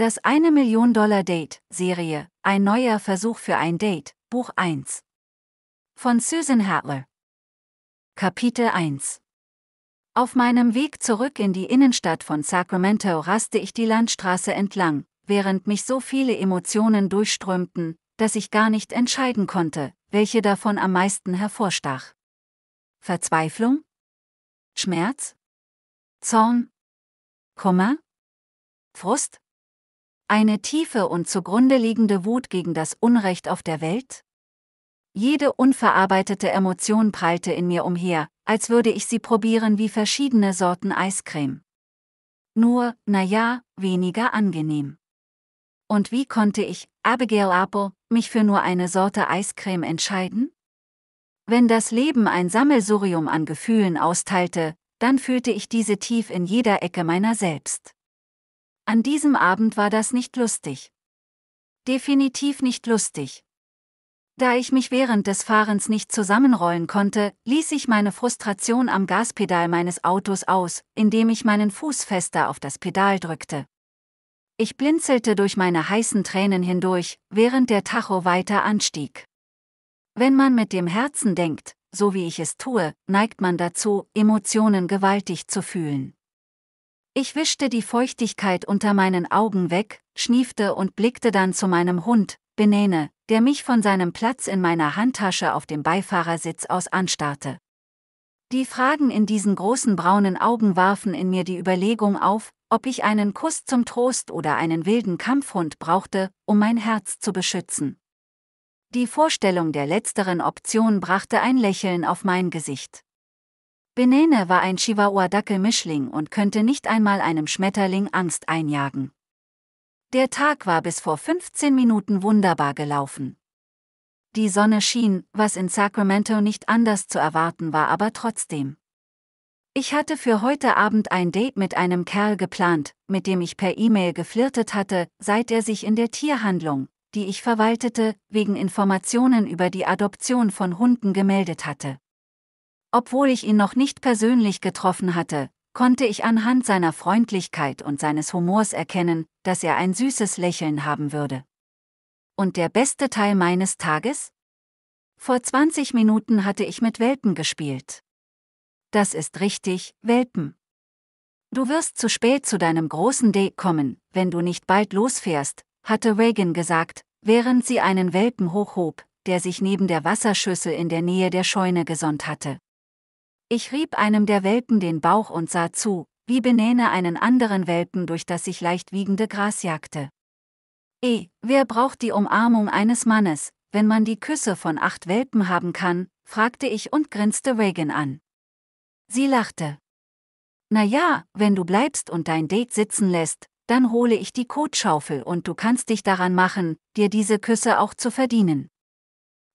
Das eine Million Dollar Date Serie, ein neuer Versuch für ein Date, Buch 1. Von Susan Hatler. Kapitel 1. Auf meinem Weg zurück in die Innenstadt von Sacramento raste ich die Landstraße entlang, während mich so viele Emotionen durchströmten, dass ich gar nicht entscheiden konnte, welche davon am meisten hervorstach. Verzweiflung? Schmerz? Zorn? Kummer? Frust? Eine tiefe und zugrunde liegende Wut gegen das Unrecht auf der Welt? Jede unverarbeitete Emotion prallte in mir umher, als würde ich sie probieren wie verschiedene Sorten Eiscreme. Nur, naja, weniger angenehm. Und wie konnte ich, Abigail Apple, mich für nur eine Sorte Eiscreme entscheiden? Wenn das Leben ein Sammelsurium an Gefühlen austeilte, dann fühlte ich diese tief in jeder Ecke meiner selbst. An diesem Abend war das nicht lustig. Definitiv nicht lustig. Da ich mich während des Fahrens nicht zusammenrollen konnte, ließ ich meine Frustration am Gaspedal meines Autos aus, indem ich meinen Fuß fester auf das Pedal drückte. Ich blinzelte durch meine heißen Tränen hindurch, während der Tacho weiter anstieg. Wenn man mit dem Herzen denkt, so wie ich es tue, neigt man dazu, Emotionen gewaltig zu fühlen. Ich wischte die Feuchtigkeit unter meinen Augen weg, schniefte und blickte dann zu meinem Hund, Benene, der mich von seinem Platz in meiner Handtasche auf dem Beifahrersitz aus anstarrte. Die Fragen in diesen großen braunen Augen warfen in mir die Überlegung auf, ob ich einen Kuss zum Trost oder einen wilden Kampfhund brauchte, um mein Herz zu beschützen. Die Vorstellung der letzteren Option brachte ein Lächeln auf mein Gesicht. Benene war ein Chihuahua-Dackel-Mischling und könnte nicht einmal einem Schmetterling Angst einjagen. Der Tag war bis vor 15 Minuten wunderbar gelaufen. Die Sonne schien, was in Sacramento nicht anders zu erwarten war, aber trotzdem. Ich hatte für heute Abend ein Date mit einem Kerl geplant, mit dem ich per E-Mail geflirtet hatte, seit er sich in der Tierhandlung, die ich verwaltete, wegen Informationen über die Adoption von Hunden gemeldet hatte. Obwohl ich ihn noch nicht persönlich getroffen hatte, konnte ich anhand seiner Freundlichkeit und seines Humors erkennen, dass er ein süßes Lächeln haben würde. Und der beste Teil meines Tages? Vor 20 Minuten hatte ich mit Welpen gespielt. Das ist richtig, Welpen. Du wirst zu spät zu deinem großen Date kommen, wenn du nicht bald losfährst, hatte Reagan gesagt, während sie einen Welpen hochhob, der sich neben der Wasserschüssel in der Nähe der Scheune gesonnt hatte. Ich rieb einem der Welpen den Bauch und sah zu, wie Benene einen anderen Welpen durch das sich leicht wiegende Gras jagte. E, wer braucht die Umarmung eines Mannes, wenn man die Küsse von acht Welpen haben kann, fragte ich und grinste Reagan an. Sie lachte. Na ja, wenn du bleibst und dein Date sitzen lässt, dann hole ich die Kotschaufel und du kannst dich daran machen, dir diese Küsse auch zu verdienen.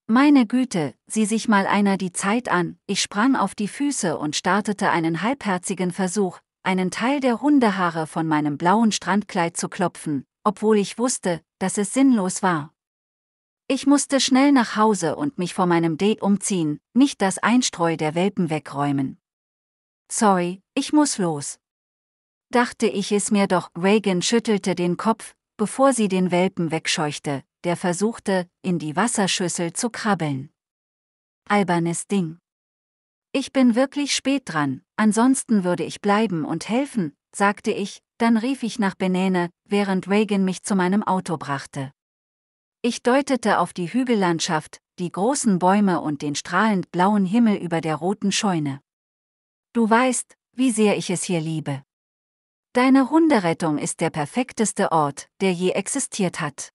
Meine Güte, sieh sich mal einer die Zeit an, ich sprang auf die Füße und startete einen halbherzigen Versuch, einen Teil der Hundehaare von meinem blauen Strandkleid zu klopfen, obwohl ich wusste, dass es sinnlos war. Ich musste schnell nach Hause und mich vor meinem Date umziehen, nicht das Einstreu der Welpen wegräumen. Sorry, ich muss los. Dachte ich es mir doch, Reagan schüttelte den Kopf, bevor sie den Welpen wegscheuchte, der versuchte, in die Wasserschüssel zu krabbeln. Albernes Ding. Ich bin wirklich spät dran, ansonsten würde ich bleiben und helfen, sagte ich, dann rief ich nach Benene, während Reagan mich zu meinem Auto brachte. Ich deutete auf die Hügellandschaft, die großen Bäume und den strahlend blauen Himmel über der roten Scheune. Du weißt, wie sehr ich es hier liebe. Deine Hunderettung ist der perfekteste Ort, der je existiert hat.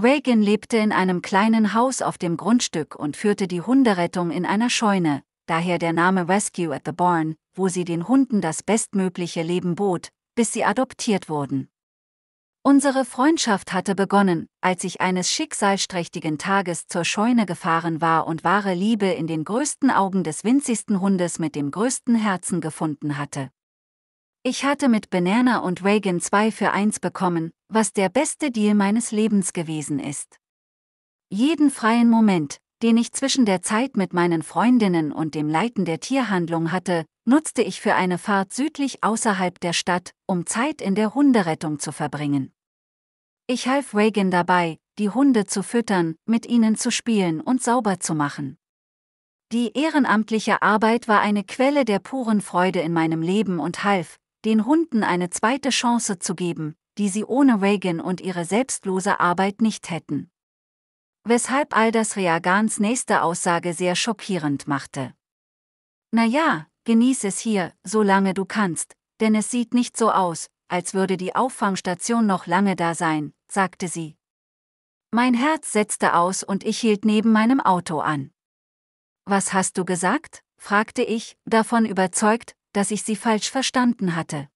Reagan lebte in einem kleinen Haus auf dem Grundstück und führte die Hunderettung in einer Scheune, daher der Name Rescue at the Barn, wo sie den Hunden das bestmögliche Leben bot, bis sie adoptiert wurden. Unsere Freundschaft hatte begonnen, als ich eines schicksalsträchtigen Tages zur Scheune gefahren war und wahre Liebe in den größten Augen des winzigsten Hundes mit dem größten Herzen gefunden hatte. Ich hatte mit Banana und Reagan 2 für 1 bekommen, was der beste Deal meines Lebens gewesen ist. Jeden freien Moment, den ich zwischen der Zeit mit meinen Freundinnen und dem Leiten der Tierhandlung hatte, nutzte ich für eine Fahrt südlich außerhalb der Stadt, um Zeit in der Hunderettung zu verbringen. Ich half Reagan dabei, die Hunde zu füttern, mit ihnen zu spielen und sauber zu machen. Die ehrenamtliche Arbeit war eine Quelle der puren Freude in meinem Leben und half, den Hunden eine zweite Chance zu geben, die sie ohne Reagan und ihre selbstlose Arbeit nicht hätten. Weshalb all das Reagans nächste Aussage sehr schockierend machte. Na ja, genieß es hier, solange du kannst, denn es sieht nicht so aus, als würde die Auffangstation noch lange da sein, sagte sie. Mein Herz setzte aus und ich hielt neben meinem Auto an. Was hast du gesagt? fragte ich, davon überzeugt, dass ich sie falsch verstanden hatte.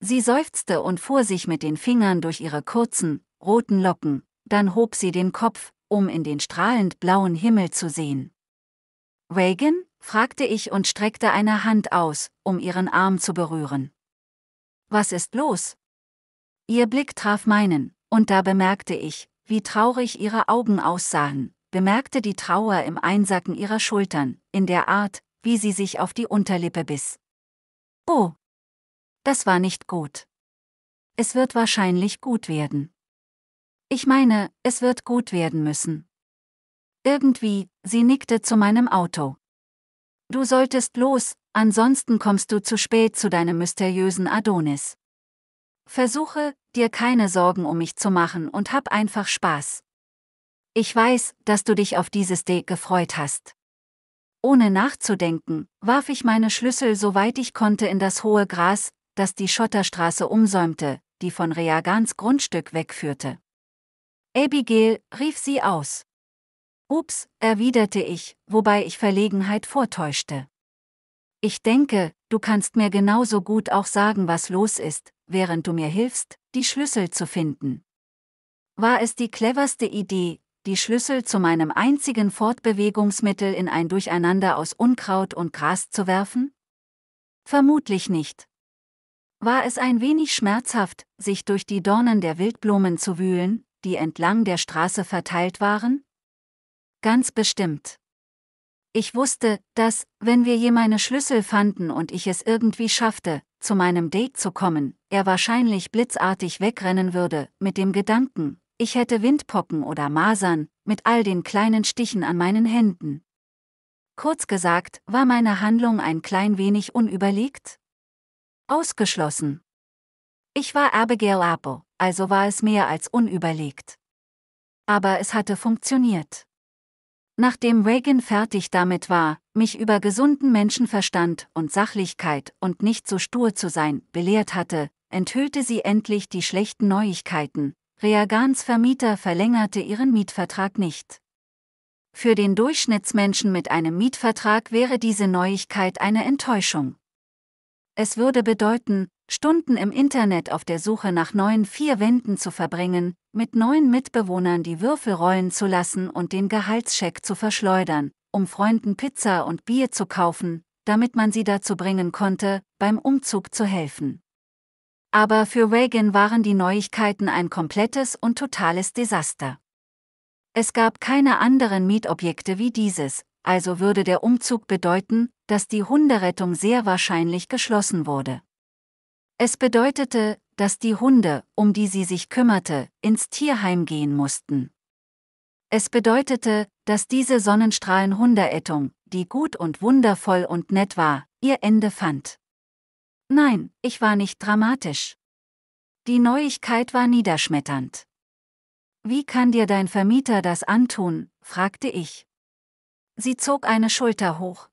Sie seufzte und fuhr sich mit den Fingern durch ihre kurzen, roten Locken, dann hob sie den Kopf, um in den strahlend blauen Himmel zu sehen. Reagan? fragte ich und streckte eine Hand aus, um ihren Arm zu berühren. Was ist los? Ihr Blick traf meinen, und da bemerkte ich, wie traurig ihre Augen aussahen, bemerkte die Trauer im Einsacken ihrer Schultern, in der Art, wie sie sich auf die Unterlippe biss. Oh. Das war nicht gut. Es wird wahrscheinlich gut werden. Ich meine, es wird gut werden müssen. Irgendwie, sie nickte zu meinem Auto. Du solltest los, ansonsten kommst du zu spät zu deinem mysteriösen Adonis. Versuche, dir keine Sorgen um mich zu machen und hab einfach Spaß. Ich weiß, dass du dich auf dieses Date gefreut hast. Ohne nachzudenken, warf ich meine Schlüssel soweit ich konnte in das hohe Gras, das die Schotterstraße umsäumte, die von Reagans Grundstück wegführte. Abigail, rief sie aus. Ups, erwiderte ich, wobei ich Verlegenheit vortäuschte. Ich denke, du kannst mir genauso gut auch sagen, was los ist, während du mir hilfst, die Schlüssel zu finden. War es die cleverste Idee, die Schlüssel zu meinem einzigen Fortbewegungsmittel in ein Durcheinander aus Unkraut und Gras zu werfen? Vermutlich nicht. War es ein wenig schmerzhaft, sich durch die Dornen der Wildblumen zu wühlen, die entlang der Straße verteilt waren? Ganz bestimmt. Ich wusste, dass, wenn wir je meine Schlüssel fanden und ich es irgendwie schaffte, zu meinem Date zu kommen, er wahrscheinlich blitzartig wegrennen würde, mit dem Gedanken, ich hätte Windpocken oder Masern, mit all den kleinen Stichen an meinen Händen. Kurz gesagt, war meine Handlung ein klein wenig unüberlegt? Ausgeschlossen. Ich war Abigail Apple, also war es mehr als unüberlegt. Aber es hatte funktioniert. Nachdem Reagan fertig damit war, mich über gesunden Menschenverstand und Sachlichkeit und nicht so stur zu sein belehrt hatte, enthüllte sie endlich die schlechten Neuigkeiten, Reagans Vermieter verlängerte ihren Mietvertrag nicht. Für den Durchschnittsmenschen mit einem Mietvertrag wäre diese Neuigkeit eine Enttäuschung. Es würde bedeuten, Stunden im Internet auf der Suche nach neuen vier Wänden zu verbringen, mit neuen Mitbewohnern die Würfel rollen zu lassen und den Gehaltscheck zu verschleudern, um Freunden Pizza und Bier zu kaufen, damit man sie dazu bringen konnte, beim Umzug zu helfen. Aber für Reagan waren die Neuigkeiten ein komplettes und totales Desaster. Es gab keine anderen Mietobjekte wie dieses, also würde der Umzug bedeuten, dass die Hunderettung sehr wahrscheinlich geschlossen wurde. Es bedeutete, dass die Hunde, um die sie sich kümmerte, ins Tierheim gehen mussten. Es bedeutete, dass diese Sonnenstrahlenhunderettung, die gut und wundervoll und nett war, ihr Ende fand. Nein, ich war nicht dramatisch. Die Neuigkeit war niederschmetternd. Wie kann dir dein Vermieter das antun? fragte ich. Sie zog eine Schulter hoch.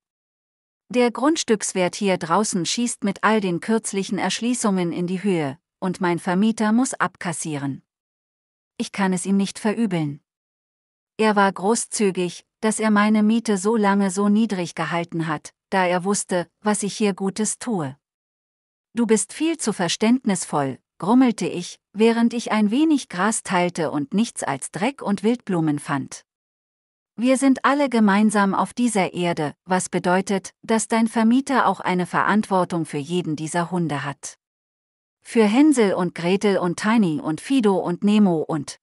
Der Grundstückswert hier draußen schießt mit all den kürzlichen Erschließungen in die Höhe, und mein Vermieter muss abkassieren. Ich kann es ihm nicht verübeln. Er war großzügig, dass er meine Miete so lange so niedrig gehalten hat, da er wusste, was ich hier Gutes tue. Du bist viel zu verständnisvoll, grummelte ich, während ich ein wenig Gras teilte und nichts als Dreck und Wildblumen fand. Wir sind alle gemeinsam auf dieser Erde, was bedeutet, dass dein Vermieter auch eine Verantwortung für jeden dieser Hunde hat. Für Hänsel und Gretel und Tiny und Fido und Nemo und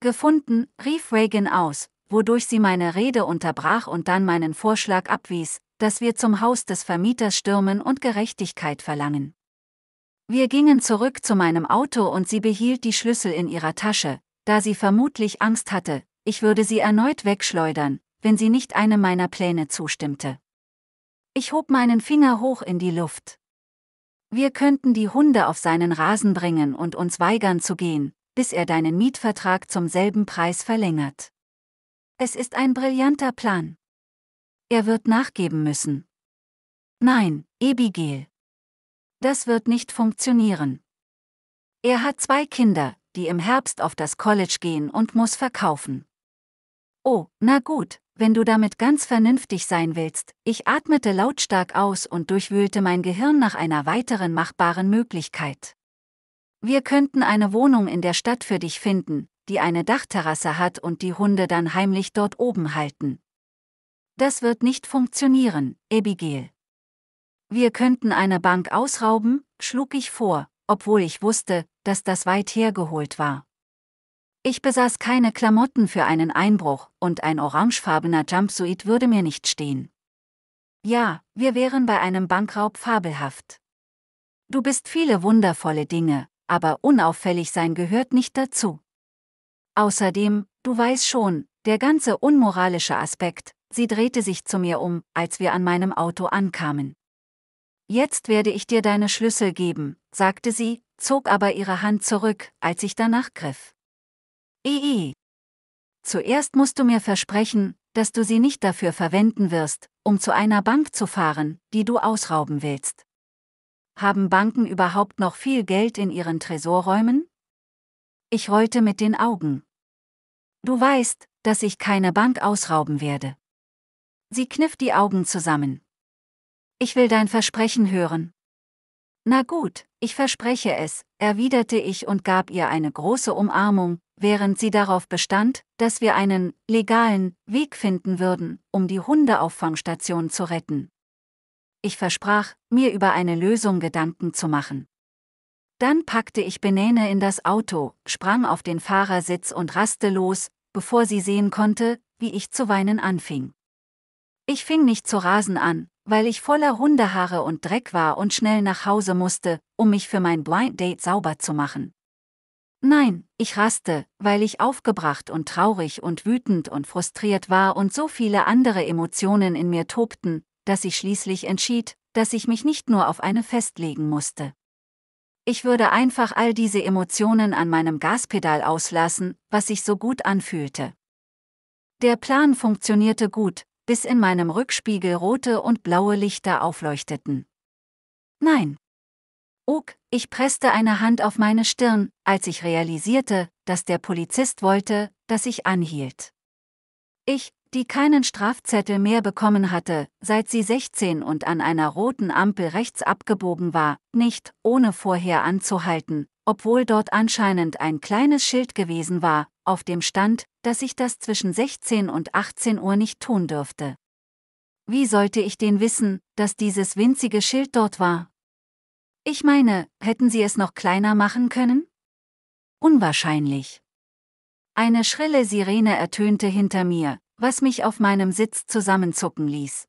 Gefunden, rief Reagan aus, wodurch sie meine Rede unterbrach und dann meinen Vorschlag abwies, dass wir zum Haus des Vermieters stürmen und Gerechtigkeit verlangen. Wir gingen zurück zu meinem Auto und sie behielt die Schlüssel in ihrer Tasche, da sie vermutlich Angst hatte, ich würde sie erneut wegschleudern, wenn sie nicht einem meiner Pläne zustimmte. Ich hob meinen Finger hoch in die Luft. Wir könnten die Hunde auf seinen Rasen bringen und uns weigern zu gehen, bis er deinen Mietvertrag zum selben Preis verlängert. Es ist ein brillanter Plan. Er wird nachgeben müssen. Nein, Ebigel. Das wird nicht funktionieren. Er hat zwei Kinder, die im Herbst auf das College gehen und muss verkaufen. Oh, na gut, wenn du damit ganz vernünftig sein willst, ich atmete lautstark aus und durchwühlte mein Gehirn nach einer weiteren machbaren Möglichkeit. Wir könnten eine Wohnung in der Stadt für dich finden, die eine Dachterrasse hat und die Hunde dann heimlich dort oben halten. Das wird nicht funktionieren, Abigail. Wir könnten eine Bank ausrauben, schlug ich vor, obwohl ich wusste, dass das weit hergeholt war. Ich besaß keine Klamotten für einen Einbruch und ein orangefarbener Jumpsuit würde mir nicht stehen. Ja, wir wären bei einem Bankraub fabelhaft. Du bist viele wundervolle Dinge, aber unauffällig sein gehört nicht dazu. Außerdem, du weißt schon, der ganze unmoralische Aspekt, Sie drehte sich zu mir um, als wir an meinem Auto ankamen. Jetzt werde ich dir deine Schlüssel geben, sagte sie, zog aber ihre Hand zurück, als ich danach griff. Ee. Zuerst musst du mir versprechen, dass du sie nicht dafür verwenden wirst, um zu einer Bank zu fahren, die du ausrauben willst. Haben Banken überhaupt noch viel Geld in ihren Tresorräumen? Ich rollte mit den Augen. Du weißt, dass ich keine Bank ausrauben werde. Sie kniff die Augen zusammen. Ich will dein Versprechen hören. Na gut, ich verspreche es, erwiderte ich und gab ihr eine große Umarmung, während sie darauf bestand, dass wir einen legalen Weg finden würden, um die Hundeauffangstation zu retten. Ich versprach, mir über eine Lösung Gedanken zu machen. Dann packte ich Benene in das Auto, sprang auf den Fahrersitz und raste los, bevor sie sehen konnte, wie ich zu weinen anfing. Ich fing nicht zu rasen an, weil ich voller Hundehaare und Dreck war und schnell nach Hause musste, um mich für mein Blind Date sauber zu machen. Nein, ich raste, weil ich aufgebracht und traurig und wütend und frustriert war und so viele andere Emotionen in mir tobten, dass ich schließlich entschied, dass ich mich nicht nur auf eine festlegen musste. Ich würde einfach all diese Emotionen an meinem Gaspedal auslassen, was sich so gut anfühlte. Der Plan funktionierte gut, bis in meinem Rückspiegel rote und blaue Lichter aufleuchteten. Nein. Ok, ich presste eine Hand auf meine Stirn, als ich realisierte, dass der Polizist wollte, dass ich anhielt. Ich, die keinen Strafzettel mehr bekommen hatte, seit sie 16 und an einer roten Ampel rechts abgebogen war, nicht, ohne vorher anzuhalten, obwohl dort anscheinend ein kleines Schild gewesen war, auf dem stand, dass ich das zwischen 16 und 18 Uhr nicht tun dürfte. Wie sollte ich denn wissen, dass dieses winzige Schild dort war? Ich meine, hätten sie es noch kleiner machen können? Unwahrscheinlich. Eine schrille Sirene ertönte hinter mir, was mich auf meinem Sitz zusammenzucken ließ.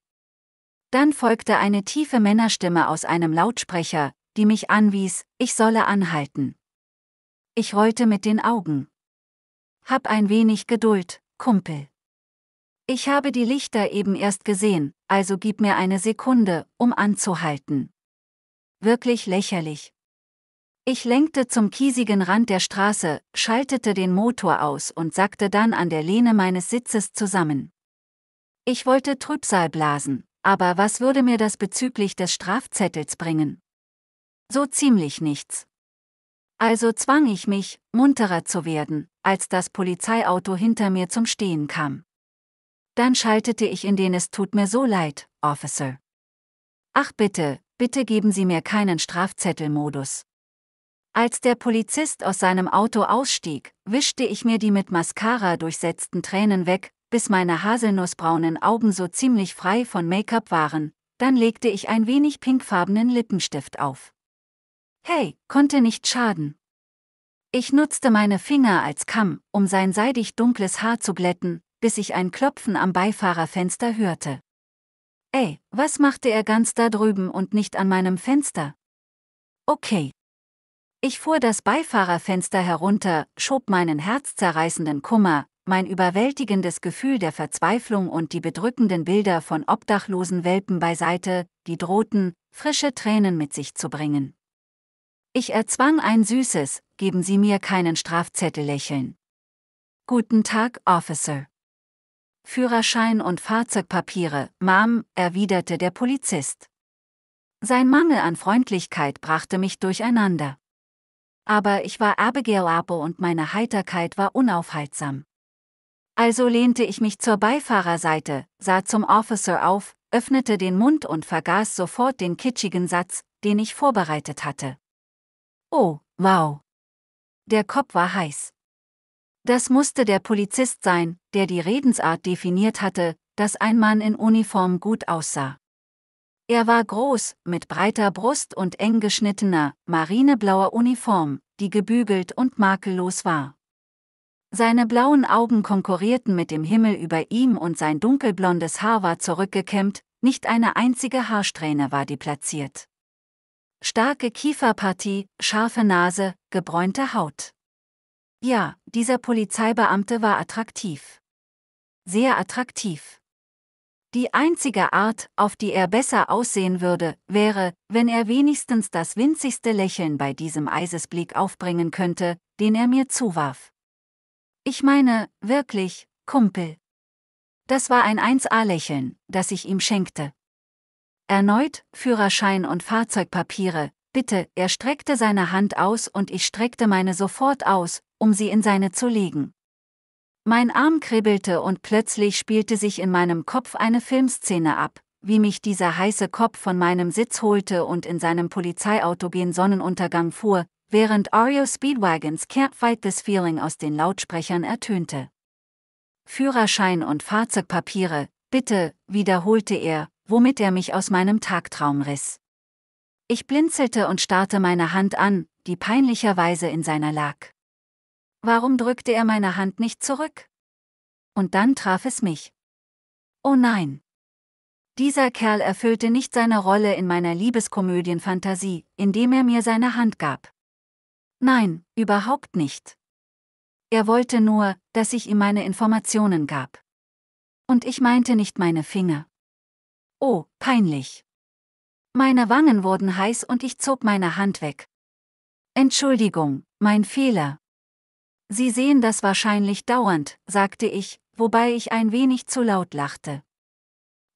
Dann folgte eine tiefe Männerstimme aus einem Lautsprecher, die mich anwies, ich solle anhalten. Ich rollte mit den Augen. Hab ein wenig Geduld, Kumpel. Ich habe die Lichter eben erst gesehen, also gib mir eine Sekunde, um anzuhalten. Wirklich lächerlich. Ich lenkte zum kiesigen Rand der Straße, schaltete den Motor aus und sackte dann an der Lehne meines Sitzes zusammen. Ich wollte Trübsal blasen, aber was würde mir das bezüglich des Strafzettels bringen? so ziemlich nichts. Also zwang ich mich, munterer zu werden, als das Polizeiauto hinter mir zum Stehen kam. Dann schaltete ich in den Es tut mir so leid, Officer. Ach bitte, bitte geben Sie mir keinen Strafzettelmodus. Als der Polizist aus seinem Auto ausstieg, wischte ich mir die mit Mascara durchsetzten Tränen weg, bis meine haselnussbraunen Augen so ziemlich frei von Make-up waren, dann legte ich ein wenig pinkfarbenen Lippenstift auf. Hey, konnte nicht schaden. Ich nutzte meine Finger als Kamm, um sein seidig dunkles Haar zu glätten, bis ich ein Klopfen am Beifahrerfenster hörte. Ey, was machte er ganz da drüben und nicht an meinem Fenster? Okay. Ich fuhr das Beifahrerfenster herunter, schob meinen herzzerreißenden Kummer, mein überwältigendes Gefühl der Verzweiflung und die bedrückenden Bilder von obdachlosen Welpen beiseite, die drohten, frische Tränen mit sich zu bringen. Ich erzwang ein süßes, geben Sie mir keinen Strafzettel lächeln. Guten Tag, Officer. Führerschein und Fahrzeugpapiere, Mom, erwiderte der Polizist. Sein Mangel an Freundlichkeit brachte mich durcheinander. Aber ich war Abigail Apple und meine Heiterkeit war unaufhaltsam. Also lehnte ich mich zur Beifahrerseite, sah zum Officer auf, öffnete den Mund und vergaß sofort den kitschigen Satz, den ich vorbereitet hatte. Oh, wow. Der Kopf war heiß. Das musste der Polizist sein, der die Redensart definiert hatte, dass ein Mann in Uniform gut aussah. Er war groß, mit breiter Brust und eng geschnittener, marineblauer Uniform, die gebügelt und makellos war. Seine blauen Augen konkurrierten mit dem Himmel über ihm und sein dunkelblondes Haar war zurückgekämmt, nicht eine einzige Haarsträhne war deplatziert. Starke Kieferpartie, scharfe Nase, gebräunte Haut. Ja, dieser Polizeibeamte war attraktiv. Sehr attraktiv. Die einzige Art, auf die er besser aussehen würde, wäre, wenn er wenigstens das winzigste Lächeln bei diesem Eisesblick aufbringen könnte, den er mir zuwarf. Ich meine, wirklich, Kumpel. Das war ein 1A-Lächeln, das ich ihm schenkte. Erneut, Führerschein und Fahrzeugpapiere, bitte, er streckte seine Hand aus und ich streckte meine sofort aus, um sie in seine zu legen. Mein Arm kribbelte und plötzlich spielte sich in meinem Kopf eine Filmszene ab, wie mich dieser heiße Kopf von meinem Sitz holte und in seinem Polizeiauto gen Sonnenuntergang fuhr, während Ario Speedwagons Can't Fight This Feeling aus den Lautsprechern ertönte. Führerschein und Fahrzeugpapiere, bitte, wiederholte er, womit er mich aus meinem Tagtraum riss. Ich blinzelte und starrte meine Hand an, die peinlicherweise in seiner lag. Warum drückte er meine Hand nicht zurück? Und dann traf es mich. Oh nein! Dieser Kerl erfüllte nicht seine Rolle in meiner Liebeskomödienfantasie, indem er mir seine Hand gab. Nein, überhaupt nicht. Er wollte nur, dass ich ihm meine Informationen gab. Und ich meinte nicht meine Finger. Oh, peinlich. Meine Wangen wurden heiß und ich zog meine Hand weg. Entschuldigung, mein Fehler. Sie sehen das wahrscheinlich dauernd, sagte ich, wobei ich ein wenig zu laut lachte.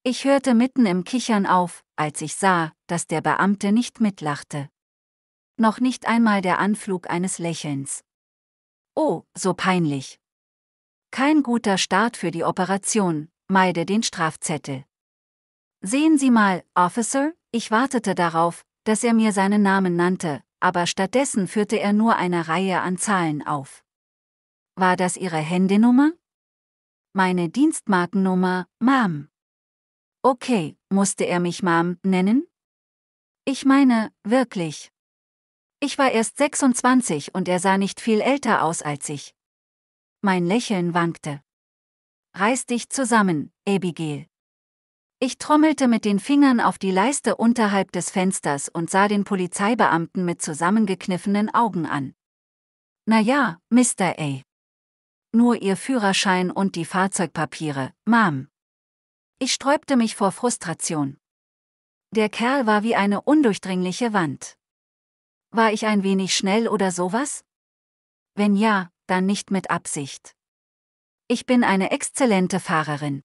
Ich hörte mitten im Kichern auf, als ich sah, dass der Beamte nicht mitlachte. Noch nicht einmal der Anflug eines Lächelns. Oh, so peinlich. Kein guter Start für die Operation, meide den Strafzettel. Sehen Sie mal, Officer, ich wartete darauf, dass er mir seinen Namen nannte, aber stattdessen führte er nur eine Reihe an Zahlen auf. War das Ihre Handynummer? Meine Dienstmarkennummer, Mom. Okay, musste er mich Mom nennen? Ich meine, wirklich. Ich war erst 26 und er sah nicht viel älter aus als ich. Mein Lächeln wankte. Reiß dich zusammen, Abigail. Ich trommelte mit den Fingern auf die Leiste unterhalb des Fensters und sah den Polizeibeamten mit zusammengekniffenen Augen an. Na ja, Mr. A. Nur ihr Führerschein und die Fahrzeugpapiere, Mom. Ich sträubte mich vor Frustration. Der Kerl war wie eine undurchdringliche Wand. War ich ein wenig schnell oder sowas? Wenn ja, dann nicht mit Absicht. Ich bin eine exzellente Fahrerin.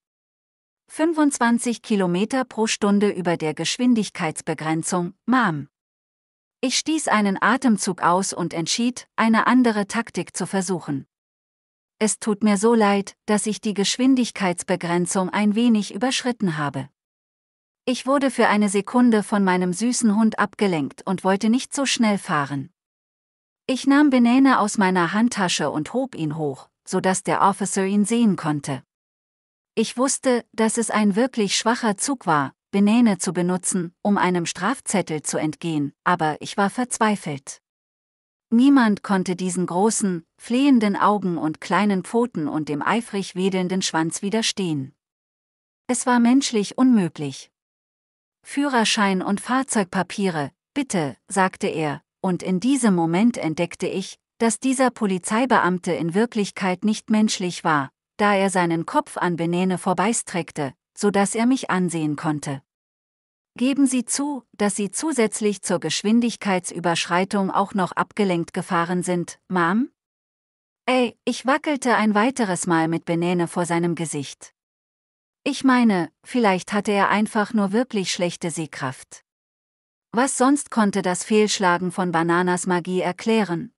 25 Kilometer pro Stunde über der Geschwindigkeitsbegrenzung, Mom. Ich stieß einen Atemzug aus und entschied, eine andere Taktik zu versuchen. Es tut mir so leid, dass ich die Geschwindigkeitsbegrenzung ein wenig überschritten habe. Ich wurde für eine Sekunde von meinem süßen Hund abgelenkt und wollte nicht so schnell fahren. Ich nahm Benene aus meiner Handtasche und hob ihn hoch, sodass der Officer ihn sehen konnte. Ich wusste, dass es ein wirklich schwacher Zug war, Benene zu benutzen, um einem Strafzettel zu entgehen, aber ich war verzweifelt. Niemand konnte diesen großen, flehenden Augen und kleinen Pfoten und dem eifrig wedelnden Schwanz widerstehen. Es war menschlich unmöglich. Führerschein und Fahrzeugpapiere, bitte, sagte er, und in diesem Moment entdeckte ich, dass dieser Polizeibeamte in Wirklichkeit nicht menschlich war, da er seinen Kopf an Benene vorbeistreckte, so dass er mich ansehen konnte. Geben Sie zu, dass Sie zusätzlich zur Geschwindigkeitsüberschreitung auch noch abgelenkt gefahren sind, Mom? Ey, ich wackelte ein weiteres Mal mit Benene vor seinem Gesicht. Ich meine, vielleicht hatte er einfach nur wirklich schlechte Sehkraft. Was sonst konnte das Fehlschlagen von Bananas Magie erklären?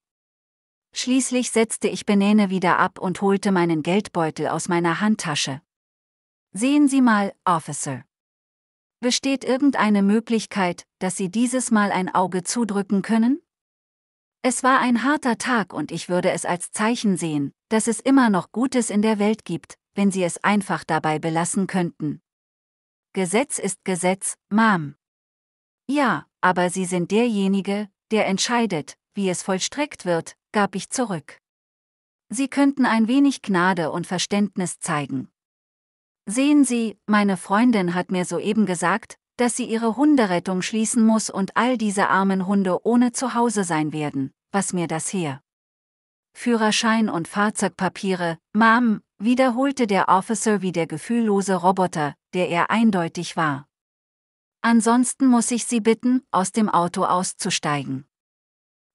Schließlich setzte ich Benene wieder ab und holte meinen Geldbeutel aus meiner Handtasche. Sehen Sie mal, Officer. Besteht irgendeine Möglichkeit, dass Sie dieses Mal ein Auge zudrücken können? Es war ein harter Tag und ich würde es als Zeichen sehen, dass es immer noch Gutes in der Welt gibt, wenn Sie es einfach dabei belassen könnten. Gesetz ist Gesetz, Mom. Ja, aber Sie sind derjenige, der entscheidet, wie es vollstreckt wird, gab ich zurück. Sie könnten ein wenig Gnade und Verständnis zeigen. Sehen Sie, meine Freundin hat mir soeben gesagt, dass sie ihre Hunderettung schließen muss und all diese armen Hunde ohne Zuhause sein werden, was mir das her. Führerschein und Fahrzeugpapiere, Mom, wiederholte der Officer wie der gefühllose Roboter, der er eindeutig war. Ansonsten muss ich Sie bitten, aus dem Auto auszusteigen.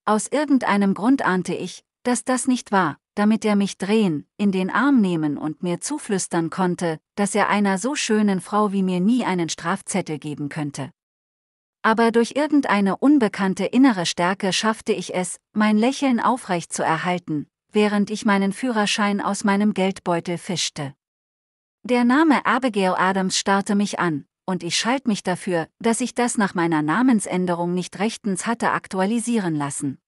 Aus irgendeinem Grund ahnte ich, dass das nicht war, damit er mich drehen, in den Arm nehmen und mir zuflüstern konnte, dass er einer so schönen Frau wie mir nie einen Strafzettel geben könnte. Aber durch irgendeine unbekannte innere Stärke schaffte ich es, mein Lächeln aufrecht zu erhalten, während ich meinen Führerschein aus meinem Geldbeutel fischte. Der Name Abigail Adams starrte mich an, und ich schalt mich dafür, dass ich das nach meiner Namensänderung nicht rechtens hatte aktualisieren lassen.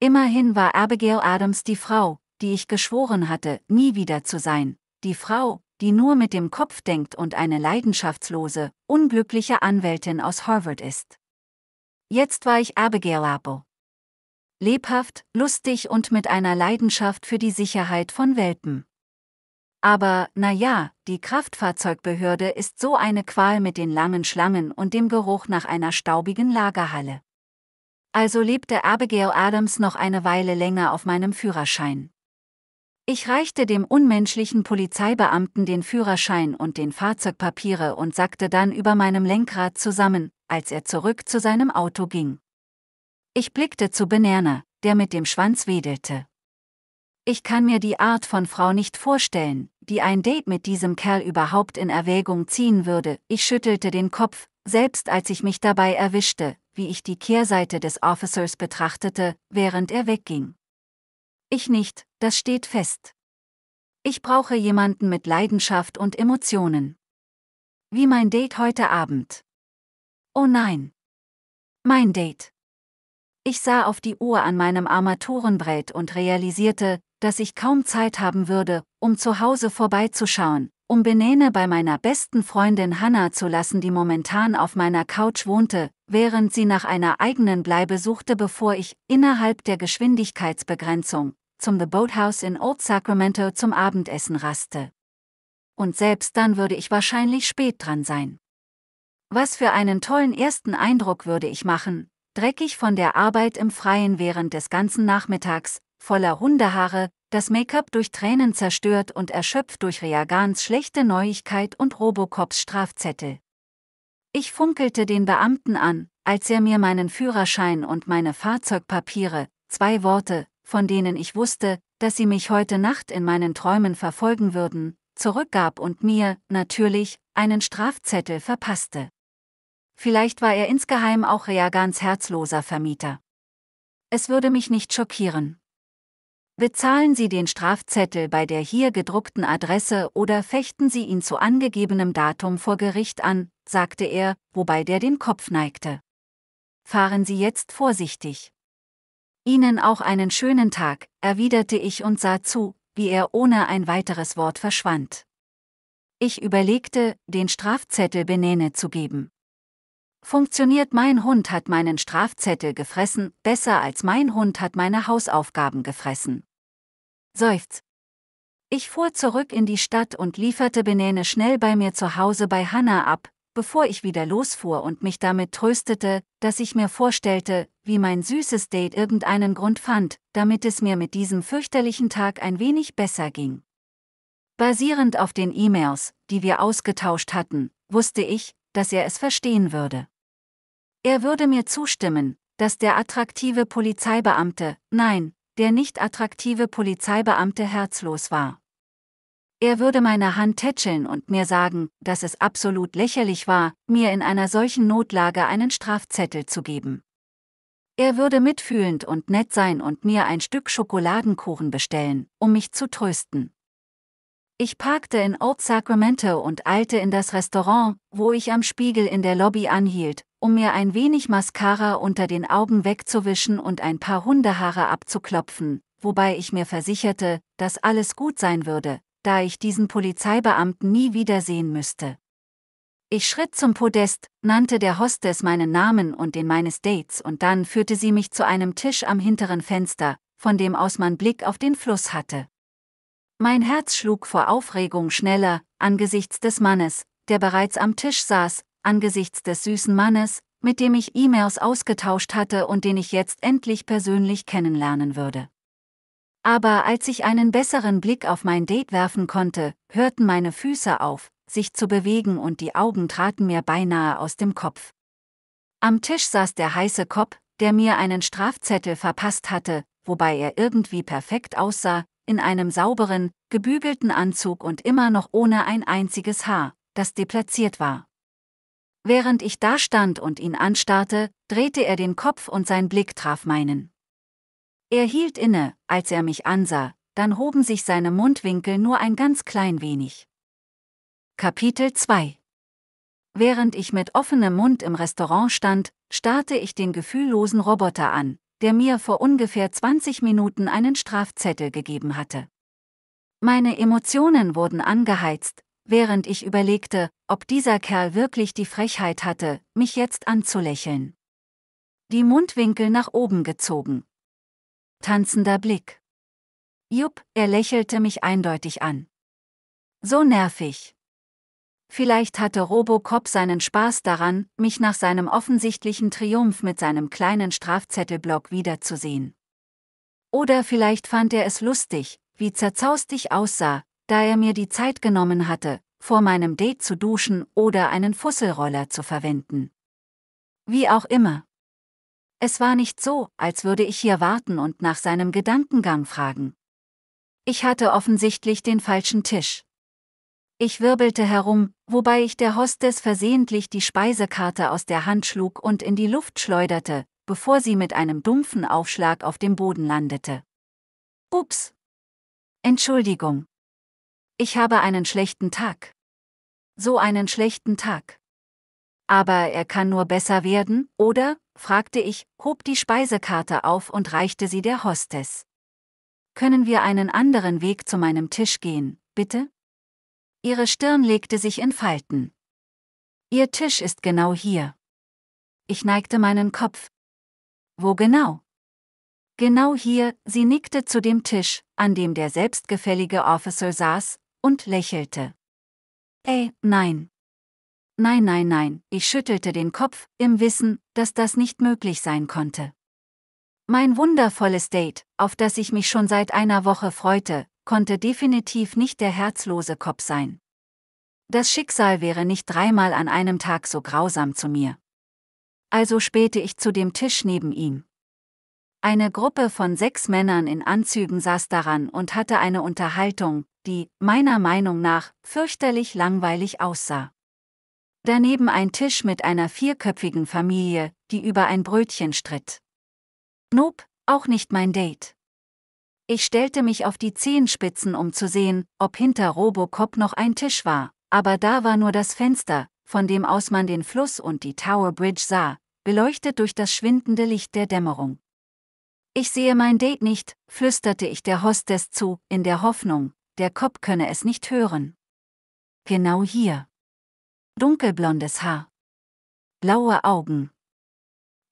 Immerhin war Abigail Adams die Frau, die ich geschworen hatte, nie wieder zu sein, die Frau, die nur mit dem Kopf denkt und eine leidenschaftslose, unglückliche Anwältin aus Harvard ist. Jetzt war ich Abigail Apple. Lebhaft, lustig und mit einer Leidenschaft für die Sicherheit von Welpen. Aber, na ja, die Kraftfahrzeugbehörde ist so eine Qual mit den langen Schlangen und dem Geruch nach einer staubigen Lagerhalle. Also lebte Abigail Adams noch eine Weile länger auf meinem Führerschein. Ich reichte dem unmenschlichen Polizeibeamten den Führerschein und den Fahrzeugpapiere und sackte dann über meinem Lenkrad zusammen, als er zurück zu seinem Auto ging. Ich blickte zu Benerner, der mit dem Schwanz wedelte. Ich kann mir die Art von Frau nicht vorstellen, die ein Date mit diesem Kerl überhaupt in Erwägung ziehen würde. Ich schüttelte den Kopf, selbst als ich mich dabei erwischte, wie ich die Kehrseite des Officers betrachtete, während er wegging. Ich nicht, das steht fest. Ich brauche jemanden mit Leidenschaft und Emotionen. Wie mein Date heute Abend. Oh nein. Mein Date. Ich sah auf die Uhr an meinem Armaturenbrett und realisierte, dass ich kaum Zeit haben würde, um zu Hause vorbeizuschauen, um Benene bei meiner besten Freundin Hannah zu lassen, die momentan auf meiner Couch wohnte, während sie nach einer eigenen Bleibe suchte, bevor ich, innerhalb der Geschwindigkeitsbegrenzung, zum The Boathouse in Old Sacramento zum Abendessen raste. Und selbst dann würde ich wahrscheinlich spät dran sein. Was für einen tollen ersten Eindruck würde ich machen, dreckig von der Arbeit im Freien während des ganzen Nachmittags, voller Hundehaare, das Make-up durch Tränen zerstört und erschöpft durch Reagans schlechte Neuigkeit und Robocops Strafzettel. Ich funkelte den Beamten an, als er mir meinen Führerschein und meine Fahrzeugpapiere, zwei Worte, von denen ich wusste, dass sie mich heute Nacht in meinen Träumen verfolgen würden, zurückgab und mir, natürlich, einen Strafzettel verpasste. Vielleicht war er insgeheim auch Reagans herzloser Vermieter. Es würde mich nicht schockieren. Bezahlen Sie den Strafzettel bei der hier gedruckten Adresse oder fechten Sie ihn zu angegebenem Datum vor Gericht an, sagte er, wobei der den Kopf neigte. Fahren Sie jetzt vorsichtig. Ihnen auch einen schönen Tag, erwiderte ich und sah zu, wie er ohne ein weiteres Wort verschwand. Ich überlegte, den Strafzettel Benene zu geben. Funktioniert mein Hund hat meinen Strafzettel gefressen, besser als mein Hund hat meine Hausaufgaben gefressen. Seufz. Ich fuhr zurück in die Stadt und lieferte Benene schnell bei mir zu Hause bei Hanna ab, bevor ich wieder losfuhr und mich damit tröstete, dass ich mir vorstellte, wie mein süßes Date irgendeinen Grund fand, damit es mir mit diesem fürchterlichen Tag ein wenig besser ging. Basierend auf den E-Mails, die wir ausgetauscht hatten, wusste ich, dass er es verstehen würde. Er würde mir zustimmen, dass der attraktive Polizeibeamte, nein, der nicht attraktive Polizeibeamte herzlos war. Er würde meine Hand tätscheln und mir sagen, dass es absolut lächerlich war, mir in einer solchen Notlage einen Strafzettel zu geben. Er würde mitfühlend und nett sein und mir ein Stück Schokoladenkuchen bestellen, um mich zu trösten. Ich parkte in Old Sacramento und eilte in das Restaurant, wo ich am Spiegel in der Lobby anhielt, um mir ein wenig Mascara unter den Augen wegzuwischen und ein paar Hundehaare abzuklopfen, wobei ich mir versicherte, dass alles gut sein würde, da ich diesen Polizeibeamten nie wiedersehen müsste. Ich schritt zum Podest, nannte der Hostess meinen Namen und den meines Dates und dann führte sie mich zu einem Tisch am hinteren Fenster, von dem aus man Blick auf den Fluss hatte. Mein Herz schlug vor Aufregung schneller, angesichts des Mannes, der bereits am Tisch saß angesichts des süßen Mannes, mit dem ich E-Mails ausgetauscht hatte und den ich jetzt endlich persönlich kennenlernen würde. Aber als ich einen besseren Blick auf mein Date werfen konnte, hörten meine Füße auf, sich zu bewegen und die Augen traten mir beinahe aus dem Kopf. Am Tisch saß der heiße Kopf, der mir einen Strafzettel verpasst hatte, wobei er irgendwie perfekt aussah, in einem sauberen, gebügelten Anzug und immer noch ohne ein einziges Haar, das deplatziert war. Während ich dastand und ihn anstarrte, drehte er den Kopf und sein Blick traf meinen. Er hielt inne, als er mich ansah, dann hoben sich seine Mundwinkel nur ein ganz klein wenig. Kapitel 2 Während ich mit offenem Mund im Restaurant stand, starrte ich den gefühllosen Roboter an, der mir vor ungefähr 20 Minuten einen Strafzettel gegeben hatte. Meine Emotionen wurden angeheizt, während ich überlegte, ob dieser Kerl wirklich die Frechheit hatte, mich jetzt anzulächeln. Die Mundwinkel nach oben gezogen. Tanzender Blick. Jupp, er lächelte mich eindeutig an. So nervig. Vielleicht hatte Robocop seinen Spaß daran, mich nach seinem offensichtlichen Triumph mit seinem kleinen Strafzettelblock wiederzusehen. Oder vielleicht fand er es lustig, wie zerzaust ich aussah, da er mir die Zeit genommen hatte, vor meinem Date zu duschen oder einen Fusselroller zu verwenden. Wie auch immer. Es war nicht so, als würde ich hier warten und nach seinem Gedankengang fragen. Ich hatte offensichtlich den falschen Tisch. Ich wirbelte herum, wobei ich der Hostess versehentlich die Speisekarte aus der Hand schlug und in die Luft schleuderte, bevor sie mit einem dumpfen Aufschlag auf dem Boden landete. Ups. Entschuldigung. Ich habe einen schlechten Tag. So einen schlechten Tag. Aber er kann nur besser werden, oder? fragte ich, hob die Speisekarte auf und reichte sie der Hostess. Können wir einen anderen Weg zu meinem Tisch gehen, bitte? Ihre Stirn legte sich in Falten. Ihr Tisch ist genau hier. Ich neigte meinen Kopf. Wo genau? Genau hier, sie nickte zu dem Tisch, an dem der selbstgefällige Officer saß, und lächelte. Ey, nein. Nein, nein, nein, ich schüttelte den Kopf, im Wissen, dass das nicht möglich sein konnte. Mein wundervolles Date, auf das ich mich schon seit einer Woche freute, konnte definitiv nicht der herzlose Kopf sein. Das Schicksal wäre nicht dreimal an einem Tag so grausam zu mir. Also spähte ich zu dem Tisch neben ihm. Eine Gruppe von sechs Männern in Anzügen saß daran und hatte eine Unterhaltung, die, meiner Meinung nach, fürchterlich langweilig aussah. Daneben ein Tisch mit einer vierköpfigen Familie, die über ein Brötchen stritt. Nope, auch nicht mein Date. Ich stellte mich auf die Zehenspitzen, um zu sehen, ob hinter Robocop noch ein Tisch war, aber da war nur das Fenster, von dem aus man den Fluss und die Tower Bridge sah, beleuchtet durch das schwindende Licht der Dämmerung. Ich sehe mein Date nicht, flüsterte ich der Hostess zu, in der Hoffnung, der Kopf könne es nicht hören. Genau hier. Dunkelblondes Haar. Blaue Augen.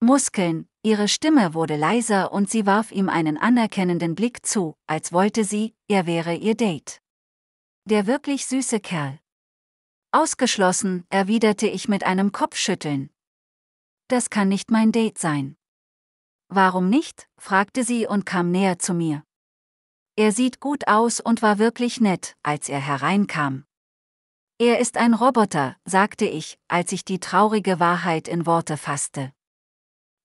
Muskeln, ihre Stimme wurde leiser und sie warf ihm einen anerkennenden Blick zu, als wollte sie, er wäre ihr Date. Der wirklich süße Kerl. Ausgeschlossen, erwiderte ich mit einem Kopfschütteln. Das kann nicht mein Date sein. Warum nicht? fragte sie und kam näher zu mir. Er sieht gut aus und war wirklich nett, als er hereinkam. Er ist ein Roboter, sagte ich, als ich die traurige Wahrheit in Worte fasste.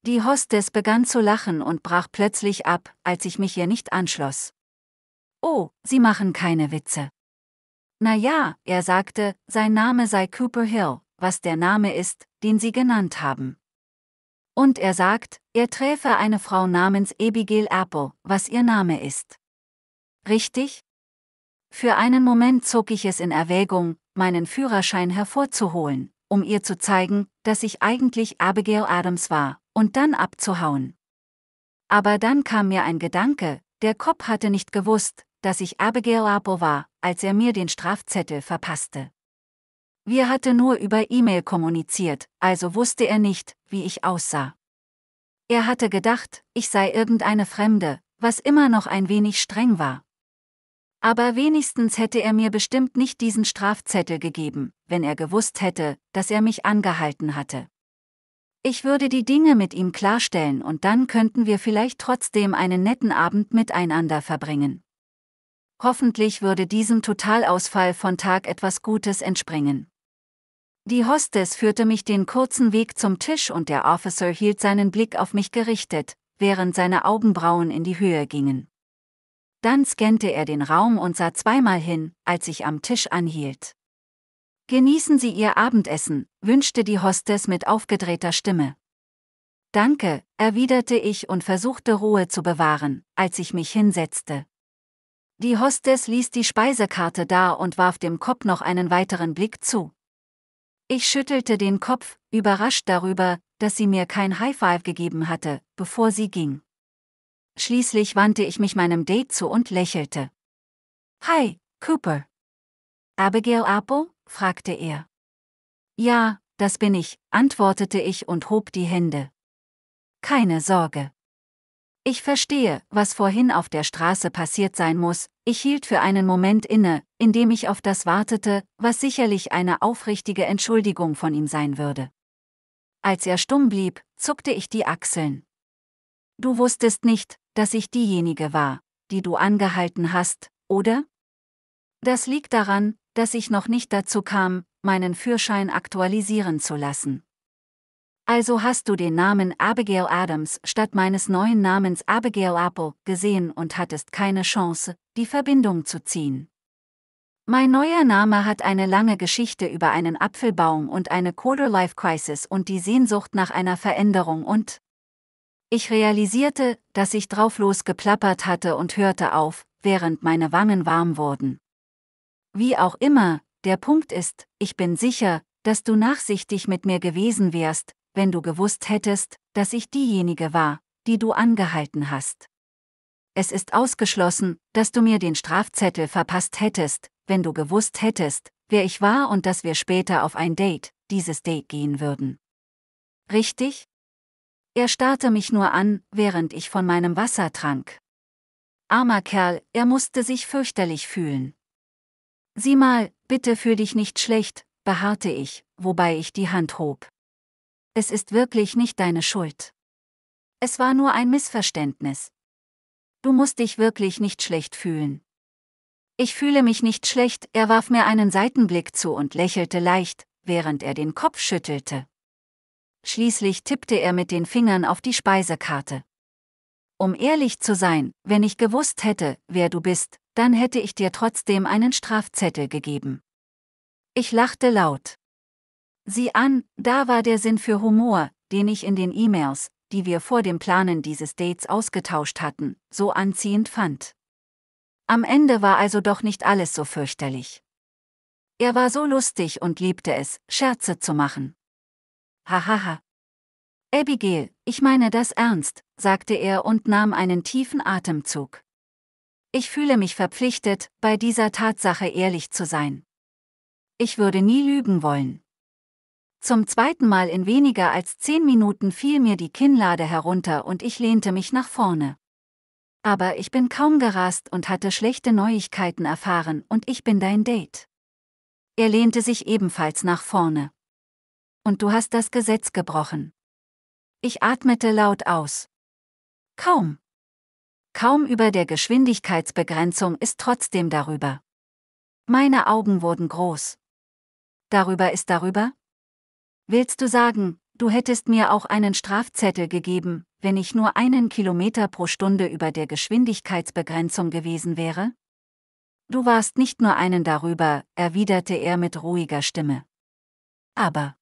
Die Hostess begann zu lachen und brach plötzlich ab, als ich mich ihr nicht anschloss. Oh, Sie machen keine Witze. Na ja, er sagte, sein Name sei Cooper Hill, was der Name ist, den Sie genannt haben. Und er sagt, er träfe eine Frau namens Abigail Apo, was ihr Name ist. Richtig? Für einen Moment zog ich es in Erwägung, meinen Führerschein hervorzuholen, um ihr zu zeigen, dass ich eigentlich Abigail Adams war, und dann abzuhauen. Aber dann kam mir ein Gedanke, der Kopf hatte nicht gewusst, dass ich Abigail Apo war, als er mir den Strafzettel verpasste. Wir hatten nur über E-Mail kommuniziert, also wusste er nicht, wie ich aussah. Er hatte gedacht, ich sei irgendeine Fremde, was immer noch ein wenig streng war. Aber wenigstens hätte er mir bestimmt nicht diesen Strafzettel gegeben, wenn er gewusst hätte, dass er mich angehalten hatte. Ich würde die Dinge mit ihm klarstellen und dann könnten wir vielleicht trotzdem einen netten Abend miteinander verbringen. Hoffentlich würde diesem Totalausfall von Tag etwas Gutes entspringen. Die Hostess führte mich den kurzen Weg zum Tisch und der Officer hielt seinen Blick auf mich gerichtet, während seine Augenbrauen in die Höhe gingen. Dann scannte er den Raum und sah zweimal hin, als ich am Tisch anhielt. Genießen Sie Ihr Abendessen, wünschte die Hostess mit aufgedrehter Stimme. Danke, erwiderte ich und versuchte Ruhe zu bewahren, als ich mich hinsetzte. Die Hostess ließ die Speisekarte da und warf dem Kopf noch einen weiteren Blick zu. Ich schüttelte den Kopf, überrascht darüber, dass sie mir kein High Five gegeben hatte, bevor sie ging. Schließlich wandte ich mich meinem Date zu und lächelte. Hi, Cooper. Abigail Apo? fragte er. Ja, das bin ich, antwortete ich und hob die Hände. Keine Sorge. Ich verstehe, was vorhin auf der Straße passiert sein muss, ich hielt für einen Moment inne, indem ich auf das wartete, was sicherlich eine aufrichtige Entschuldigung von ihm sein würde. Als er stumm blieb, zuckte ich die Achseln. Du wusstest nicht, dass ich diejenige war, die du angehalten hast, oder? Das liegt daran, dass ich noch nicht dazu kam, meinen Führschein aktualisieren zu lassen. Also hast du den Namen Abigail Adams statt meines neuen Namens Abigail Apple gesehen und hattest keine Chance, die Verbindung zu ziehen. Mein neuer Name hat eine lange Geschichte über einen Apfelbaum und eine Quarter-Life-Crisis und die Sehnsucht nach einer Veränderung und ich realisierte, dass ich drauflos geplappert hatte und hörte auf, während meine Wangen warm wurden. Wie auch immer, der Punkt ist, ich bin sicher, dass du nachsichtig mit mir gewesen wärst, wenn du gewusst hättest, dass ich diejenige war, die du angehalten hast. Es ist ausgeschlossen, dass du mir den Strafzettel verpasst hättest, wenn du gewusst hättest, wer ich war und dass wir später auf ein Date, dieses Date gehen würden. Richtig? Er starrte mich nur an, während ich von meinem Wasser trank. Armer Kerl, er musste sich fürchterlich fühlen. Sieh mal, bitte fühl dich nicht schlecht, beharrte ich, wobei ich die Hand hob. Es ist wirklich nicht deine Schuld. Es war nur ein Missverständnis. Du musst dich wirklich nicht schlecht fühlen. Ich fühle mich nicht schlecht, er warf mir einen Seitenblick zu und lächelte leicht, während er den Kopf schüttelte. Schließlich tippte er mit den Fingern auf die Speisekarte. Um ehrlich zu sein, wenn ich gewusst hätte, wer du bist, dann hätte ich dir trotzdem einen Strafzettel gegeben. Ich lachte laut. Sieh an, da war der Sinn für Humor, den ich in den E-Mails, die wir vor dem Planen dieses Dates ausgetauscht hatten, so anziehend fand. Am Ende war also doch nicht alles so fürchterlich. Er war so lustig und liebte es, Scherze zu machen. Hahaha. Abigail, ich meine das ernst, sagte er und nahm einen tiefen Atemzug. Ich fühle mich verpflichtet, bei dieser Tatsache ehrlich zu sein. Ich würde nie lügen wollen. Zum zweiten Mal in weniger als zehn Minuten fiel mir die Kinnlade herunter und ich lehnte mich nach vorne. Aber ich bin kaum gerast und hatte schlechte Neuigkeiten erfahren und ich bin dein Date. Er lehnte sich ebenfalls nach vorne. Und du hast das Gesetz gebrochen. Ich atmete laut aus. Kaum. Kaum über der Geschwindigkeitsbegrenzung ist trotzdem darüber. Meine Augen wurden groß. Darüber ist darüber? Willst du sagen, du hättest mir auch einen Strafzettel gegeben, wenn ich nur einen Kilometer pro Stunde über der Geschwindigkeitsbegrenzung gewesen wäre? Du warst nicht nur einen darüber, erwiderte er mit ruhiger Stimme. Aber.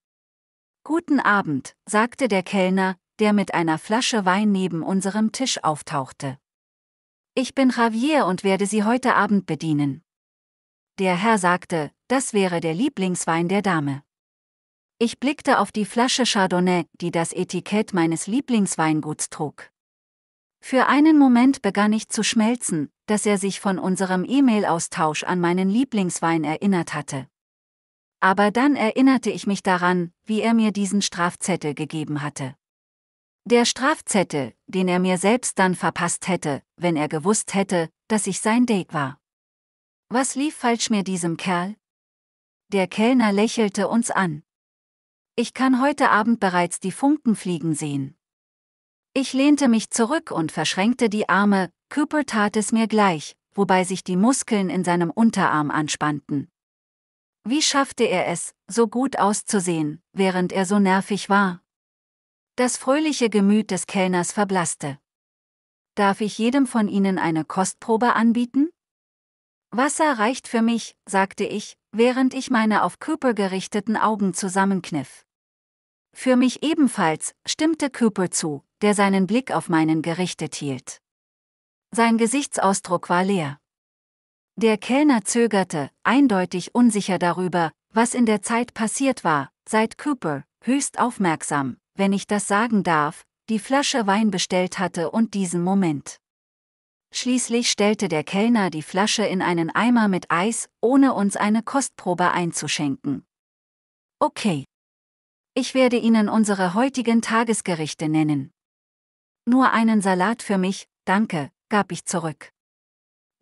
Guten Abend, sagte der Kellner, der mit einer Flasche Wein neben unserem Tisch auftauchte. Ich bin Javier und werde Sie heute Abend bedienen. Der Herr sagte, das wäre der Lieblingswein der Dame. Ich blickte auf die Flasche Chardonnay, die das Etikett meines Lieblingsweinguts trug. Für einen Moment begann ich zu schmelzen, dass er sich von unserem E-Mail-Austausch an meinen Lieblingswein erinnert hatte. Aber dann erinnerte ich mich daran, wie er mir diesen Strafzettel gegeben hatte. Der Strafzettel, den er mir selbst dann verpasst hätte, wenn er gewusst hätte, dass ich sein Date war. Was lief falsch mir diesem Kerl? Der Kellner lächelte uns an. Ich kann heute Abend bereits die Funken fliegen sehen. Ich lehnte mich zurück und verschränkte die Arme, Cooper tat es mir gleich, wobei sich die Muskeln in seinem Unterarm anspannten. Wie schaffte er es, so gut auszusehen, während er so nervig war? Das fröhliche Gemüt des Kellners verblasste. Darf ich jedem von Ihnen eine Kostprobe anbieten? Wasser reicht für mich, sagte ich, während ich meine auf Cooper gerichteten Augen zusammenkniff. Für mich ebenfalls, stimmte Cooper zu, der seinen Blick auf meinen gerichtet hielt. Sein Gesichtsausdruck war leer. Der Kellner zögerte, eindeutig unsicher darüber, was in der Zeit passiert war, seit Cooper, höchst aufmerksam, wenn ich das sagen darf, die Flasche Wein bestellt hatte und diesen Moment. Schließlich stellte der Kellner die Flasche in einen Eimer mit Eis, ohne uns eine Kostprobe einzuschenken. Okay. Ich werde Ihnen unsere heutigen Tagesgerichte nennen. Nur einen Salat für mich, danke, gab ich zurück.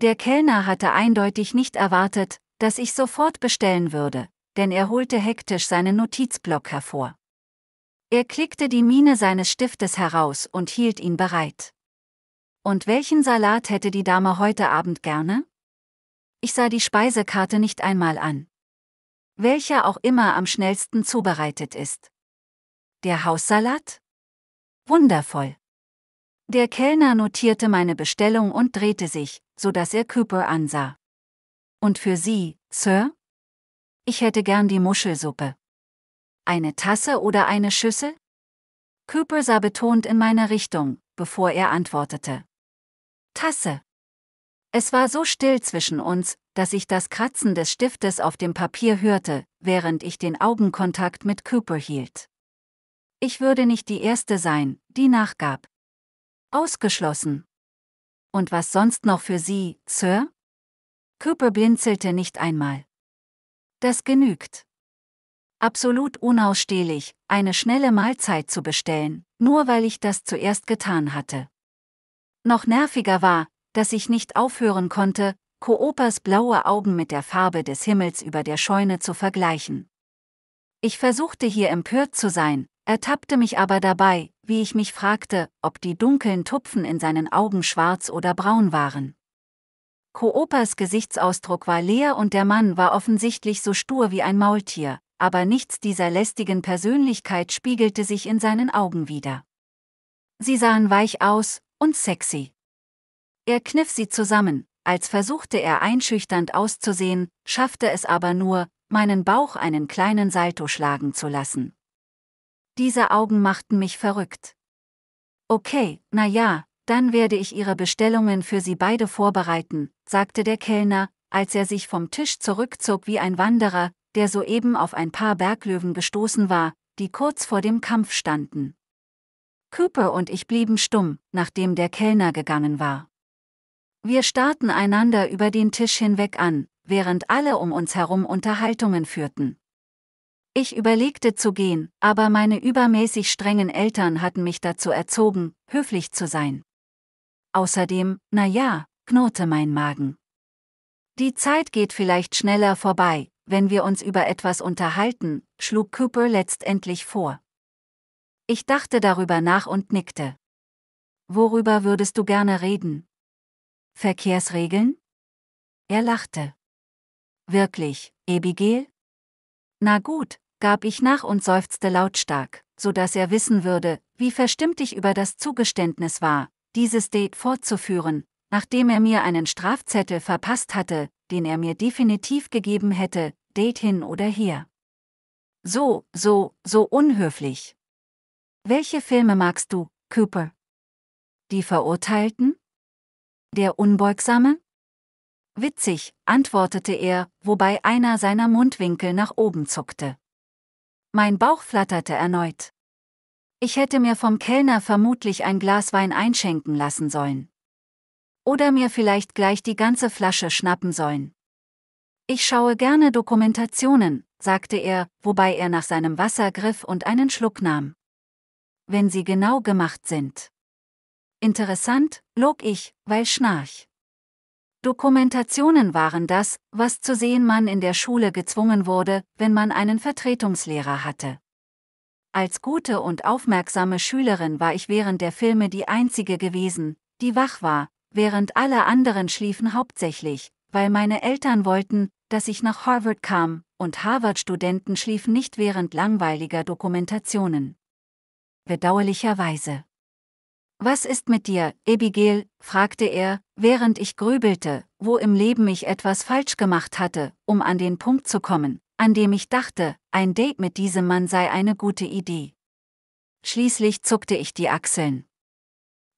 Der Kellner hatte eindeutig nicht erwartet, dass ich sofort bestellen würde, denn er holte hektisch seinen Notizblock hervor. Er klickte die Mine seines Stiftes heraus und hielt ihn bereit. Und welchen Salat hätte die Dame heute Abend gerne? Ich sah die Speisekarte nicht einmal an. Welcher auch immer am schnellsten zubereitet ist. Der Haussalat? Wundervoll. Der Kellner notierte meine Bestellung und drehte sich, so dass er Cooper ansah. Und für Sie, Sir? Ich hätte gern die Muschelsuppe. Eine Tasse oder eine Schüssel? Cooper sah betont in meine Richtung, bevor er antwortete. Tasse. Es war so still zwischen uns, dass ich das Kratzen des Stiftes auf dem Papier hörte, während ich den Augenkontakt mit Cooper hielt. Ich würde nicht die Erste sein, die nachgab. Ausgeschlossen. Und was sonst noch für Sie, Sir? Cooper blinzelte nicht einmal. Das genügt. Absolut unausstehlich, eine schnelle Mahlzeit zu bestellen, nur weil ich das zuerst getan hatte. Noch nerviger war, dass ich nicht aufhören konnte, Koopas blaue Augen mit der Farbe des Himmels über der Scheune zu vergleichen. Ich versuchte hier empört zu sein, ertappte mich aber dabei, wie ich mich fragte, ob die dunklen Tupfen in seinen Augen schwarz oder braun waren. Koopas Gesichtsausdruck war leer und der Mann war offensichtlich so stur wie ein Maultier, aber nichts dieser lästigen Persönlichkeit spiegelte sich in seinen Augen wider. Sie sahen weich aus, und sexy. Er kniff sie zusammen, als versuchte er einschüchternd auszusehen, schaffte es aber nur, meinen Bauch einen kleinen Salto schlagen zu lassen. Diese Augen machten mich verrückt. Okay, na ja, dann werde ich Ihre Bestellungen für Sie beide vorbereiten, sagte der Kellner, als er sich vom Tisch zurückzog wie ein Wanderer, der soeben auf ein paar Berglöwen gestoßen war, die kurz vor dem Kampf standen. Cooper und ich blieben stumm, nachdem der Kellner gegangen war. Wir starrten einander über den Tisch hinweg an, während alle um uns herum Unterhaltungen führten. Ich überlegte zu gehen, aber meine übermäßig strengen Eltern hatten mich dazu erzogen, höflich zu sein. Außerdem, na ja, knurrte mein Magen. Die Zeit geht vielleicht schneller vorbei, wenn wir uns über etwas unterhalten, schlug Cooper letztendlich vor. Ich dachte darüber nach und nickte. Worüber würdest du gerne reden? Verkehrsregeln? Er lachte. Wirklich, Ebigel? Na gut, gab ich nach und seufzte lautstark, so dass er wissen würde, wie verstimmt ich über das Zugeständnis war, dieses Date fortzuführen, nachdem er mir einen Strafzettel verpasst hatte, den er mir definitiv gegeben hätte, Date hin oder her. So, so, so unhöflich. Welche Filme magst du, Cooper? Die Verurteilten? Der Unbeugsame? Witzig, antwortete er, wobei einer seiner Mundwinkel nach oben zuckte. Mein Bauch flatterte erneut. Ich hätte mir vom Kellner vermutlich ein Glas Wein einschenken lassen sollen. Oder mir vielleicht gleich die ganze Flasche schnappen sollen. Ich schaue gerne Dokumentationen, sagte er, wobei er nach seinem Wasser griff und einen Schluck nahm wenn sie genau gemacht sind. Interessant, log ich, weil Schnarch. Dokumentationen waren das, was zu sehen man in der Schule gezwungen wurde, wenn man einen Vertretungslehrer hatte. Als gute und aufmerksame Schülerin war ich während der Filme die einzige gewesen, die wach war, während alle anderen schliefen hauptsächlich, weil meine Eltern wollten, dass ich nach Harvard kam, und Harvard-Studenten schliefen nicht während langweiliger Dokumentationen bedauerlicherweise. Was ist mit dir, Abigail? fragte er, während ich grübelte, wo im Leben ich etwas falsch gemacht hatte, um an den Punkt zu kommen, an dem ich dachte, ein Date mit diesem Mann sei eine gute Idee. Schließlich zuckte ich die Achseln.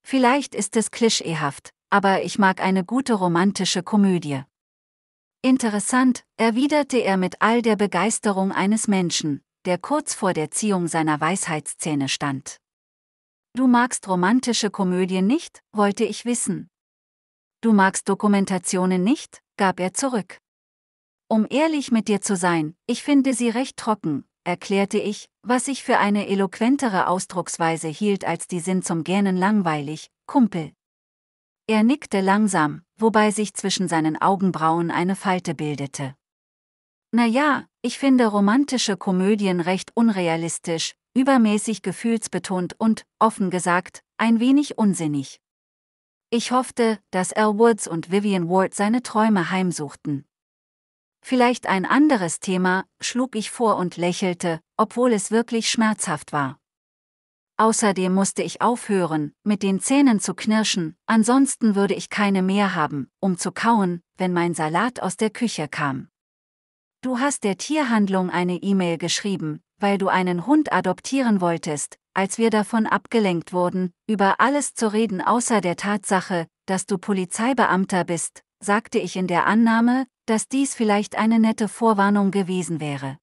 Vielleicht ist es klischeehaft, aber ich mag eine gute romantische Komödie. Interessant, erwiderte er mit all der Begeisterung eines Menschen, der kurz vor der Ziehung seiner Weisheitszähne stand. Du magst romantische Komödien nicht, wollte ich wissen. Du magst Dokumentationen nicht, gab er zurück. Um ehrlich mit dir zu sein, ich finde sie recht trocken, erklärte ich, was ich für eine eloquentere Ausdrucksweise hielt als die Sinn zum Gähnen langweilig, Kumpel. Er nickte langsam, wobei sich zwischen seinen Augenbrauen eine Falte bildete. Naja, ich finde romantische Komödien recht unrealistisch, übermäßig gefühlsbetont und, offen gesagt, ein wenig unsinnig. Ich hoffte, dass Al Woods und Vivian Ward seine Träume heimsuchten. Vielleicht ein anderes Thema, schlug ich vor und lächelte, obwohl es wirklich schmerzhaft war. Außerdem musste ich aufhören, mit den Zähnen zu knirschen, ansonsten würde ich keine mehr haben, um zu kauen, wenn mein Salat aus der Küche kam. Du hast der Tierhandlung eine E-Mail geschrieben, weil du einen Hund adoptieren wolltest, als wir davon abgelenkt wurden, über alles zu reden außer der Tatsache, dass du Polizeibeamter bist, sagte ich in der Annahme, dass dies vielleicht eine nette Vorwarnung gewesen wäre.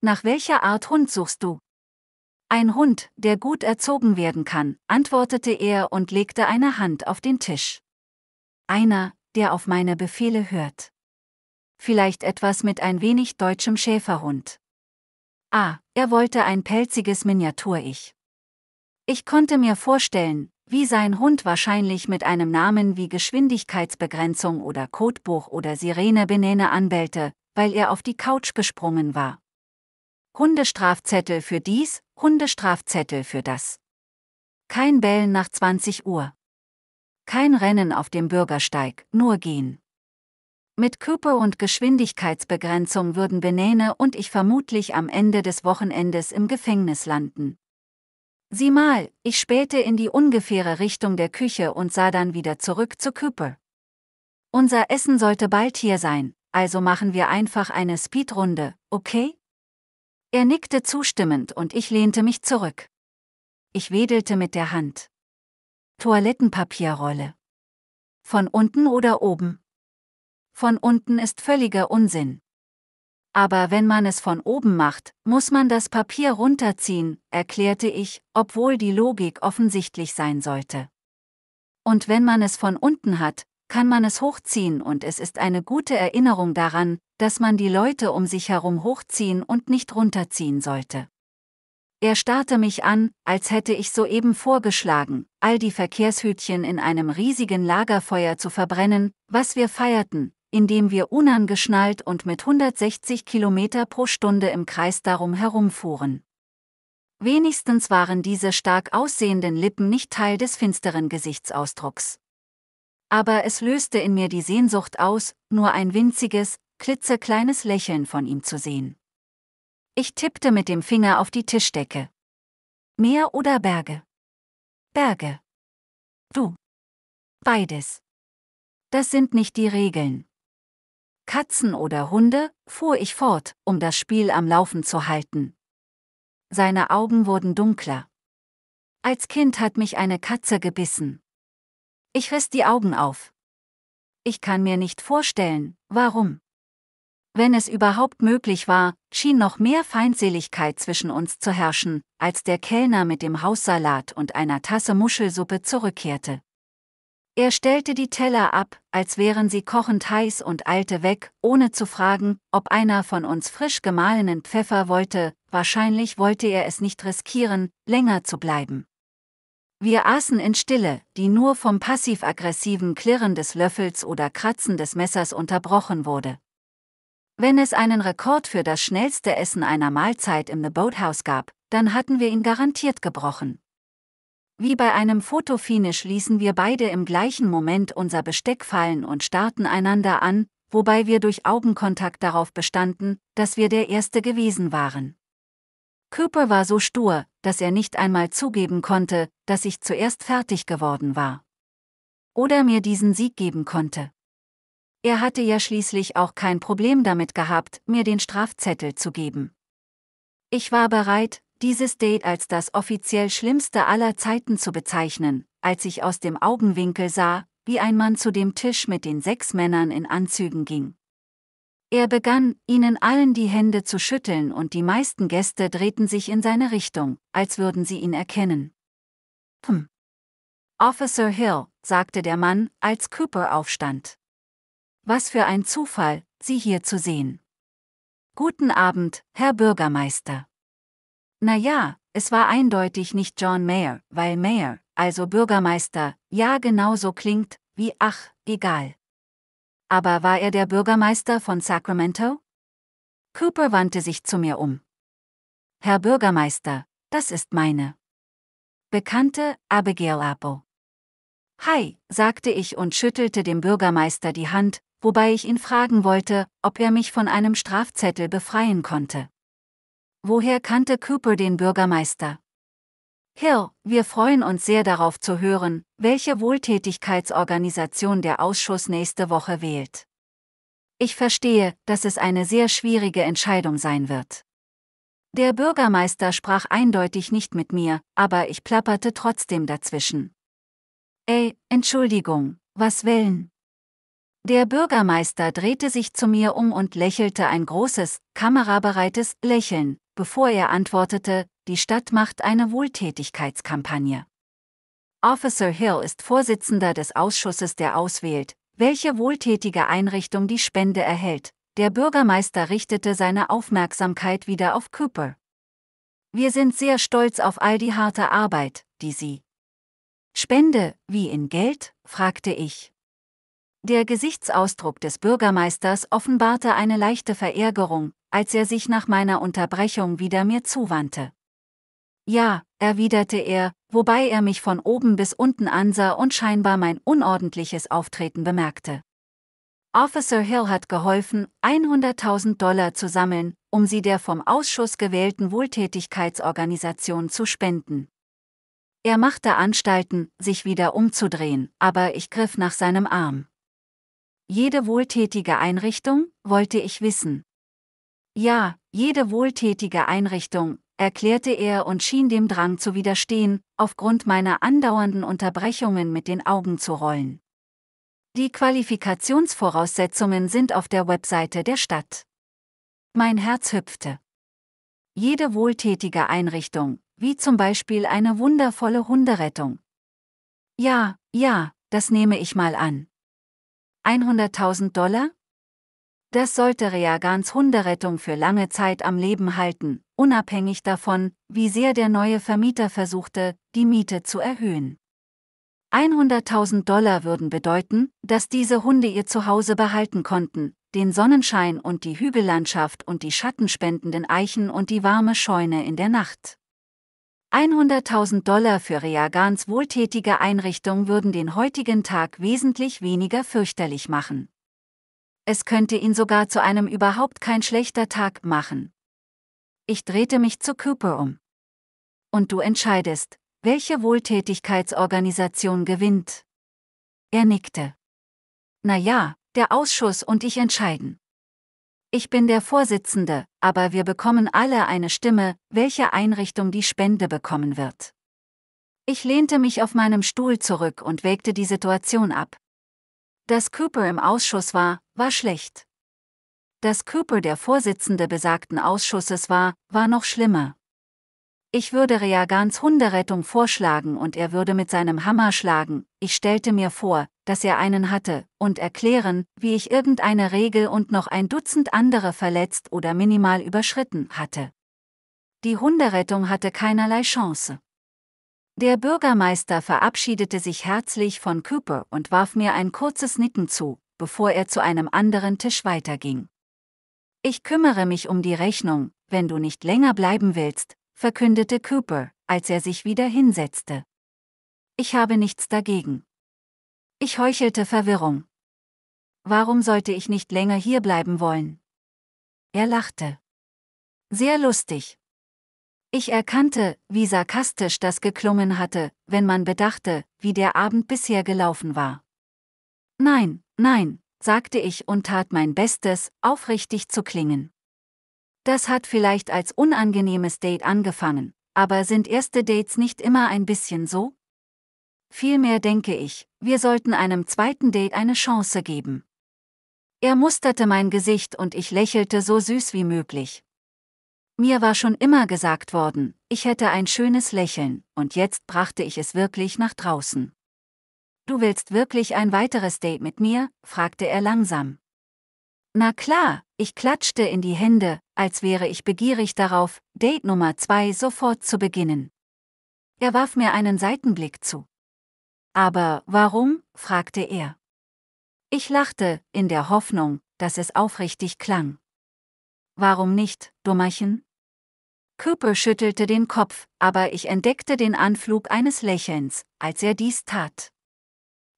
Nach welcher Art Hund suchst du? Ein Hund, der gut erzogen werden kann, antwortete er und legte eine Hand auf den Tisch. Einer, der auf meine Befehle hört vielleicht etwas mit ein wenig deutschem Schäferhund. Ah, er wollte ein pelziges Miniatur-Ich. Ich konnte mir vorstellen, wie sein Hund wahrscheinlich mit einem Namen wie Geschwindigkeitsbegrenzung oder Codebuch oder Sirene Benene anbellte, weil er auf die Couch gesprungen war. Hundestrafzettel für dies, Hundestrafzettel für das. Kein Bellen nach 20 Uhr. Kein Rennen auf dem Bürgersteig, nur gehen. Mit Körper- und Geschwindigkeitsbegrenzung würden Benene und ich vermutlich am Ende des Wochenendes im Gefängnis landen. Sieh mal, ich spähte in die ungefähre Richtung der Küche und sah dann wieder zurück zu Küppel. Unser Essen sollte bald hier sein, also machen wir einfach eine Speedrunde, okay? Er nickte zustimmend und ich lehnte mich zurück. Ich wedelte mit der Hand. Toilettenpapierrolle. Von unten oder oben? von unten ist völliger Unsinn. Aber wenn man es von oben macht, muss man das Papier runterziehen, erklärte ich, obwohl die Logik offensichtlich sein sollte. Und wenn man es von unten hat, kann man es hochziehen und es ist eine gute Erinnerung daran, dass man die Leute um sich herum hochziehen und nicht runterziehen sollte. Er starrte mich an, als hätte ich soeben vorgeschlagen, all die Verkehrshütchen in einem riesigen Lagerfeuer zu verbrennen, was wir feierten, indem wir unangeschnallt und mit 160 km pro Stunde im Kreis darum herumfuhren. Wenigstens waren diese stark aussehenden Lippen nicht Teil des finsteren Gesichtsausdrucks. Aber es löste in mir die Sehnsucht aus, nur ein winziges, klitzekleines Lächeln von ihm zu sehen. Ich tippte mit dem Finger auf die Tischdecke. Meer oder Berge? Berge. Du. Beides. Das sind nicht die Regeln. Katzen oder Hunde, fuhr ich fort, um das Spiel am Laufen zu halten. Seine Augen wurden dunkler. Als Kind hat mich eine Katze gebissen. Ich riss die Augen auf. Ich kann mir nicht vorstellen, warum. Wenn es überhaupt möglich war, schien noch mehr Feindseligkeit zwischen uns zu herrschen, als der Kellner mit dem Haussalat und einer Tasse Muschelsuppe zurückkehrte. Er stellte die Teller ab, als wären sie kochend heiß und eilte weg, ohne zu fragen, ob einer von uns frisch gemahlenen Pfeffer wollte, wahrscheinlich wollte er es nicht riskieren, länger zu bleiben. Wir aßen in Stille, die nur vom passiv-aggressiven Klirren des Löffels oder Kratzen des Messers unterbrochen wurde. Wenn es einen Rekord für das schnellste Essen einer Mahlzeit im The Boathouse gab, dann hatten wir ihn garantiert gebrochen. Wie bei einem Fotofinish ließen wir beide im gleichen Moment unser Besteck fallen und starrten einander an, wobei wir durch Augenkontakt darauf bestanden, dass wir der Erste gewesen waren. Cooper war so stur, dass er nicht einmal zugeben konnte, dass ich zuerst fertig geworden war. Oder mir diesen Sieg geben konnte. Er hatte ja schließlich auch kein Problem damit gehabt, mir den Strafzettel zu geben. Ich war bereit, dieses Date als das offiziell schlimmste aller Zeiten zu bezeichnen, als ich aus dem Augenwinkel sah, wie ein Mann zu dem Tisch mit den sechs Männern in Anzügen ging. Er begann, ihnen allen die Hände zu schütteln und die meisten Gäste drehten sich in seine Richtung, als würden sie ihn erkennen. Hm. Officer Hill, sagte der Mann, als Cooper aufstand. Was für ein Zufall, Sie hier zu sehen. Guten Abend, Herr Bürgermeister. Na ja, es war eindeutig nicht John Mayer, weil Mayer, also Bürgermeister, ja genauso klingt, wie ach, egal. Aber war er der Bürgermeister von Sacramento? Cooper wandte sich zu mir um. Herr Bürgermeister, das ist meine. Bekannte, Abigail Apple. Hi, sagte ich und schüttelte dem Bürgermeister die Hand, wobei ich ihn fragen wollte, ob er mich von einem Strafzettel befreien konnte. Woher kannte Cooper den Bürgermeister? Hill, wir freuen uns sehr darauf zu hören, welche Wohltätigkeitsorganisation der Ausschuss nächste Woche wählt. Ich verstehe, dass es eine sehr schwierige Entscheidung sein wird. Der Bürgermeister sprach eindeutig nicht mit mir, aber ich plapperte trotzdem dazwischen. Ey, Entschuldigung, was willen? Der Bürgermeister drehte sich zu mir um und lächelte ein großes, kamerabereites Lächeln, bevor er antwortete, die Stadt macht eine Wohltätigkeitskampagne. Officer Hill ist Vorsitzender des Ausschusses, der auswählt, welche wohltätige Einrichtung die Spende erhält. Der Bürgermeister richtete seine Aufmerksamkeit wieder auf Cooper. Wir sind sehr stolz auf all die harte Arbeit, die Sie. Spende, wie in Geld? fragte ich. Der Gesichtsausdruck des Bürgermeisters offenbarte eine leichte Verärgerung, als er sich nach meiner Unterbrechung wieder mir zuwandte. Ja, erwiderte er, wobei er mich von oben bis unten ansah und scheinbar mein unordentliches Auftreten bemerkte. Officer Hill hat geholfen, 100.000 Dollar zu sammeln, um sie der vom Ausschuss gewählten Wohltätigkeitsorganisation zu spenden. Er machte Anstalten, sich wieder umzudrehen, aber ich griff nach seinem Arm. Jede wohltätige Einrichtung, wollte ich wissen. Ja, jede wohltätige Einrichtung, erklärte er und schien dem Drang zu widerstehen, aufgrund meiner andauernden Unterbrechungen mit den Augen zu rollen. Die Qualifikationsvoraussetzungen sind auf der Webseite der Stadt. Mein Herz hüpfte. Jede wohltätige Einrichtung, wie zum Beispiel eine wundervolle Hunderettung. Ja, ja, das nehme ich mal an. 100.000 Dollar? Das sollte Reagans Hunderettung für lange Zeit am Leben halten, unabhängig davon, wie sehr der neue Vermieter versuchte, die Miete zu erhöhen. 100.000 Dollar würden bedeuten, dass diese Hunde ihr Zuhause behalten konnten, den Sonnenschein und die Hügellandschaft und die schattenspendenden Eichen und die warme Scheune in der Nacht. 100.000 Dollar für Reagans wohltätige Einrichtung würden den heutigen Tag wesentlich weniger fürchterlich machen. Es könnte ihn sogar zu einem überhaupt kein schlechter Tag machen. Ich drehte mich zu Cooper um. Und du entscheidest, welche Wohltätigkeitsorganisation gewinnt. Er nickte. Na ja, der Ausschuss und ich entscheiden. Ich bin der Vorsitzende, aber wir bekommen alle eine Stimme, welche Einrichtung die Spende bekommen wird. Ich lehnte mich auf meinem Stuhl zurück und wägte die Situation ab. Dass Cooper im Ausschuss war, war schlecht. Dass Cooper der Vorsitzende besagten Ausschusses war, war noch schlimmer. Ich würde Reagans Hunderettung vorschlagen und er würde mit seinem Hammer schlagen, ich stellte mir vor, dass er einen hatte, und erklären, wie ich irgendeine Regel und noch ein Dutzend andere verletzt oder minimal überschritten hatte. Die Hunderettung hatte keinerlei Chance. Der Bürgermeister verabschiedete sich herzlich von Cooper und warf mir ein kurzes Nicken zu, bevor er zu einem anderen Tisch weiterging. Ich kümmere mich um die Rechnung, wenn du nicht länger bleiben willst, verkündete Cooper, als er sich wieder hinsetzte. Ich habe nichts dagegen. Ich heuchelte Verwirrung. Warum sollte ich nicht länger hierbleiben wollen? Er lachte. Sehr lustig. Ich erkannte, wie sarkastisch das geklungen hatte, wenn man bedachte, wie der Abend bisher gelaufen war. Nein, nein, sagte ich und tat mein Bestes, aufrichtig zu klingen. Das hat vielleicht als unangenehmes Date angefangen, aber sind erste Dates nicht immer ein bisschen so? Vielmehr denke ich, wir sollten einem zweiten Date eine Chance geben. Er musterte mein Gesicht und ich lächelte so süß wie möglich. Mir war schon immer gesagt worden, ich hätte ein schönes Lächeln, und jetzt brachte ich es wirklich nach draußen. Du willst wirklich ein weiteres Date mit mir? fragte er langsam. Na klar, ich klatschte in die Hände, als wäre ich begierig darauf, Date Nummer 2 sofort zu beginnen. Er warf mir einen Seitenblick zu. Aber warum? fragte er. Ich lachte, in der Hoffnung, dass es aufrichtig klang. Warum nicht, Dummerchen? Cooper schüttelte den Kopf, aber ich entdeckte den Anflug eines Lächelns, als er dies tat.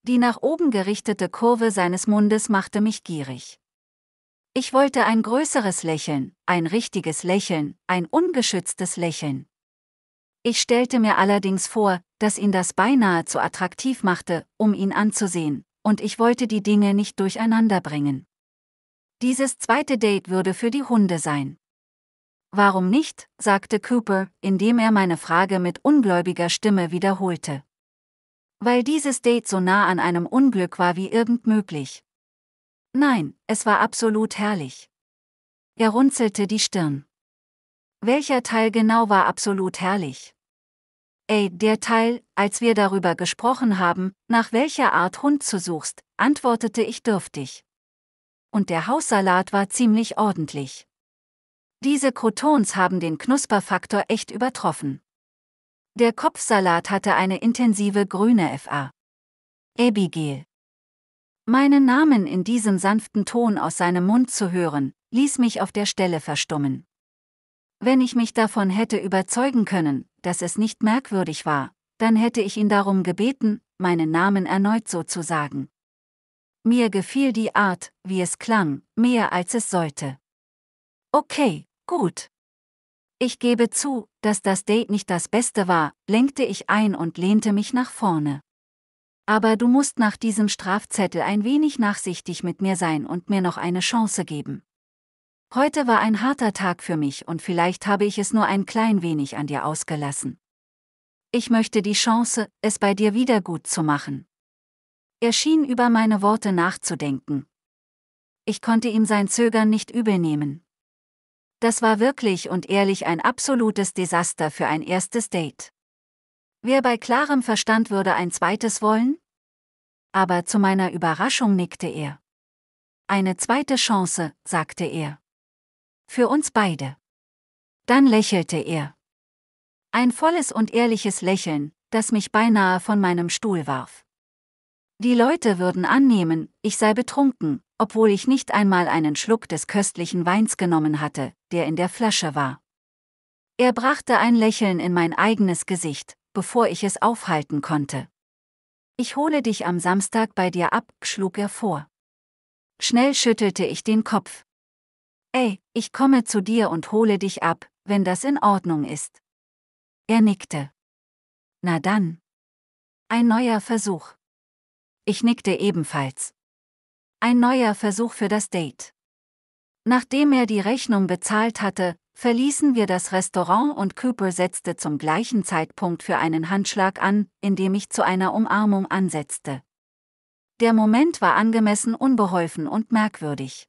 Die nach oben gerichtete Kurve seines Mundes machte mich gierig. Ich wollte ein größeres Lächeln, ein richtiges Lächeln, ein ungeschütztes Lächeln. Ich stellte mir allerdings vor, dass ihn das beinahe zu attraktiv machte, um ihn anzusehen, und ich wollte die Dinge nicht durcheinander bringen. Dieses zweite Date würde für die Hunde sein. Warum nicht? sagte Cooper, indem er meine Frage mit ungläubiger Stimme wiederholte. Weil dieses Date so nah an einem Unglück war wie irgend möglich. Nein, es war absolut herrlich. Er runzelte die Stirn. Welcher Teil genau war absolut herrlich? Ey, der Teil, als wir darüber gesprochen haben, nach welcher Art Hund du suchst, antwortete ich dürftig. Und der Haussalat war ziemlich ordentlich. Diese Crotons haben den Knusperfaktor echt übertroffen. Der Kopfsalat hatte eine intensive grüne FA. Abigail. Meinen Namen in diesem sanften Ton aus seinem Mund zu hören, ließ mich auf der Stelle verstummen. Wenn ich mich davon hätte überzeugen können, dass es nicht merkwürdig war, dann hätte ich ihn darum gebeten, meinen Namen erneut so zu sagen. Mir gefiel die Art, wie es klang, mehr als es sollte. Okay, gut. Ich gebe zu, dass das Date nicht das Beste war, lenkte ich ein und lehnte mich nach vorne aber du musst nach diesem Strafzettel ein wenig nachsichtig mit mir sein und mir noch eine Chance geben. Heute war ein harter Tag für mich und vielleicht habe ich es nur ein klein wenig an dir ausgelassen. Ich möchte die Chance, es bei dir wieder gut zu machen. Er schien über meine Worte nachzudenken. Ich konnte ihm sein Zögern nicht übelnehmen. Das war wirklich und ehrlich ein absolutes Desaster für ein erstes Date. Wer bei klarem Verstand würde ein zweites wollen? aber zu meiner Überraschung nickte er. Eine zweite Chance, sagte er. Für uns beide. Dann lächelte er. Ein volles und ehrliches Lächeln, das mich beinahe von meinem Stuhl warf. Die Leute würden annehmen, ich sei betrunken, obwohl ich nicht einmal einen Schluck des köstlichen Weins genommen hatte, der in der Flasche war. Er brachte ein Lächeln in mein eigenes Gesicht, bevor ich es aufhalten konnte. Ich hole dich am Samstag bei dir ab, schlug er vor. Schnell schüttelte ich den Kopf. Ey, ich komme zu dir und hole dich ab, wenn das in Ordnung ist. Er nickte. Na dann. Ein neuer Versuch. Ich nickte ebenfalls. Ein neuer Versuch für das Date. Nachdem er die Rechnung bezahlt hatte, verließen wir das Restaurant und Cooper setzte zum gleichen Zeitpunkt für einen Handschlag an, indem ich zu einer Umarmung ansetzte. Der Moment war angemessen unbeholfen und merkwürdig.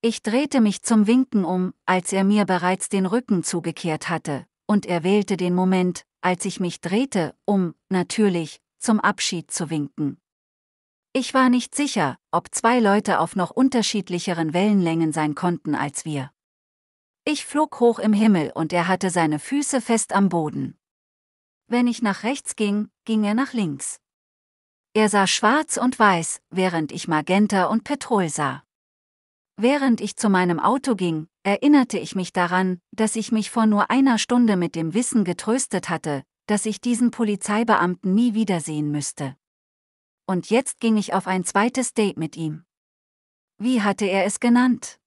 Ich drehte mich zum Winken um, als er mir bereits den Rücken zugekehrt hatte, und er wählte den Moment, als ich mich drehte, um, natürlich, zum Abschied zu winken. Ich war nicht sicher, ob zwei Leute auf noch unterschiedlicheren Wellenlängen sein konnten als wir. Ich flog hoch im Himmel und er hatte seine Füße fest am Boden. Wenn ich nach rechts ging, ging er nach links. Er sah schwarz und weiß, während ich Magenta und Petrol sah. Während ich zu meinem Auto ging, erinnerte ich mich daran, dass ich mich vor nur einer Stunde mit dem Wissen getröstet hatte, dass ich diesen Polizeibeamten nie wiedersehen müsste. Und jetzt ging ich auf ein zweites Date mit ihm. Wie hatte er es genannt?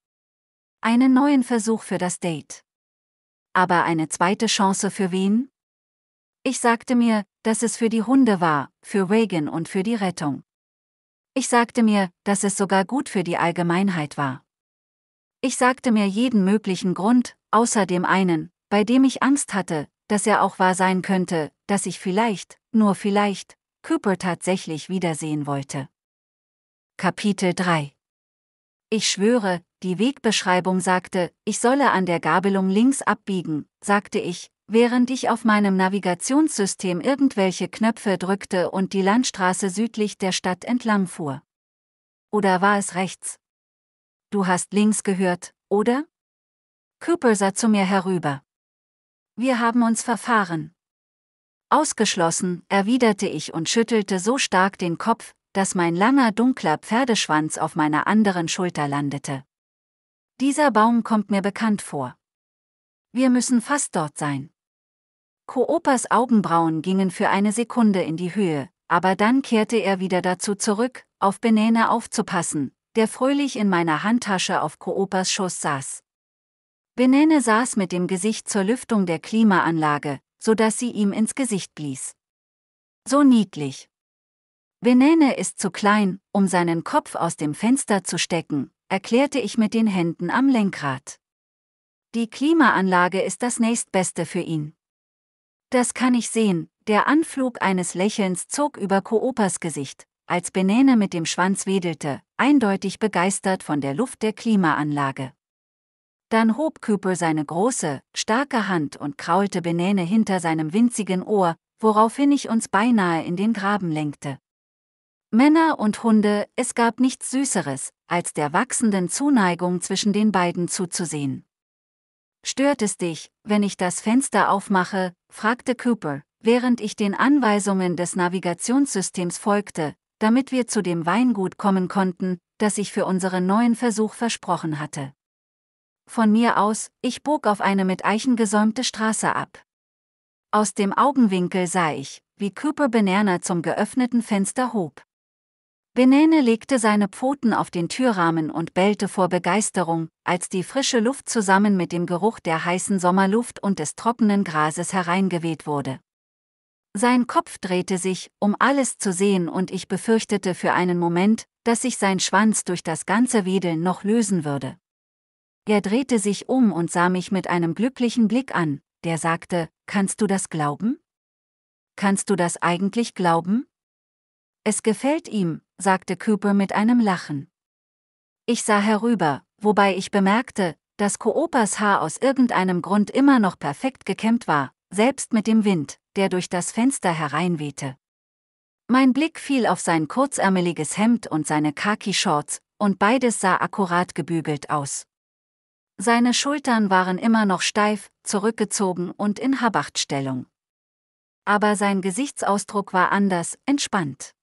Einen neuen Versuch für das Date. Aber eine zweite Chance für wen? Ich sagte mir, dass es für die Hunde war, für Reagan und für die Rettung. Ich sagte mir, dass es sogar gut für die Allgemeinheit war. Ich sagte mir jeden möglichen Grund, außer dem einen, bei dem ich Angst hatte, dass er auch wahr sein könnte, dass ich vielleicht, nur vielleicht, Cooper tatsächlich wiedersehen wollte. Kapitel 3 Ich schwöre, die Wegbeschreibung sagte, ich solle an der Gabelung links abbiegen, sagte ich, während ich auf meinem Navigationssystem irgendwelche Knöpfe drückte und die Landstraße südlich der Stadt entlangfuhr. Oder war es rechts? Du hast links gehört, oder? Cooper sah zu mir herüber. Wir haben uns verfahren. Ausgeschlossen, erwiderte ich und schüttelte so stark den Kopf, dass mein langer dunkler Pferdeschwanz auf meiner anderen Schulter landete. Dieser Baum kommt mir bekannt vor. Wir müssen fast dort sein. Koopas Augenbrauen gingen für eine Sekunde in die Höhe, aber dann kehrte er wieder dazu zurück, auf Benene aufzupassen, der fröhlich in meiner Handtasche auf Koopas Schoß saß. Benene saß mit dem Gesicht zur Lüftung der Klimaanlage, so dass sie ihm ins Gesicht blies. So niedlich. Benene ist zu klein, um seinen Kopf aus dem Fenster zu stecken, erklärte ich mit den Händen am Lenkrad. Die Klimaanlage ist das nächstbeste für ihn. Das kann ich sehen, der Anflug eines Lächelns zog über Koopas Gesicht, als Benene mit dem Schwanz wedelte, eindeutig begeistert von der Luft der Klimaanlage. Dann hob Küpel seine große, starke Hand und kraulte Benene hinter seinem winzigen Ohr, woraufhin ich uns beinahe in den Graben lenkte. Männer und Hunde, es gab nichts Süßeres, als der wachsenden Zuneigung zwischen den beiden zuzusehen. Stört es dich, wenn ich das Fenster aufmache? fragte Cooper, während ich den Anweisungen des Navigationssystems folgte, damit wir zu dem Weingut kommen konnten, das ich für unseren neuen Versuch versprochen hatte. Von mir aus, ich bog auf eine mit Eichen gesäumte Straße ab. Aus dem Augenwinkel sah ich, wie Cooper Benerner zum geöffneten Fenster hob. Benene legte seine Pfoten auf den Türrahmen und bellte vor Begeisterung, als die frische Luft zusammen mit dem Geruch der heißen Sommerluft und des trockenen Grases hereingeweht wurde. Sein Kopf drehte sich, um alles zu sehen und ich befürchtete für einen Moment, dass sich sein Schwanz durch das ganze Wedeln noch lösen würde. Er drehte sich um und sah mich mit einem glücklichen Blick an, der sagte, Kannst du das glauben? Kannst du das eigentlich glauben? Es gefällt ihm, sagte Cooper mit einem Lachen. Ich sah herüber, wobei ich bemerkte, dass Coopers Haar aus irgendeinem Grund immer noch perfekt gekämmt war, selbst mit dem Wind, der durch das Fenster hereinwehte. Mein Blick fiel auf sein kurzärmeliges Hemd und seine Khaki-Shorts, und beides sah akkurat gebügelt aus. Seine Schultern waren immer noch steif, zurückgezogen und in Habachtstellung. Aber sein Gesichtsausdruck war anders, entspannt.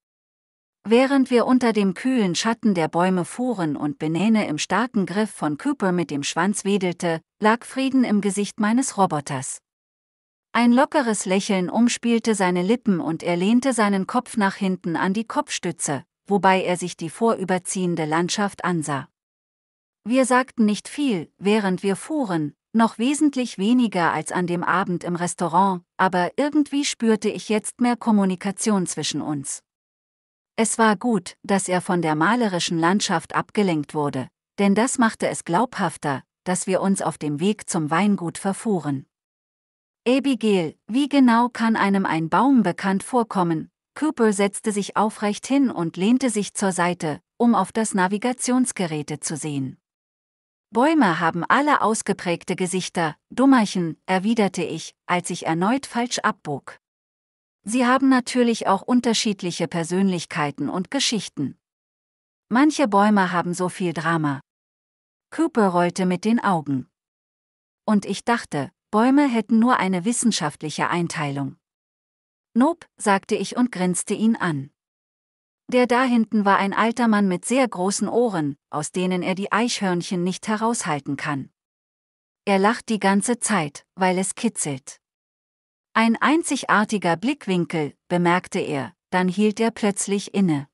Während wir unter dem kühlen Schatten der Bäume fuhren und Benene im starken Griff von Cooper mit dem Schwanz wedelte, lag Frieden im Gesicht meines Roboters. Ein lockeres Lächeln umspielte seine Lippen und er lehnte seinen Kopf nach hinten an die Kopfstütze, wobei er sich die vorüberziehende Landschaft ansah. Wir sagten nicht viel, während wir fuhren, noch wesentlich weniger als an dem Abend im Restaurant, aber irgendwie spürte ich jetzt mehr Kommunikation zwischen uns. Es war gut, dass er von der malerischen Landschaft abgelenkt wurde, denn das machte es glaubhafter, dass wir uns auf dem Weg zum Weingut verfuhren. Abigail, wie genau kann einem ein Baum bekannt vorkommen? Cooper setzte sich aufrecht hin und lehnte sich zur Seite, um auf das Navigationsgeräte zu sehen. Bäume haben alle ausgeprägte Gesichter, Dummerchen, erwiderte ich, als ich erneut falsch abbog. Sie haben natürlich auch unterschiedliche Persönlichkeiten und Geschichten. Manche Bäume haben so viel Drama. Cooper rollte mit den Augen. Und ich dachte, Bäume hätten nur eine wissenschaftliche Einteilung. Nope, sagte ich und grinste ihn an. Der da hinten war ein alter Mann mit sehr großen Ohren, aus denen er die Eichhörnchen nicht heraushalten kann. Er lacht die ganze Zeit, weil es kitzelt. Ein einzigartiger Blickwinkel, bemerkte er, dann hielt er plötzlich inne.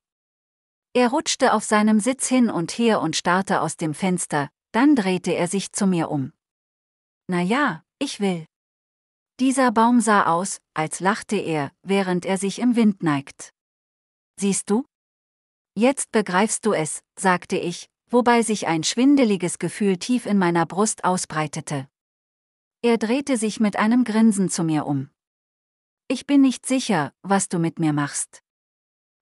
Er rutschte auf seinem Sitz hin und her und starrte aus dem Fenster, dann drehte er sich zu mir um. Na ja, ich will. Dieser Baum sah aus, als lachte er, während er sich im Wind neigt. Siehst du? Jetzt begreifst du es, sagte ich, wobei sich ein schwindeliges Gefühl tief in meiner Brust ausbreitete. Er drehte sich mit einem Grinsen zu mir um. Ich bin nicht sicher, was du mit mir machst.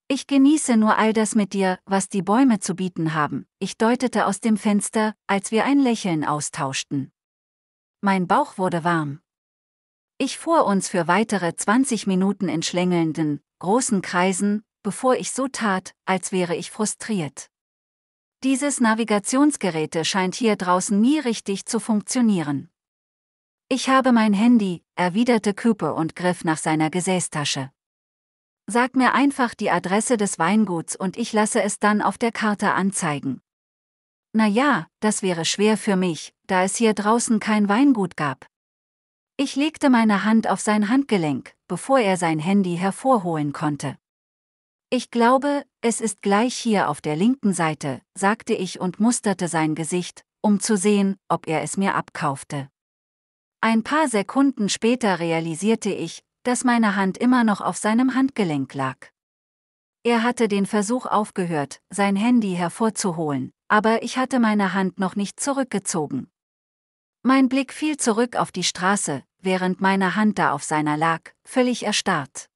Ich genieße nur all das mit dir, was die Bäume zu bieten haben, ich deutete aus dem Fenster, als wir ein Lächeln austauschten. Mein Bauch wurde warm. Ich fuhr uns für weitere 20 Minuten in schlängelnden, großen Kreisen, bevor ich so tat, als wäre ich frustriert. Dieses Navigationsgeräte scheint hier draußen nie richtig zu funktionieren. Ich habe mein Handy, erwiderte Cooper und griff nach seiner Gesäßtasche. Sag mir einfach die Adresse des Weinguts und ich lasse es dann auf der Karte anzeigen. Na ja, das wäre schwer für mich, da es hier draußen kein Weingut gab. Ich legte meine Hand auf sein Handgelenk, bevor er sein Handy hervorholen konnte. Ich glaube, es ist gleich hier auf der linken Seite, sagte ich und musterte sein Gesicht, um zu sehen, ob er es mir abkaufte. Ein paar Sekunden später realisierte ich, dass meine Hand immer noch auf seinem Handgelenk lag. Er hatte den Versuch aufgehört, sein Handy hervorzuholen, aber ich hatte meine Hand noch nicht zurückgezogen. Mein Blick fiel zurück auf die Straße, während meine Hand da auf seiner lag, völlig erstarrt.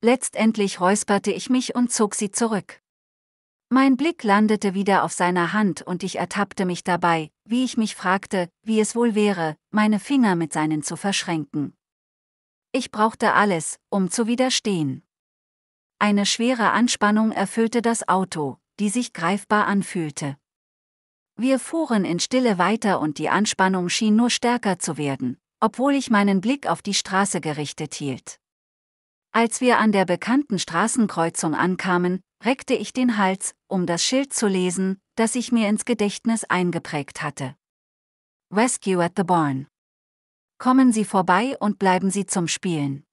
Letztendlich räusperte ich mich und zog sie zurück. Mein Blick landete wieder auf seiner Hand und ich ertappte mich dabei, wie ich mich fragte, wie es wohl wäre, meine Finger mit seinen zu verschränken. Ich brauchte alles, um zu widerstehen. Eine schwere Anspannung erfüllte das Auto, die sich greifbar anfühlte. Wir fuhren in Stille weiter und die Anspannung schien nur stärker zu werden, obwohl ich meinen Blick auf die Straße gerichtet hielt. Als wir an der bekannten Straßenkreuzung ankamen, reckte ich den Hals, um das Schild zu lesen, das ich mir ins Gedächtnis eingeprägt hatte. Rescue at the Barn. Kommen Sie vorbei und bleiben Sie zum Spielen.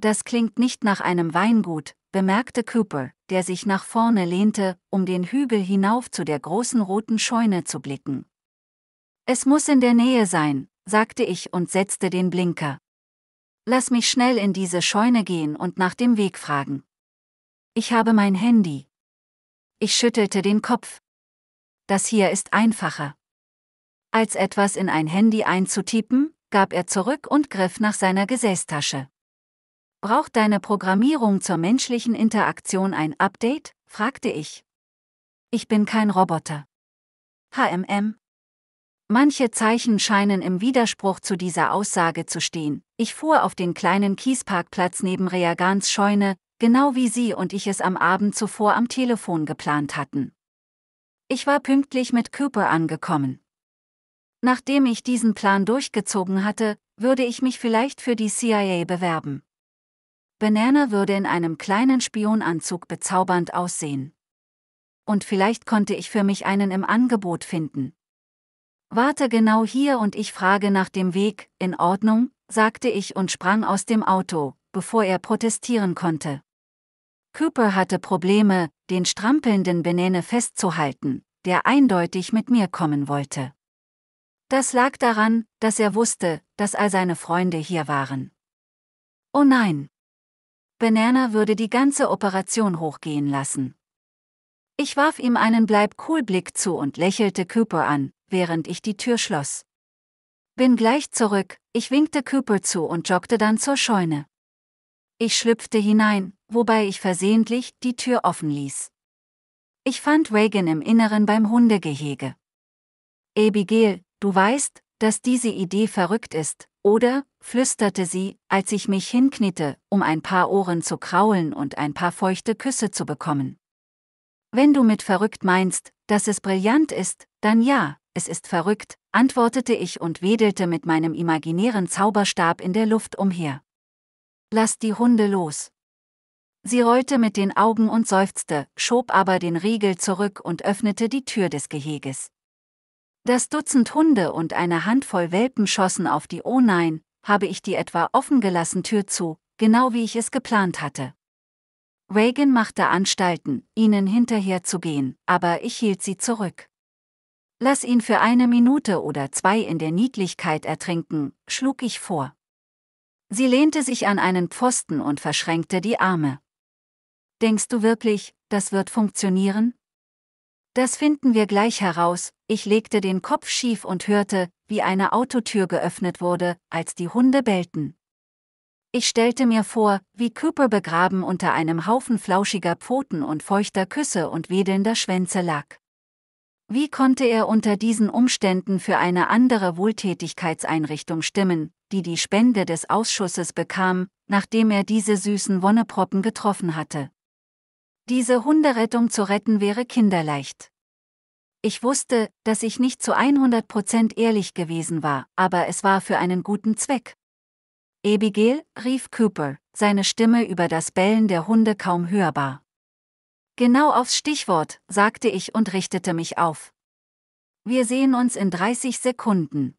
Das klingt nicht nach einem Weingut, bemerkte Cooper, der sich nach vorne lehnte, um den Hügel hinauf zu der großen roten Scheune zu blicken. Es muss in der Nähe sein, sagte ich und setzte den Blinker. Lass mich schnell in diese Scheune gehen und nach dem Weg fragen. Ich habe mein Handy. Ich schüttelte den Kopf. Das hier ist einfacher. Als etwas in ein Handy einzutippen, gab er zurück und griff nach seiner Gesäßtasche. Braucht deine Programmierung zur menschlichen Interaktion ein Update? fragte ich. Ich bin kein Roboter. HMM. Manche Zeichen scheinen im Widerspruch zu dieser Aussage zu stehen. Ich fuhr auf den kleinen Kiesparkplatz neben Reagans Scheune, genau wie sie und ich es am Abend zuvor am Telefon geplant hatten. Ich war pünktlich mit Cooper angekommen. Nachdem ich diesen Plan durchgezogen hatte, würde ich mich vielleicht für die CIA bewerben. Banana würde in einem kleinen Spionanzug bezaubernd aussehen. Und vielleicht konnte ich für mich einen im Angebot finden. Warte genau hier und ich frage nach dem Weg, in Ordnung, sagte ich und sprang aus dem Auto, bevor er protestieren konnte. Cooper hatte Probleme, den strampelnden Benene festzuhalten, der eindeutig mit mir kommen wollte. Das lag daran, dass er wusste, dass all seine Freunde hier waren. Oh nein! Banana würde die ganze Operation hochgehen lassen. Ich warf ihm einen Bleib-cool-Blick zu und lächelte Cooper an, während ich die Tür schloss. Bin gleich zurück, ich winkte Cooper zu und joggte dann zur Scheune. Ich schlüpfte hinein, wobei ich versehentlich die Tür offen ließ. Ich fand Reagan im Inneren beim Hundegehege. Abigail, du weißt, dass diese Idee verrückt ist, oder? flüsterte sie, als ich mich hinkniete, um ein paar Ohren zu kraulen und ein paar feuchte Küsse zu bekommen. Wenn du mit verrückt meinst, dass es brillant ist, dann ja, es ist verrückt, antwortete ich und wedelte mit meinem imaginären Zauberstab in der Luft umher. Lass die Hunde los. Sie rollte mit den Augen und seufzte, schob aber den Riegel zurück und öffnete die Tür des Geheges. Das Dutzend Hunde und eine Handvoll Welpen schossen auf die Oh nein, habe ich die etwa offen gelassen Tür zu, genau wie ich es geplant hatte. Reagan machte Anstalten, ihnen hinterherzugehen, aber ich hielt sie zurück. Lass ihn für eine Minute oder zwei in der Niedlichkeit ertrinken, schlug ich vor. Sie lehnte sich an einen Pfosten und verschränkte die Arme. Denkst du wirklich, das wird funktionieren? Das finden wir gleich heraus, ich legte den Kopf schief und hörte, wie eine Autotür geöffnet wurde, als die Hunde bellten. Ich stellte mir vor, wie Cooper begraben unter einem Haufen flauschiger Pfoten und feuchter Küsse und wedelnder Schwänze lag. Wie konnte er unter diesen Umständen für eine andere Wohltätigkeitseinrichtung stimmen, die die Spende des Ausschusses bekam, nachdem er diese süßen Wonneproppen getroffen hatte? Diese Hunderettung zu retten wäre kinderleicht. Ich wusste, dass ich nicht zu 100% ehrlich gewesen war, aber es war für einen guten Zweck. Abigail, rief Cooper, seine Stimme über das Bellen der Hunde kaum hörbar. Genau aufs Stichwort, sagte ich und richtete mich auf. Wir sehen uns in 30 Sekunden.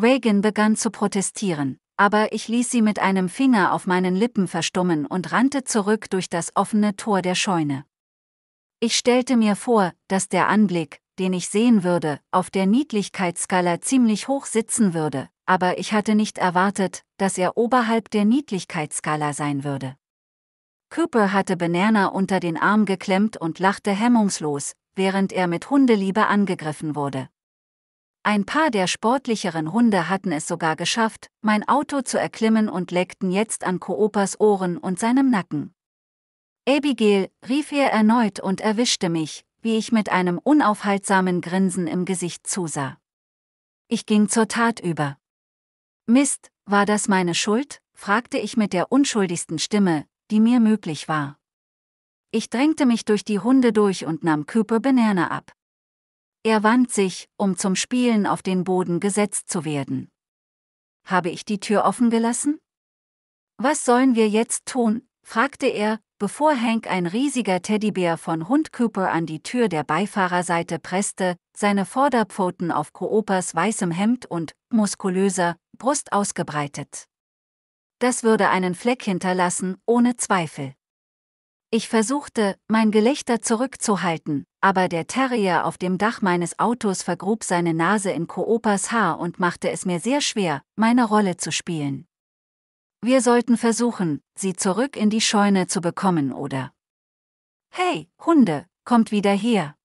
Reagan begann zu protestieren, aber ich ließ sie mit einem Finger auf meinen Lippen verstummen und rannte zurück durch das offene Tor der Scheune. Ich stellte mir vor, dass der Anblick, den ich sehen würde, auf der Niedlichkeitsskala ziemlich hoch sitzen würde, aber ich hatte nicht erwartet, dass er oberhalb der Niedlichkeitsskala sein würde. Cooper hatte Banana unter den Arm geklemmt und lachte hemmungslos, während er mit Hundeliebe angegriffen wurde. Ein paar der sportlicheren Hunde hatten es sogar geschafft, mein Auto zu erklimmen und leckten jetzt an Coopers Ohren und seinem Nacken. Abigail, rief er erneut und erwischte mich, wie ich mit einem unaufhaltsamen Grinsen im Gesicht zusah. Ich ging zur Tat über. Mist, war das meine Schuld? fragte ich mit der unschuldigsten Stimme, die mir möglich war. Ich drängte mich durch die Hunde durch und nahm Cooper Banana ab. Er wand sich, um zum Spielen auf den Boden gesetzt zu werden. Habe ich die Tür offen gelassen? Was sollen wir jetzt tun? fragte er, bevor Hank ein riesiger Teddybär von Hund Cooper an die Tür der Beifahrerseite presste, seine Vorderpfoten auf Coopers weißem Hemd und, muskulöser, Brust ausgebreitet das würde einen Fleck hinterlassen, ohne Zweifel. Ich versuchte, mein Gelächter zurückzuhalten, aber der Terrier auf dem Dach meines Autos vergrub seine Nase in Koopas Haar und machte es mir sehr schwer, meine Rolle zu spielen. Wir sollten versuchen, sie zurück in die Scheune zu bekommen, oder? Hey, Hunde, kommt wieder her!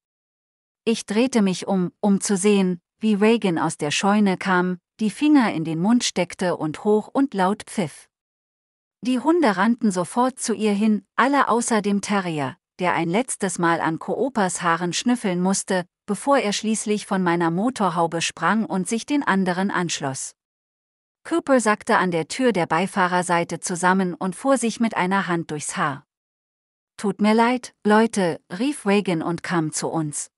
Ich drehte mich um, um zu sehen, wie Reagan aus der Scheune kam, die Finger in den Mund steckte und hoch und laut pfiff. Die Hunde rannten sofort zu ihr hin, alle außer dem Terrier, der ein letztes Mal an Koopas Haaren schnüffeln musste, bevor er schließlich von meiner Motorhaube sprang und sich den anderen anschloss. Cooper sackte an der Tür der Beifahrerseite zusammen und fuhr sich mit einer Hand durchs Haar. Tut mir leid, Leute, rief Reagan und kam zu uns.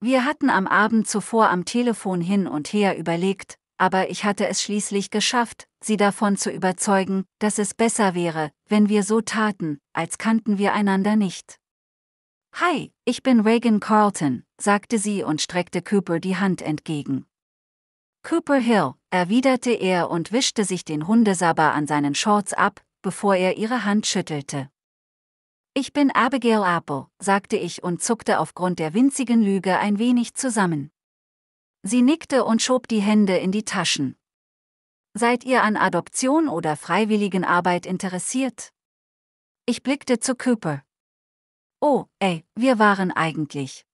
Wir hatten am Abend zuvor am Telefon hin und her überlegt, aber ich hatte es schließlich geschafft, sie davon zu überzeugen, dass es besser wäre, wenn wir so taten, als kannten wir einander nicht. Hi, ich bin Reagan Carlton, sagte sie und streckte Cooper die Hand entgegen. Cooper Hill, erwiderte er und wischte sich den Hundesaber an seinen Shorts ab, bevor er ihre Hand schüttelte. Ich bin Abigail Apple, sagte ich und zuckte aufgrund der winzigen Lüge ein wenig zusammen. Sie nickte und schob die Hände in die Taschen. Seid ihr an Adoption oder freiwilligen Arbeit interessiert? Ich blickte zu Cooper. Oh, ey, wir waren eigentlich.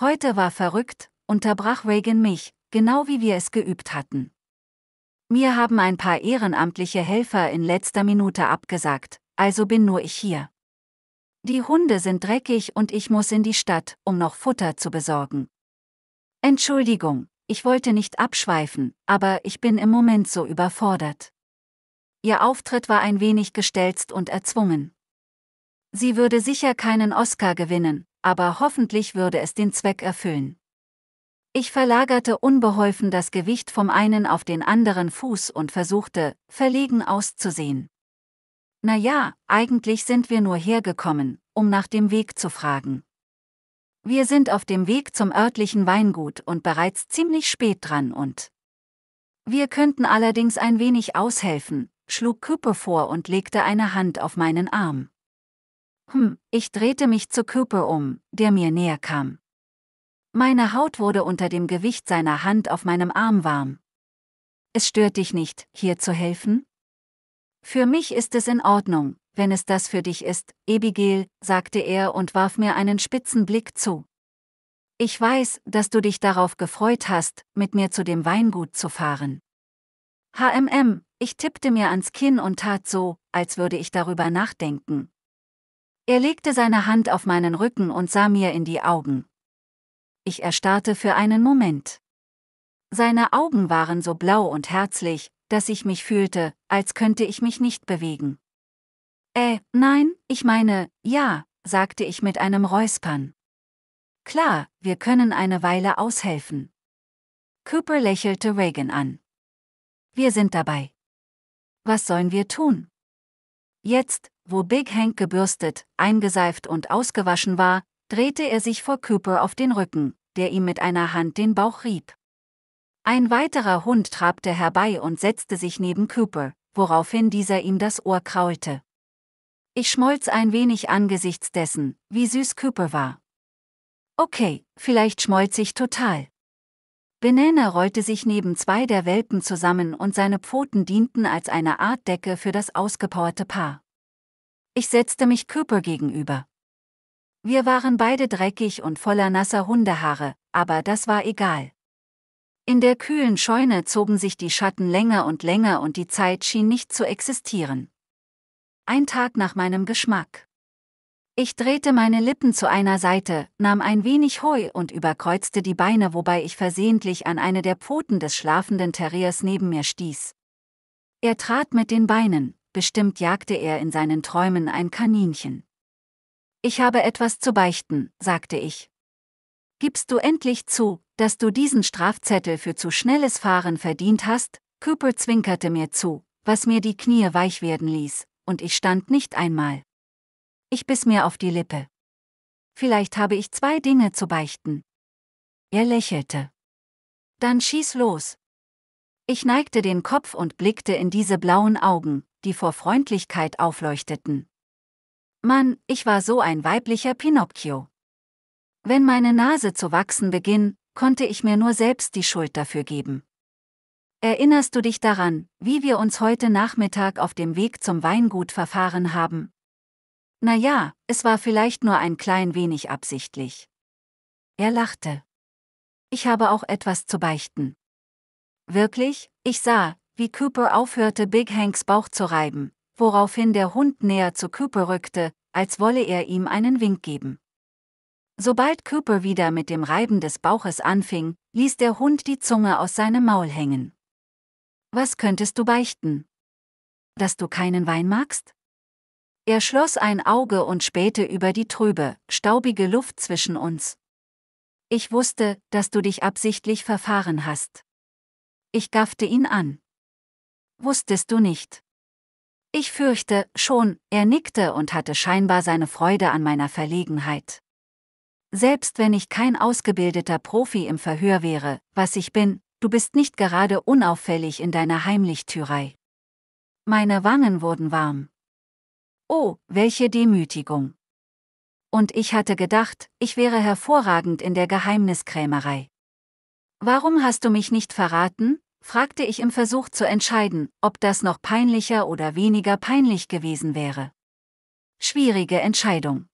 Heute war verrückt, unterbrach Reagan mich, genau wie wir es geübt hatten. Mir haben ein paar ehrenamtliche Helfer in letzter Minute abgesagt, also bin nur ich hier. Die Hunde sind dreckig und ich muss in die Stadt, um noch Futter zu besorgen. Entschuldigung, ich wollte nicht abschweifen, aber ich bin im Moment so überfordert. Ihr Auftritt war ein wenig gestelzt und erzwungen. Sie würde sicher keinen Oscar gewinnen, aber hoffentlich würde es den Zweck erfüllen. Ich verlagerte unbeholfen das Gewicht vom einen auf den anderen Fuß und versuchte, verlegen auszusehen. Na ja, eigentlich sind wir nur hergekommen, um nach dem Weg zu fragen. Wir sind auf dem Weg zum örtlichen Weingut und bereits ziemlich spät dran und wir könnten allerdings ein wenig aushelfen, schlug Küpe vor und legte eine Hand auf meinen Arm. Hm, ich drehte mich zu Küpe um, der mir näher kam. Meine Haut wurde unter dem Gewicht seiner Hand auf meinem Arm warm. Es stört dich nicht, hier zu helfen? Für mich ist es in Ordnung, wenn es das für dich ist, Ebigel, sagte er und warf mir einen spitzen Blick zu. Ich weiß, dass du dich darauf gefreut hast, mit mir zu dem Weingut zu fahren. HMM, ich tippte mir ans Kinn und tat so, als würde ich darüber nachdenken. Er legte seine Hand auf meinen Rücken und sah mir in die Augen. Ich erstarrte für einen Moment. Seine Augen waren so blau und herzlich, dass ich mich fühlte, als könnte ich mich nicht bewegen. Äh, nein, ich meine, ja, sagte ich mit einem Räuspern. Klar, wir können eine Weile aushelfen. Cooper lächelte Reagan an. Wir sind dabei. Was sollen wir tun? Jetzt, wo Big Hank gebürstet, eingeseift und ausgewaschen war, drehte er sich vor Cooper auf den Rücken, der ihm mit einer Hand den Bauch rieb. Ein weiterer Hund trabte herbei und setzte sich neben Cooper, woraufhin dieser ihm das Ohr kraulte. Ich schmolz ein wenig angesichts dessen, wie süß Cooper war. Okay, vielleicht schmolz ich total. Benene rollte sich neben zwei der Welpen zusammen und seine Pfoten dienten als eine Art Decke für das ausgepowerte Paar. Ich setzte mich Cooper gegenüber. Wir waren beide dreckig und voller nasser Hundehaare, aber das war egal. In der kühlen Scheune zogen sich die Schatten länger und länger und die Zeit schien nicht zu existieren. Ein Tag nach meinem Geschmack. Ich drehte meine Lippen zu einer Seite, nahm ein wenig Heu und überkreuzte die Beine, wobei ich versehentlich an eine der Pfoten des schlafenden Terriers neben mir stieß. Er trat mit den Beinen, bestimmt jagte er in seinen Träumen ein Kaninchen. Ich habe etwas zu beichten, sagte ich. Gibst du endlich zu, dass du diesen Strafzettel für zu schnelles Fahren verdient hast, Cooper zwinkerte mir zu, was mir die Knie weich werden ließ, und ich stand nicht einmal. Ich biss mir auf die Lippe. Vielleicht habe ich zwei Dinge zu beichten. Er lächelte. Dann schieß los. Ich neigte den Kopf und blickte in diese blauen Augen, die vor Freundlichkeit aufleuchteten. Mann, ich war so ein weiblicher Pinocchio. Wenn meine Nase zu wachsen beginnt, konnte ich mir nur selbst die Schuld dafür geben. Erinnerst du dich daran, wie wir uns heute Nachmittag auf dem Weg zum Weingut verfahren haben? Na ja, es war vielleicht nur ein klein wenig absichtlich. Er lachte. Ich habe auch etwas zu beichten. Wirklich, ich sah, wie Cooper aufhörte, Big Hanks Bauch zu reiben, woraufhin der Hund näher zu Cooper rückte, als wolle er ihm einen Wink geben. Sobald Cooper wieder mit dem Reiben des Bauches anfing, ließ der Hund die Zunge aus seinem Maul hängen. Was könntest du beichten? Dass du keinen Wein magst? Er schloss ein Auge und spähte über die trübe, staubige Luft zwischen uns. Ich wusste, dass du dich absichtlich verfahren hast. Ich gaffte ihn an. Wusstest du nicht? Ich fürchte, schon, er nickte und hatte scheinbar seine Freude an meiner Verlegenheit. Selbst wenn ich kein ausgebildeter Profi im Verhör wäre, was ich bin, du bist nicht gerade unauffällig in deiner Heimlichtürei. Meine Wangen wurden warm. Oh, welche Demütigung. Und ich hatte gedacht, ich wäre hervorragend in der Geheimniskrämerei. Warum hast du mich nicht verraten? fragte ich im Versuch zu entscheiden, ob das noch peinlicher oder weniger peinlich gewesen wäre. Schwierige Entscheidung.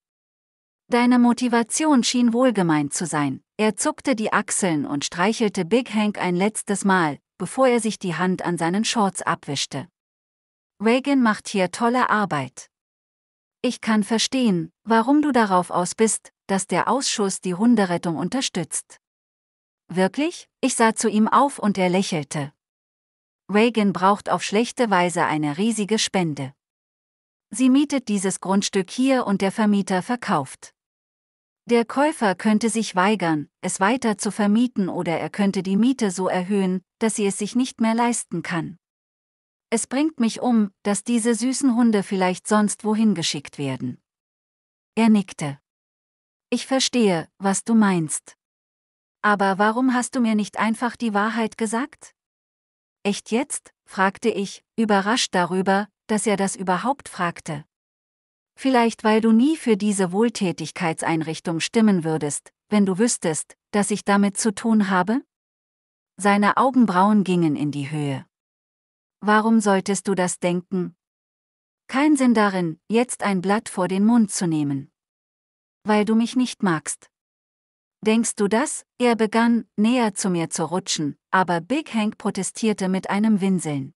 Deine Motivation schien wohlgemeint zu sein. Er zuckte die Achseln und streichelte Big Hank ein letztes Mal, bevor er sich die Hand an seinen Shorts abwischte. Reagan macht hier tolle Arbeit. Ich kann verstehen, warum du darauf aus bist, dass der Ausschuss die Hunderettung unterstützt. Wirklich? Ich sah zu ihm auf und er lächelte. Reagan braucht auf schlechte Weise eine riesige Spende. Sie mietet dieses Grundstück hier und der Vermieter verkauft. Der Käufer könnte sich weigern, es weiter zu vermieten oder er könnte die Miete so erhöhen, dass sie es sich nicht mehr leisten kann. Es bringt mich um, dass diese süßen Hunde vielleicht sonst wohin geschickt werden. Er nickte. Ich verstehe, was du meinst. Aber warum hast du mir nicht einfach die Wahrheit gesagt? Echt jetzt? fragte ich, überrascht darüber, dass er das überhaupt fragte. Vielleicht weil du nie für diese Wohltätigkeitseinrichtung stimmen würdest, wenn du wüsstest, dass ich damit zu tun habe? Seine Augenbrauen gingen in die Höhe. Warum solltest du das denken? Kein Sinn darin, jetzt ein Blatt vor den Mund zu nehmen. Weil du mich nicht magst. Denkst du das? Er begann, näher zu mir zu rutschen, aber Big Hank protestierte mit einem Winseln.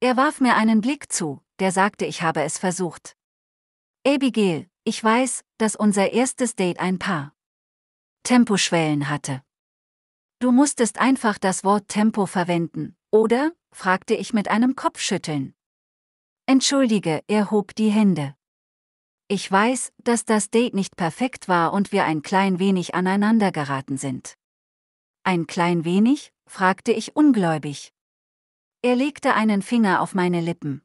Er warf mir einen Blick zu, der sagte, ich habe es versucht. Abigail, ich weiß, dass unser erstes Date ein paar Temposchwellen hatte. Du musstest einfach das Wort Tempo verwenden, oder? fragte ich mit einem Kopfschütteln. Entschuldige, er hob die Hände. Ich weiß, dass das Date nicht perfekt war und wir ein klein wenig aneinandergeraten sind. Ein klein wenig? fragte ich ungläubig. Er legte einen Finger auf meine Lippen.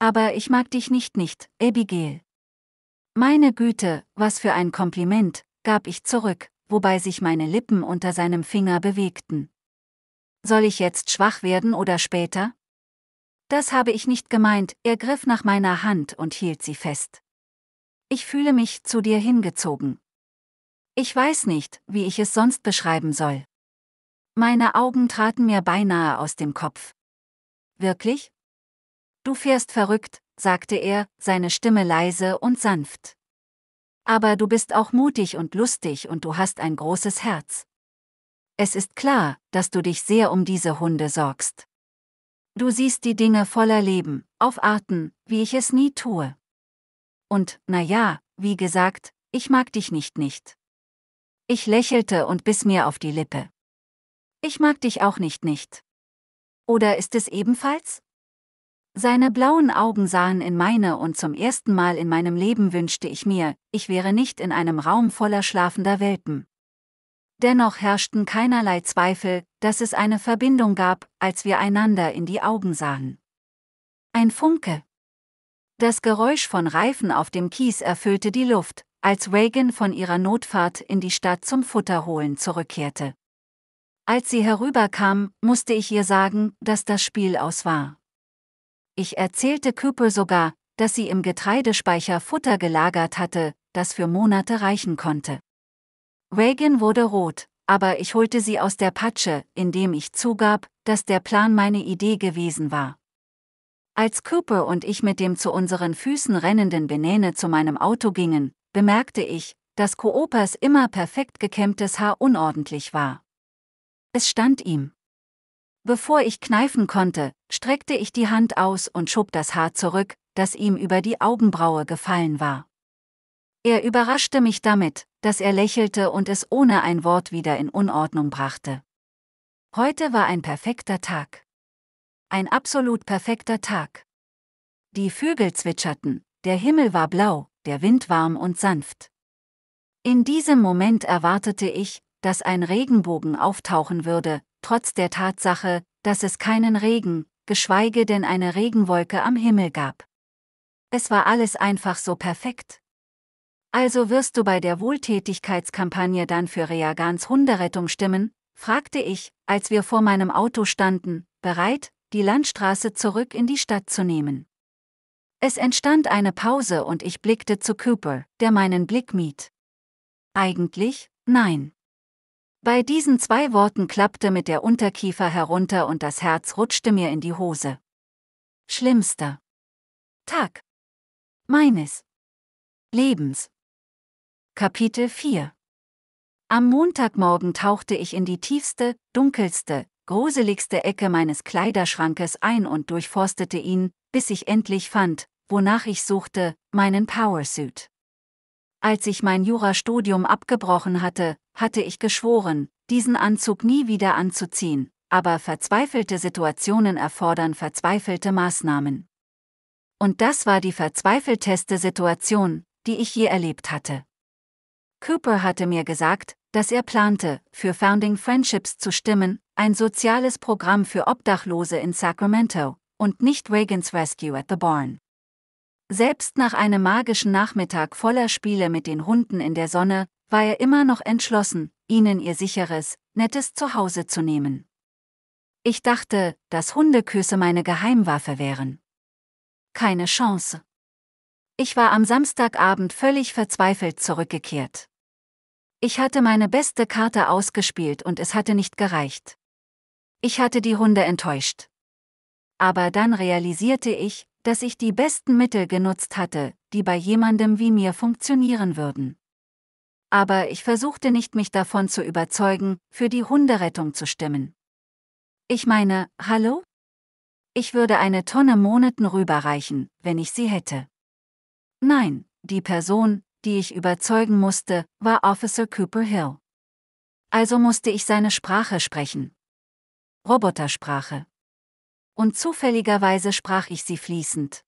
Aber ich mag dich nicht nicht, Abigail. Meine Güte, was für ein Kompliment, gab ich zurück, wobei sich meine Lippen unter seinem Finger bewegten. Soll ich jetzt schwach werden oder später? Das habe ich nicht gemeint, er griff nach meiner Hand und hielt sie fest. Ich fühle mich zu dir hingezogen. Ich weiß nicht, wie ich es sonst beschreiben soll. Meine Augen traten mir beinahe aus dem Kopf. Wirklich? Du fährst verrückt, sagte er, seine Stimme leise und sanft. Aber du bist auch mutig und lustig und du hast ein großes Herz. Es ist klar, dass du dich sehr um diese Hunde sorgst. Du siehst die Dinge voller Leben, auf Arten, wie ich es nie tue. Und, na ja, wie gesagt, ich mag dich nicht nicht. Ich lächelte und biss mir auf die Lippe. Ich mag dich auch nicht nicht. Oder ist es ebenfalls? Seine blauen Augen sahen in meine und zum ersten Mal in meinem Leben wünschte ich mir, ich wäre nicht in einem Raum voller schlafender Welpen. Dennoch herrschten keinerlei Zweifel, dass es eine Verbindung gab, als wir einander in die Augen sahen. Ein Funke. Das Geräusch von Reifen auf dem Kies erfüllte die Luft, als Reagan von ihrer Notfahrt in die Stadt zum Futterholen zurückkehrte. Als sie herüberkam, musste ich ihr sagen, dass das Spiel aus war. Ich erzählte Küpel sogar, dass sie im Getreidespeicher Futter gelagert hatte, das für Monate reichen konnte. Reagan wurde rot, aber ich holte sie aus der Patsche, indem ich zugab, dass der Plan meine Idee gewesen war. Als Cooper und ich mit dem zu unseren Füßen rennenden Benene zu meinem Auto gingen, bemerkte ich, dass Coopers immer perfekt gekämmtes Haar unordentlich war. Es stand ihm. Bevor ich kneifen konnte, streckte ich die Hand aus und schob das Haar zurück, das ihm über die Augenbraue gefallen war. Er überraschte mich damit, dass er lächelte und es ohne ein Wort wieder in Unordnung brachte. Heute war ein perfekter Tag. Ein absolut perfekter Tag. Die Vögel zwitscherten, der Himmel war blau, der Wind warm und sanft. In diesem Moment erwartete ich, dass ein Regenbogen auftauchen würde, trotz der Tatsache, dass es keinen Regen, geschweige denn eine Regenwolke am Himmel gab. Es war alles einfach so perfekt. Also wirst du bei der Wohltätigkeitskampagne dann für Reagans Hunderettung stimmen? fragte ich, als wir vor meinem Auto standen, bereit, die Landstraße zurück in die Stadt zu nehmen. Es entstand eine Pause und ich blickte zu Cooper, der meinen Blick mied. Eigentlich, nein. Bei diesen zwei Worten klappte mit der Unterkiefer herunter und das Herz rutschte mir in die Hose. Schlimmster Tag meines Lebens. Kapitel 4 Am Montagmorgen tauchte ich in die tiefste, dunkelste, gruseligste Ecke meines Kleiderschrankes ein und durchforstete ihn, bis ich endlich fand, wonach ich suchte, meinen Powersuit. Als ich mein Jurastudium abgebrochen hatte, hatte ich geschworen, diesen Anzug nie wieder anzuziehen, aber verzweifelte Situationen erfordern verzweifelte Maßnahmen. Und das war die verzweifelteste Situation, die ich je erlebt hatte. Cooper hatte mir gesagt, dass er plante, für Founding Friendships zu stimmen, ein soziales Programm für Obdachlose in Sacramento, und nicht Reagan's Rescue at the Barn. Selbst nach einem magischen Nachmittag voller Spiele mit den Hunden in der Sonne war er immer noch entschlossen, ihnen ihr sicheres, nettes Zuhause zu nehmen. Ich dachte, dass Hundeküsse meine Geheimwaffe wären. Keine Chance. Ich war am Samstagabend völlig verzweifelt zurückgekehrt. Ich hatte meine beste Karte ausgespielt und es hatte nicht gereicht. Ich hatte die Hunde enttäuscht. Aber dann realisierte ich, dass ich die besten Mittel genutzt hatte, die bei jemandem wie mir funktionieren würden aber ich versuchte nicht, mich davon zu überzeugen, für die Hunderettung zu stimmen. Ich meine, hallo? Ich würde eine Tonne Monaten rüberreichen, wenn ich sie hätte. Nein, die Person, die ich überzeugen musste, war Officer Cooper Hill. Also musste ich seine Sprache sprechen. Robotersprache. Und zufälligerweise sprach ich sie fließend.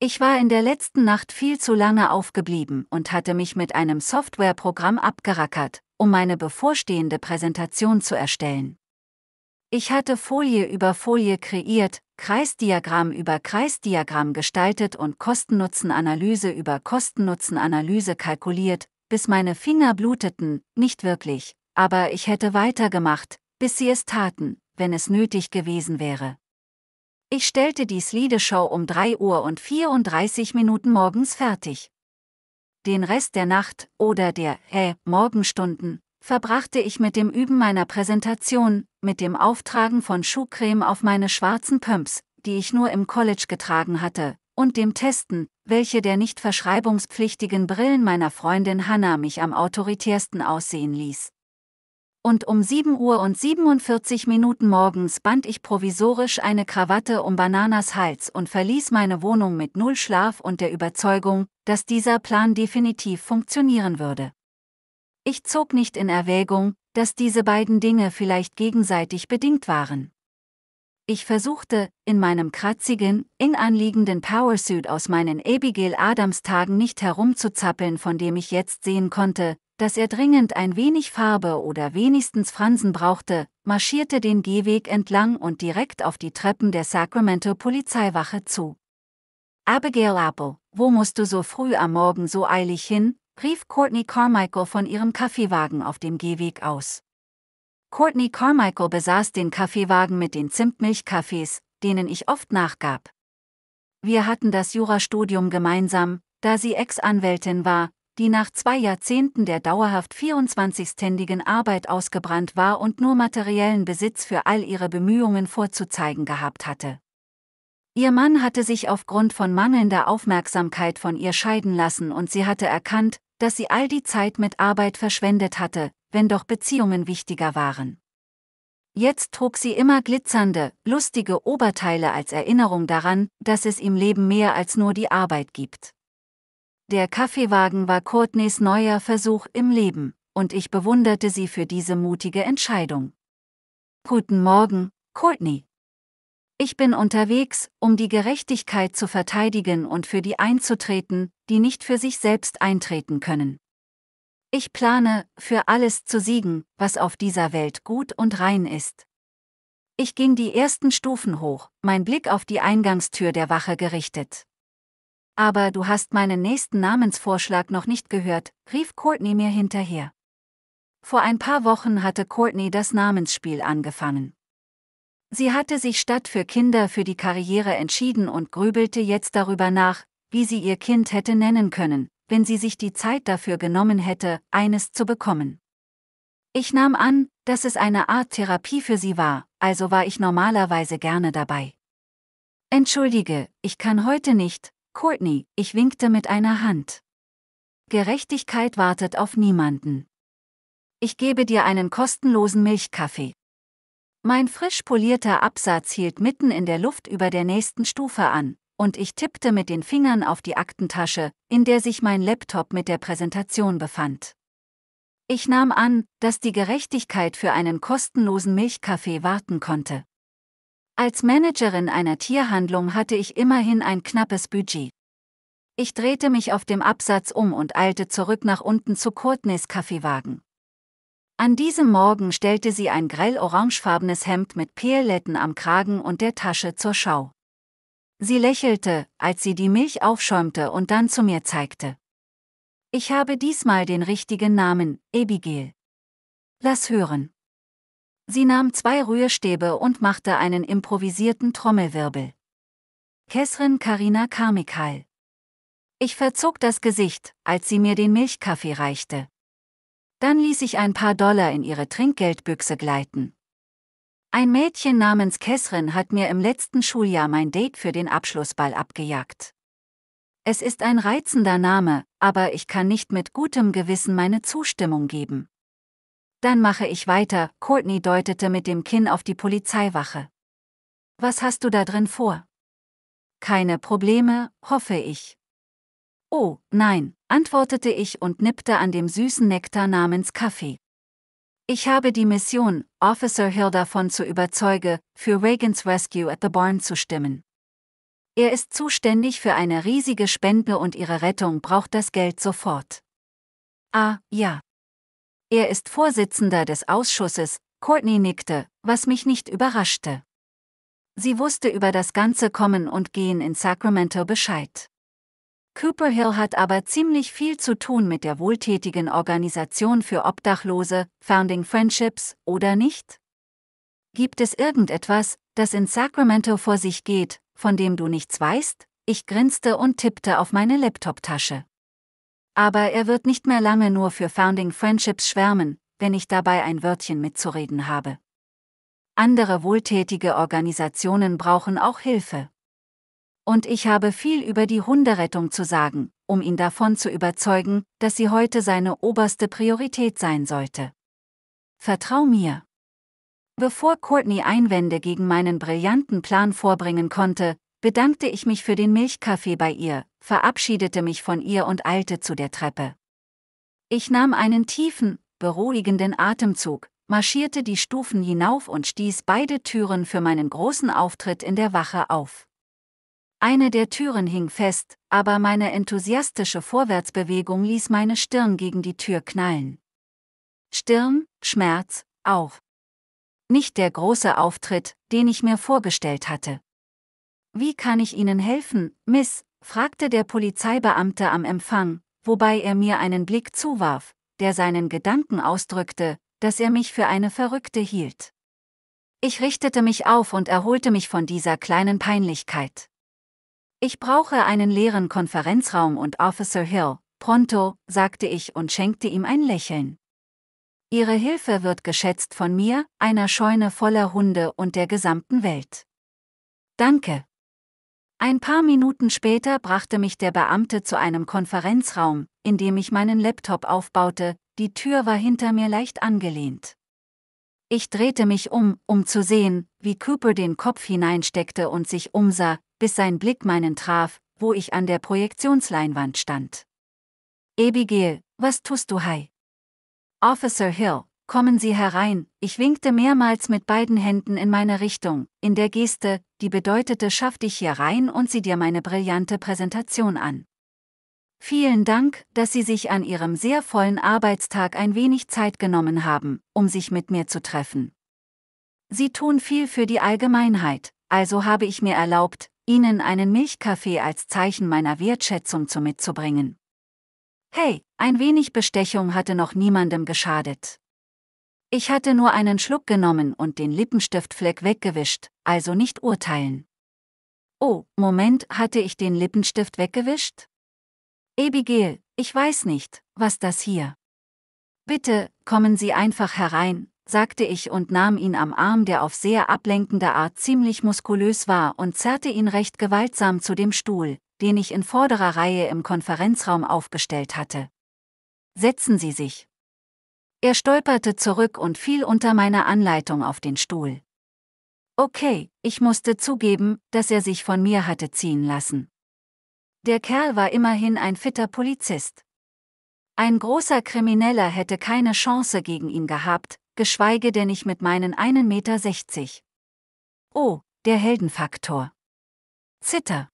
Ich war in der letzten Nacht viel zu lange aufgeblieben und hatte mich mit einem Softwareprogramm abgerackert, um meine bevorstehende Präsentation zu erstellen. Ich hatte Folie über Folie kreiert, Kreisdiagramm über Kreisdiagramm gestaltet und Kosten-Nutzen-Analyse über Kosten-Nutzen-Analyse kalkuliert, bis meine Finger bluteten, nicht wirklich, aber ich hätte weitergemacht, bis sie es taten, wenn es nötig gewesen wäre. Ich stellte die Slideshow um 3 Uhr und 34 Minuten morgens fertig. Den Rest der Nacht oder der äh, Morgenstunden verbrachte ich mit dem Üben meiner Präsentation, mit dem Auftragen von Schuhcreme auf meine schwarzen Pumps, die ich nur im College getragen hatte, und dem Testen, welche der nicht verschreibungspflichtigen Brillen meiner Freundin Hannah mich am autoritärsten aussehen ließ und um 7 Uhr und 47 Minuten morgens band ich provisorisch eine Krawatte um Bananas Hals und verließ meine Wohnung mit null Schlaf und der Überzeugung, dass dieser Plan definitiv funktionieren würde. Ich zog nicht in Erwägung, dass diese beiden Dinge vielleicht gegenseitig bedingt waren. Ich versuchte, in meinem kratzigen, eng anliegenden Powersuit aus meinen Abigail Adams Tagen nicht herumzuzappeln, von dem ich jetzt sehen konnte, dass er dringend ein wenig Farbe oder wenigstens Fransen brauchte, marschierte den Gehweg entlang und direkt auf die Treppen der Sacramento Polizeiwache zu. Abigail Apple, wo musst du so früh am Morgen so eilig hin? rief Courtney Carmichael von ihrem Kaffeewagen auf dem Gehweg aus. Courtney Carmichael besaß den Kaffeewagen mit den Zimtmilchkaffees, denen ich oft nachgab. Wir hatten das Jurastudium gemeinsam, da sie Ex-Anwältin war, die nach zwei Jahrzehnten der dauerhaft 24-ständigen Arbeit ausgebrannt war und nur materiellen Besitz für all ihre Bemühungen vorzuzeigen gehabt hatte. Ihr Mann hatte sich aufgrund von mangelnder Aufmerksamkeit von ihr scheiden lassen und sie hatte erkannt, dass sie all die Zeit mit Arbeit verschwendet hatte, wenn doch Beziehungen wichtiger waren. Jetzt trug sie immer glitzernde, lustige Oberteile als Erinnerung daran, dass es im Leben mehr als nur die Arbeit gibt. Der Kaffeewagen war Courtneys neuer Versuch im Leben, und ich bewunderte sie für diese mutige Entscheidung. Guten Morgen, Courtney. Ich bin unterwegs, um die Gerechtigkeit zu verteidigen und für die einzutreten, die nicht für sich selbst eintreten können. Ich plane, für alles zu siegen, was auf dieser Welt gut und rein ist. Ich ging die ersten Stufen hoch, mein Blick auf die Eingangstür der Wache gerichtet. Aber du hast meinen nächsten Namensvorschlag noch nicht gehört, rief Courtney mir hinterher. Vor ein paar Wochen hatte Courtney das Namensspiel angefangen. Sie hatte sich statt für Kinder für die Karriere entschieden und grübelte jetzt darüber nach, wie sie ihr Kind hätte nennen können, wenn sie sich die Zeit dafür genommen hätte, eines zu bekommen. Ich nahm an, dass es eine Art Therapie für sie war, also war ich normalerweise gerne dabei. Entschuldige, ich kann heute nicht, Courtney, ich winkte mit einer Hand. Gerechtigkeit wartet auf niemanden. Ich gebe dir einen kostenlosen Milchkaffee. Mein frisch polierter Absatz hielt mitten in der Luft über der nächsten Stufe an, und ich tippte mit den Fingern auf die Aktentasche, in der sich mein Laptop mit der Präsentation befand. Ich nahm an, dass die Gerechtigkeit für einen kostenlosen Milchkaffee warten konnte. Als Managerin einer Tierhandlung hatte ich immerhin ein knappes Budget. Ich drehte mich auf dem Absatz um und eilte zurück nach unten zu Courtneys Kaffeewagen. An diesem Morgen stellte sie ein grell orangefarbenes Hemd mit Perletten am Kragen und der Tasche zur Schau. Sie lächelte, als sie die Milch aufschäumte und dann zu mir zeigte. Ich habe diesmal den richtigen Namen, Abigail. Lass hören. Sie nahm zwei Rührstäbe und machte einen improvisierten Trommelwirbel. Kessrin Karina Karmikal. Ich verzog das Gesicht, als sie mir den Milchkaffee reichte. Dann ließ ich ein paar Dollar in ihre Trinkgeldbüchse gleiten. Ein Mädchen namens Kesrin hat mir im letzten Schuljahr mein Date für den Abschlussball abgejagt. Es ist ein reizender Name, aber ich kann nicht mit gutem Gewissen meine Zustimmung geben. Dann mache ich weiter, Courtney deutete mit dem Kinn auf die Polizeiwache. Was hast du da drin vor? Keine Probleme, hoffe ich. Oh, nein, antwortete ich und nippte an dem süßen Nektar namens Kaffee. Ich habe die Mission, Officer Hill davon zu überzeugen, für Reagans Rescue at the Barn zu stimmen. Er ist zuständig für eine riesige Spende und ihre Rettung braucht das Geld sofort. Ah, ja. Er ist Vorsitzender des Ausschusses, Courtney nickte, was mich nicht überraschte. Sie wusste über das ganze Kommen und Gehen in Sacramento Bescheid. Cooper Hill hat aber ziemlich viel zu tun mit der wohltätigen Organisation für Obdachlose, Founding Friendships, oder nicht? Gibt es irgendetwas, das in Sacramento vor sich geht, von dem du nichts weißt? Ich grinste und tippte auf meine Laptoptasche. Aber er wird nicht mehr lange nur für Founding Friendships schwärmen, wenn ich dabei ein Wörtchen mitzureden habe. Andere wohltätige Organisationen brauchen auch Hilfe und ich habe viel über die Hunderettung zu sagen, um ihn davon zu überzeugen, dass sie heute seine oberste Priorität sein sollte. Vertrau mir. Bevor Courtney Einwände gegen meinen brillanten Plan vorbringen konnte, bedankte ich mich für den Milchkaffee bei ihr, verabschiedete mich von ihr und eilte zu der Treppe. Ich nahm einen tiefen, beruhigenden Atemzug, marschierte die Stufen hinauf und stieß beide Türen für meinen großen Auftritt in der Wache auf. Eine der Türen hing fest, aber meine enthusiastische Vorwärtsbewegung ließ meine Stirn gegen die Tür knallen. Stirn, Schmerz, auch. Nicht der große Auftritt, den ich mir vorgestellt hatte. Wie kann ich Ihnen helfen, Miss? fragte der Polizeibeamte am Empfang, wobei er mir einen Blick zuwarf, der seinen Gedanken ausdrückte, dass er mich für eine Verrückte hielt. Ich richtete mich auf und erholte mich von dieser kleinen Peinlichkeit. Ich brauche einen leeren Konferenzraum und Officer Hill, pronto, sagte ich und schenkte ihm ein Lächeln. Ihre Hilfe wird geschätzt von mir, einer Scheune voller Hunde und der gesamten Welt. Danke. Ein paar Minuten später brachte mich der Beamte zu einem Konferenzraum, in dem ich meinen Laptop aufbaute, die Tür war hinter mir leicht angelehnt. Ich drehte mich um, um zu sehen, wie Cooper den Kopf hineinsteckte und sich umsah, bis sein Blick meinen traf, wo ich an der Projektionsleinwand stand. Abigail, was tust du, Hai? Officer Hill, kommen Sie herein, ich winkte mehrmals mit beiden Händen in meine Richtung, in der Geste, die bedeutete schaff dich hier rein und sieh dir meine brillante Präsentation an. Vielen Dank, dass Sie sich an Ihrem sehr vollen Arbeitstag ein wenig Zeit genommen haben, um sich mit mir zu treffen. Sie tun viel für die Allgemeinheit, also habe ich mir erlaubt, Ihnen einen Milchkaffee als Zeichen meiner Wertschätzung zu mitzubringen. Hey, ein wenig Bestechung hatte noch niemandem geschadet. Ich hatte nur einen Schluck genommen und den Lippenstiftfleck weggewischt, also nicht urteilen. Oh, Moment, hatte ich den Lippenstift weggewischt? Abigail, ich weiß nicht, was das hier. Bitte, kommen Sie einfach herein, sagte ich und nahm ihn am Arm, der auf sehr ablenkende Art ziemlich muskulös war, und zerrte ihn recht gewaltsam zu dem Stuhl, den ich in vorderer Reihe im Konferenzraum aufgestellt hatte. Setzen Sie sich. Er stolperte zurück und fiel unter meiner Anleitung auf den Stuhl. Okay, ich musste zugeben, dass er sich von mir hatte ziehen lassen. Der Kerl war immerhin ein fitter Polizist. Ein großer Krimineller hätte keine Chance gegen ihn gehabt, geschweige denn ich mit meinen 1,60 Meter. Oh, der Heldenfaktor. Zitter.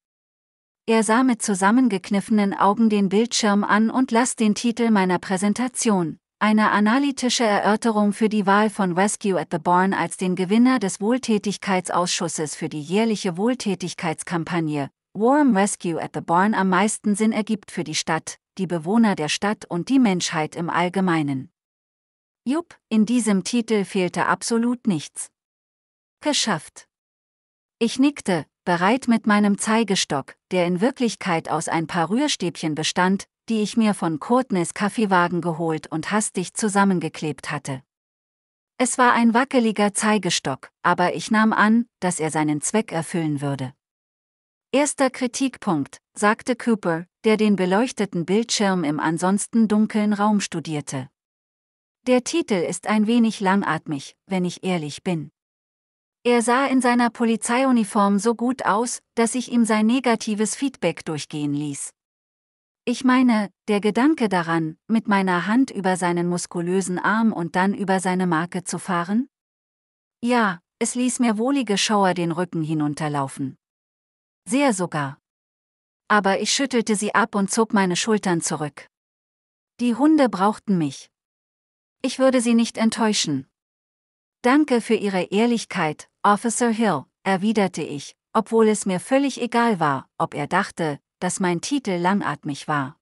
Er sah mit zusammengekniffenen Augen den Bildschirm an und las den Titel meiner Präsentation, eine analytische Erörterung für die Wahl von Rescue at the Barn als den Gewinner des Wohltätigkeitsausschusses für die jährliche Wohltätigkeitskampagne Warm Rescue at the Barn am meisten Sinn ergibt für die Stadt, die Bewohner der Stadt und die Menschheit im Allgemeinen. Jupp, in diesem Titel fehlte absolut nichts. Geschafft. Ich nickte, bereit mit meinem Zeigestock, der in Wirklichkeit aus ein paar Rührstäbchen bestand, die ich mir von Kurtnes Kaffeewagen geholt und hastig zusammengeklebt hatte. Es war ein wackeliger Zeigestock, aber ich nahm an, dass er seinen Zweck erfüllen würde. Erster Kritikpunkt, sagte Cooper, der den beleuchteten Bildschirm im ansonsten dunklen Raum studierte. Der Titel ist ein wenig langatmig, wenn ich ehrlich bin. Er sah in seiner Polizeiuniform so gut aus, dass ich ihm sein negatives Feedback durchgehen ließ. Ich meine, der Gedanke daran, mit meiner Hand über seinen muskulösen Arm und dann über seine Marke zu fahren? Ja, es ließ mir wohlige Schauer den Rücken hinunterlaufen. Sehr sogar. Aber ich schüttelte sie ab und zog meine Schultern zurück. Die Hunde brauchten mich. Ich würde Sie nicht enttäuschen. Danke für Ihre Ehrlichkeit, Officer Hill, erwiderte ich, obwohl es mir völlig egal war, ob er dachte, dass mein Titel langatmig war.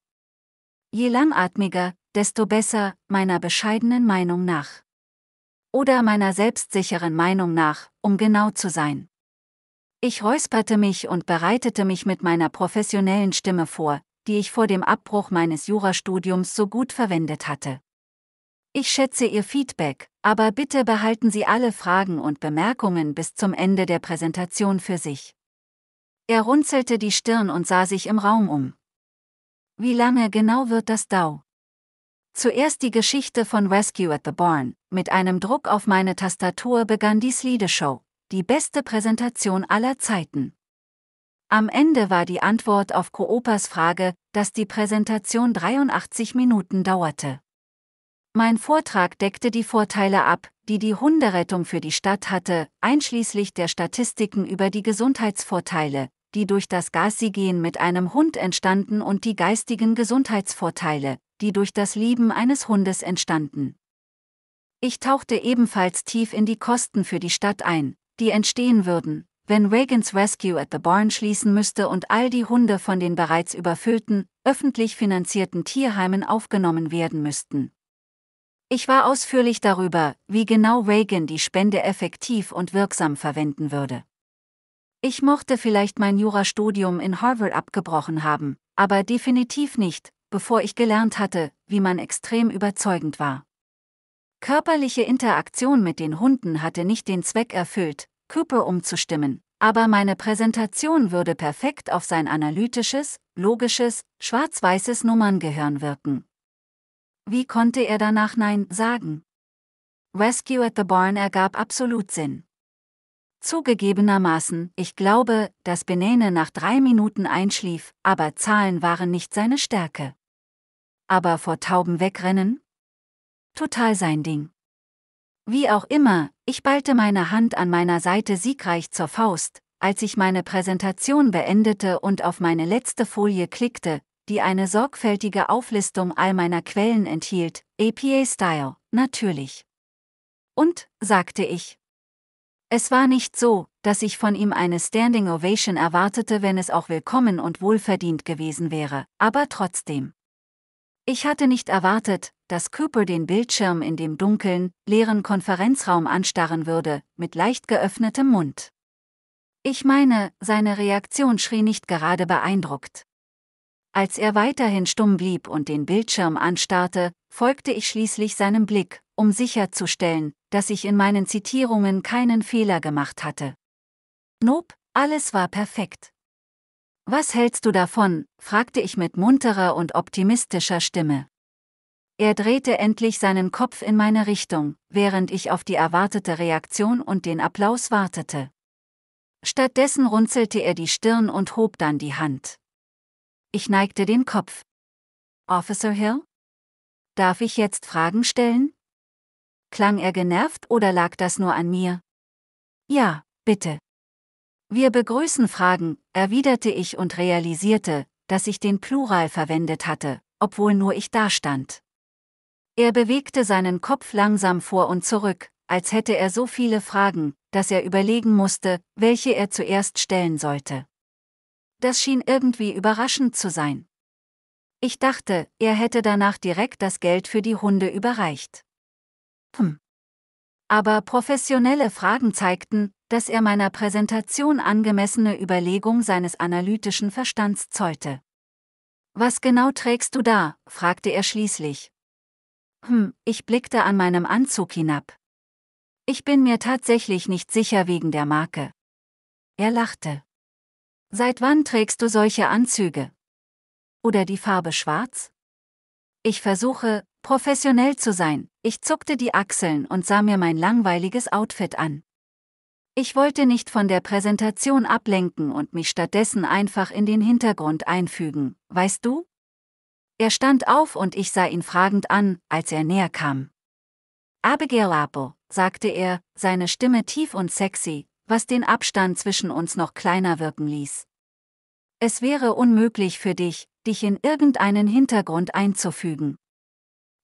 Je langatmiger, desto besser, meiner bescheidenen Meinung nach. Oder meiner selbstsicheren Meinung nach, um genau zu sein. Ich räusperte mich und bereitete mich mit meiner professionellen Stimme vor, die ich vor dem Abbruch meines Jurastudiums so gut verwendet hatte. Ich schätze Ihr Feedback, aber bitte behalten Sie alle Fragen und Bemerkungen bis zum Ende der Präsentation für sich. Er runzelte die Stirn und sah sich im Raum um. Wie lange genau wird das dau? Zuerst die Geschichte von Rescue at the Barn. Mit einem Druck auf meine Tastatur begann die Slide Show, die beste Präsentation aller Zeiten. Am Ende war die Antwort auf Coopers Frage, dass die Präsentation 83 Minuten dauerte. Mein Vortrag deckte die Vorteile ab, die die Hunderettung für die Stadt hatte, einschließlich der Statistiken über die Gesundheitsvorteile, die durch das Gassigehen mit einem Hund entstanden und die geistigen Gesundheitsvorteile, die durch das Lieben eines Hundes entstanden. Ich tauchte ebenfalls tief in die Kosten für die Stadt ein, die entstehen würden, wenn Reagans Rescue at the Barn schließen müsste und all die Hunde von den bereits überfüllten, öffentlich finanzierten Tierheimen aufgenommen werden müssten. Ich war ausführlich darüber, wie genau Reagan die Spende effektiv und wirksam verwenden würde. Ich mochte vielleicht mein Jurastudium in Harvard abgebrochen haben, aber definitiv nicht, bevor ich gelernt hatte, wie man extrem überzeugend war. Körperliche Interaktion mit den Hunden hatte nicht den Zweck erfüllt, Cooper umzustimmen, aber meine Präsentation würde perfekt auf sein analytisches, logisches, schwarz-weißes Nummerngehirn wirken. Wie konnte er danach Nein sagen? Rescue at the Barn ergab absolut Sinn. Zugegebenermaßen, ich glaube, dass Benene nach drei Minuten einschlief, aber Zahlen waren nicht seine Stärke. Aber vor Tauben wegrennen? Total sein Ding. Wie auch immer, ich ballte meine Hand an meiner Seite siegreich zur Faust, als ich meine Präsentation beendete und auf meine letzte Folie klickte, die eine sorgfältige Auflistung all meiner Quellen enthielt, APA-Style, natürlich. Und, sagte ich. Es war nicht so, dass ich von ihm eine Standing Ovation erwartete, wenn es auch willkommen und wohlverdient gewesen wäre, aber trotzdem. Ich hatte nicht erwartet, dass Cooper den Bildschirm in dem dunklen, leeren Konferenzraum anstarren würde, mit leicht geöffnetem Mund. Ich meine, seine Reaktion schrie nicht gerade beeindruckt. Als er weiterhin stumm blieb und den Bildschirm anstarrte, folgte ich schließlich seinem Blick, um sicherzustellen, dass ich in meinen Zitierungen keinen Fehler gemacht hatte. Nope, alles war perfekt. Was hältst du davon? fragte ich mit munterer und optimistischer Stimme. Er drehte endlich seinen Kopf in meine Richtung, während ich auf die erwartete Reaktion und den Applaus wartete. Stattdessen runzelte er die Stirn und hob dann die Hand. Ich neigte den Kopf. Officer Hill? Darf ich jetzt Fragen stellen? Klang er genervt oder lag das nur an mir? Ja, bitte. Wir begrüßen Fragen, erwiderte ich und realisierte, dass ich den Plural verwendet hatte, obwohl nur ich dastand. Er bewegte seinen Kopf langsam vor und zurück, als hätte er so viele Fragen, dass er überlegen musste, welche er zuerst stellen sollte das schien irgendwie überraschend zu sein. Ich dachte, er hätte danach direkt das Geld für die Hunde überreicht. Hm. Aber professionelle Fragen zeigten, dass er meiner Präsentation angemessene Überlegung seines analytischen Verstands zollte. Was genau trägst du da? fragte er schließlich. Hm, ich blickte an meinem Anzug hinab. Ich bin mir tatsächlich nicht sicher wegen der Marke. Er lachte. Seit wann trägst du solche Anzüge? Oder die Farbe schwarz? Ich versuche, professionell zu sein, ich zuckte die Achseln und sah mir mein langweiliges Outfit an. Ich wollte nicht von der Präsentation ablenken und mich stattdessen einfach in den Hintergrund einfügen, weißt du? Er stand auf und ich sah ihn fragend an, als er näher kam. Abigail Apo, sagte er, seine Stimme tief und sexy, was den Abstand zwischen uns noch kleiner wirken ließ. Es wäre unmöglich für dich, dich in irgendeinen Hintergrund einzufügen.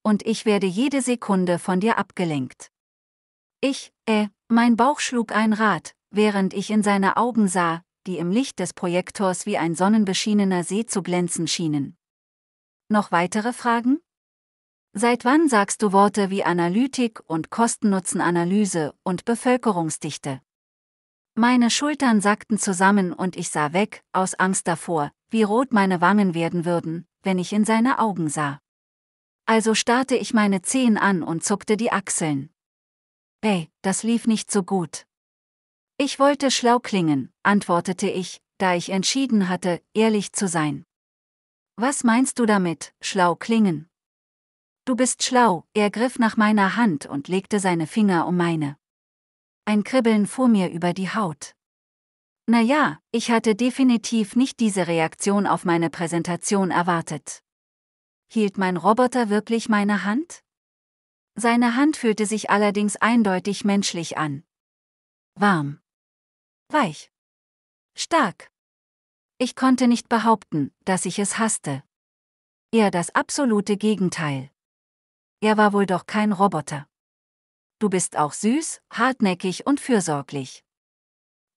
Und ich werde jede Sekunde von dir abgelenkt. Ich, äh, mein Bauch schlug ein Rad, während ich in seine Augen sah, die im Licht des Projektors wie ein sonnenbeschienener See zu glänzen schienen. Noch weitere Fragen? Seit wann sagst du Worte wie Analytik und Kosten-Nutzen-Analyse und Bevölkerungsdichte? Meine Schultern sackten zusammen und ich sah weg, aus Angst davor, wie rot meine Wangen werden würden, wenn ich in seine Augen sah. Also starrte ich meine Zehen an und zuckte die Achseln. Hey, das lief nicht so gut. Ich wollte schlau klingen, antwortete ich, da ich entschieden hatte, ehrlich zu sein. Was meinst du damit, schlau klingen? Du bist schlau, er griff nach meiner Hand und legte seine Finger um meine ein Kribbeln fuhr mir über die Haut. Naja, ich hatte definitiv nicht diese Reaktion auf meine Präsentation erwartet. Hielt mein Roboter wirklich meine Hand? Seine Hand fühlte sich allerdings eindeutig menschlich an. Warm. Weich. Stark. Ich konnte nicht behaupten, dass ich es hasste. Eher das absolute Gegenteil. Er war wohl doch kein Roboter du bist auch süß, hartnäckig und fürsorglich.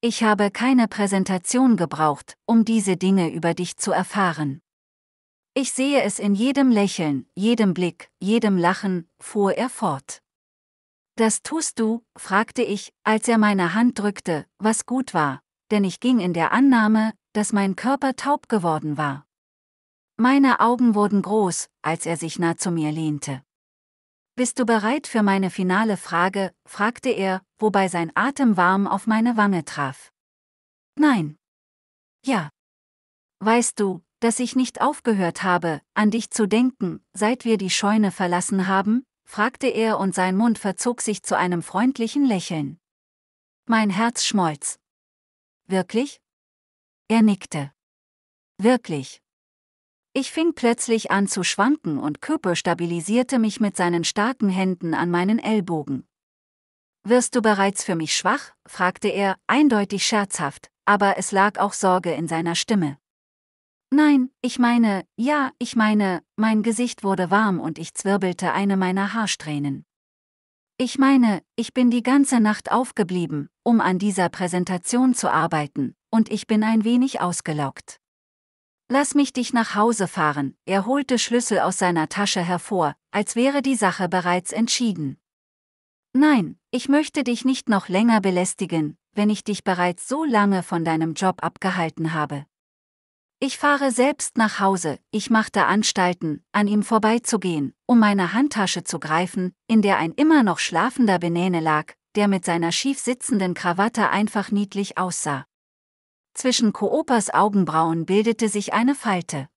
Ich habe keine Präsentation gebraucht, um diese Dinge über dich zu erfahren. Ich sehe es in jedem Lächeln, jedem Blick, jedem Lachen, fuhr er fort. Das tust du, fragte ich, als er meine Hand drückte, was gut war, denn ich ging in der Annahme, dass mein Körper taub geworden war. Meine Augen wurden groß, als er sich nah zu mir lehnte. Bist du bereit für meine finale Frage? fragte er, wobei sein Atem warm auf meine Wange traf. Nein. Ja. Weißt du, dass ich nicht aufgehört habe, an dich zu denken, seit wir die Scheune verlassen haben? fragte er und sein Mund verzog sich zu einem freundlichen Lächeln. Mein Herz schmolz. Wirklich? Er nickte. Wirklich. Ich fing plötzlich an zu schwanken und Cooper stabilisierte mich mit seinen starken Händen an meinen Ellbogen. Wirst du bereits für mich schwach? fragte er, eindeutig scherzhaft, aber es lag auch Sorge in seiner Stimme. Nein, ich meine, ja, ich meine, mein Gesicht wurde warm und ich zwirbelte eine meiner Haarsträhnen. Ich meine, ich bin die ganze Nacht aufgeblieben, um an dieser Präsentation zu arbeiten, und ich bin ein wenig ausgelaugt. Lass mich dich nach Hause fahren, er holte Schlüssel aus seiner Tasche hervor, als wäre die Sache bereits entschieden. Nein, ich möchte dich nicht noch länger belästigen, wenn ich dich bereits so lange von deinem Job abgehalten habe. Ich fahre selbst nach Hause, ich machte Anstalten, an ihm vorbeizugehen, um meine Handtasche zu greifen, in der ein immer noch schlafender Benähne lag, der mit seiner schief sitzenden Krawatte einfach niedlich aussah. Zwischen Koopers Augenbrauen bildete sich eine Falte.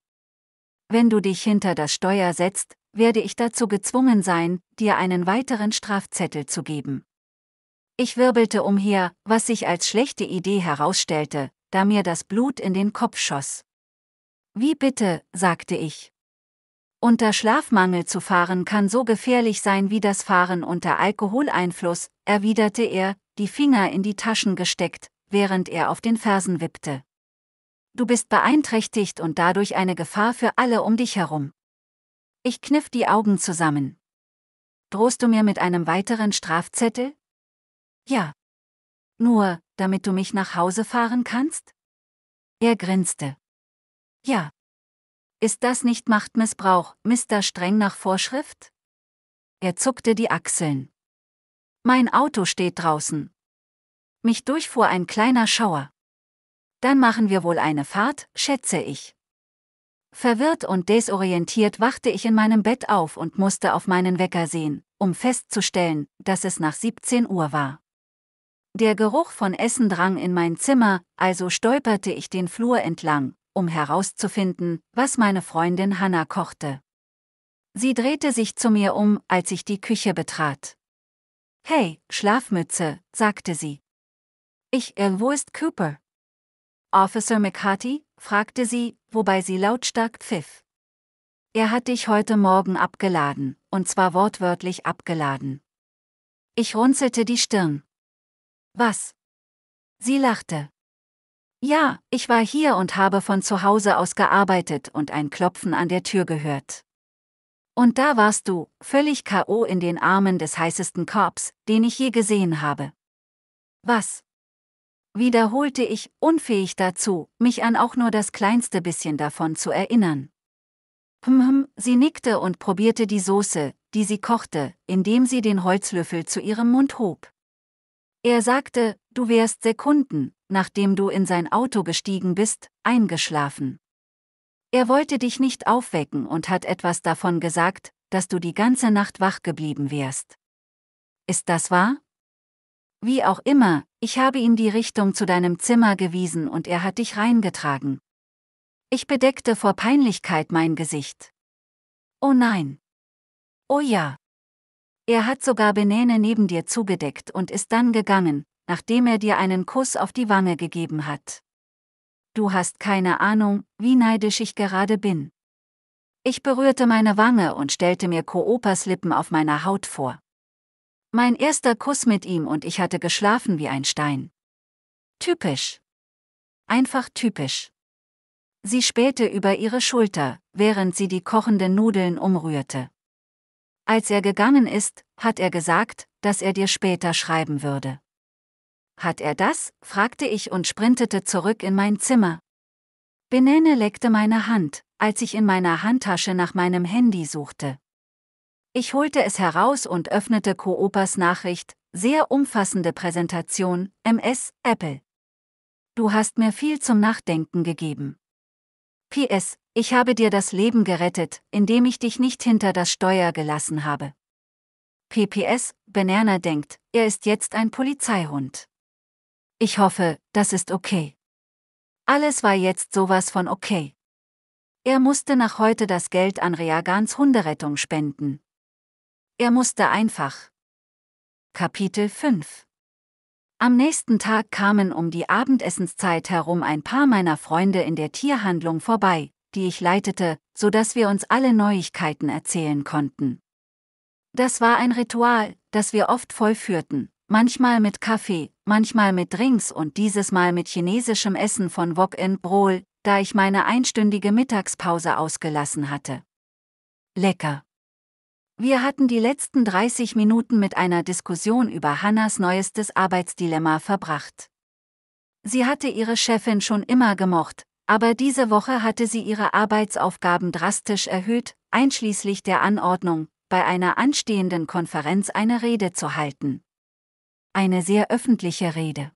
Wenn du dich hinter das Steuer setzt, werde ich dazu gezwungen sein, dir einen weiteren Strafzettel zu geben. Ich wirbelte umher, was sich als schlechte Idee herausstellte, da mir das Blut in den Kopf schoss. Wie bitte, sagte ich. Unter Schlafmangel zu fahren kann so gefährlich sein wie das Fahren unter Alkoholeinfluss, erwiderte er, die Finger in die Taschen gesteckt, während er auf den Fersen wippte. Du bist beeinträchtigt und dadurch eine Gefahr für alle um dich herum. Ich kniff die Augen zusammen. Drohst du mir mit einem weiteren Strafzettel? Ja. Nur, damit du mich nach Hause fahren kannst? Er grinste. Ja. Ist das nicht Machtmissbrauch, Mr. Streng nach Vorschrift? Er zuckte die Achseln. Mein Auto steht draußen, mich durchfuhr ein kleiner Schauer. Dann machen wir wohl eine Fahrt, schätze ich. Verwirrt und desorientiert wachte ich in meinem Bett auf und musste auf meinen Wecker sehen, um festzustellen, dass es nach 17 Uhr war. Der Geruch von Essen drang in mein Zimmer, also stolperte ich den Flur entlang, um herauszufinden, was meine Freundin Hanna kochte. Sie drehte sich zu mir um, als ich die Küche betrat. Hey, Schlafmütze, sagte sie. Ich, äh, wo ist Cooper? Officer McCarthy, fragte sie, wobei sie lautstark pfiff. Er hat dich heute Morgen abgeladen, und zwar wortwörtlich abgeladen. Ich runzelte die Stirn. Was? Sie lachte. Ja, ich war hier und habe von zu Hause aus gearbeitet und ein Klopfen an der Tür gehört. Und da warst du, völlig K.O. in den Armen des heißesten Korps, den ich je gesehen habe. Was? wiederholte ich, unfähig dazu, mich an auch nur das kleinste bisschen davon zu erinnern. Hm, hm, sie nickte und probierte die Soße, die sie kochte, indem sie den Holzlöffel zu ihrem Mund hob. Er sagte, du wärst Sekunden, nachdem du in sein Auto gestiegen bist, eingeschlafen. Er wollte dich nicht aufwecken und hat etwas davon gesagt, dass du die ganze Nacht wach geblieben wärst. Ist das wahr? Wie auch immer, ich habe ihm die Richtung zu deinem Zimmer gewiesen und er hat dich reingetragen. Ich bedeckte vor Peinlichkeit mein Gesicht. Oh nein. Oh ja. Er hat sogar Benene neben dir zugedeckt und ist dann gegangen, nachdem er dir einen Kuss auf die Wange gegeben hat. Du hast keine Ahnung, wie neidisch ich gerade bin. Ich berührte meine Wange und stellte mir Koopas Lippen auf meiner Haut vor. Mein erster Kuss mit ihm und ich hatte geschlafen wie ein Stein. Typisch. Einfach typisch. Sie spähte über ihre Schulter, während sie die kochenden Nudeln umrührte. Als er gegangen ist, hat er gesagt, dass er dir später schreiben würde. Hat er das? fragte ich und sprintete zurück in mein Zimmer. Benene leckte meine Hand, als ich in meiner Handtasche nach meinem Handy suchte. Ich holte es heraus und öffnete Coopas Nachricht, sehr umfassende Präsentation, MS, Apple. Du hast mir viel zum Nachdenken gegeben. PS, ich habe dir das Leben gerettet, indem ich dich nicht hinter das Steuer gelassen habe. PPS, Benerner denkt, er ist jetzt ein Polizeihund. Ich hoffe, das ist okay. Alles war jetzt sowas von okay. Er musste nach heute das Geld an Reagans Hunderettung spenden. Er musste einfach. Kapitel 5 Am nächsten Tag kamen um die Abendessenszeit herum ein paar meiner Freunde in der Tierhandlung vorbei, die ich leitete, so dass wir uns alle Neuigkeiten erzählen konnten. Das war ein Ritual, das wir oft vollführten, manchmal mit Kaffee, manchmal mit Drinks und dieses Mal mit chinesischem Essen von Wok in Brol, da ich meine einstündige Mittagspause ausgelassen hatte. Lecker. Wir hatten die letzten 30 Minuten mit einer Diskussion über Hannas neuestes Arbeitsdilemma verbracht. Sie hatte ihre Chefin schon immer gemocht, aber diese Woche hatte sie ihre Arbeitsaufgaben drastisch erhöht, einschließlich der Anordnung, bei einer anstehenden Konferenz eine Rede zu halten. Eine sehr öffentliche Rede.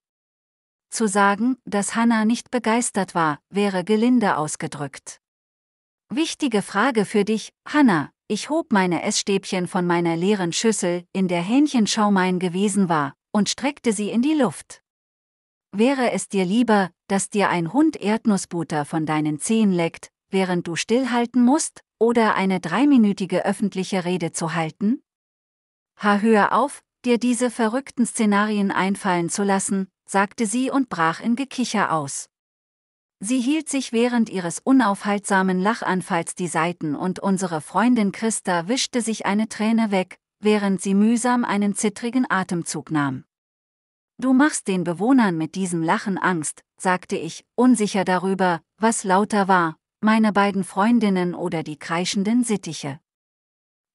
Zu sagen, dass Hannah nicht begeistert war, wäre gelinde ausgedrückt. Wichtige Frage für dich, Hannah, ich hob meine Essstäbchen von meiner leeren Schüssel, in der Hähnchenschaumwein gewesen war, und streckte sie in die Luft. Wäre es dir lieber, dass dir ein Hund Erdnussbutter von deinen Zehen leckt, während du stillhalten musst, oder eine dreiminütige öffentliche Rede zu halten? Ha, hör auf, dir diese verrückten Szenarien einfallen zu lassen, sagte sie und brach in Gekicher aus. Sie hielt sich während ihres unaufhaltsamen Lachanfalls die Seiten und unsere Freundin Christa wischte sich eine Träne weg, während sie mühsam einen zittrigen Atemzug nahm. Du machst den Bewohnern mit diesem Lachen Angst, sagte ich, unsicher darüber, was lauter war, meine beiden Freundinnen oder die kreischenden Sittiche.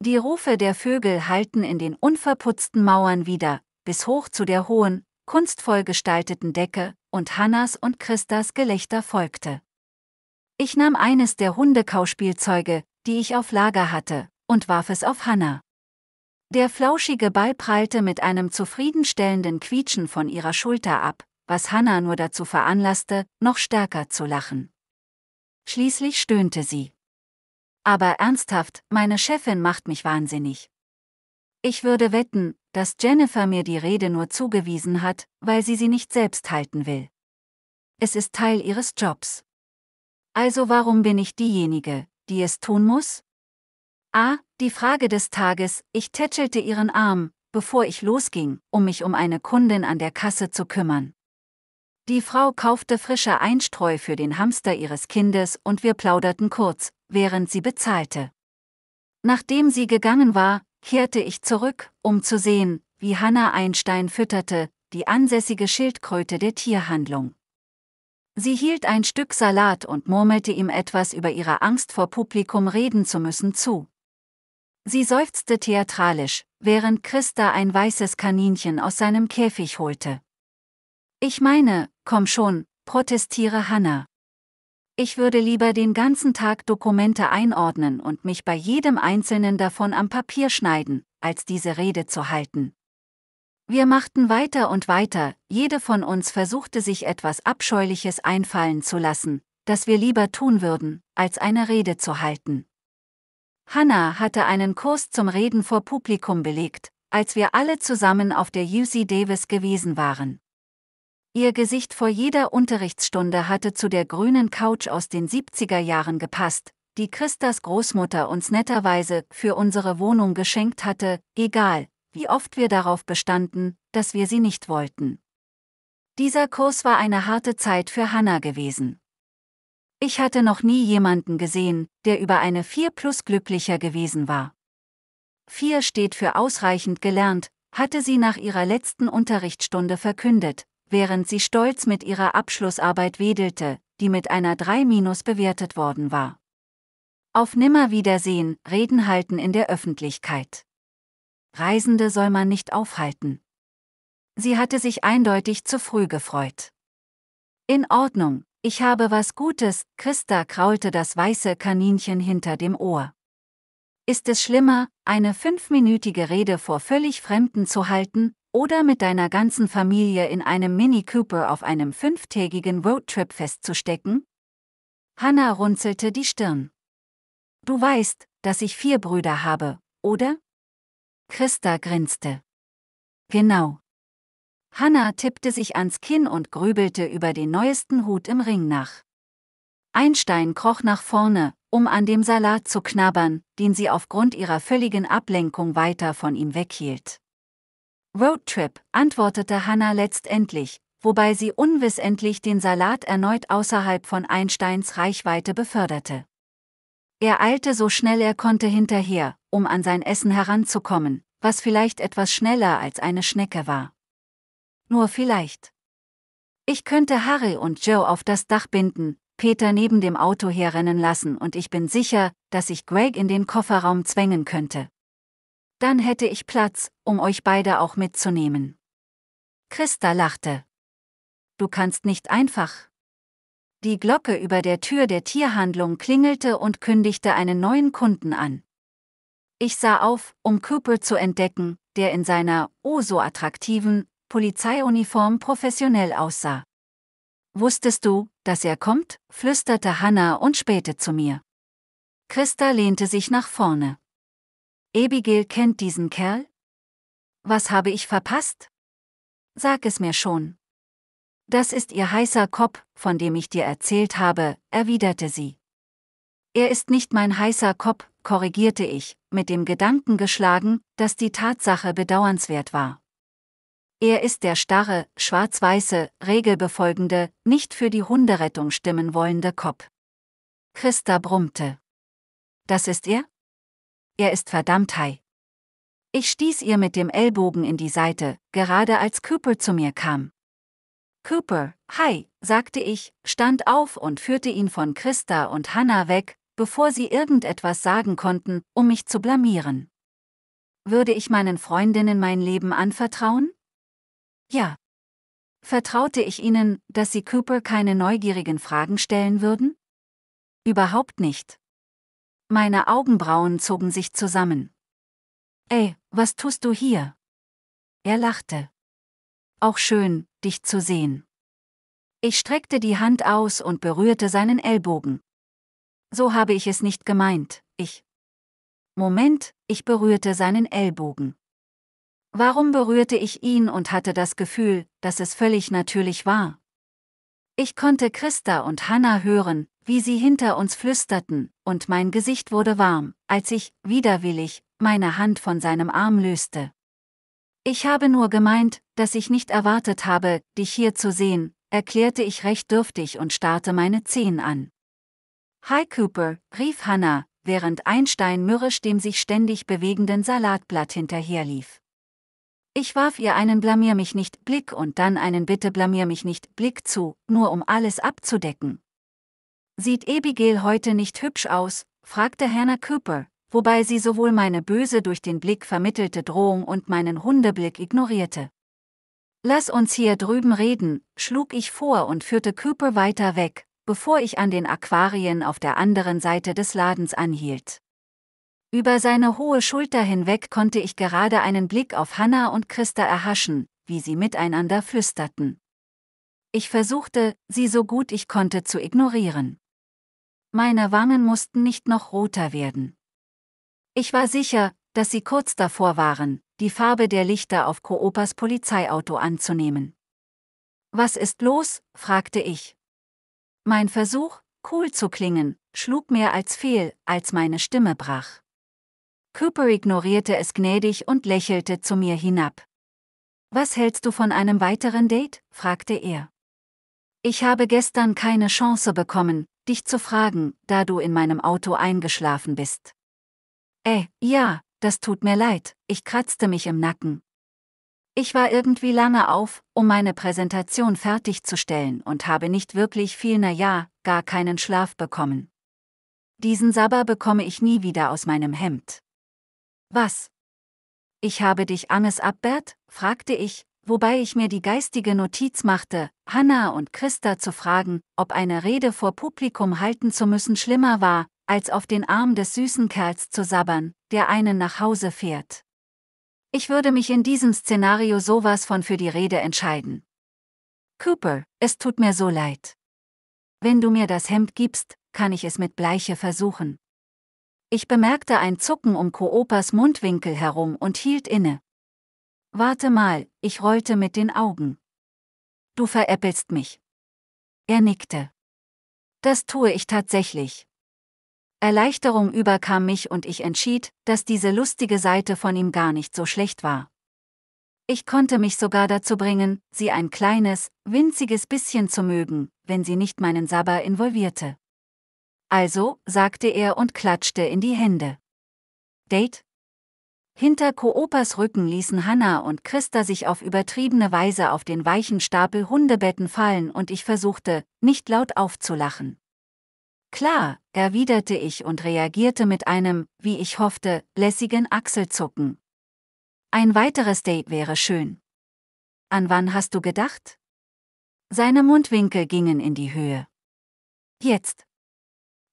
Die Rufe der Vögel hallten in den unverputzten Mauern wieder, bis hoch zu der hohen, kunstvoll gestalteten Decke, und Hannas und Christas Gelächter folgte. Ich nahm eines der Hundekauspielzeuge, die ich auf Lager hatte, und warf es auf Hanna. Der flauschige Ball prallte mit einem zufriedenstellenden Quietschen von ihrer Schulter ab, was Hanna nur dazu veranlasste, noch stärker zu lachen. Schließlich stöhnte sie. Aber ernsthaft, meine Chefin macht mich wahnsinnig. Ich würde wetten, dass Jennifer mir die Rede nur zugewiesen hat, weil sie sie nicht selbst halten will. Es ist Teil ihres Jobs. Also warum bin ich diejenige, die es tun muss? Ah, die Frage des Tages, ich tätschelte ihren Arm, bevor ich losging, um mich um eine Kundin an der Kasse zu kümmern. Die Frau kaufte frische Einstreu für den Hamster ihres Kindes und wir plauderten kurz, während sie bezahlte. Nachdem sie gegangen war, kehrte ich zurück, um zu sehen, wie Hannah Einstein fütterte, die ansässige Schildkröte der Tierhandlung. Sie hielt ein Stück Salat und murmelte ihm etwas über ihre Angst vor Publikum reden zu müssen zu. Sie seufzte theatralisch, während Christa ein weißes Kaninchen aus seinem Käfig holte. Ich meine, komm schon, protestiere Hannah. Ich würde lieber den ganzen Tag Dokumente einordnen und mich bei jedem einzelnen davon am Papier schneiden, als diese Rede zu halten. Wir machten weiter und weiter, jede von uns versuchte sich etwas Abscheuliches einfallen zu lassen, das wir lieber tun würden, als eine Rede zu halten. Hannah hatte einen Kurs zum Reden vor Publikum belegt, als wir alle zusammen auf der UC Davis gewesen waren. Ihr Gesicht vor jeder Unterrichtsstunde hatte zu der grünen Couch aus den 70er Jahren gepasst, die Christas Großmutter uns netterweise für unsere Wohnung geschenkt hatte, egal, wie oft wir darauf bestanden, dass wir sie nicht wollten. Dieser Kurs war eine harte Zeit für Hannah gewesen. Ich hatte noch nie jemanden gesehen, der über eine 4 plus glücklicher gewesen war. 4 steht für ausreichend gelernt, hatte sie nach ihrer letzten Unterrichtsstunde verkündet, während sie stolz mit ihrer Abschlussarbeit wedelte, die mit einer 3- bewertet worden war. Auf Nimmerwiedersehen, Reden halten in der Öffentlichkeit. Reisende soll man nicht aufhalten. Sie hatte sich eindeutig zu früh gefreut. In Ordnung, ich habe was Gutes, Christa kraulte das weiße Kaninchen hinter dem Ohr. Ist es schlimmer, eine fünfminütige Rede vor völlig Fremden zu halten, oder mit deiner ganzen Familie in einem Mini Cooper auf einem fünftägigen Roadtrip festzustecken? Hannah runzelte die Stirn. Du weißt, dass ich vier Brüder habe, oder? Christa grinste. Genau. Hannah tippte sich ans Kinn und grübelte über den neuesten Hut im Ring nach. Einstein kroch nach vorne, um an dem Salat zu knabbern, den sie aufgrund ihrer völligen Ablenkung weiter von ihm weghielt. Roadtrip, antwortete Hannah letztendlich, wobei sie unwissentlich den Salat erneut außerhalb von Einsteins Reichweite beförderte. Er eilte so schnell er konnte hinterher, um an sein Essen heranzukommen, was vielleicht etwas schneller als eine Schnecke war. Nur vielleicht. Ich könnte Harry und Joe auf das Dach binden, Peter neben dem Auto herrennen lassen und ich bin sicher, dass ich Greg in den Kofferraum zwängen könnte. Dann hätte ich Platz, um euch beide auch mitzunehmen. Christa lachte. Du kannst nicht einfach. Die Glocke über der Tür der Tierhandlung klingelte und kündigte einen neuen Kunden an. Ich sah auf, um Cooper zu entdecken, der in seiner, oh so attraktiven, Polizeiuniform professionell aussah. Wusstest du, dass er kommt? flüsterte Hannah und spähte zu mir. Christa lehnte sich nach vorne. Abigail kennt diesen Kerl? Was habe ich verpasst? Sag es mir schon. Das ist ihr heißer Kopf, von dem ich dir erzählt habe, erwiderte sie. Er ist nicht mein heißer Kopf, korrigierte ich, mit dem Gedanken geschlagen, dass die Tatsache bedauernswert war. Er ist der starre, schwarz-weiße, regelbefolgende, nicht für die Hunderettung stimmen wollende Kopf. Christa brummte. Das ist er? Er ist verdammt high. Ich stieß ihr mit dem Ellbogen in die Seite, gerade als Cooper zu mir kam. Cooper, hi, sagte ich, stand auf und führte ihn von Christa und Hannah weg, bevor sie irgendetwas sagen konnten, um mich zu blamieren. Würde ich meinen Freundinnen mein Leben anvertrauen? Ja. Vertraute ich ihnen, dass sie Cooper keine neugierigen Fragen stellen würden? Überhaupt nicht. Meine Augenbrauen zogen sich zusammen. Ey, was tust du hier? Er lachte. Auch schön, dich zu sehen. Ich streckte die Hand aus und berührte seinen Ellbogen. So habe ich es nicht gemeint, ich. Moment, ich berührte seinen Ellbogen. Warum berührte ich ihn und hatte das Gefühl, dass es völlig natürlich war? Ich konnte Christa und Hannah hören, wie sie hinter uns flüsterten, und mein Gesicht wurde warm, als ich, widerwillig, meine Hand von seinem Arm löste. Ich habe nur gemeint, dass ich nicht erwartet habe, dich hier zu sehen, erklärte ich recht dürftig und starrte meine Zehen an. Hi Cooper, rief Hannah, während Einstein mürrisch dem sich ständig bewegenden Salatblatt hinterherlief. Ich warf ihr einen Blamier mich nicht Blick und dann einen Bitte Blamier mich nicht Blick zu, nur um alles abzudecken, Sieht Abigail heute nicht hübsch aus? fragte Hannah Cooper, wobei sie sowohl meine böse durch den Blick vermittelte Drohung und meinen Hundeblick ignorierte. Lass uns hier drüben reden, schlug ich vor und führte Cooper weiter weg, bevor ich an den Aquarien auf der anderen Seite des Ladens anhielt. Über seine hohe Schulter hinweg konnte ich gerade einen Blick auf Hannah und Christa erhaschen, wie sie miteinander flüsterten. Ich versuchte, sie so gut ich konnte zu ignorieren. Meine Wangen mussten nicht noch roter werden. Ich war sicher, dass sie kurz davor waren, die Farbe der Lichter auf Koopas Polizeiauto anzunehmen. Was ist los? fragte ich. Mein Versuch, cool zu klingen, schlug mehr als fehl, als meine Stimme brach. Cooper ignorierte es gnädig und lächelte zu mir hinab. Was hältst du von einem weiteren Date? fragte er. Ich habe gestern keine Chance bekommen, dich zu fragen, da du in meinem Auto eingeschlafen bist. Äh, ja, das tut mir leid, ich kratzte mich im Nacken. Ich war irgendwie lange auf, um meine Präsentation fertigzustellen und habe nicht wirklich viel, na ja, gar keinen Schlaf bekommen. Diesen Sabber bekomme ich nie wieder aus meinem Hemd. Was? Ich habe dich Anges abbert? fragte ich, wobei ich mir die geistige Notiz machte, Hannah und Christa zu fragen, ob eine Rede vor Publikum halten zu müssen schlimmer war, als auf den Arm des süßen Kerls zu sabbern, der einen nach Hause fährt. Ich würde mich in diesem Szenario sowas von für die Rede entscheiden. Cooper, es tut mir so leid. Wenn du mir das Hemd gibst, kann ich es mit Bleiche versuchen. Ich bemerkte ein Zucken um Koopas Mundwinkel herum und hielt inne. Warte mal, ich rollte mit den Augen. Du veräppelst mich. Er nickte. Das tue ich tatsächlich. Erleichterung überkam mich und ich entschied, dass diese lustige Seite von ihm gar nicht so schlecht war. Ich konnte mich sogar dazu bringen, sie ein kleines, winziges bisschen zu mögen, wenn sie nicht meinen Sabber involvierte. Also, sagte er und klatschte in die Hände. Date? Hinter Koopas Rücken ließen Hanna und Christa sich auf übertriebene Weise auf den weichen Stapel Hundebetten fallen und ich versuchte, nicht laut aufzulachen. Klar, erwiderte ich und reagierte mit einem, wie ich hoffte, lässigen Achselzucken. Ein weiteres Date wäre schön. An wann hast du gedacht? Seine Mundwinkel gingen in die Höhe. Jetzt.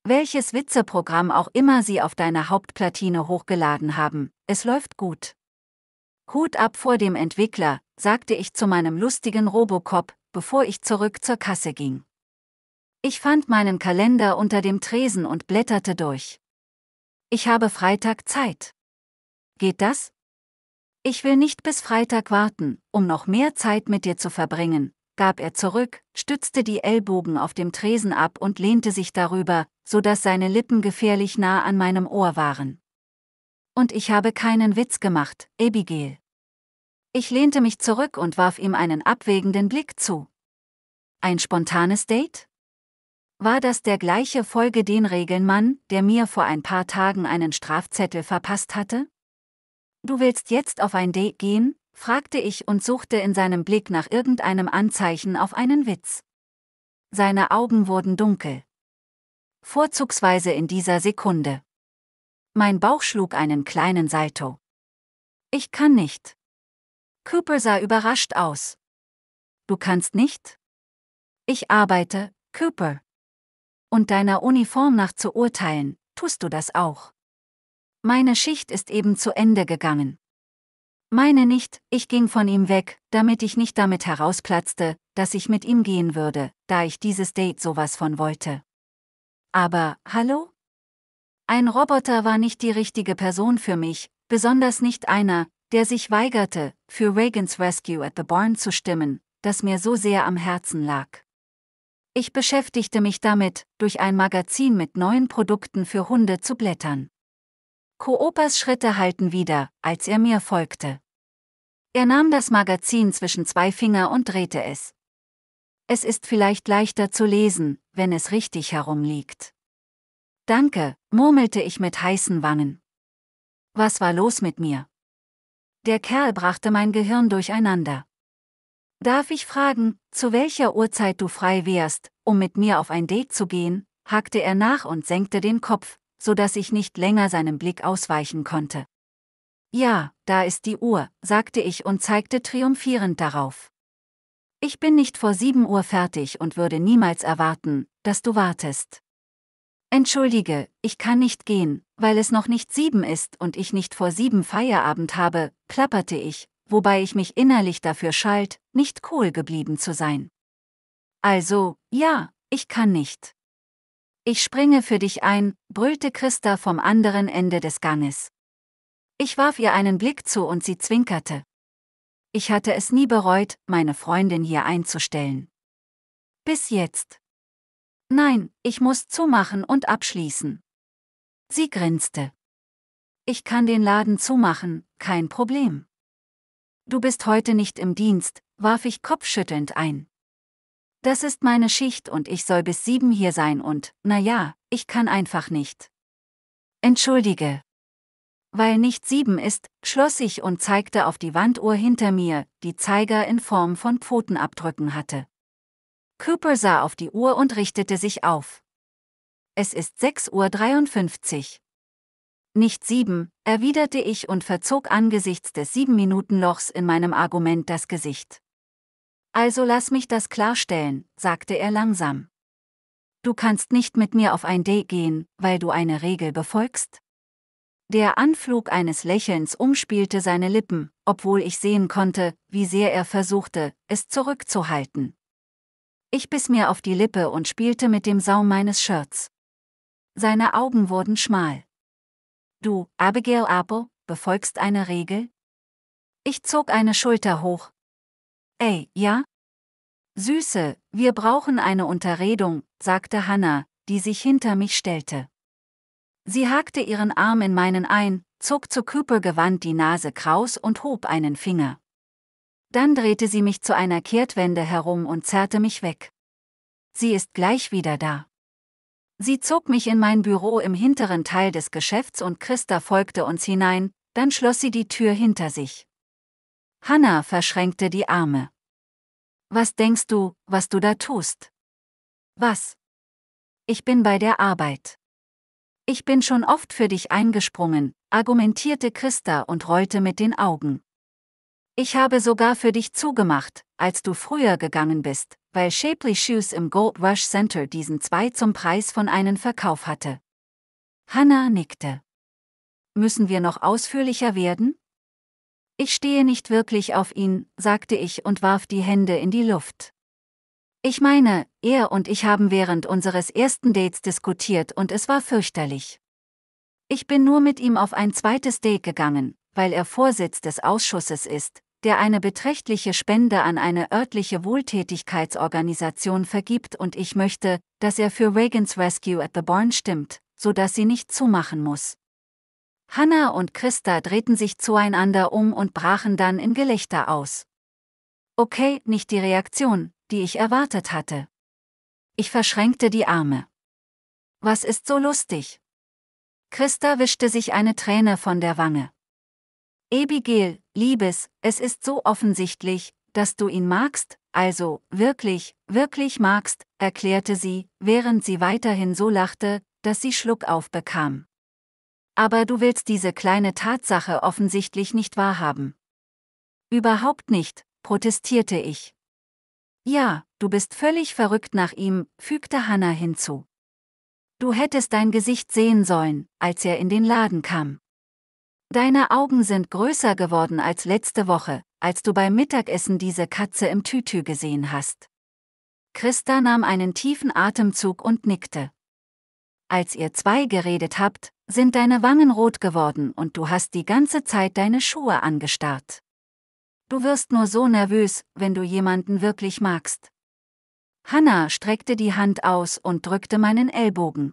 Welches Witzeprogramm auch immer Sie auf deiner Hauptplatine hochgeladen haben, es läuft gut. Hut ab vor dem Entwickler, sagte ich zu meinem lustigen Robocop, bevor ich zurück zur Kasse ging. Ich fand meinen Kalender unter dem Tresen und blätterte durch. Ich habe Freitag Zeit. Geht das? Ich will nicht bis Freitag warten, um noch mehr Zeit mit dir zu verbringen, gab er zurück, stützte die Ellbogen auf dem Tresen ab und lehnte sich darüber, so dass seine Lippen gefährlich nah an meinem Ohr waren. Und ich habe keinen Witz gemacht, Abigail. Ich lehnte mich zurück und warf ihm einen abwägenden Blick zu. Ein spontanes Date? War das der gleiche Folge den Regeln Mann, der mir vor ein paar Tagen einen Strafzettel verpasst hatte? Du willst jetzt auf ein Date gehen? fragte ich und suchte in seinem Blick nach irgendeinem Anzeichen auf einen Witz. Seine Augen wurden dunkel. Vorzugsweise in dieser Sekunde. Mein Bauch schlug einen kleinen Salto. Ich kann nicht. Cooper sah überrascht aus. Du kannst nicht? Ich arbeite, Cooper. Und deiner Uniform nach zu urteilen, tust du das auch. Meine Schicht ist eben zu Ende gegangen. Meine nicht, ich ging von ihm weg, damit ich nicht damit herausplatzte, dass ich mit ihm gehen würde, da ich dieses Date sowas von wollte. Aber, hallo? Ein Roboter war nicht die richtige Person für mich, besonders nicht einer, der sich weigerte, für Reagans Rescue at the Barn zu stimmen, das mir so sehr am Herzen lag. Ich beschäftigte mich damit, durch ein Magazin mit neuen Produkten für Hunde zu blättern. Koopas Schritte halten wieder, als er mir folgte. Er nahm das Magazin zwischen zwei Finger und drehte es. Es ist vielleicht leichter zu lesen, wenn es richtig herumliegt. Danke, murmelte ich mit heißen Wangen. Was war los mit mir? Der Kerl brachte mein Gehirn durcheinander. Darf ich fragen, zu welcher Uhrzeit du frei wärst, um mit mir auf ein Date zu gehen? hakte er nach und senkte den Kopf, so dass ich nicht länger seinem Blick ausweichen konnte. Ja, da ist die Uhr, sagte ich und zeigte triumphierend darauf. Ich bin nicht vor sieben Uhr fertig und würde niemals erwarten, dass du wartest. Entschuldige, ich kann nicht gehen, weil es noch nicht sieben ist und ich nicht vor sieben Feierabend habe, plapperte ich, wobei ich mich innerlich dafür schalt, nicht cool geblieben zu sein. Also, ja, ich kann nicht. Ich springe für dich ein, brüllte Christa vom anderen Ende des Ganges. Ich warf ihr einen Blick zu und sie zwinkerte. Ich hatte es nie bereut, meine Freundin hier einzustellen. Bis jetzt. Nein, ich muss zumachen und abschließen. Sie grinste. Ich kann den Laden zumachen, kein Problem. Du bist heute nicht im Dienst, warf ich kopfschüttelnd ein. Das ist meine Schicht und ich soll bis sieben hier sein und, na ja, ich kann einfach nicht. Entschuldige. Weil nicht sieben ist, schloss ich und zeigte auf die Wanduhr hinter mir, die Zeiger in Form von Pfotenabdrücken hatte. Cooper sah auf die Uhr und richtete sich auf. Es ist 6.53 Uhr. Nicht sieben, erwiderte ich und verzog angesichts des sieben Minuten Lochs in meinem Argument das Gesicht. Also lass mich das klarstellen, sagte er langsam. Du kannst nicht mit mir auf ein Date gehen, weil du eine Regel befolgst? Der Anflug eines Lächelns umspielte seine Lippen, obwohl ich sehen konnte, wie sehr er versuchte, es zurückzuhalten. Ich biss mir auf die Lippe und spielte mit dem Saum meines Shirts. Seine Augen wurden schmal. Du, Abigail Apple, befolgst eine Regel? Ich zog eine Schulter hoch, Ey, ja? Süße, wir brauchen eine Unterredung, sagte Hannah, die sich hinter mich stellte. Sie hakte ihren Arm in meinen ein, zog zu Küpelgewand die Nase kraus und hob einen Finger. Dann drehte sie mich zu einer Kehrtwende herum und zerrte mich weg. Sie ist gleich wieder da. Sie zog mich in mein Büro im hinteren Teil des Geschäfts und Christa folgte uns hinein, dann schloss sie die Tür hinter sich. Hannah verschränkte die Arme. Was denkst du, was du da tust? Was? Ich bin bei der Arbeit. Ich bin schon oft für dich eingesprungen, argumentierte Christa und rollte mit den Augen. Ich habe sogar für dich zugemacht, als du früher gegangen bist, weil Shapely Shoes im Gold Rush Center diesen zwei zum Preis von einem Verkauf hatte. Hannah nickte. Müssen wir noch ausführlicher werden? Ich stehe nicht wirklich auf ihn, sagte ich und warf die Hände in die Luft. Ich meine, er und ich haben während unseres ersten Dates diskutiert und es war fürchterlich. Ich bin nur mit ihm auf ein zweites Date gegangen, weil er Vorsitz des Ausschusses ist, der eine beträchtliche Spende an eine örtliche Wohltätigkeitsorganisation vergibt und ich möchte, dass er für Reagan's Rescue at the Barn stimmt, sodass sie nicht zumachen muss. Hanna und Christa drehten sich zueinander um und brachen dann in Gelächter aus. Okay, nicht die Reaktion, die ich erwartet hatte. Ich verschränkte die Arme. Was ist so lustig? Christa wischte sich eine Träne von der Wange. Abigail, Liebes, es ist so offensichtlich, dass du ihn magst, also, wirklich, wirklich magst, erklärte sie, während sie weiterhin so lachte, dass sie Schluck aufbekam. Aber du willst diese kleine Tatsache offensichtlich nicht wahrhaben. Überhaupt nicht, protestierte ich. Ja, du bist völlig verrückt nach ihm, fügte Hannah hinzu. Du hättest dein Gesicht sehen sollen, als er in den Laden kam. Deine Augen sind größer geworden als letzte Woche, als du beim Mittagessen diese Katze im Tütü gesehen hast. Christa nahm einen tiefen Atemzug und nickte als ihr zwei geredet habt, sind deine Wangen rot geworden und du hast die ganze Zeit deine Schuhe angestarrt. Du wirst nur so nervös, wenn du jemanden wirklich magst. Hanna streckte die Hand aus und drückte meinen Ellbogen.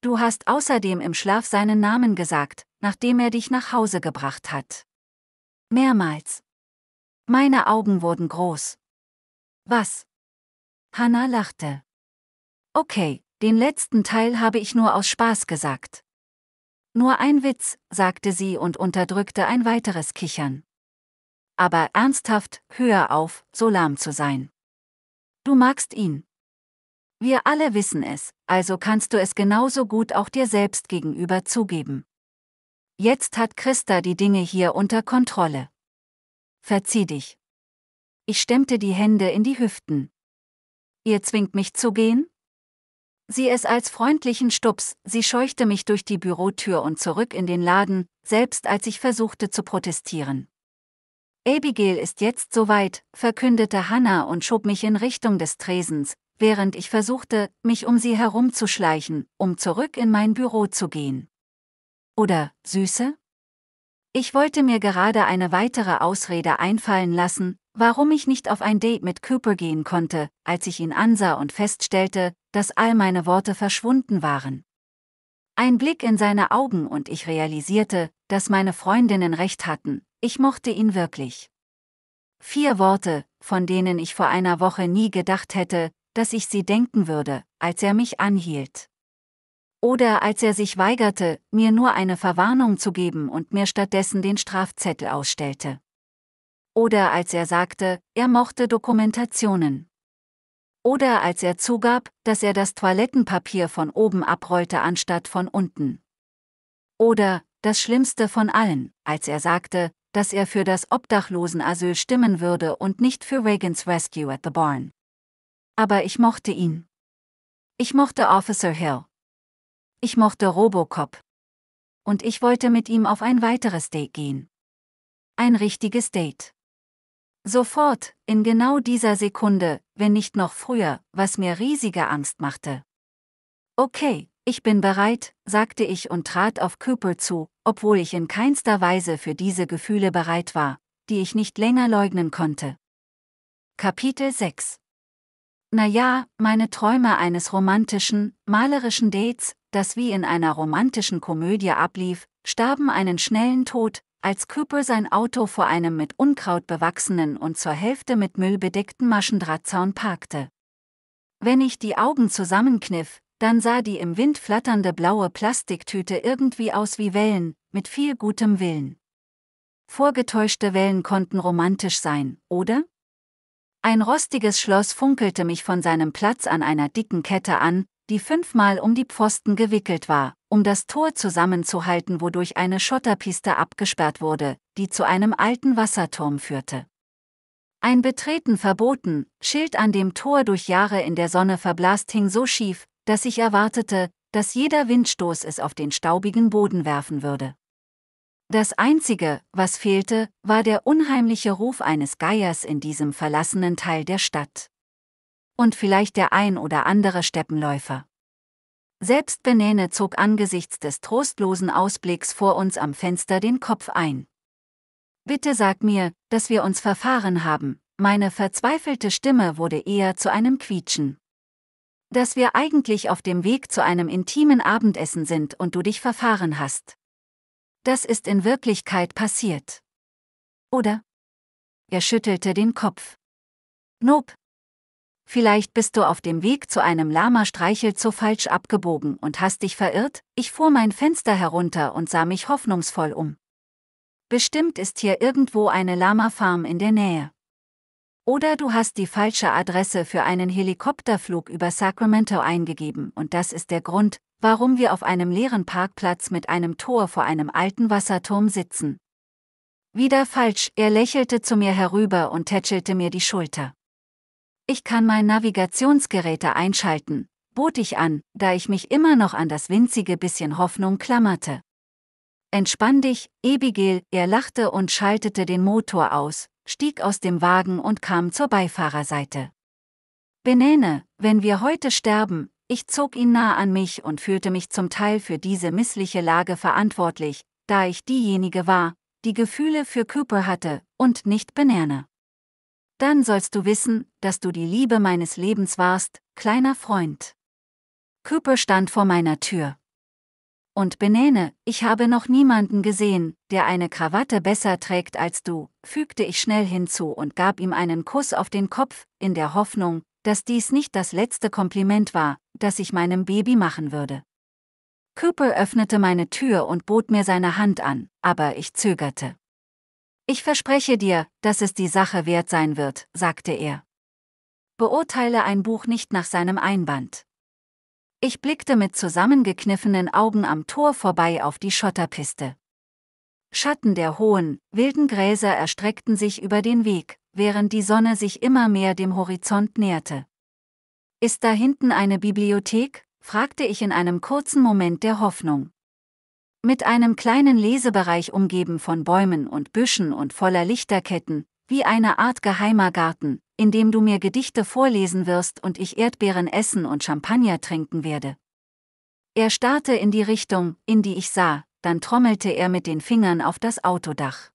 Du hast außerdem im Schlaf seinen Namen gesagt, nachdem er dich nach Hause gebracht hat. Mehrmals. Meine Augen wurden groß. Was? Hanna lachte. Okay, den letzten Teil habe ich nur aus Spaß gesagt. Nur ein Witz, sagte sie und unterdrückte ein weiteres Kichern. Aber ernsthaft, höher auf, so lahm zu sein. Du magst ihn. Wir alle wissen es, also kannst du es genauso gut auch dir selbst gegenüber zugeben. Jetzt hat Christa die Dinge hier unter Kontrolle. Verzieh dich. Ich stemmte die Hände in die Hüften. Ihr zwingt mich zu gehen? sie es als freundlichen Stups, sie scheuchte mich durch die Bürotür und zurück in den Laden, selbst als ich versuchte zu protestieren. Abigail ist jetzt soweit, verkündete Hannah und schob mich in Richtung des Tresens, während ich versuchte, mich um sie herumzuschleichen, um zurück in mein Büro zu gehen. Oder, Süße? Ich wollte mir gerade eine weitere Ausrede einfallen lassen, warum ich nicht auf ein Date mit Cooper gehen konnte, als ich ihn ansah und feststellte, dass all meine Worte verschwunden waren. Ein Blick in seine Augen und ich realisierte, dass meine Freundinnen recht hatten, ich mochte ihn wirklich. Vier Worte, von denen ich vor einer Woche nie gedacht hätte, dass ich sie denken würde, als er mich anhielt. Oder als er sich weigerte, mir nur eine Verwarnung zu geben und mir stattdessen den Strafzettel ausstellte. Oder als er sagte, er mochte Dokumentationen. Oder als er zugab, dass er das Toilettenpapier von oben abrollte anstatt von unten. Oder, das Schlimmste von allen, als er sagte, dass er für das Obdachlosenasyl stimmen würde und nicht für Reagans Rescue at the Barn. Aber ich mochte ihn. Ich mochte Officer Hill. Ich mochte Robocop. Und ich wollte mit ihm auf ein weiteres Date gehen. Ein richtiges Date. Sofort, in genau dieser Sekunde, wenn nicht noch früher, was mir riesige Angst machte. Okay, ich bin bereit, sagte ich und trat auf Köpel zu, obwohl ich in keinster Weise für diese Gefühle bereit war, die ich nicht länger leugnen konnte. Kapitel 6 Na ja, meine Träume eines romantischen, malerischen Dates, das wie in einer romantischen Komödie ablief, starben einen schnellen Tod, als Cooper sein Auto vor einem mit Unkraut bewachsenen und zur Hälfte mit Müll bedeckten Maschendrahtzaun parkte. Wenn ich die Augen zusammenkniff, dann sah die im Wind flatternde blaue Plastiktüte irgendwie aus wie Wellen, mit viel gutem Willen. Vorgetäuschte Wellen konnten romantisch sein, oder? Ein rostiges Schloss funkelte mich von seinem Platz an einer dicken Kette an, die fünfmal um die Pfosten gewickelt war, um das Tor zusammenzuhalten, wodurch eine Schotterpiste abgesperrt wurde, die zu einem alten Wasserturm führte. Ein Betreten verboten, Schild an dem Tor durch Jahre in der Sonne verblasst hing so schief, dass ich erwartete, dass jeder Windstoß es auf den staubigen Boden werfen würde. Das Einzige, was fehlte, war der unheimliche Ruf eines Geiers in diesem verlassenen Teil der Stadt. Und vielleicht der ein oder andere Steppenläufer. Selbst Benene zog angesichts des trostlosen Ausblicks vor uns am Fenster den Kopf ein. Bitte sag mir, dass wir uns verfahren haben, meine verzweifelte Stimme wurde eher zu einem Quietschen. Dass wir eigentlich auf dem Weg zu einem intimen Abendessen sind und du dich verfahren hast. Das ist in Wirklichkeit passiert. Oder? Er schüttelte den Kopf. Nope, Vielleicht bist du auf dem Weg zu einem Lama streichel zu falsch abgebogen und hast dich verirrt, ich fuhr mein Fenster herunter und sah mich hoffnungsvoll um. Bestimmt ist hier irgendwo eine Lama-Farm in der Nähe. Oder du hast die falsche Adresse für einen Helikopterflug über Sacramento eingegeben und das ist der Grund, warum wir auf einem leeren Parkplatz mit einem Tor vor einem alten Wasserturm sitzen. Wieder falsch, er lächelte zu mir herüber und tätschelte mir die Schulter. Ich kann mein Navigationsgeräte einschalten, bot ich an, da ich mich immer noch an das winzige bisschen Hoffnung klammerte. Entspann dich, Ebigel, er lachte und schaltete den Motor aus, stieg aus dem Wagen und kam zur Beifahrerseite. Benene, wenn wir heute sterben, ich zog ihn nah an mich und fühlte mich zum Teil für diese missliche Lage verantwortlich, da ich diejenige war, die Gefühle für Cooper hatte und nicht Benerne dann sollst du wissen, dass du die Liebe meines Lebens warst, kleiner Freund. Cooper stand vor meiner Tür. Und benähne, ich habe noch niemanden gesehen, der eine Krawatte besser trägt als du, fügte ich schnell hinzu und gab ihm einen Kuss auf den Kopf, in der Hoffnung, dass dies nicht das letzte Kompliment war, das ich meinem Baby machen würde. Cooper öffnete meine Tür und bot mir seine Hand an, aber ich zögerte. Ich verspreche dir, dass es die Sache wert sein wird, sagte er. Beurteile ein Buch nicht nach seinem Einband. Ich blickte mit zusammengekniffenen Augen am Tor vorbei auf die Schotterpiste. Schatten der hohen, wilden Gräser erstreckten sich über den Weg, während die Sonne sich immer mehr dem Horizont näherte. Ist da hinten eine Bibliothek? fragte ich in einem kurzen Moment der Hoffnung. Mit einem kleinen Lesebereich umgeben von Bäumen und Büschen und voller Lichterketten, wie eine Art geheimer Garten, in dem du mir Gedichte vorlesen wirst und ich Erdbeeren essen und Champagner trinken werde. Er starrte in die Richtung, in die ich sah, dann trommelte er mit den Fingern auf das Autodach.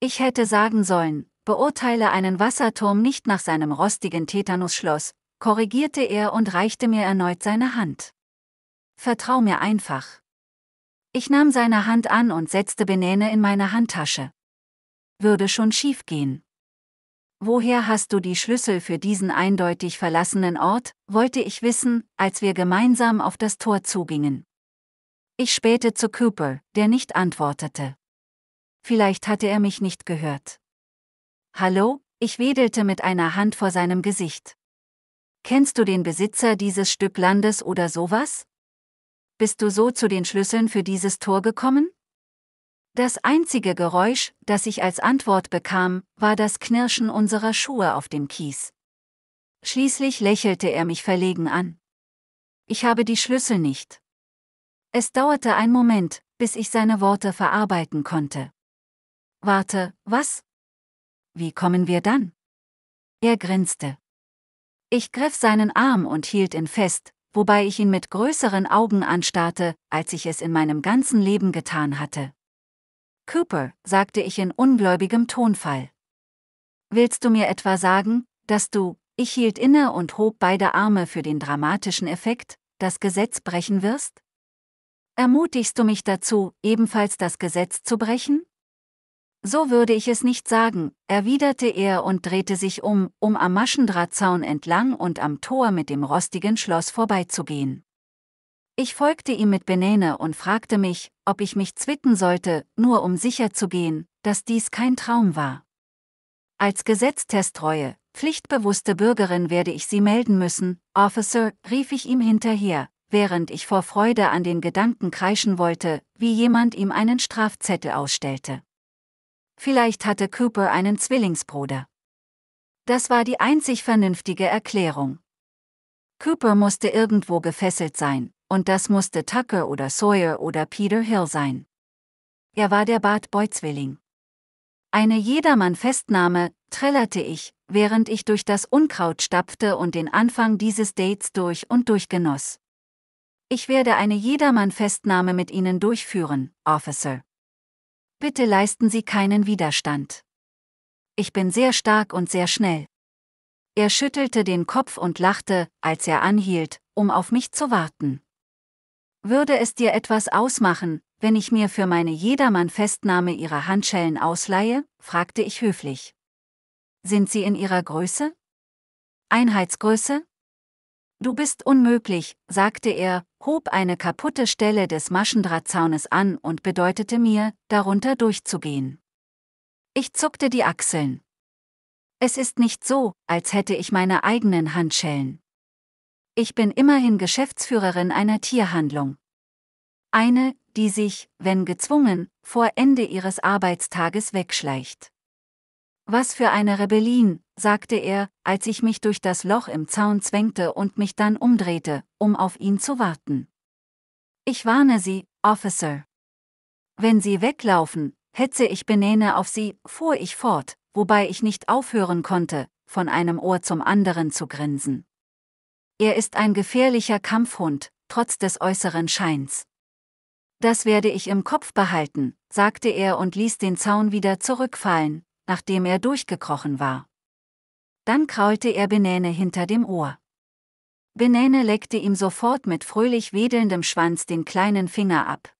Ich hätte sagen sollen, beurteile einen Wasserturm nicht nach seinem rostigen Tetanusschloss, korrigierte er und reichte mir erneut seine Hand. Vertrau mir einfach. Ich nahm seine Hand an und setzte Benäne in meine Handtasche. Würde schon schiefgehen. Woher hast du die Schlüssel für diesen eindeutig verlassenen Ort, wollte ich wissen, als wir gemeinsam auf das Tor zugingen. Ich spähte zu Cooper, der nicht antwortete. Vielleicht hatte er mich nicht gehört. Hallo, ich wedelte mit einer Hand vor seinem Gesicht. Kennst du den Besitzer dieses Stück Landes oder sowas? bist du so zu den Schlüsseln für dieses Tor gekommen? Das einzige Geräusch, das ich als Antwort bekam, war das Knirschen unserer Schuhe auf dem Kies. Schließlich lächelte er mich verlegen an. Ich habe die Schlüssel nicht. Es dauerte ein Moment, bis ich seine Worte verarbeiten konnte. Warte, was? Wie kommen wir dann? Er grinste. Ich griff seinen Arm und hielt ihn fest, wobei ich ihn mit größeren Augen anstarrte, als ich es in meinem ganzen Leben getan hatte. Cooper, sagte ich in ungläubigem Tonfall. Willst du mir etwa sagen, dass du, ich hielt inne und hob beide Arme für den dramatischen Effekt, das Gesetz brechen wirst? Ermutigst du mich dazu, ebenfalls das Gesetz zu brechen? So würde ich es nicht sagen, erwiderte er und drehte sich um, um am Maschendrahtzaun entlang und am Tor mit dem rostigen Schloss vorbeizugehen. Ich folgte ihm mit Benene und fragte mich, ob ich mich zwicken sollte, nur um sicher zu gehen, dass dies kein Traum war. Als gesetztestreue, pflichtbewusste Bürgerin werde ich sie melden müssen, Officer, rief ich ihm hinterher, während ich vor Freude an den Gedanken kreischen wollte, wie jemand ihm einen Strafzettel ausstellte. Vielleicht hatte Cooper einen Zwillingsbruder. Das war die einzig vernünftige Erklärung. Cooper musste irgendwo gefesselt sein, und das musste Tucker oder Sawyer oder Peter Hill sein. Er war der Bart Boy Zwilling. Eine Jedermann-Festnahme, trällerte ich, während ich durch das Unkraut stapfte und den Anfang dieses Dates durch und durch genoss. Ich werde eine Jedermann-Festnahme mit Ihnen durchführen, Officer. Bitte leisten Sie keinen Widerstand. Ich bin sehr stark und sehr schnell. Er schüttelte den Kopf und lachte, als er anhielt, um auf mich zu warten. Würde es dir etwas ausmachen, wenn ich mir für meine Jedermann-Festnahme ihre Handschellen ausleihe? fragte ich höflich. Sind sie in ihrer Größe? Einheitsgröße? Du bist unmöglich, sagte er, hob eine kaputte Stelle des Maschendrahtzaunes an und bedeutete mir, darunter durchzugehen. Ich zuckte die Achseln. Es ist nicht so, als hätte ich meine eigenen Handschellen. Ich bin immerhin Geschäftsführerin einer Tierhandlung. Eine, die sich, wenn gezwungen, vor Ende ihres Arbeitstages wegschleicht. Was für eine Rebellin, sagte er, als ich mich durch das Loch im Zaun zwängte und mich dann umdrehte, um auf ihn zu warten. Ich warne Sie, Officer. Wenn Sie weglaufen, hetze ich Benene auf Sie, fuhr ich fort, wobei ich nicht aufhören konnte, von einem Ohr zum anderen zu grinsen. Er ist ein gefährlicher Kampfhund, trotz des äußeren Scheins. Das werde ich im Kopf behalten, sagte er und ließ den Zaun wieder zurückfallen, nachdem er durchgekrochen war. Dann kraulte er Benäne hinter dem Ohr. Benäne leckte ihm sofort mit fröhlich wedelndem Schwanz den kleinen Finger ab.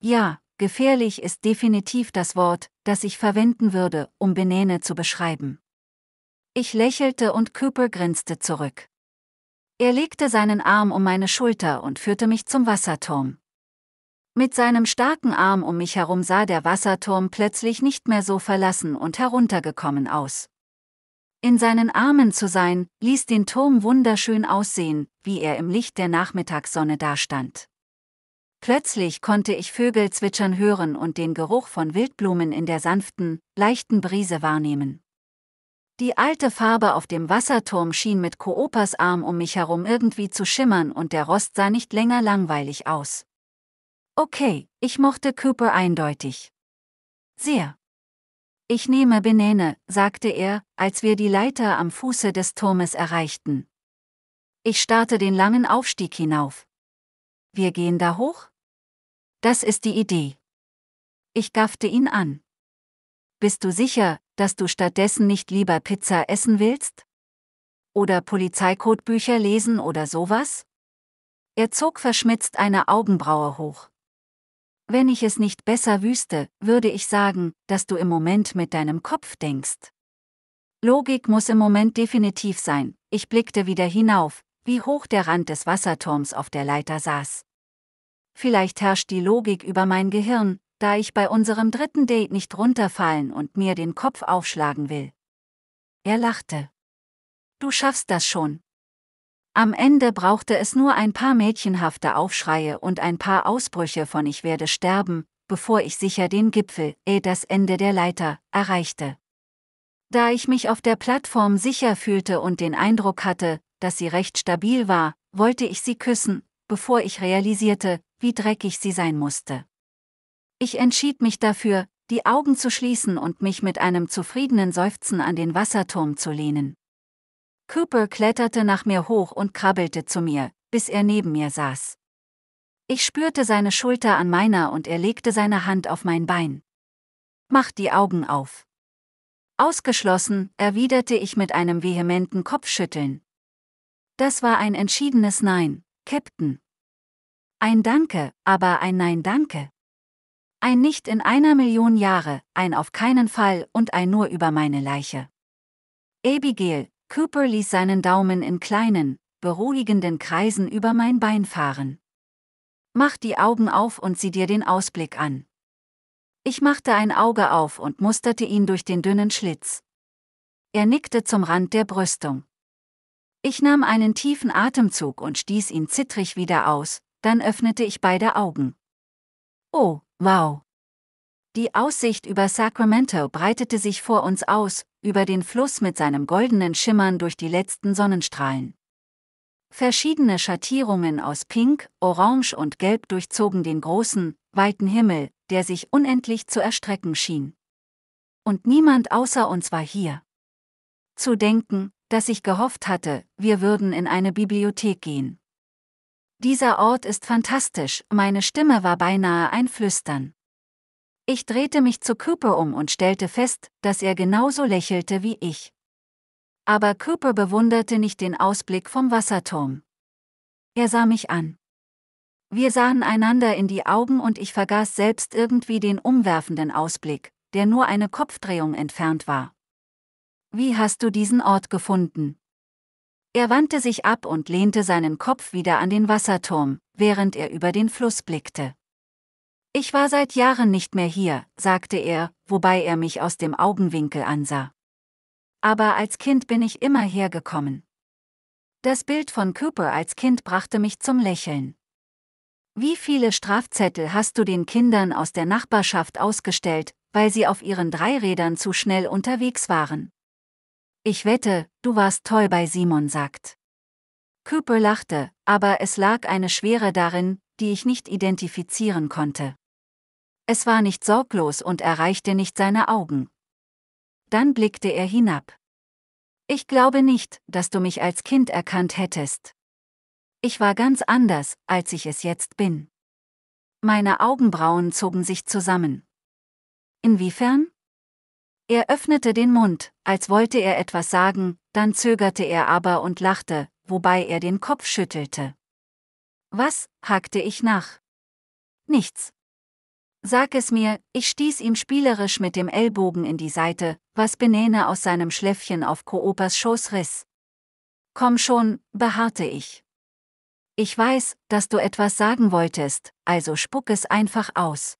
Ja, gefährlich ist definitiv das Wort, das ich verwenden würde, um Benäne zu beschreiben. Ich lächelte und Cooper grinste zurück. Er legte seinen Arm um meine Schulter und führte mich zum Wasserturm. Mit seinem starken Arm um mich herum sah der Wasserturm plötzlich nicht mehr so verlassen und heruntergekommen aus. In seinen Armen zu sein, ließ den Turm wunderschön aussehen, wie er im Licht der Nachmittagssonne dastand. Plötzlich konnte ich Vögel zwitschern hören und den Geruch von Wildblumen in der sanften, leichten Brise wahrnehmen. Die alte Farbe auf dem Wasserturm schien mit Koopas Arm um mich herum irgendwie zu schimmern und der Rost sah nicht länger langweilig aus. Okay, ich mochte Cooper eindeutig. Sehr. Ich nehme Benene, sagte er, als wir die Leiter am Fuße des Turmes erreichten. Ich starte den langen Aufstieg hinauf. Wir gehen da hoch? Das ist die Idee. Ich gaffte ihn an. Bist du sicher, dass du stattdessen nicht lieber Pizza essen willst? Oder Polizeikotbücher lesen oder sowas? Er zog verschmitzt eine Augenbraue hoch. Wenn ich es nicht besser wüsste, würde ich sagen, dass du im Moment mit deinem Kopf denkst. Logik muss im Moment definitiv sein. Ich blickte wieder hinauf, wie hoch der Rand des Wasserturms auf der Leiter saß. Vielleicht herrscht die Logik über mein Gehirn, da ich bei unserem dritten Date nicht runterfallen und mir den Kopf aufschlagen will. Er lachte. Du schaffst das schon. Am Ende brauchte es nur ein paar mädchenhafte Aufschreie und ein paar Ausbrüche von Ich werde sterben, bevor ich sicher den Gipfel, eh das Ende der Leiter, erreichte. Da ich mich auf der Plattform sicher fühlte und den Eindruck hatte, dass sie recht stabil war, wollte ich sie küssen, bevor ich realisierte, wie dreckig sie sein musste. Ich entschied mich dafür, die Augen zu schließen und mich mit einem zufriedenen Seufzen an den Wasserturm zu lehnen. Cooper kletterte nach mir hoch und krabbelte zu mir, bis er neben mir saß. Ich spürte seine Schulter an meiner und er legte seine Hand auf mein Bein. Mach die Augen auf. Ausgeschlossen, erwiderte ich mit einem vehementen Kopfschütteln. Das war ein entschiedenes Nein, Captain. Ein Danke, aber ein Nein Danke. Ein Nicht in einer Million Jahre, ein Auf keinen Fall und ein Nur über meine Leiche. Abigail, Cooper ließ seinen Daumen in kleinen, beruhigenden Kreisen über mein Bein fahren. Mach die Augen auf und sieh dir den Ausblick an. Ich machte ein Auge auf und musterte ihn durch den dünnen Schlitz. Er nickte zum Rand der Brüstung. Ich nahm einen tiefen Atemzug und stieß ihn zittrig wieder aus, dann öffnete ich beide Augen. Oh, wow. Die Aussicht über Sacramento breitete sich vor uns aus, über den Fluss mit seinem goldenen Schimmern durch die letzten Sonnenstrahlen. Verschiedene Schattierungen aus Pink, Orange und Gelb durchzogen den großen, weiten Himmel, der sich unendlich zu erstrecken schien. Und niemand außer uns war hier. Zu denken, dass ich gehofft hatte, wir würden in eine Bibliothek gehen. Dieser Ort ist fantastisch, meine Stimme war beinahe ein Flüstern. Ich drehte mich zu Küpe um und stellte fest, dass er genauso lächelte wie ich. Aber Küpe bewunderte nicht den Ausblick vom Wasserturm. Er sah mich an. Wir sahen einander in die Augen und ich vergaß selbst irgendwie den umwerfenden Ausblick, der nur eine Kopfdrehung entfernt war. Wie hast du diesen Ort gefunden? Er wandte sich ab und lehnte seinen Kopf wieder an den Wasserturm, während er über den Fluss blickte. Ich war seit Jahren nicht mehr hier, sagte er, wobei er mich aus dem Augenwinkel ansah. Aber als Kind bin ich immer hergekommen. Das Bild von Cooper als Kind brachte mich zum Lächeln. Wie viele Strafzettel hast du den Kindern aus der Nachbarschaft ausgestellt, weil sie auf ihren Dreirädern zu schnell unterwegs waren? Ich wette, du warst toll bei Simon, sagt. Cooper lachte, aber es lag eine Schwere darin, die ich nicht identifizieren konnte. Es war nicht sorglos und erreichte nicht seine Augen. Dann blickte er hinab. Ich glaube nicht, dass du mich als Kind erkannt hättest. Ich war ganz anders, als ich es jetzt bin. Meine Augenbrauen zogen sich zusammen. Inwiefern? Er öffnete den Mund, als wollte er etwas sagen, dann zögerte er aber und lachte, wobei er den Kopf schüttelte. Was, hakte ich nach. Nichts. Sag es mir, ich stieß ihm spielerisch mit dem Ellbogen in die Seite, was Benene aus seinem Schläfchen auf Koopas Schoß riss. Komm schon, beharrte ich. Ich weiß, dass du etwas sagen wolltest, also spuck es einfach aus.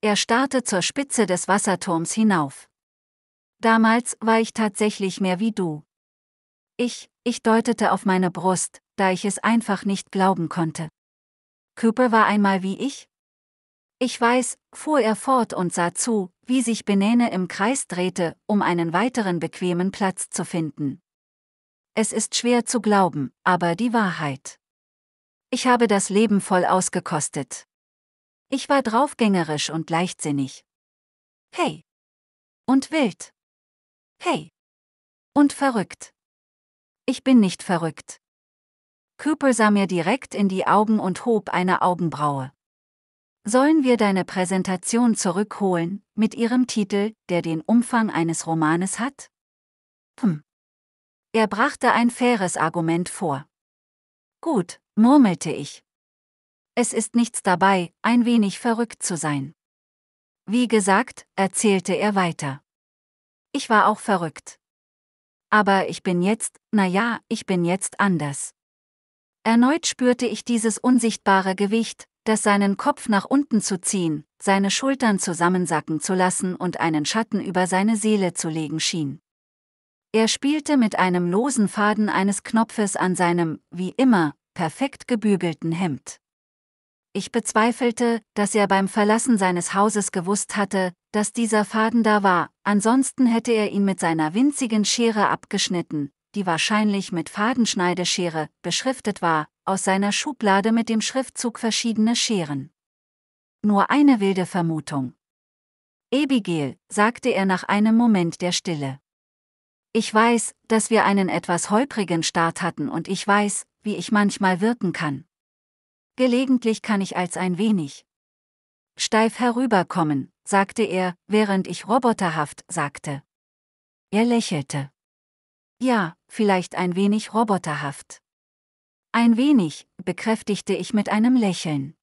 Er starrte zur Spitze des Wasserturms hinauf. Damals war ich tatsächlich mehr wie du. Ich, ich deutete auf meine Brust, da ich es einfach nicht glauben konnte. Cooper war einmal wie ich, ich weiß, fuhr er fort und sah zu, wie sich Benene im Kreis drehte, um einen weiteren bequemen Platz zu finden. Es ist schwer zu glauben, aber die Wahrheit. Ich habe das Leben voll ausgekostet. Ich war draufgängerisch und leichtsinnig. Hey. Und wild. Hey. Und verrückt. Ich bin nicht verrückt. Cooper sah mir direkt in die Augen und hob eine Augenbraue. Sollen wir deine Präsentation zurückholen, mit ihrem Titel, der den Umfang eines Romanes hat? Hm. Er brachte ein faires Argument vor. Gut, murmelte ich. Es ist nichts dabei, ein wenig verrückt zu sein. Wie gesagt, erzählte er weiter. Ich war auch verrückt. Aber ich bin jetzt, na ja, ich bin jetzt anders. Erneut spürte ich dieses unsichtbare Gewicht, das seinen Kopf nach unten zu ziehen, seine Schultern zusammensacken zu lassen und einen Schatten über seine Seele zu legen schien. Er spielte mit einem losen Faden eines Knopfes an seinem, wie immer, perfekt gebügelten Hemd. Ich bezweifelte, dass er beim Verlassen seines Hauses gewusst hatte, dass dieser Faden da war, ansonsten hätte er ihn mit seiner winzigen Schere abgeschnitten, die wahrscheinlich mit Fadenschneideschere beschriftet war, aus seiner Schublade mit dem Schriftzug verschiedene Scheren. Nur eine wilde Vermutung. Abigail, sagte er nach einem Moment der Stille. Ich weiß, dass wir einen etwas holprigen Start hatten und ich weiß, wie ich manchmal wirken kann. Gelegentlich kann ich als ein wenig steif herüberkommen, sagte er, während ich roboterhaft sagte. Er lächelte. Ja, vielleicht ein wenig roboterhaft. Ein wenig, bekräftigte ich mit einem Lächeln.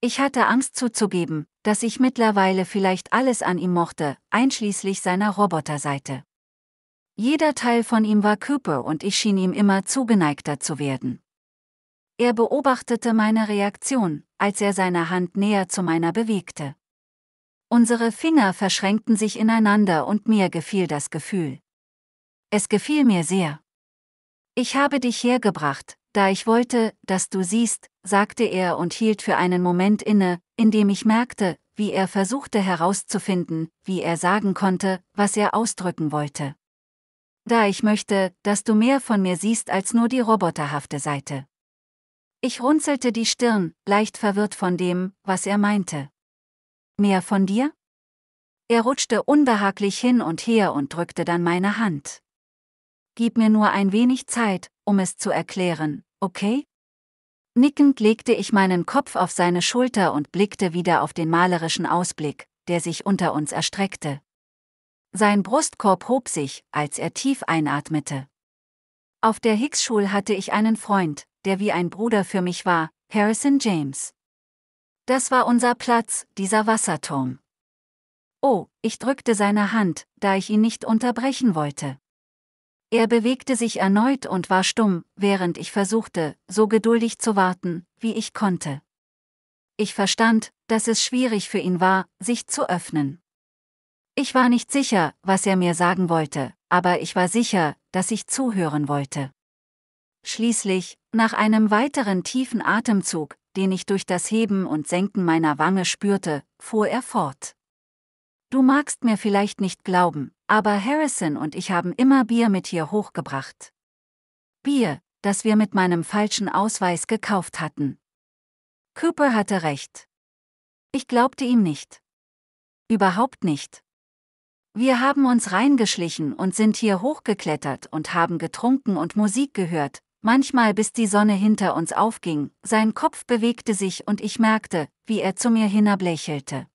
Ich hatte Angst zuzugeben, dass ich mittlerweile vielleicht alles an ihm mochte, einschließlich seiner Roboterseite. Jeder Teil von ihm war Küpe und ich schien ihm immer zugeneigter zu werden. Er beobachtete meine Reaktion, als er seine Hand näher zu meiner bewegte. Unsere Finger verschränkten sich ineinander und mir gefiel das Gefühl. Es gefiel mir sehr. Ich habe dich hergebracht, da ich wollte, dass du siehst, sagte er und hielt für einen Moment inne, indem ich merkte, wie er versuchte herauszufinden, wie er sagen konnte, was er ausdrücken wollte. Da ich möchte, dass du mehr von mir siehst als nur die roboterhafte Seite. Ich runzelte die Stirn, leicht verwirrt von dem, was er meinte. Mehr von dir? Er rutschte unbehaglich hin und her und drückte dann meine Hand. Gib mir nur ein wenig Zeit, um es zu erklären, Okay? Nickend legte ich meinen Kopf auf seine Schulter und blickte wieder auf den malerischen Ausblick, der sich unter uns erstreckte. Sein Brustkorb hob sich, als er tief einatmete. Auf der Hicks-Schule hatte ich einen Freund, der wie ein Bruder für mich war, Harrison James. Das war unser Platz, dieser Wasserturm. Oh, ich drückte seine Hand, da ich ihn nicht unterbrechen wollte. Er bewegte sich erneut und war stumm, während ich versuchte, so geduldig zu warten, wie ich konnte. Ich verstand, dass es schwierig für ihn war, sich zu öffnen. Ich war nicht sicher, was er mir sagen wollte, aber ich war sicher, dass ich zuhören wollte. Schließlich, nach einem weiteren tiefen Atemzug, den ich durch das Heben und Senken meiner Wange spürte, fuhr er fort. Du magst mir vielleicht nicht glauben, aber Harrison und ich haben immer Bier mit hier hochgebracht. Bier, das wir mit meinem falschen Ausweis gekauft hatten. Cooper hatte recht. Ich glaubte ihm nicht. Überhaupt nicht. Wir haben uns reingeschlichen und sind hier hochgeklettert und haben getrunken und Musik gehört, manchmal bis die Sonne hinter uns aufging, sein Kopf bewegte sich und ich merkte, wie er zu mir hinablächelte.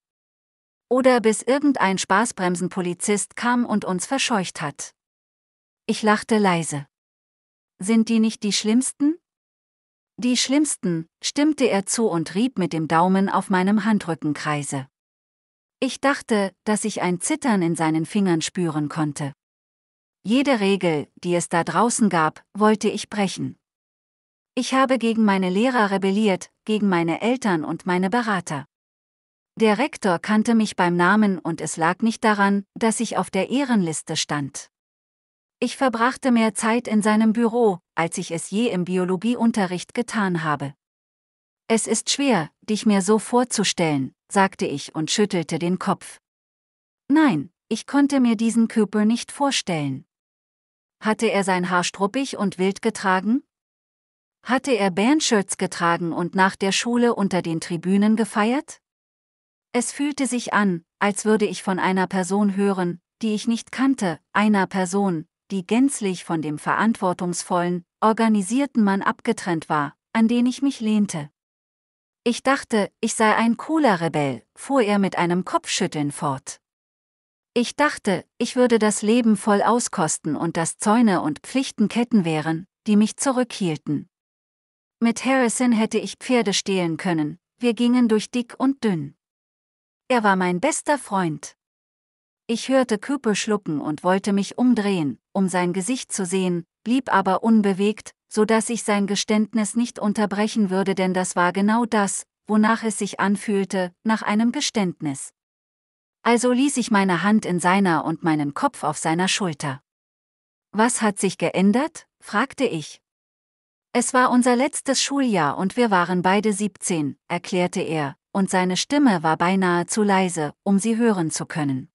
Oder bis irgendein Spaßbremsenpolizist kam und uns verscheucht hat. Ich lachte leise. Sind die nicht die Schlimmsten? Die Schlimmsten, stimmte er zu und rieb mit dem Daumen auf meinem Handrückenkreise. Ich dachte, dass ich ein Zittern in seinen Fingern spüren konnte. Jede Regel, die es da draußen gab, wollte ich brechen. Ich habe gegen meine Lehrer rebelliert, gegen meine Eltern und meine Berater. Der Rektor kannte mich beim Namen und es lag nicht daran, dass ich auf der Ehrenliste stand. Ich verbrachte mehr Zeit in seinem Büro, als ich es je im Biologieunterricht getan habe. Es ist schwer, dich mir so vorzustellen, sagte ich und schüttelte den Kopf. Nein, ich konnte mir diesen Köpel nicht vorstellen. Hatte er sein Haar struppig und wild getragen? Hatte er Bandshirts getragen und nach der Schule unter den Tribünen gefeiert? Es fühlte sich an, als würde ich von einer Person hören, die ich nicht kannte, einer Person, die gänzlich von dem verantwortungsvollen, organisierten Mann abgetrennt war, an den ich mich lehnte. Ich dachte, ich sei ein cooler Rebell, fuhr er mit einem Kopfschütteln fort. Ich dachte, ich würde das Leben voll auskosten und dass Zäune und Pflichten Ketten wären, die mich zurückhielten. Mit Harrison hätte ich Pferde stehlen können, wir gingen durch dick und dünn. Er war mein bester Freund. Ich hörte Küpe schlucken und wollte mich umdrehen, um sein Gesicht zu sehen, blieb aber unbewegt, so dass ich sein Geständnis nicht unterbrechen würde, denn das war genau das, wonach es sich anfühlte, nach einem Geständnis. Also ließ ich meine Hand in seiner und meinen Kopf auf seiner Schulter. Was hat sich geändert? fragte ich. Es war unser letztes Schuljahr und wir waren beide 17, erklärte er, und seine Stimme war beinahe zu leise, um sie hören zu können.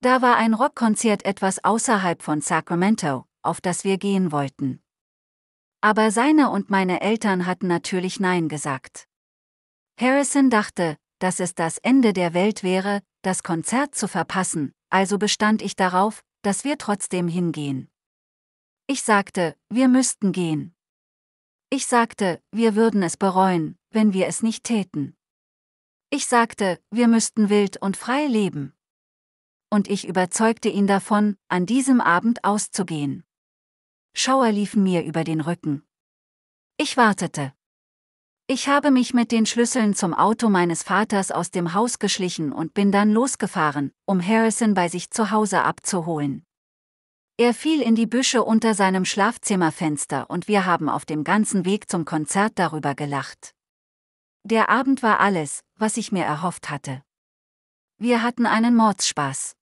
Da war ein Rockkonzert etwas außerhalb von Sacramento, auf das wir gehen wollten. Aber seine und meine Eltern hatten natürlich Nein gesagt. Harrison dachte, dass es das Ende der Welt wäre, das Konzert zu verpassen, also bestand ich darauf, dass wir trotzdem hingehen. Ich sagte, wir müssten gehen. Ich sagte, wir würden es bereuen, wenn wir es nicht täten. Ich sagte, wir müssten wild und frei leben. Und ich überzeugte ihn davon, an diesem Abend auszugehen. Schauer liefen mir über den Rücken. Ich wartete. Ich habe mich mit den Schlüsseln zum Auto meines Vaters aus dem Haus geschlichen und bin dann losgefahren, um Harrison bei sich zu Hause abzuholen. Er fiel in die Büsche unter seinem Schlafzimmerfenster und wir haben auf dem ganzen Weg zum Konzert darüber gelacht. Der Abend war alles, was ich mir erhofft hatte. Wir hatten einen Mordsspaß.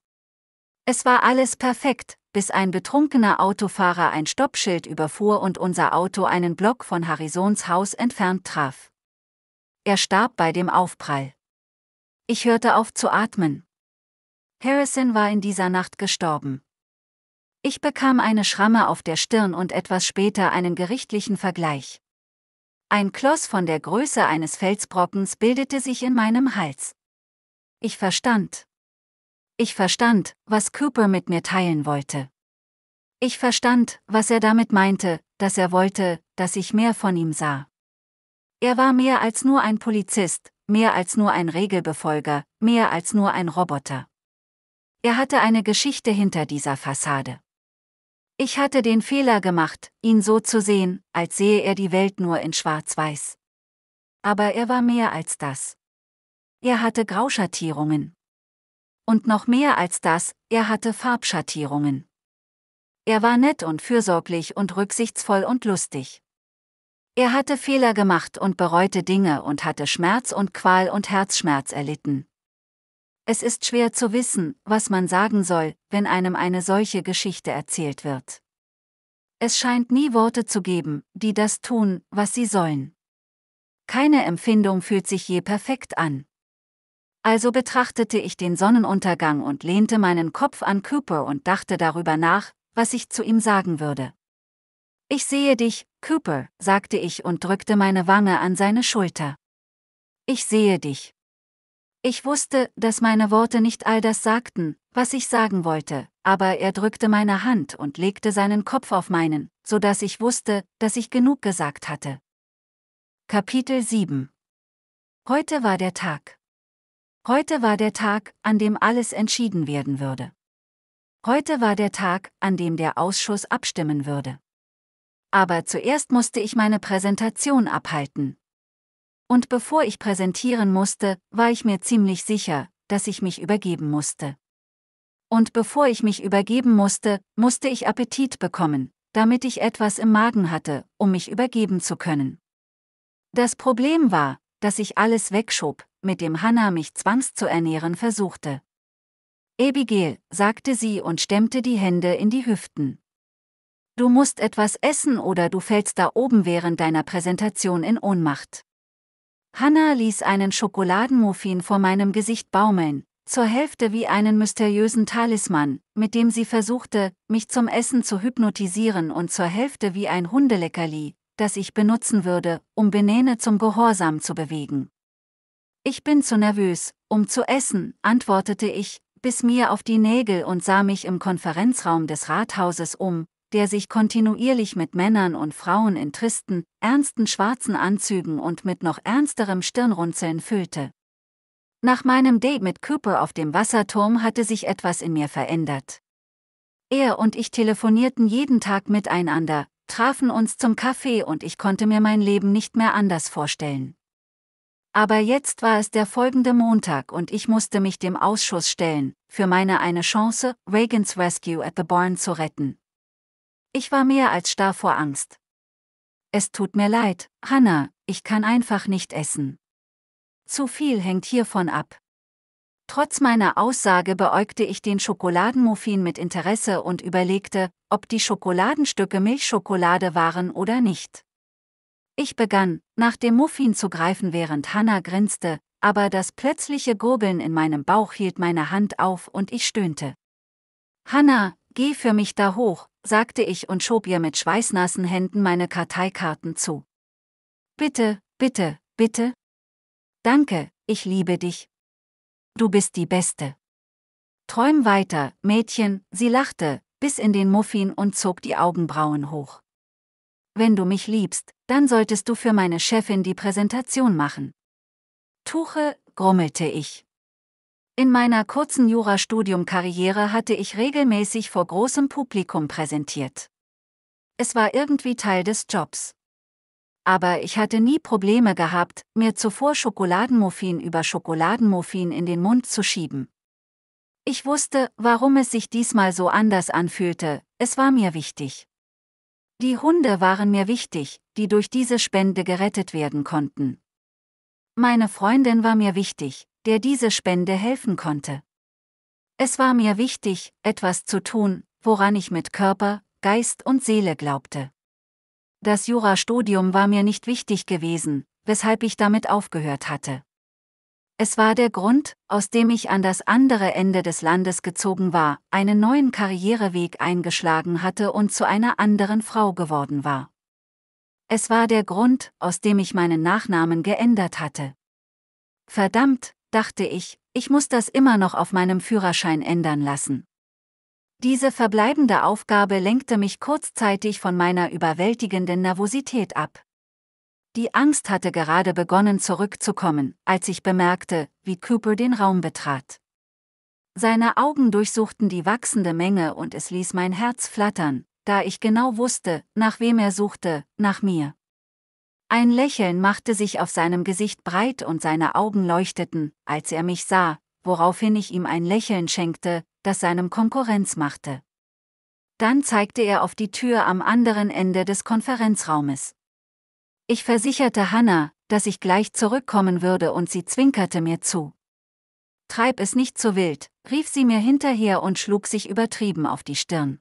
Es war alles perfekt, bis ein betrunkener Autofahrer ein Stoppschild überfuhr und unser Auto einen Block von Harrisons Haus entfernt traf. Er starb bei dem Aufprall. Ich hörte auf zu atmen. Harrison war in dieser Nacht gestorben. Ich bekam eine Schramme auf der Stirn und etwas später einen gerichtlichen Vergleich. Ein Kloß von der Größe eines Felsbrockens bildete sich in meinem Hals. Ich verstand. Ich verstand, was Cooper mit mir teilen wollte. Ich verstand, was er damit meinte, dass er wollte, dass ich mehr von ihm sah. Er war mehr als nur ein Polizist, mehr als nur ein Regelbefolger, mehr als nur ein Roboter. Er hatte eine Geschichte hinter dieser Fassade. Ich hatte den Fehler gemacht, ihn so zu sehen, als sehe er die Welt nur in Schwarz-Weiß. Aber er war mehr als das. Er hatte Grauschattierungen. Und noch mehr als das, er hatte Farbschattierungen. Er war nett und fürsorglich und rücksichtsvoll und lustig. Er hatte Fehler gemacht und bereute Dinge und hatte Schmerz und Qual und Herzschmerz erlitten. Es ist schwer zu wissen, was man sagen soll, wenn einem eine solche Geschichte erzählt wird. Es scheint nie Worte zu geben, die das tun, was sie sollen. Keine Empfindung fühlt sich je perfekt an. Also betrachtete ich den Sonnenuntergang und lehnte meinen Kopf an Cooper und dachte darüber nach, was ich zu ihm sagen würde. Ich sehe dich, Cooper, sagte ich und drückte meine Wange an seine Schulter. Ich sehe dich. Ich wusste, dass meine Worte nicht all das sagten, was ich sagen wollte, aber er drückte meine Hand und legte seinen Kopf auf meinen, so dass ich wusste, dass ich genug gesagt hatte. Kapitel 7 Heute war der Tag. Heute war der Tag, an dem alles entschieden werden würde. Heute war der Tag, an dem der Ausschuss abstimmen würde. Aber zuerst musste ich meine Präsentation abhalten, und bevor ich präsentieren musste, war ich mir ziemlich sicher, dass ich mich übergeben musste. Und bevor ich mich übergeben musste, musste ich Appetit bekommen, damit ich etwas im Magen hatte, um mich übergeben zu können. Das Problem war, dass ich alles wegschob, mit dem Hanna mich zwangszuernähren versuchte. Abigail, sagte sie und stemmte die Hände in die Hüften. Du musst etwas essen oder du fällst da oben während deiner Präsentation in Ohnmacht. Hanna ließ einen Schokoladenmuffin vor meinem Gesicht baumeln, zur Hälfte wie einen mysteriösen Talisman, mit dem sie versuchte, mich zum Essen zu hypnotisieren und zur Hälfte wie ein Hundeleckerli, das ich benutzen würde, um Benene zum Gehorsam zu bewegen. Ich bin zu nervös, um zu essen, antwortete ich, bis mir auf die Nägel und sah mich im Konferenzraum des Rathauses um, der sich kontinuierlich mit Männern und Frauen in tristen, ernsten schwarzen Anzügen und mit noch ernsterem Stirnrunzeln füllte. Nach meinem Date mit Cooper auf dem Wasserturm hatte sich etwas in mir verändert. Er und ich telefonierten jeden Tag miteinander, trafen uns zum Kaffee und ich konnte mir mein Leben nicht mehr anders vorstellen. Aber jetzt war es der folgende Montag und ich musste mich dem Ausschuss stellen, für meine eine Chance, Reagans Rescue at the Barn zu retten. Ich war mehr als starr vor Angst. Es tut mir leid, Hanna, ich kann einfach nicht essen. Zu viel hängt hiervon ab. Trotz meiner Aussage beäugte ich den Schokoladenmuffin mit Interesse und überlegte, ob die Schokoladenstücke Milchschokolade waren oder nicht. Ich begann, nach dem Muffin zu greifen, während Hanna grinste, aber das plötzliche Gurgeln in meinem Bauch hielt meine Hand auf und ich stöhnte. Hanna, geh für mich da hoch, sagte ich und schob ihr mit schweißnassen Händen meine Karteikarten zu. Bitte, bitte, bitte. Danke, ich liebe dich. Du bist die Beste. Träum weiter, Mädchen, sie lachte, bis in den Muffin und zog die Augenbrauen hoch. Wenn du mich liebst, dann solltest du für meine Chefin die Präsentation machen. Tuche, grummelte ich. In meiner kurzen Jurastudiumkarriere hatte ich regelmäßig vor großem Publikum präsentiert. Es war irgendwie Teil des Jobs. Aber ich hatte nie Probleme gehabt, mir zuvor Schokoladenmuffin über Schokoladenmuffin in den Mund zu schieben. Ich wusste, warum es sich diesmal so anders anfühlte, es war mir wichtig. Die Hunde waren mir wichtig, die durch diese Spende gerettet werden konnten. Meine Freundin war mir wichtig, der diese Spende helfen konnte. Es war mir wichtig, etwas zu tun, woran ich mit Körper, Geist und Seele glaubte. Das Jurastudium war mir nicht wichtig gewesen, weshalb ich damit aufgehört hatte. Es war der Grund, aus dem ich an das andere Ende des Landes gezogen war, einen neuen Karriereweg eingeschlagen hatte und zu einer anderen Frau geworden war. Es war der Grund, aus dem ich meinen Nachnamen geändert hatte. Verdammt, dachte ich, ich muss das immer noch auf meinem Führerschein ändern lassen. Diese verbleibende Aufgabe lenkte mich kurzzeitig von meiner überwältigenden Nervosität ab. Die Angst hatte gerade begonnen zurückzukommen, als ich bemerkte, wie Cooper den Raum betrat. Seine Augen durchsuchten die wachsende Menge und es ließ mein Herz flattern, da ich genau wusste, nach wem er suchte, nach mir. Ein Lächeln machte sich auf seinem Gesicht breit und seine Augen leuchteten, als er mich sah, woraufhin ich ihm ein Lächeln schenkte, das seinem Konkurrenz machte. Dann zeigte er auf die Tür am anderen Ende des Konferenzraumes. Ich versicherte Hannah, dass ich gleich zurückkommen würde und sie zwinkerte mir zu. Treib es nicht zu wild, rief sie mir hinterher und schlug sich übertrieben auf die Stirn.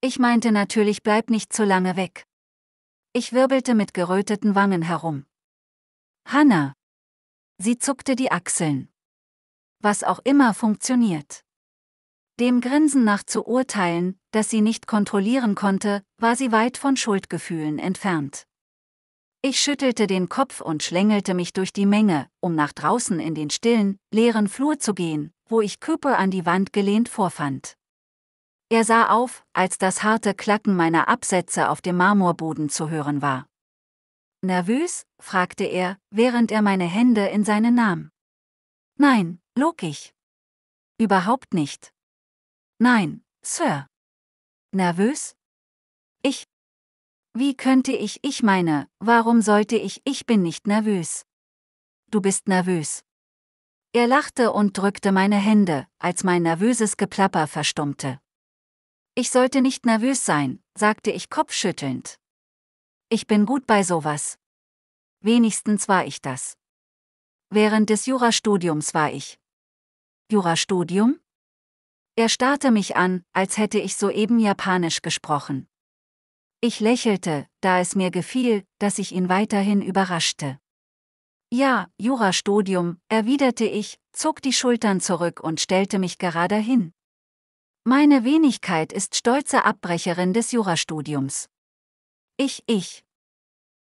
Ich meinte natürlich bleib nicht zu lange weg. Ich wirbelte mit geröteten Wangen herum. Hanna! Sie zuckte die Achseln. Was auch immer funktioniert. Dem Grinsen nach zu urteilen, das sie nicht kontrollieren konnte, war sie weit von Schuldgefühlen entfernt. Ich schüttelte den Kopf und schlängelte mich durch die Menge, um nach draußen in den stillen, leeren Flur zu gehen, wo ich Cooper an die Wand gelehnt vorfand. Er sah auf, als das harte Klacken meiner Absätze auf dem Marmorboden zu hören war. Nervös? fragte er, während er meine Hände in seine nahm. Nein, log ich. Überhaupt nicht. Nein, Sir. Nervös? Ich. Wie könnte ich ich meine, warum sollte ich ich bin nicht nervös? Du bist nervös. Er lachte und drückte meine Hände, als mein nervöses Geplapper verstummte. Ich sollte nicht nervös sein, sagte ich kopfschüttelnd. Ich bin gut bei sowas. Wenigstens war ich das. Während des Jurastudiums war ich. Jurastudium? Er starrte mich an, als hätte ich soeben Japanisch gesprochen. Ich lächelte, da es mir gefiel, dass ich ihn weiterhin überraschte. Ja, Jurastudium, erwiderte ich, zog die Schultern zurück und stellte mich gerade hin. Meine Wenigkeit ist stolze Abbrecherin des Jurastudiums. Ich, ich.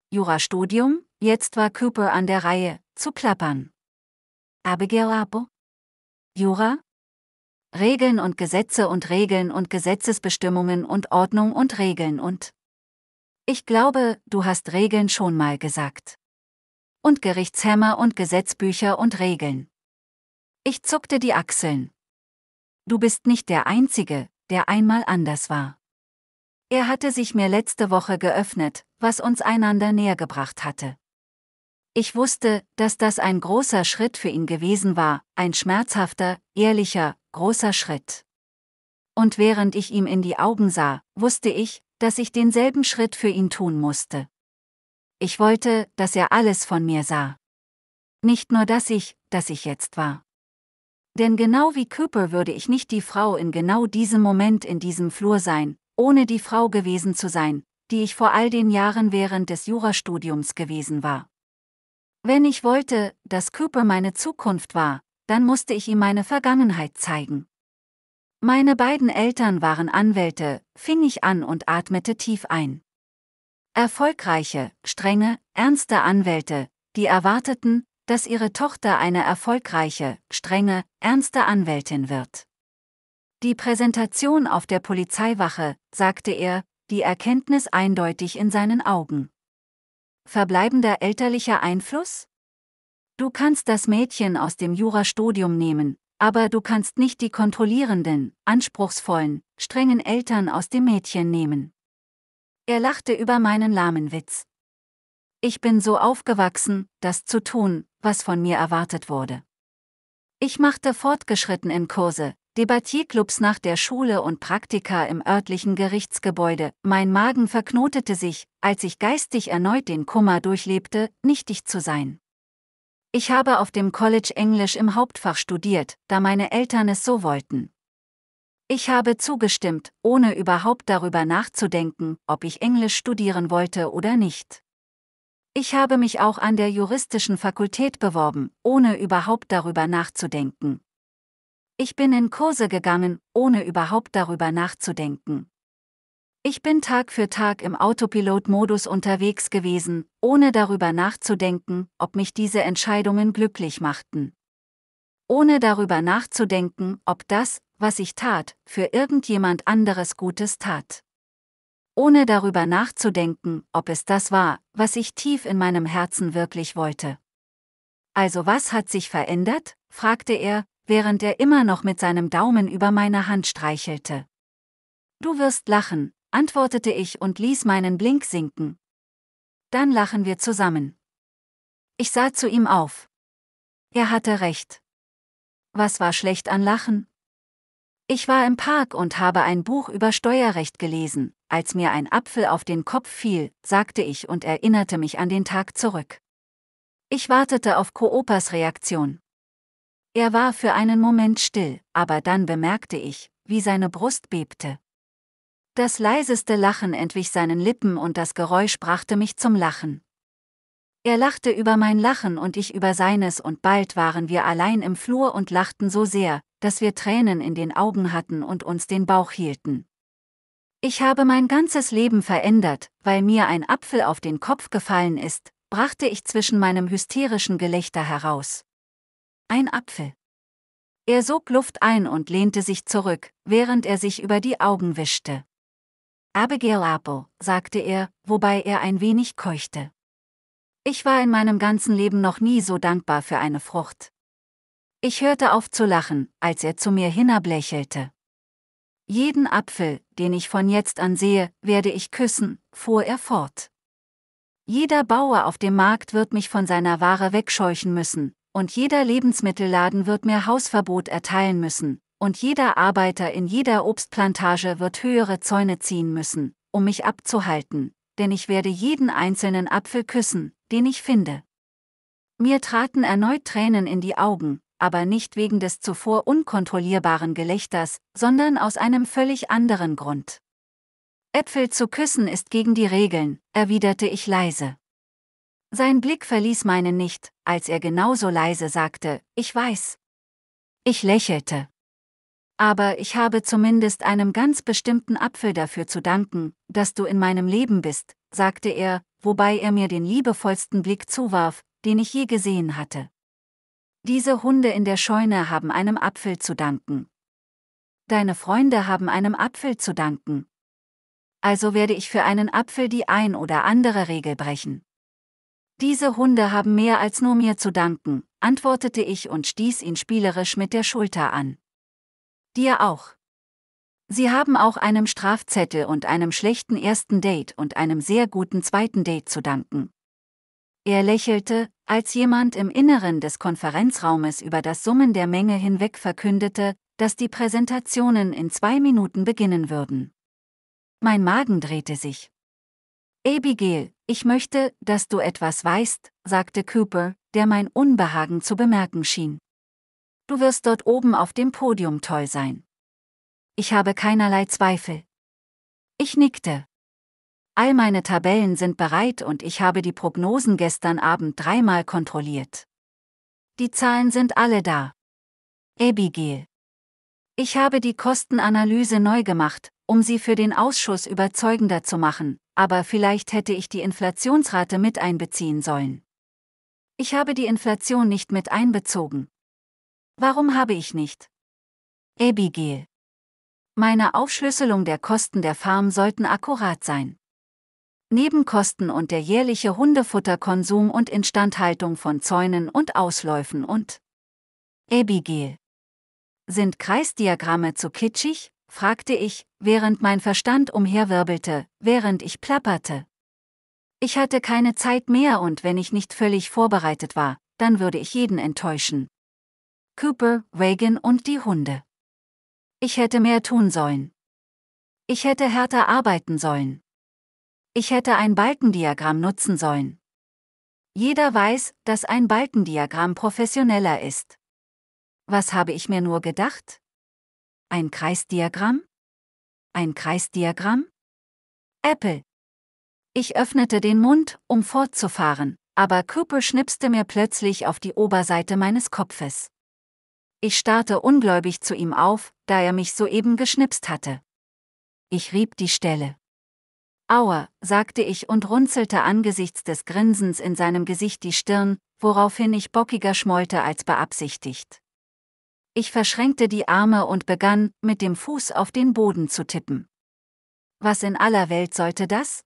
Jurastudium, jetzt war Cooper an der Reihe, zu klappern. Abigail Abo. Jura? Regeln und Gesetze und Regeln und Gesetzesbestimmungen und Ordnung und Regeln und. Ich glaube, du hast Regeln schon mal gesagt. Und Gerichtshämmer und Gesetzbücher und Regeln. Ich zuckte die Achseln du bist nicht der Einzige, der einmal anders war. Er hatte sich mir letzte Woche geöffnet, was uns einander näher gebracht hatte. Ich wusste, dass das ein großer Schritt für ihn gewesen war, ein schmerzhafter, ehrlicher, großer Schritt. Und während ich ihm in die Augen sah, wusste ich, dass ich denselben Schritt für ihn tun musste. Ich wollte, dass er alles von mir sah. Nicht nur dass ich, dass ich jetzt war. Denn genau wie Cooper würde ich nicht die Frau in genau diesem Moment in diesem Flur sein, ohne die Frau gewesen zu sein, die ich vor all den Jahren während des Jurastudiums gewesen war. Wenn ich wollte, dass Cooper meine Zukunft war, dann musste ich ihm meine Vergangenheit zeigen. Meine beiden Eltern waren Anwälte, fing ich an und atmete tief ein. Erfolgreiche, strenge, ernste Anwälte, die erwarteten, dass ihre Tochter eine erfolgreiche, strenge, ernste Anwältin wird. Die Präsentation auf der Polizeiwache, sagte er, die Erkenntnis eindeutig in seinen Augen. Verbleibender elterlicher Einfluss? Du kannst das Mädchen aus dem Jurastudium nehmen, aber du kannst nicht die kontrollierenden, anspruchsvollen, strengen Eltern aus dem Mädchen nehmen. Er lachte über meinen lahmen Witz. Ich bin so aufgewachsen, das zu tun, was von mir erwartet wurde. Ich machte fortgeschritten in Kurse, Debattierclubs nach der Schule und Praktika im örtlichen Gerichtsgebäude. Mein Magen verknotete sich, als ich geistig erneut den Kummer durchlebte, nichtig zu sein. Ich habe auf dem College Englisch im Hauptfach studiert, da meine Eltern es so wollten. Ich habe zugestimmt, ohne überhaupt darüber nachzudenken, ob ich Englisch studieren wollte oder nicht. Ich habe mich auch an der juristischen Fakultät beworben, ohne überhaupt darüber nachzudenken. Ich bin in Kurse gegangen, ohne überhaupt darüber nachzudenken. Ich bin Tag für Tag im Autopilot-Modus unterwegs gewesen, ohne darüber nachzudenken, ob mich diese Entscheidungen glücklich machten. Ohne darüber nachzudenken, ob das, was ich tat, für irgendjemand anderes Gutes tat ohne darüber nachzudenken, ob es das war, was ich tief in meinem Herzen wirklich wollte. Also was hat sich verändert? fragte er, während er immer noch mit seinem Daumen über meine Hand streichelte. Du wirst lachen, antwortete ich und ließ meinen Blink sinken. Dann lachen wir zusammen. Ich sah zu ihm auf. Er hatte recht. Was war schlecht an Lachen? Ich war im Park und habe ein Buch über Steuerrecht gelesen, als mir ein Apfel auf den Kopf fiel, sagte ich und erinnerte mich an den Tag zurück. Ich wartete auf Koopas Reaktion. Er war für einen Moment still, aber dann bemerkte ich, wie seine Brust bebte. Das leiseste Lachen entwich seinen Lippen und das Geräusch brachte mich zum Lachen. Er lachte über mein Lachen und ich über seines und bald waren wir allein im Flur und lachten so sehr, dass wir Tränen in den Augen hatten und uns den Bauch hielten. Ich habe mein ganzes Leben verändert, weil mir ein Apfel auf den Kopf gefallen ist, brachte ich zwischen meinem hysterischen Gelächter heraus. Ein Apfel. Er sog Luft ein und lehnte sich zurück, während er sich über die Augen wischte. Abigail Apple, sagte er, wobei er ein wenig keuchte. Ich war in meinem ganzen Leben noch nie so dankbar für eine Frucht. Ich hörte auf zu lachen, als er zu mir hinablächelte. Jeden Apfel, den ich von jetzt an sehe, werde ich küssen, fuhr er fort. Jeder Bauer auf dem Markt wird mich von seiner Ware wegscheuchen müssen, und jeder Lebensmittelladen wird mir Hausverbot erteilen müssen, und jeder Arbeiter in jeder Obstplantage wird höhere Zäune ziehen müssen, um mich abzuhalten, denn ich werde jeden einzelnen Apfel küssen, den ich finde. Mir traten erneut Tränen in die Augen, aber nicht wegen des zuvor unkontrollierbaren Gelächters, sondern aus einem völlig anderen Grund. Äpfel zu küssen ist gegen die Regeln, erwiderte ich leise. Sein Blick verließ meinen nicht, als er genauso leise sagte, ich weiß. Ich lächelte. Aber ich habe zumindest einem ganz bestimmten Apfel dafür zu danken, dass du in meinem Leben bist, sagte er, wobei er mir den liebevollsten Blick zuwarf, den ich je gesehen hatte. Diese Hunde in der Scheune haben einem Apfel zu danken. Deine Freunde haben einem Apfel zu danken. Also werde ich für einen Apfel die ein oder andere Regel brechen. Diese Hunde haben mehr als nur mir zu danken, antwortete ich und stieß ihn spielerisch mit der Schulter an. Dir auch. Sie haben auch einem Strafzettel und einem schlechten ersten Date und einem sehr guten zweiten Date zu danken. Er lächelte, als jemand im Inneren des Konferenzraumes über das Summen der Menge hinweg verkündete, dass die Präsentationen in zwei Minuten beginnen würden. Mein Magen drehte sich. Abigail, ich möchte, dass du etwas weißt, sagte Cooper, der mein Unbehagen zu bemerken schien. Du wirst dort oben auf dem Podium toll sein. Ich habe keinerlei Zweifel. Ich nickte. All meine Tabellen sind bereit und ich habe die Prognosen gestern Abend dreimal kontrolliert. Die Zahlen sind alle da. Abigail. Ich habe die Kostenanalyse neu gemacht, um sie für den Ausschuss überzeugender zu machen, aber vielleicht hätte ich die Inflationsrate mit einbeziehen sollen. Ich habe die Inflation nicht mit einbezogen. Warum habe ich nicht? Abigail. Meine Aufschlüsselung der Kosten der Farm sollten akkurat sein. Nebenkosten und der jährliche Hundefutterkonsum und Instandhaltung von Zäunen und Ausläufen und Abigail. E sind Kreisdiagramme zu kitschig? fragte ich, während mein Verstand umherwirbelte, während ich plapperte. Ich hatte keine Zeit mehr und wenn ich nicht völlig vorbereitet war, dann würde ich jeden enttäuschen. Cooper, Reagan und die Hunde. Ich hätte mehr tun sollen. Ich hätte härter arbeiten sollen. Ich hätte ein Balkendiagramm nutzen sollen. Jeder weiß, dass ein Balkendiagramm professioneller ist. Was habe ich mir nur gedacht? Ein Kreisdiagramm? Ein Kreisdiagramm? Apple. Ich öffnete den Mund, um fortzufahren, aber Cooper schnipste mir plötzlich auf die Oberseite meines Kopfes. Ich starrte ungläubig zu ihm auf, da er mich soeben geschnipst hatte. Ich rieb die Stelle. Aua, sagte ich und runzelte angesichts des Grinsens in seinem Gesicht die Stirn, woraufhin ich bockiger schmollte als beabsichtigt. Ich verschränkte die Arme und begann, mit dem Fuß auf den Boden zu tippen. Was in aller Welt sollte das?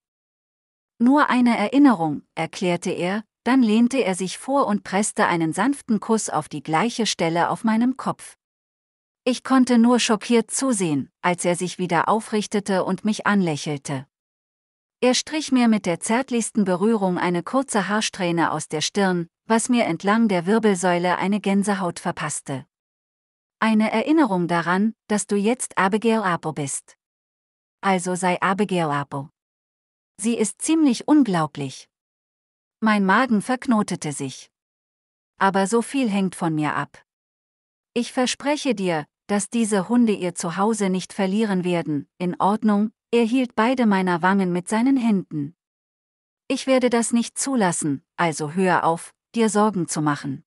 Nur eine Erinnerung, erklärte er, dann lehnte er sich vor und presste einen sanften Kuss auf die gleiche Stelle auf meinem Kopf. Ich konnte nur schockiert zusehen, als er sich wieder aufrichtete und mich anlächelte. Er strich mir mit der zärtlichsten Berührung eine kurze Haarsträhne aus der Stirn, was mir entlang der Wirbelsäule eine Gänsehaut verpasste. Eine Erinnerung daran, dass du jetzt Abigail Apo bist. Also sei Abigail Apo. Sie ist ziemlich unglaublich. Mein Magen verknotete sich. Aber so viel hängt von mir ab. Ich verspreche dir, dass diese Hunde ihr Zuhause nicht verlieren werden, in Ordnung, er hielt beide meiner Wangen mit seinen Händen. Ich werde das nicht zulassen, also hör auf, dir Sorgen zu machen.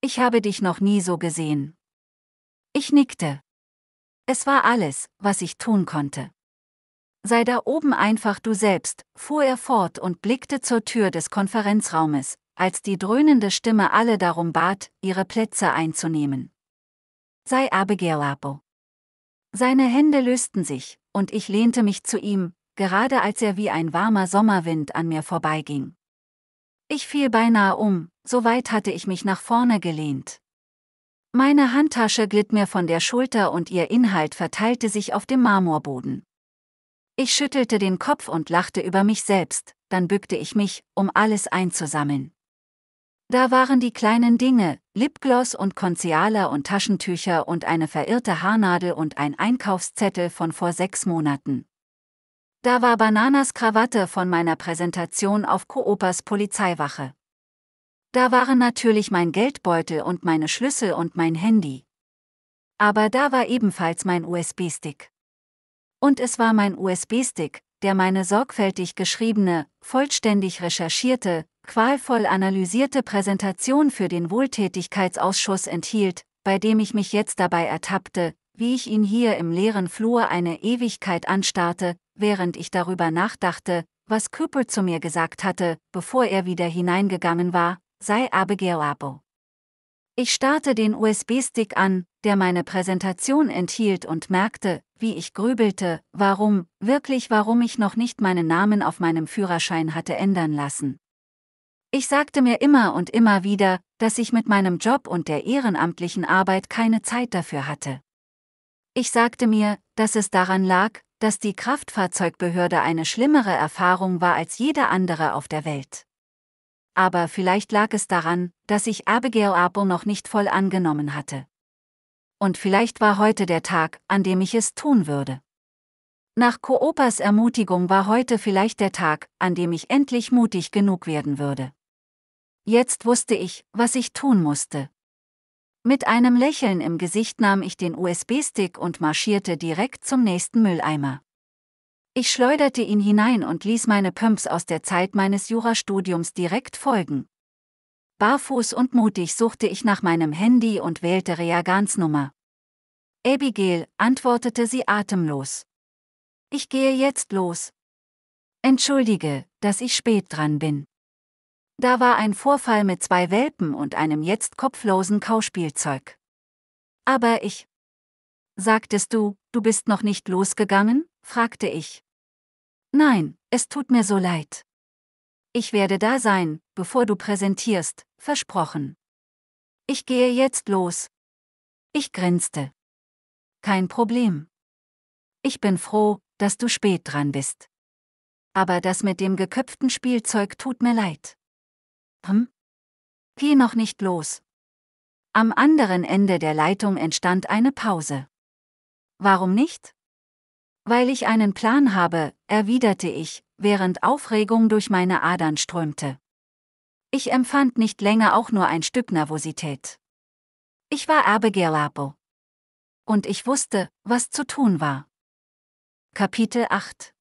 Ich habe dich noch nie so gesehen. Ich nickte. Es war alles, was ich tun konnte. Sei da oben einfach du selbst, fuhr er fort und blickte zur Tür des Konferenzraumes, als die dröhnende Stimme alle darum bat, ihre Plätze einzunehmen. Sei Abigail Apo. Seine Hände lösten sich, und ich lehnte mich zu ihm, gerade als er wie ein warmer Sommerwind an mir vorbeiging. Ich fiel beinahe um, so weit hatte ich mich nach vorne gelehnt. Meine Handtasche glitt mir von der Schulter und ihr Inhalt verteilte sich auf dem Marmorboden. Ich schüttelte den Kopf und lachte über mich selbst, dann bückte ich mich, um alles einzusammeln. Da waren die kleinen Dinge, Lipgloss und Concealer und Taschentücher und eine verirrte Haarnadel und ein Einkaufszettel von vor sechs Monaten. Da war Bananas Krawatte von meiner Präsentation auf Coopers Polizeiwache. Da waren natürlich mein Geldbeutel und meine Schlüssel und mein Handy. Aber da war ebenfalls mein USB-Stick. Und es war mein USB-Stick, der meine sorgfältig geschriebene, vollständig recherchierte, qualvoll analysierte Präsentation für den Wohltätigkeitsausschuss enthielt, bei dem ich mich jetzt dabei ertappte, wie ich ihn hier im leeren Flur eine Ewigkeit anstarrte, während ich darüber nachdachte, was Cooper zu mir gesagt hatte, bevor er wieder hineingegangen war, sei Abigail Abo. Ich starrte den USB-Stick an, der meine Präsentation enthielt und merkte, wie ich grübelte, warum, wirklich warum ich noch nicht meinen Namen auf meinem Führerschein hatte ändern lassen. Ich sagte mir immer und immer wieder, dass ich mit meinem Job und der ehrenamtlichen Arbeit keine Zeit dafür hatte. Ich sagte mir, dass es daran lag, dass die Kraftfahrzeugbehörde eine schlimmere Erfahrung war als jede andere auf der Welt. Aber vielleicht lag es daran, dass ich Abigail Abo noch nicht voll angenommen hatte. Und vielleicht war heute der Tag, an dem ich es tun würde. Nach Koopas Ermutigung war heute vielleicht der Tag, an dem ich endlich mutig genug werden würde. Jetzt wusste ich, was ich tun musste. Mit einem Lächeln im Gesicht nahm ich den USB-Stick und marschierte direkt zum nächsten Mülleimer. Ich schleuderte ihn hinein und ließ meine Pumps aus der Zeit meines Jurastudiums direkt folgen. Barfuß und mutig suchte ich nach meinem Handy und wählte Reagans Nummer. Abigail, antwortete sie atemlos. Ich gehe jetzt los. Entschuldige, dass ich spät dran bin. Da war ein Vorfall mit zwei Welpen und einem jetzt kopflosen Kauspielzeug. Aber ich. Sagtest du, du bist noch nicht losgegangen? fragte ich. Nein, es tut mir so leid. Ich werde da sein, bevor du präsentierst, versprochen. Ich gehe jetzt los. Ich grinste. Kein Problem. Ich bin froh, dass du spät dran bist. Aber das mit dem geköpften Spielzeug tut mir leid. Hm? Geh noch nicht los. Am anderen Ende der Leitung entstand eine Pause. Warum nicht? Weil ich einen Plan habe, erwiderte ich, während Aufregung durch meine Adern strömte. Ich empfand nicht länger auch nur ein Stück Nervosität. Ich war Abigail Apo. Und ich wusste, was zu tun war. Kapitel 8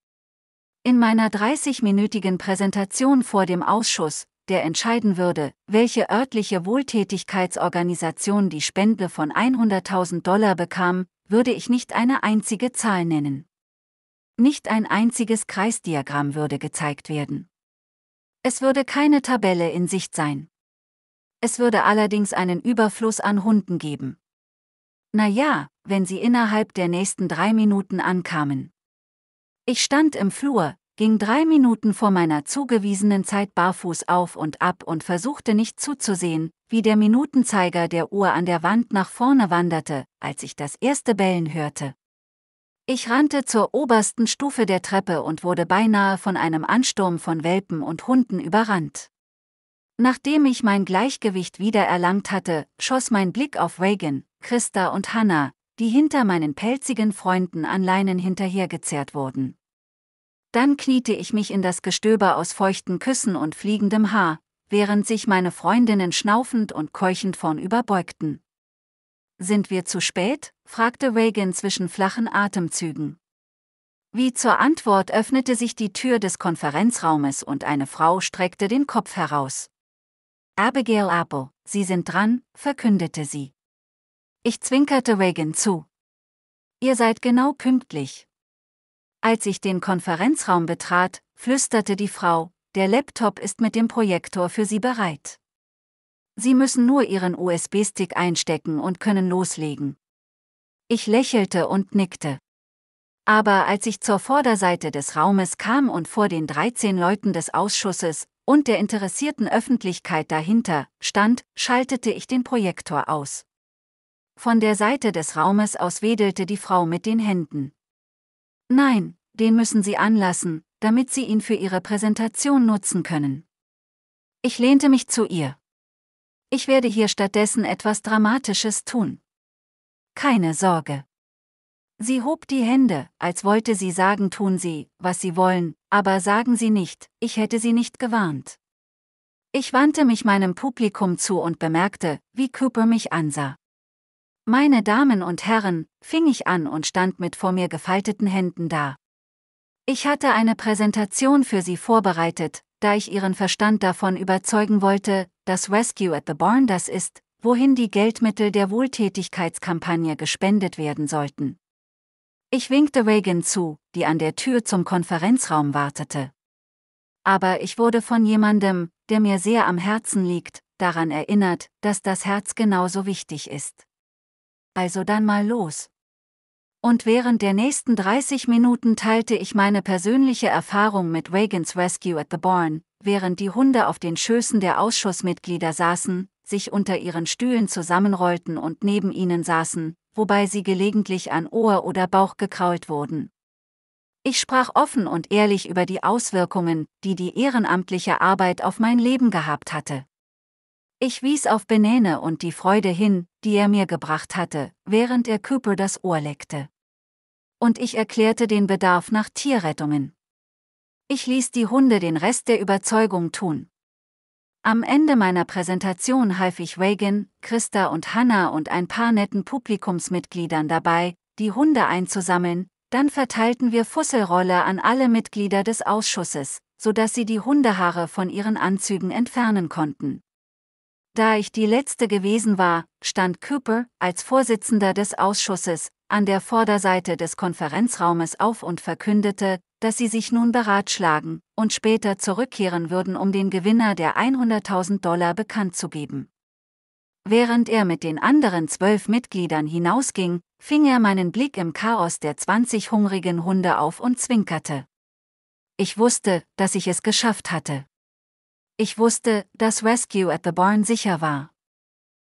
In meiner 30-minütigen Präsentation vor dem Ausschuss der entscheiden würde, welche örtliche Wohltätigkeitsorganisation die Spende von 100.000 Dollar bekam, würde ich nicht eine einzige Zahl nennen. Nicht ein einziges Kreisdiagramm würde gezeigt werden. Es würde keine Tabelle in Sicht sein. Es würde allerdings einen Überfluss an Hunden geben. Na ja, wenn sie innerhalb der nächsten drei Minuten ankamen. Ich stand im Flur, ging drei Minuten vor meiner zugewiesenen Zeit barfuß auf und ab und versuchte nicht zuzusehen, wie der Minutenzeiger der Uhr an der Wand nach vorne wanderte, als ich das erste Bellen hörte. Ich rannte zur obersten Stufe der Treppe und wurde beinahe von einem Ansturm von Welpen und Hunden überrannt. Nachdem ich mein Gleichgewicht wieder erlangt hatte, schoss mein Blick auf Reagan, Christa und Hannah, die hinter meinen pelzigen Freunden an Leinen hinterhergezerrt wurden. Dann kniete ich mich in das Gestöber aus feuchten Küssen und fliegendem Haar, während sich meine Freundinnen schnaufend und keuchend vornüberbeugten. Sind wir zu spät? fragte Reagan zwischen flachen Atemzügen. Wie zur Antwort öffnete sich die Tür des Konferenzraumes und eine Frau streckte den Kopf heraus. Abigail Apple, Sie sind dran, verkündete sie. Ich zwinkerte Reagan zu. Ihr seid genau pünktlich. Als ich den Konferenzraum betrat, flüsterte die Frau, der Laptop ist mit dem Projektor für Sie bereit. Sie müssen nur Ihren USB-Stick einstecken und können loslegen. Ich lächelte und nickte. Aber als ich zur Vorderseite des Raumes kam und vor den 13 Leuten des Ausschusses und der interessierten Öffentlichkeit dahinter stand, schaltete ich den Projektor aus. Von der Seite des Raumes aus wedelte die Frau mit den Händen. Nein, den müssen Sie anlassen, damit Sie ihn für Ihre Präsentation nutzen können. Ich lehnte mich zu ihr. Ich werde hier stattdessen etwas Dramatisches tun. Keine Sorge. Sie hob die Hände, als wollte sie sagen, tun Sie, was Sie wollen, aber sagen Sie nicht, ich hätte Sie nicht gewarnt. Ich wandte mich meinem Publikum zu und bemerkte, wie Cooper mich ansah. Meine Damen und Herren, fing ich an und stand mit vor mir gefalteten Händen da. Ich hatte eine Präsentation für Sie vorbereitet, da ich Ihren Verstand davon überzeugen wollte, dass Rescue at the Barn das ist, wohin die Geldmittel der Wohltätigkeitskampagne gespendet werden sollten. Ich winkte Reagan zu, die an der Tür zum Konferenzraum wartete. Aber ich wurde von jemandem, der mir sehr am Herzen liegt, daran erinnert, dass das Herz genauso wichtig ist also dann mal los. Und während der nächsten 30 Minuten teilte ich meine persönliche Erfahrung mit Reagans Rescue at the Barn, während die Hunde auf den Schößen der Ausschussmitglieder saßen, sich unter ihren Stühlen zusammenrollten und neben ihnen saßen, wobei sie gelegentlich an Ohr oder Bauch gekrault wurden. Ich sprach offen und ehrlich über die Auswirkungen, die die ehrenamtliche Arbeit auf mein Leben gehabt hatte. Ich wies auf Benäne und die Freude hin, die er mir gebracht hatte, während er Cooper das Ohr leckte. Und ich erklärte den Bedarf nach Tierrettungen. Ich ließ die Hunde den Rest der Überzeugung tun. Am Ende meiner Präsentation half ich Reagan, Christa und Hannah und ein paar netten Publikumsmitgliedern dabei, die Hunde einzusammeln, dann verteilten wir Fusselrolle an alle Mitglieder des Ausschusses, sodass sie die Hundehaare von ihren Anzügen entfernen konnten. Da ich die letzte gewesen war, stand Cooper als Vorsitzender des Ausschusses an der Vorderseite des Konferenzraumes auf und verkündete, dass sie sich nun beratschlagen und später zurückkehren würden, um den Gewinner der 100.000 Dollar bekannt zu geben. Während er mit den anderen zwölf Mitgliedern hinausging, fing er meinen Blick im Chaos der 20 hungrigen Hunde auf und zwinkerte. Ich wusste, dass ich es geschafft hatte. Ich wusste, dass Rescue at the Barn sicher war.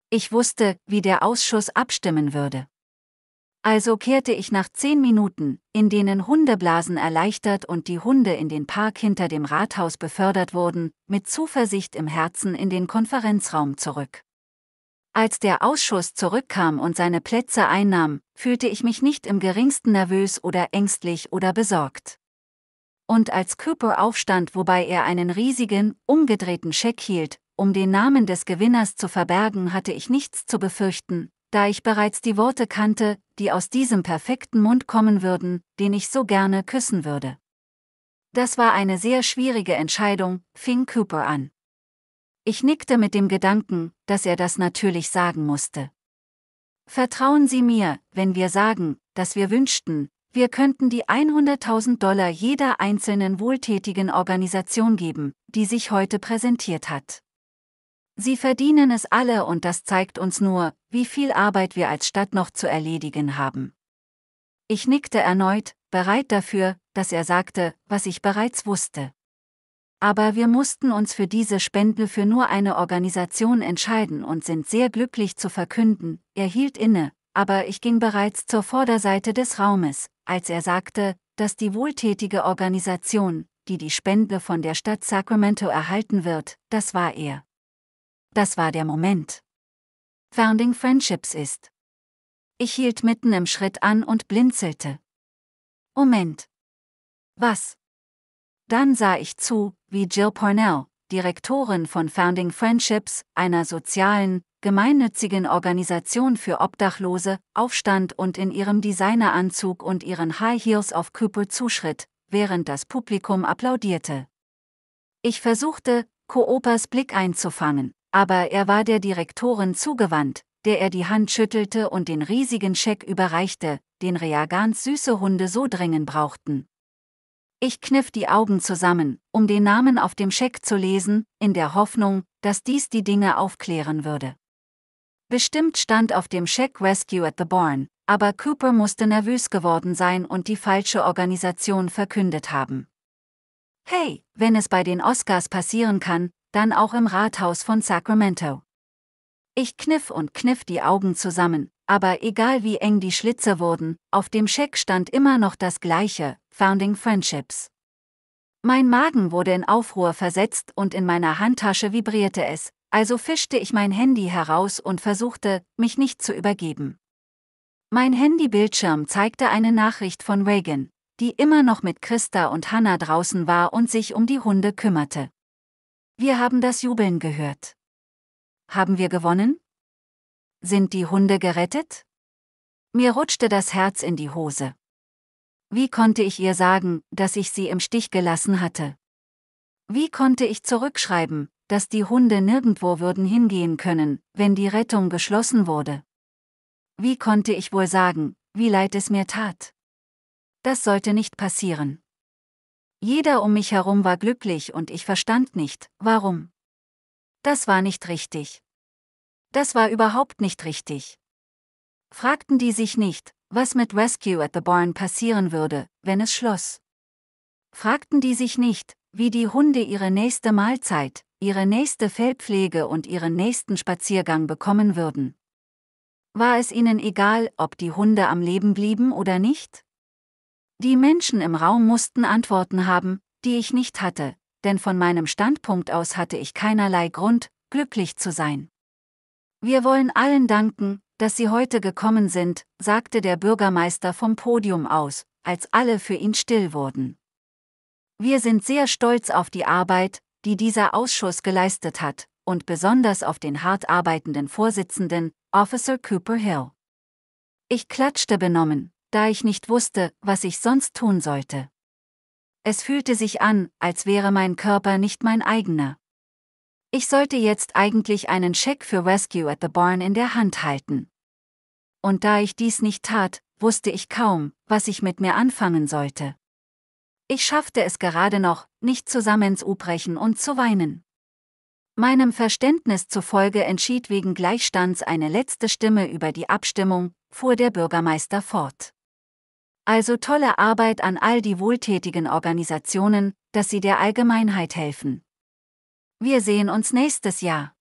Ich wusste, wie der Ausschuss abstimmen würde. Also kehrte ich nach zehn Minuten, in denen Hundeblasen erleichtert und die Hunde in den Park hinter dem Rathaus befördert wurden, mit Zuversicht im Herzen in den Konferenzraum zurück. Als der Ausschuss zurückkam und seine Plätze einnahm, fühlte ich mich nicht im geringsten nervös oder ängstlich oder besorgt und als Cooper aufstand, wobei er einen riesigen, umgedrehten Scheck hielt, um den Namen des Gewinners zu verbergen, hatte ich nichts zu befürchten, da ich bereits die Worte kannte, die aus diesem perfekten Mund kommen würden, den ich so gerne küssen würde. Das war eine sehr schwierige Entscheidung, fing Cooper an. Ich nickte mit dem Gedanken, dass er das natürlich sagen musste. Vertrauen Sie mir, wenn wir sagen, dass wir wünschten, wir könnten die 100.000 Dollar jeder einzelnen wohltätigen Organisation geben, die sich heute präsentiert hat. Sie verdienen es alle und das zeigt uns nur, wie viel Arbeit wir als Stadt noch zu erledigen haben. Ich nickte erneut, bereit dafür, dass er sagte, was ich bereits wusste. Aber wir mussten uns für diese Spende für nur eine Organisation entscheiden und sind sehr glücklich zu verkünden, er hielt inne, aber ich ging bereits zur Vorderseite des Raumes, als er sagte, dass die wohltätige Organisation, die die Spende von der Stadt Sacramento erhalten wird, das war er. Das war der Moment. Founding Friendships ist. Ich hielt mitten im Schritt an und blinzelte. Moment. Was? Dann sah ich zu, wie Jill Pornell, Direktorin von Founding Friendships, einer sozialen, gemeinnützigen Organisation für Obdachlose, aufstand und in ihrem Designeranzug und ihren High Heels auf Küpel zuschritt, während das Publikum applaudierte. Ich versuchte, Koopers Blick einzufangen, aber er war der Direktorin zugewandt, der er die Hand schüttelte und den riesigen Scheck überreichte, den Reagans süße Hunde so dringend brauchten. Ich kniff die Augen zusammen, um den Namen auf dem Scheck zu lesen, in der Hoffnung, dass dies die Dinge aufklären würde. Bestimmt stand auf dem Scheck Rescue at the Barn, aber Cooper musste nervös geworden sein und die falsche Organisation verkündet haben. Hey, wenn es bei den Oscars passieren kann, dann auch im Rathaus von Sacramento. Ich kniff und kniff die Augen zusammen, aber egal wie eng die Schlitze wurden, auf dem Scheck stand immer noch das gleiche, Founding Friendships. Mein Magen wurde in Aufruhr versetzt und in meiner Handtasche vibrierte es, also fischte ich mein Handy heraus und versuchte, mich nicht zu übergeben. Mein Handybildschirm zeigte eine Nachricht von Reagan, die immer noch mit Christa und Hannah draußen war und sich um die Hunde kümmerte. Wir haben das Jubeln gehört. Haben wir gewonnen? Sind die Hunde gerettet? Mir rutschte das Herz in die Hose. Wie konnte ich ihr sagen, dass ich sie im Stich gelassen hatte? Wie konnte ich zurückschreiben, dass die Hunde nirgendwo würden hingehen können, wenn die Rettung geschlossen wurde. Wie konnte ich wohl sagen, wie leid es mir tat? Das sollte nicht passieren. Jeder um mich herum war glücklich und ich verstand nicht, warum. Das war nicht richtig. Das war überhaupt nicht richtig. Fragten die sich nicht, was mit Rescue at the Barn passieren würde, wenn es schloss. Fragten die sich nicht, wie die Hunde ihre nächste Mahlzeit, ihre nächste Fellpflege und ihren nächsten Spaziergang bekommen würden. War es ihnen egal, ob die Hunde am Leben blieben oder nicht? Die Menschen im Raum mussten Antworten haben, die ich nicht hatte, denn von meinem Standpunkt aus hatte ich keinerlei Grund, glücklich zu sein. Wir wollen allen danken, dass Sie heute gekommen sind, sagte der Bürgermeister vom Podium aus, als alle für ihn still wurden. Wir sind sehr stolz auf die Arbeit, die dieser Ausschuss geleistet hat, und besonders auf den hart arbeitenden Vorsitzenden, Officer Cooper Hill. Ich klatschte benommen, da ich nicht wusste, was ich sonst tun sollte. Es fühlte sich an, als wäre mein Körper nicht mein eigener. Ich sollte jetzt eigentlich einen Scheck für Rescue at the Barn in der Hand halten. Und da ich dies nicht tat, wusste ich kaum, was ich mit mir anfangen sollte. Ich schaffte es gerade noch, nicht zusammenzubrechen und zu weinen. Meinem Verständnis zufolge entschied wegen Gleichstands eine letzte Stimme über die Abstimmung, fuhr der Bürgermeister fort. Also tolle Arbeit an all die wohltätigen Organisationen, dass sie der Allgemeinheit helfen. Wir sehen uns nächstes Jahr.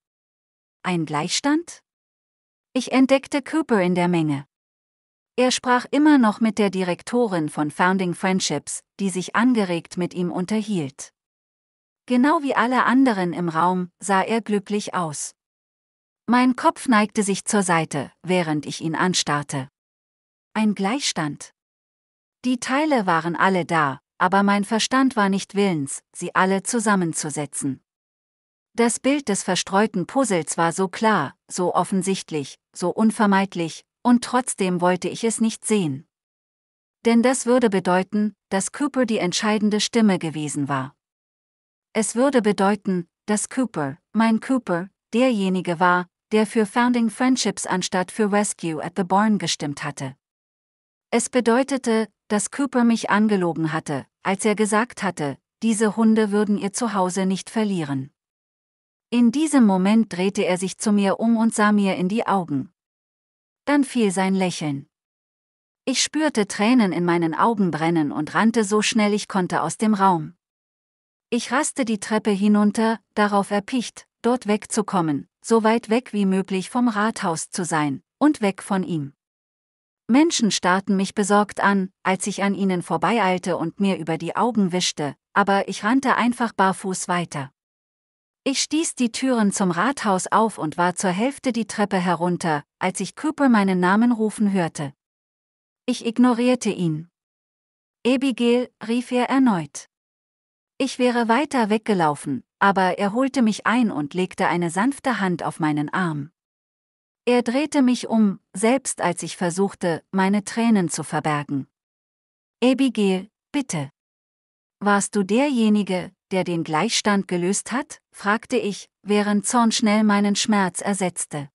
Ein Gleichstand? Ich entdeckte Cooper in der Menge. Er sprach immer noch mit der Direktorin von Founding Friendships, die sich angeregt mit ihm unterhielt. Genau wie alle anderen im Raum sah er glücklich aus. Mein Kopf neigte sich zur Seite, während ich ihn anstarrte. Ein Gleichstand. Die Teile waren alle da, aber mein Verstand war nicht willens, sie alle zusammenzusetzen. Das Bild des verstreuten Puzzles war so klar, so offensichtlich, so unvermeidlich, und trotzdem wollte ich es nicht sehen. Denn das würde bedeuten, dass Cooper die entscheidende Stimme gewesen war. Es würde bedeuten, dass Cooper, mein Cooper, derjenige war, der für Founding Friendships anstatt für Rescue at the Barn gestimmt hatte. Es bedeutete, dass Cooper mich angelogen hatte, als er gesagt hatte, diese Hunde würden ihr Zuhause nicht verlieren. In diesem Moment drehte er sich zu mir um und sah mir in die Augen dann fiel sein Lächeln. Ich spürte Tränen in meinen Augen brennen und rannte so schnell ich konnte aus dem Raum. Ich raste die Treppe hinunter, darauf erpicht, dort wegzukommen, so weit weg wie möglich vom Rathaus zu sein, und weg von ihm. Menschen starrten mich besorgt an, als ich an ihnen vorbeieilte und mir über die Augen wischte, aber ich rannte einfach barfuß weiter. Ich stieß die Türen zum Rathaus auf und war zur Hälfte die Treppe herunter, als ich Cooper meinen Namen rufen hörte. Ich ignorierte ihn. Abigail, rief er erneut. Ich wäre weiter weggelaufen, aber er holte mich ein und legte eine sanfte Hand auf meinen Arm. Er drehte mich um, selbst als ich versuchte, meine Tränen zu verbergen. Abigail, bitte. Warst du derjenige, der den Gleichstand gelöst hat? fragte ich, während Zorn schnell meinen Schmerz ersetzte.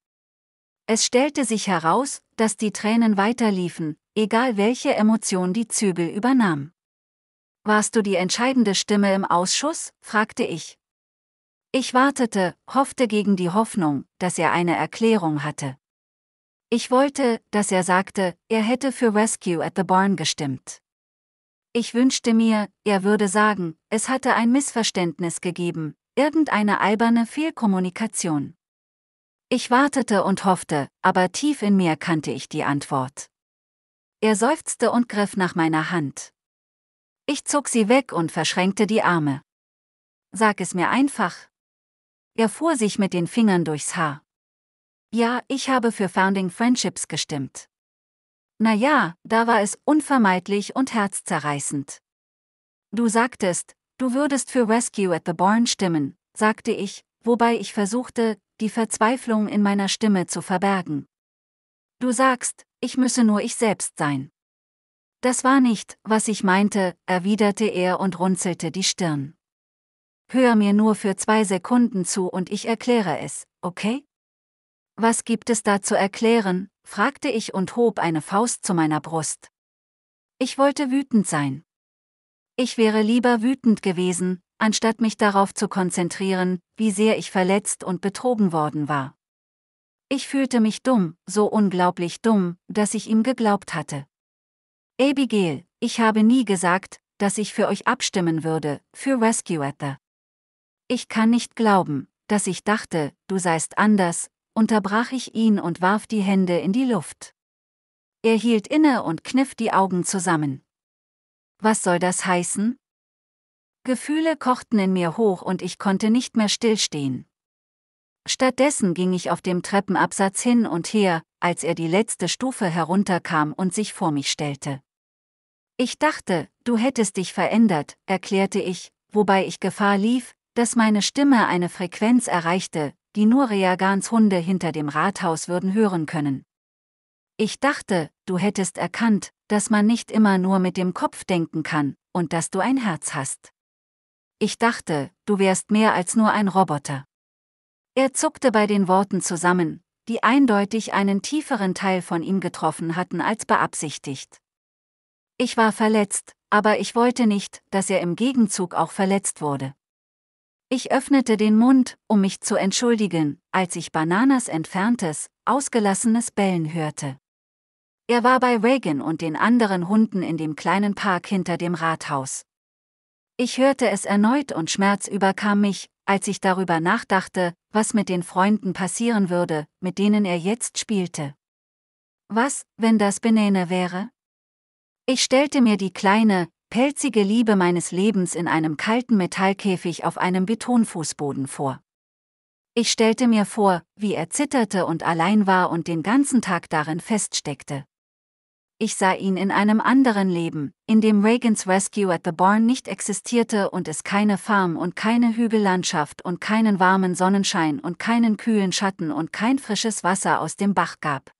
Es stellte sich heraus, dass die Tränen weiterliefen, egal welche Emotion die Zügel übernahm. Warst du die entscheidende Stimme im Ausschuss? fragte ich. Ich wartete, hoffte gegen die Hoffnung, dass er eine Erklärung hatte. Ich wollte, dass er sagte, er hätte für Rescue at the Barn gestimmt. Ich wünschte mir, er würde sagen, es hatte ein Missverständnis gegeben, irgendeine alberne Fehlkommunikation. Ich wartete und hoffte, aber tief in mir kannte ich die Antwort. Er seufzte und griff nach meiner Hand. Ich zog sie weg und verschränkte die Arme. Sag es mir einfach. Er fuhr sich mit den Fingern durchs Haar. Ja, ich habe für Founding Friendships gestimmt. Na ja, da war es unvermeidlich und herzzerreißend. Du sagtest, du würdest für Rescue at the Barn stimmen, sagte ich, wobei ich versuchte, die Verzweiflung in meiner Stimme zu verbergen. Du sagst, ich müsse nur ich selbst sein. Das war nicht, was ich meinte, erwiderte er und runzelte die Stirn. Hör mir nur für zwei Sekunden zu und ich erkläre es, okay? Was gibt es da zu erklären? fragte ich und hob eine Faust zu meiner Brust. Ich wollte wütend sein. Ich wäre lieber wütend gewesen, anstatt mich darauf zu konzentrieren, wie sehr ich verletzt und betrogen worden war. Ich fühlte mich dumm, so unglaublich dumm, dass ich ihm geglaubt hatte. Abigail, ich habe nie gesagt, dass ich für euch abstimmen würde, für Rescue at the. Ich kann nicht glauben, dass ich dachte, du seist anders, unterbrach ich ihn und warf die Hände in die Luft. Er hielt inne und kniff die Augen zusammen. Was soll das heißen? Gefühle kochten in mir hoch und ich konnte nicht mehr stillstehen. Stattdessen ging ich auf dem Treppenabsatz hin und her, als er die letzte Stufe herunterkam und sich vor mich stellte. Ich dachte, du hättest dich verändert, erklärte ich, wobei ich Gefahr lief, dass meine Stimme eine Frequenz erreichte, die nur Reagans Hunde hinter dem Rathaus würden hören können. Ich dachte, du hättest erkannt, dass man nicht immer nur mit dem Kopf denken kann und dass du ein Herz hast. Ich dachte, du wärst mehr als nur ein Roboter. Er zuckte bei den Worten zusammen, die eindeutig einen tieferen Teil von ihm getroffen hatten als beabsichtigt. Ich war verletzt, aber ich wollte nicht, dass er im Gegenzug auch verletzt wurde. Ich öffnete den Mund, um mich zu entschuldigen, als ich Bananas entferntes, ausgelassenes Bellen hörte. Er war bei Reagan und den anderen Hunden in dem kleinen Park hinter dem Rathaus. Ich hörte es erneut und Schmerz überkam mich, als ich darüber nachdachte, was mit den Freunden passieren würde, mit denen er jetzt spielte. Was, wenn das Benene wäre? Ich stellte mir die kleine, pelzige Liebe meines Lebens in einem kalten Metallkäfig auf einem Betonfußboden vor. Ich stellte mir vor, wie er zitterte und allein war und den ganzen Tag darin feststeckte. Ich sah ihn in einem anderen Leben, in dem Reagan's Rescue at the Barn nicht existierte und es keine Farm und keine Hügellandschaft und keinen warmen Sonnenschein und keinen kühlen Schatten und kein frisches Wasser aus dem Bach gab.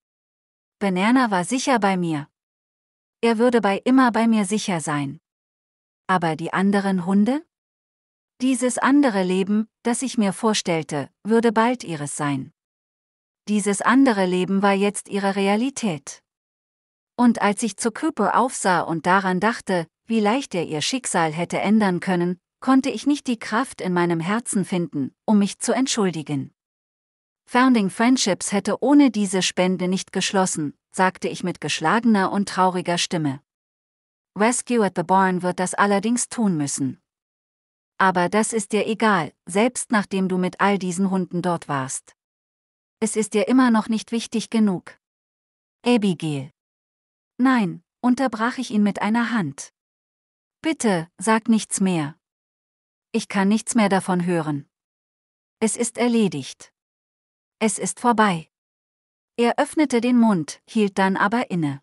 Banana war sicher bei mir. Er würde bei immer bei mir sicher sein. Aber die anderen Hunde? Dieses andere Leben, das ich mir vorstellte, würde bald ihres sein. Dieses andere Leben war jetzt ihre Realität. Und als ich zu Cooper aufsah und daran dachte, wie leicht er ihr Schicksal hätte ändern können, konnte ich nicht die Kraft in meinem Herzen finden, um mich zu entschuldigen. Founding Friendships hätte ohne diese Spende nicht geschlossen, sagte ich mit geschlagener und trauriger Stimme. Rescue at the Barn wird das allerdings tun müssen. Aber das ist dir egal, selbst nachdem du mit all diesen Hunden dort warst. Es ist dir immer noch nicht wichtig genug. Abigail. Nein, unterbrach ich ihn mit einer Hand. Bitte, sag nichts mehr. Ich kann nichts mehr davon hören. Es ist erledigt. Es ist vorbei. Er öffnete den Mund, hielt dann aber inne.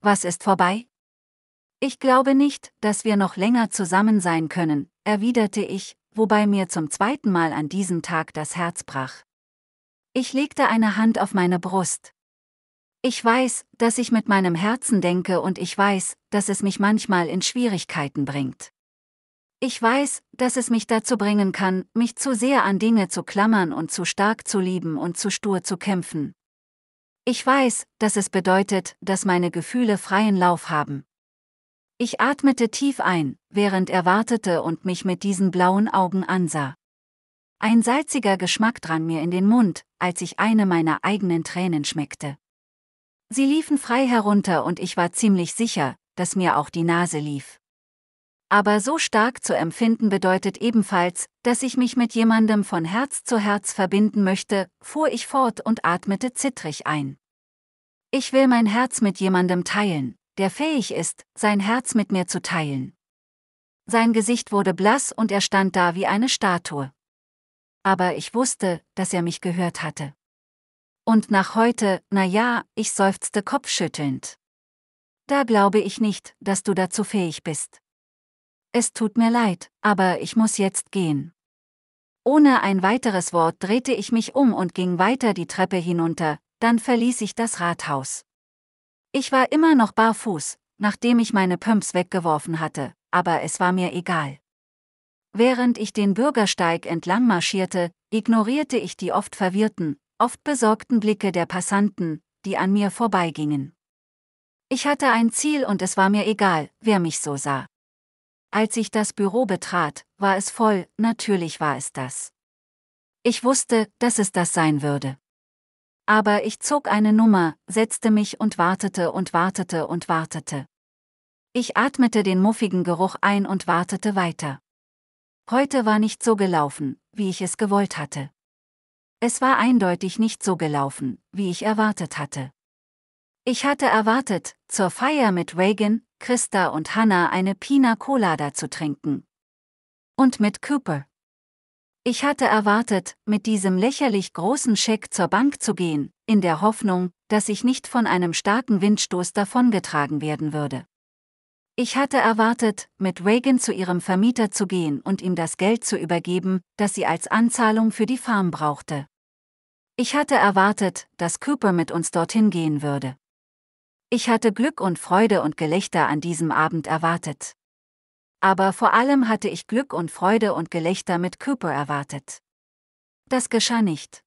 Was ist vorbei? Ich glaube nicht, dass wir noch länger zusammen sein können, erwiderte ich, wobei mir zum zweiten Mal an diesem Tag das Herz brach. Ich legte eine Hand auf meine Brust. Ich weiß, dass ich mit meinem Herzen denke und ich weiß, dass es mich manchmal in Schwierigkeiten bringt. Ich weiß, dass es mich dazu bringen kann, mich zu sehr an Dinge zu klammern und zu stark zu lieben und zu stur zu kämpfen. Ich weiß, dass es bedeutet, dass meine Gefühle freien Lauf haben. Ich atmete tief ein, während er wartete und mich mit diesen blauen Augen ansah. Ein salziger Geschmack drang mir in den Mund, als ich eine meiner eigenen Tränen schmeckte. Sie liefen frei herunter und ich war ziemlich sicher, dass mir auch die Nase lief aber so stark zu empfinden bedeutet ebenfalls, dass ich mich mit jemandem von Herz zu Herz verbinden möchte, fuhr ich fort und atmete zittrig ein. Ich will mein Herz mit jemandem teilen, der fähig ist, sein Herz mit mir zu teilen. Sein Gesicht wurde blass und er stand da wie eine Statue. Aber ich wusste, dass er mich gehört hatte. Und nach heute, na ja, ich seufzte kopfschüttelnd. Da glaube ich nicht, dass du dazu fähig bist. Es tut mir leid, aber ich muss jetzt gehen. Ohne ein weiteres Wort drehte ich mich um und ging weiter die Treppe hinunter, dann verließ ich das Rathaus. Ich war immer noch barfuß, nachdem ich meine Pumps weggeworfen hatte, aber es war mir egal. Während ich den Bürgersteig entlang marschierte, ignorierte ich die oft verwirrten, oft besorgten Blicke der Passanten, die an mir vorbeigingen. Ich hatte ein Ziel und es war mir egal, wer mich so sah. Als ich das Büro betrat, war es voll, natürlich war es das. Ich wusste, dass es das sein würde. Aber ich zog eine Nummer, setzte mich und wartete und wartete und wartete. Ich atmete den muffigen Geruch ein und wartete weiter. Heute war nicht so gelaufen, wie ich es gewollt hatte. Es war eindeutig nicht so gelaufen, wie ich erwartet hatte. Ich hatte erwartet, zur Feier mit Reagan, Christa und Hannah eine Pina Colada zu trinken. Und mit Cooper. Ich hatte erwartet, mit diesem lächerlich großen Scheck zur Bank zu gehen, in der Hoffnung, dass ich nicht von einem starken Windstoß davongetragen werden würde. Ich hatte erwartet, mit Reagan zu ihrem Vermieter zu gehen und ihm das Geld zu übergeben, das sie als Anzahlung für die Farm brauchte. Ich hatte erwartet, dass Cooper mit uns dorthin gehen würde. Ich hatte Glück und Freude und Gelächter an diesem Abend erwartet. Aber vor allem hatte ich Glück und Freude und Gelächter mit Cooper erwartet. Das geschah nicht.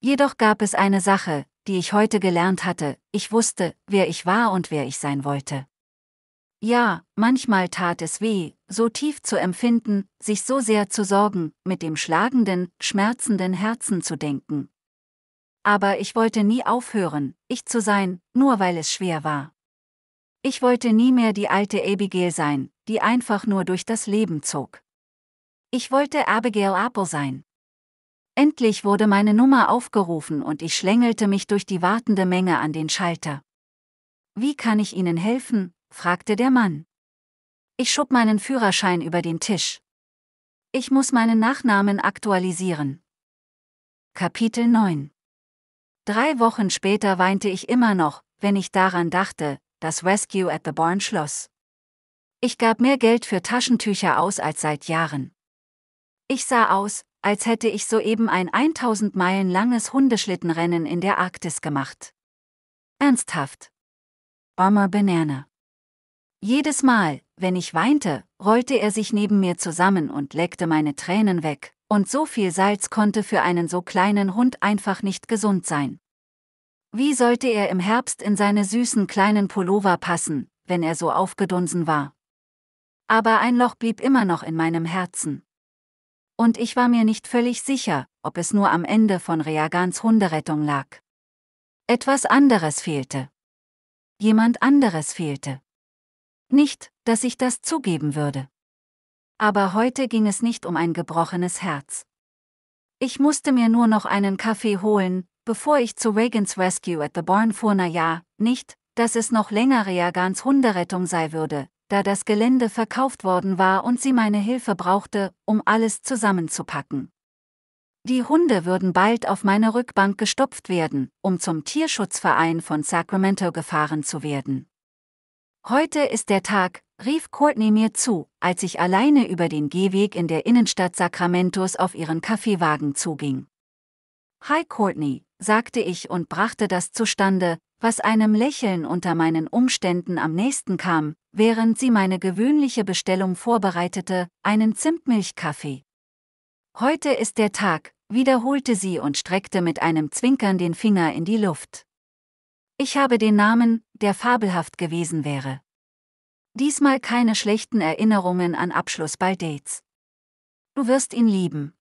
Jedoch gab es eine Sache, die ich heute gelernt hatte, ich wusste, wer ich war und wer ich sein wollte. Ja, manchmal tat es weh, so tief zu empfinden, sich so sehr zu sorgen, mit dem schlagenden, schmerzenden Herzen zu denken, aber ich wollte nie aufhören, ich zu sein, nur weil es schwer war. Ich wollte nie mehr die alte Abigail sein, die einfach nur durch das Leben zog. Ich wollte Abigail Apple sein. Endlich wurde meine Nummer aufgerufen und ich schlängelte mich durch die wartende Menge an den Schalter. Wie kann ich Ihnen helfen? fragte der Mann. Ich schob meinen Führerschein über den Tisch. Ich muss meinen Nachnamen aktualisieren. Kapitel 9 Drei Wochen später weinte ich immer noch, wenn ich daran dachte, dass Rescue at the Barn schloss. Ich gab mehr Geld für Taschentücher aus als seit Jahren. Ich sah aus, als hätte ich soeben ein 1000 Meilen langes Hundeschlittenrennen in der Arktis gemacht. Ernsthaft. Bomber Banana. Jedes Mal, wenn ich weinte, rollte er sich neben mir zusammen und leckte meine Tränen weg. Und so viel Salz konnte für einen so kleinen Hund einfach nicht gesund sein. Wie sollte er im Herbst in seine süßen kleinen Pullover passen, wenn er so aufgedunsen war? Aber ein Loch blieb immer noch in meinem Herzen. Und ich war mir nicht völlig sicher, ob es nur am Ende von Reagans Hunderettung lag. Etwas anderes fehlte. Jemand anderes fehlte. Nicht, dass ich das zugeben würde. Aber heute ging es nicht um ein gebrochenes Herz. Ich musste mir nur noch einen Kaffee holen, bevor ich zu Reagans Rescue at the Barn fuhr. Na ja, nicht, dass es noch länger Reagans Hunderettung sei würde, da das Gelände verkauft worden war und sie meine Hilfe brauchte, um alles zusammenzupacken. Die Hunde würden bald auf meine Rückbank gestopft werden, um zum Tierschutzverein von Sacramento gefahren zu werden. Heute ist der Tag, rief Courtney mir zu, als ich alleine über den Gehweg in der Innenstadt Sacramentos auf ihren Kaffeewagen zuging. Hi Courtney, sagte ich und brachte das zustande, was einem Lächeln unter meinen Umständen am nächsten kam, während sie meine gewöhnliche Bestellung vorbereitete, einen Zimtmilchkaffee. Heute ist der Tag, wiederholte sie und streckte mit einem Zwinkern den Finger in die Luft. Ich habe den Namen der fabelhaft gewesen wäre. Diesmal keine schlechten Erinnerungen an Abschlussball-Dates. Du wirst ihn lieben.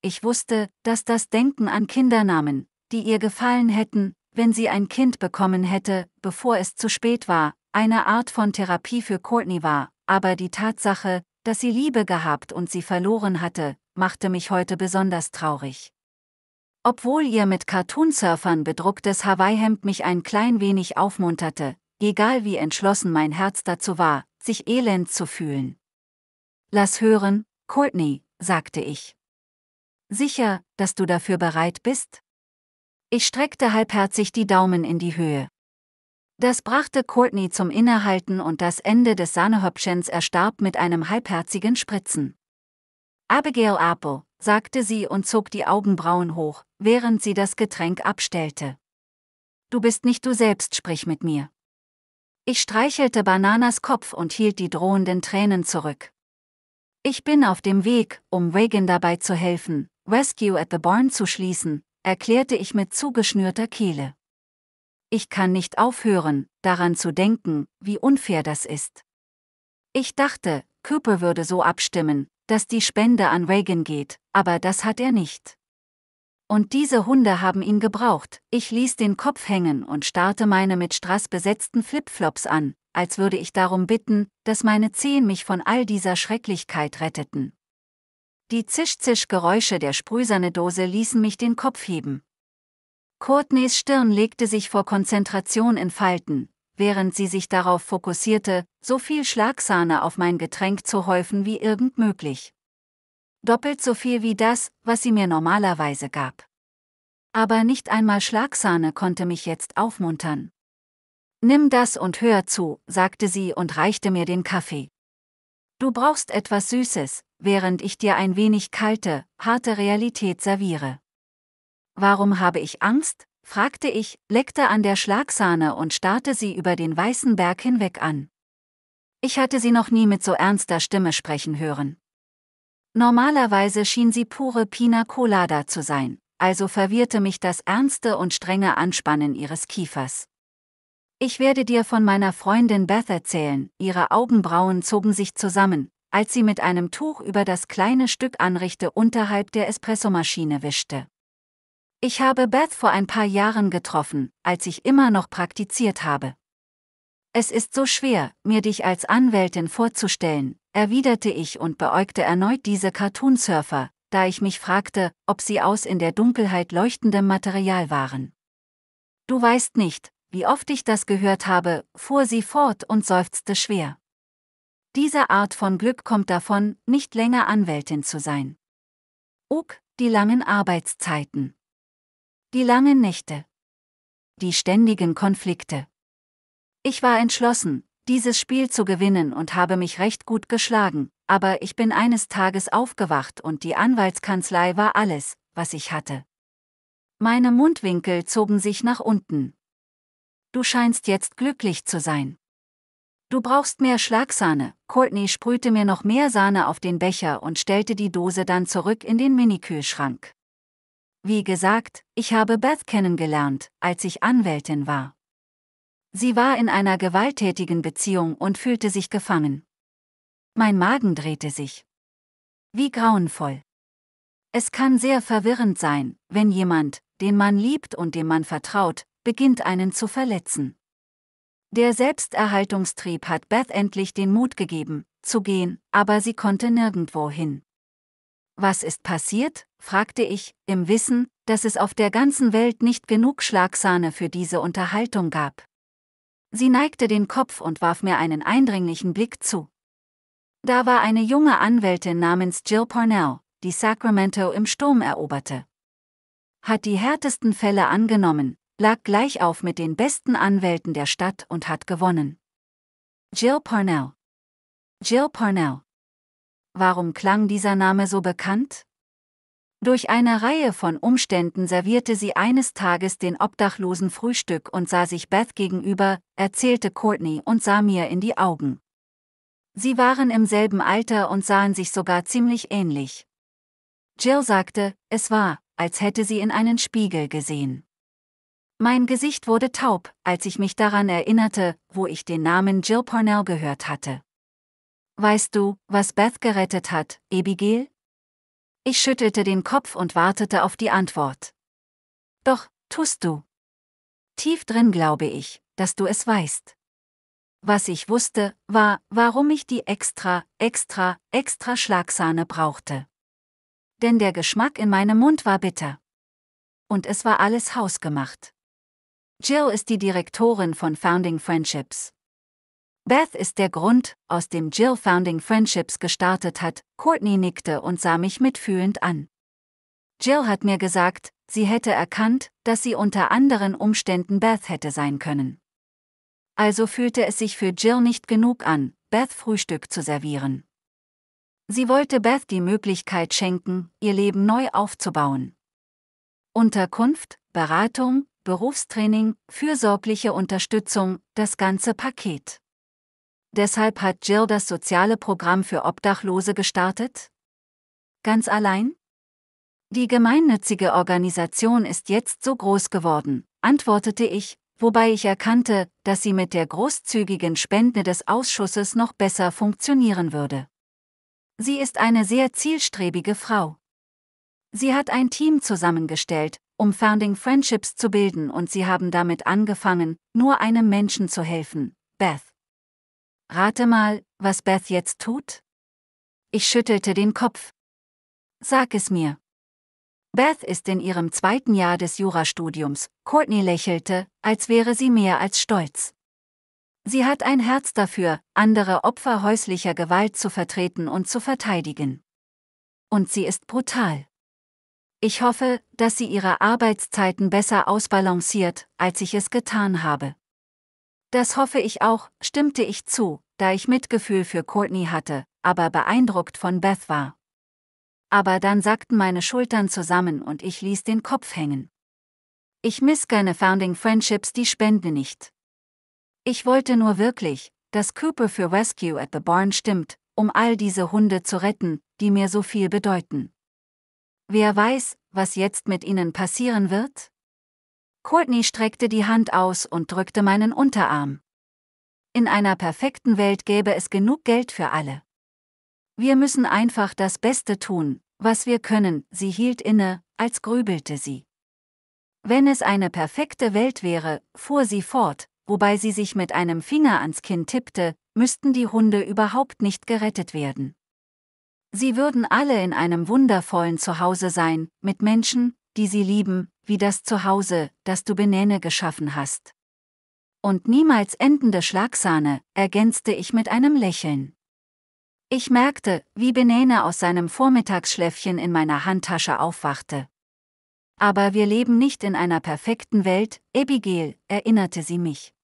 Ich wusste, dass das Denken an Kindernamen, die ihr gefallen hätten, wenn sie ein Kind bekommen hätte, bevor es zu spät war, eine Art von Therapie für Courtney war, aber die Tatsache, dass sie Liebe gehabt und sie verloren hatte, machte mich heute besonders traurig. Obwohl ihr mit Cartoonsurfern bedrucktes Hawaii-Hemd mich ein klein wenig aufmunterte, egal wie entschlossen mein Herz dazu war, sich elend zu fühlen. Lass hören, Courtney, sagte ich. Sicher, dass du dafür bereit bist? Ich streckte halbherzig die Daumen in die Höhe. Das brachte Courtney zum Innehalten und das Ende des Sahnehöppchens erstarb mit einem halbherzigen Spritzen. Abigail Apple, sagte sie und zog die Augenbrauen hoch, während sie das Getränk abstellte. Du bist nicht du selbst, sprich mit mir. Ich streichelte Bananas Kopf und hielt die drohenden Tränen zurück. Ich bin auf dem Weg, um Reagan dabei zu helfen, Rescue at the Barn zu schließen, erklärte ich mit zugeschnürter Kehle. Ich kann nicht aufhören, daran zu denken, wie unfair das ist. Ich dachte, Cooper würde so abstimmen, dass die Spende an Reagan geht, aber das hat er nicht. Und diese Hunde haben ihn gebraucht, ich ließ den Kopf hängen und starrte meine mit Strass besetzten Flipflops an, als würde ich darum bitten, dass meine Zehen mich von all dieser Schrecklichkeit retteten. Die Zisch-Zisch-Geräusche der Sprühsahnedose ließen mich den Kopf heben. Courtneys Stirn legte sich vor Konzentration in Falten, während sie sich darauf fokussierte, so viel Schlagsahne auf mein Getränk zu häufen wie irgend möglich. Doppelt so viel wie das, was sie mir normalerweise gab. Aber nicht einmal Schlagsahne konnte mich jetzt aufmuntern. Nimm das und hör zu, sagte sie und reichte mir den Kaffee. Du brauchst etwas Süßes, während ich dir ein wenig kalte, harte Realität serviere. Warum habe ich Angst? fragte ich, leckte an der Schlagsahne und starrte sie über den weißen Berg hinweg an. Ich hatte sie noch nie mit so ernster Stimme sprechen hören. Normalerweise schien sie pure Pina Colada zu sein, also verwirrte mich das ernste und strenge Anspannen ihres Kiefers. Ich werde dir von meiner Freundin Beth erzählen, ihre Augenbrauen zogen sich zusammen, als sie mit einem Tuch über das kleine Stück Anrichte unterhalb der Espressomaschine wischte. Ich habe Beth vor ein paar Jahren getroffen, als ich immer noch praktiziert habe. Es ist so schwer, mir dich als Anwältin vorzustellen, erwiderte ich und beäugte erneut diese Cartoonsurfer, da ich mich fragte, ob sie aus in der Dunkelheit leuchtendem Material waren. Du weißt nicht, wie oft ich das gehört habe, fuhr sie fort und seufzte schwer. Diese Art von Glück kommt davon, nicht länger Anwältin zu sein. Uck, die langen Arbeitszeiten die langen Nächte, die ständigen Konflikte. Ich war entschlossen, dieses Spiel zu gewinnen und habe mich recht gut geschlagen, aber ich bin eines Tages aufgewacht und die Anwaltskanzlei war alles, was ich hatte. Meine Mundwinkel zogen sich nach unten. Du scheinst jetzt glücklich zu sein. Du brauchst mehr Schlagsahne. Courtney sprühte mir noch mehr Sahne auf den Becher und stellte die Dose dann zurück in den Minikühlschrank. Wie gesagt, ich habe Beth kennengelernt, als ich Anwältin war. Sie war in einer gewalttätigen Beziehung und fühlte sich gefangen. Mein Magen drehte sich. Wie grauenvoll. Es kann sehr verwirrend sein, wenn jemand, den man liebt und dem man vertraut, beginnt einen zu verletzen. Der Selbsterhaltungstrieb hat Beth endlich den Mut gegeben, zu gehen, aber sie konnte nirgendwo hin. Was ist passiert? fragte ich, im Wissen, dass es auf der ganzen Welt nicht genug Schlagsahne für diese Unterhaltung gab. Sie neigte den Kopf und warf mir einen eindringlichen Blick zu. Da war eine junge Anwältin namens Jill Parnell, die Sacramento im Sturm eroberte. Hat die härtesten Fälle angenommen, lag gleich auf mit den besten Anwälten der Stadt und hat gewonnen. Jill Parnell. Jill Parnell warum klang dieser Name so bekannt? Durch eine Reihe von Umständen servierte sie eines Tages den Obdachlosen Frühstück und sah sich Beth gegenüber, erzählte Courtney und sah mir in die Augen. Sie waren im selben Alter und sahen sich sogar ziemlich ähnlich. Jill sagte, es war, als hätte sie in einen Spiegel gesehen. Mein Gesicht wurde taub, als ich mich daran erinnerte, wo ich den Namen Jill Pornell gehört hatte. Weißt du, was Beth gerettet hat, Abigail? Ich schüttelte den Kopf und wartete auf die Antwort. Doch, tust du. Tief drin glaube ich, dass du es weißt. Was ich wusste, war, warum ich die extra, extra, extra Schlagsahne brauchte. Denn der Geschmack in meinem Mund war bitter. Und es war alles hausgemacht. Jill ist die Direktorin von Founding Friendships, Beth ist der Grund, aus dem Jill Founding Friendships gestartet hat, Courtney nickte und sah mich mitfühlend an. Jill hat mir gesagt, sie hätte erkannt, dass sie unter anderen Umständen Beth hätte sein können. Also fühlte es sich für Jill nicht genug an, Beth Frühstück zu servieren. Sie wollte Beth die Möglichkeit schenken, ihr Leben neu aufzubauen. Unterkunft, Beratung, Berufstraining, fürsorgliche Unterstützung, das ganze Paket. Deshalb hat Jill das soziale Programm für Obdachlose gestartet? Ganz allein? Die gemeinnützige Organisation ist jetzt so groß geworden, antwortete ich, wobei ich erkannte, dass sie mit der großzügigen Spende des Ausschusses noch besser funktionieren würde. Sie ist eine sehr zielstrebige Frau. Sie hat ein Team zusammengestellt, um Founding Friendships zu bilden und sie haben damit angefangen, nur einem Menschen zu helfen, Beth. Rate mal, was Beth jetzt tut? Ich schüttelte den Kopf. Sag es mir. Beth ist in ihrem zweiten Jahr des Jurastudiums. Courtney lächelte, als wäre sie mehr als stolz. Sie hat ein Herz dafür, andere Opfer häuslicher Gewalt zu vertreten und zu verteidigen. Und sie ist brutal. Ich hoffe, dass sie ihre Arbeitszeiten besser ausbalanciert, als ich es getan habe. Das hoffe ich auch, stimmte ich zu, da ich Mitgefühl für Courtney hatte, aber beeindruckt von Beth war. Aber dann sackten meine Schultern zusammen und ich ließ den Kopf hängen. Ich miss keine Founding Friendships, die spende nicht. Ich wollte nur wirklich, dass Cooper für Rescue at the Barn stimmt, um all diese Hunde zu retten, die mir so viel bedeuten. Wer weiß, was jetzt mit ihnen passieren wird? Courtney streckte die Hand aus und drückte meinen Unterarm. In einer perfekten Welt gäbe es genug Geld für alle. Wir müssen einfach das Beste tun, was wir können, sie hielt inne, als grübelte sie. Wenn es eine perfekte Welt wäre, fuhr sie fort, wobei sie sich mit einem Finger ans Kinn tippte, müssten die Hunde überhaupt nicht gerettet werden. Sie würden alle in einem wundervollen Zuhause sein, mit Menschen, die sie lieben, wie das Zuhause, das du Benene geschaffen hast. Und niemals endende Schlagsahne, ergänzte ich mit einem Lächeln. Ich merkte, wie Benene aus seinem Vormittagsschläfchen in meiner Handtasche aufwachte. Aber wir leben nicht in einer perfekten Welt, Abigail, erinnerte sie mich.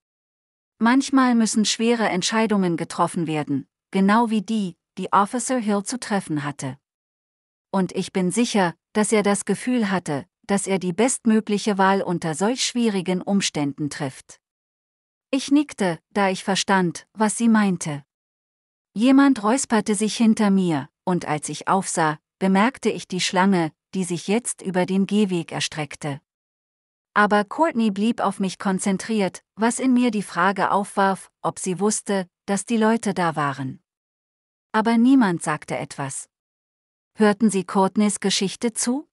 Manchmal müssen schwere Entscheidungen getroffen werden, genau wie die, die Officer Hill zu treffen hatte. Und ich bin sicher, dass er das Gefühl hatte, dass er die bestmögliche Wahl unter solch schwierigen Umständen trifft. Ich nickte, da ich verstand, was sie meinte. Jemand räusperte sich hinter mir, und als ich aufsah, bemerkte ich die Schlange, die sich jetzt über den Gehweg erstreckte. Aber Courtney blieb auf mich konzentriert, was in mir die Frage aufwarf, ob sie wusste, dass die Leute da waren. Aber niemand sagte etwas. Hörten Sie Courtneys Geschichte zu?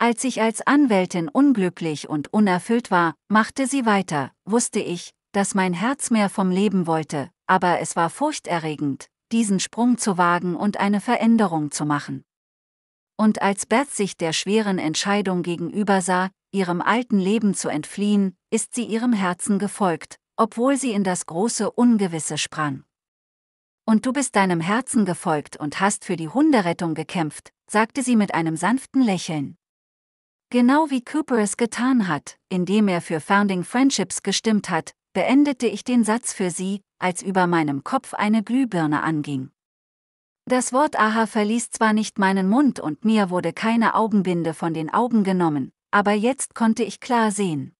Als ich als Anwältin unglücklich und unerfüllt war, machte sie weiter, wusste ich, dass mein Herz mehr vom Leben wollte, aber es war furchterregend, diesen Sprung zu wagen und eine Veränderung zu machen. Und als Beth sich der schweren Entscheidung gegenüber sah, ihrem alten Leben zu entfliehen, ist sie ihrem Herzen gefolgt, obwohl sie in das große Ungewisse sprang. Und du bist deinem Herzen gefolgt und hast für die Hunderettung gekämpft, sagte sie mit einem sanften Lächeln. Genau wie Cooper es getan hat, indem er für Founding Friendships gestimmt hat, beendete ich den Satz für sie, als über meinem Kopf eine Glühbirne anging. Das Wort Aha verließ zwar nicht meinen Mund und mir wurde keine Augenbinde von den Augen genommen, aber jetzt konnte ich klar sehen.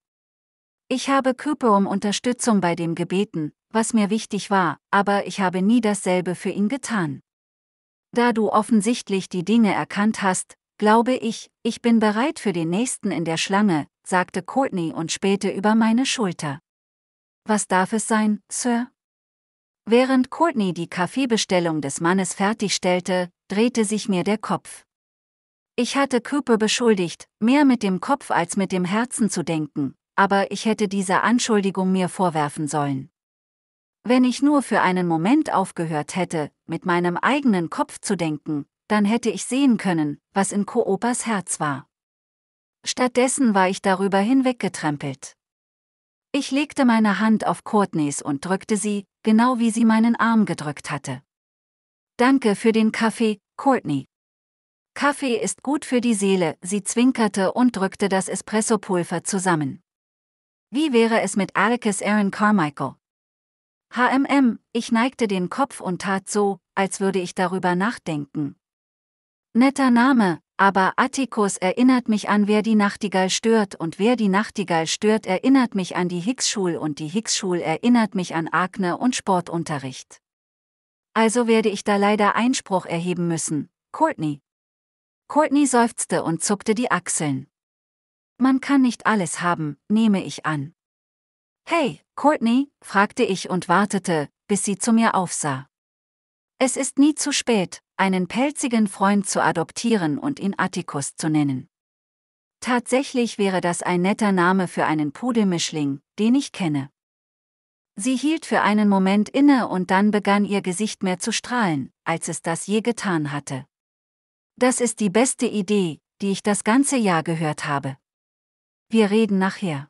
Ich habe Cooper um Unterstützung bei dem gebeten, was mir wichtig war, aber ich habe nie dasselbe für ihn getan. Da du offensichtlich die Dinge erkannt hast, Glaube ich, ich bin bereit für den Nächsten in der Schlange, sagte Courtney und spähte über meine Schulter. Was darf es sein, Sir? Während Courtney die Kaffeebestellung des Mannes fertigstellte, drehte sich mir der Kopf. Ich hatte Cooper beschuldigt, mehr mit dem Kopf als mit dem Herzen zu denken, aber ich hätte diese Anschuldigung mir vorwerfen sollen. Wenn ich nur für einen Moment aufgehört hätte, mit meinem eigenen Kopf zu denken, dann hätte ich sehen können, was in Koopas Herz war. Stattdessen war ich darüber hinweggetrampelt. Ich legte meine Hand auf Courtneys und drückte sie, genau wie sie meinen Arm gedrückt hatte. Danke für den Kaffee, Courtney. Kaffee ist gut für die Seele, sie zwinkerte und drückte das Espressopulver zusammen. Wie wäre es mit Atticus Aaron Carmichael? HMM, ich neigte den Kopf und tat so, als würde ich darüber nachdenken, Netter Name, aber Atticus erinnert mich an wer die Nachtigall stört und wer die Nachtigall stört erinnert mich an die Hicks-Schule und die Hicks-Schule erinnert mich an Agne und Sportunterricht. Also werde ich da leider Einspruch erheben müssen, Courtney. Courtney seufzte und zuckte die Achseln. Man kann nicht alles haben, nehme ich an. Hey, Courtney, fragte ich und wartete, bis sie zu mir aufsah. Es ist nie zu spät, einen pelzigen Freund zu adoptieren und ihn Atticus zu nennen. Tatsächlich wäre das ein netter Name für einen Pudelmischling, den ich kenne. Sie hielt für einen Moment inne und dann begann ihr Gesicht mehr zu strahlen, als es das je getan hatte. Das ist die beste Idee, die ich das ganze Jahr gehört habe. Wir reden nachher.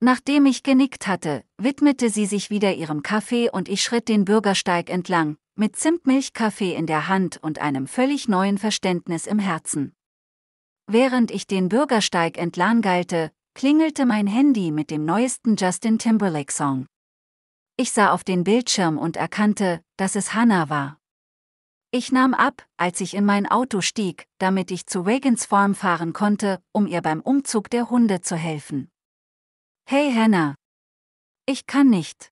Nachdem ich genickt hatte, widmete sie sich wieder ihrem Kaffee und ich schritt den Bürgersteig entlang, mit Zimtmilchkaffee in der Hand und einem völlig neuen Verständnis im Herzen. Während ich den Bürgersteig entlang geilte, klingelte mein Handy mit dem neuesten Justin Timberlake-Song. Ich sah auf den Bildschirm und erkannte, dass es Hannah war. Ich nahm ab, als ich in mein Auto stieg, damit ich zu Regans Farm fahren konnte, um ihr beim Umzug der Hunde zu helfen. Hey Hannah. Ich kann nicht.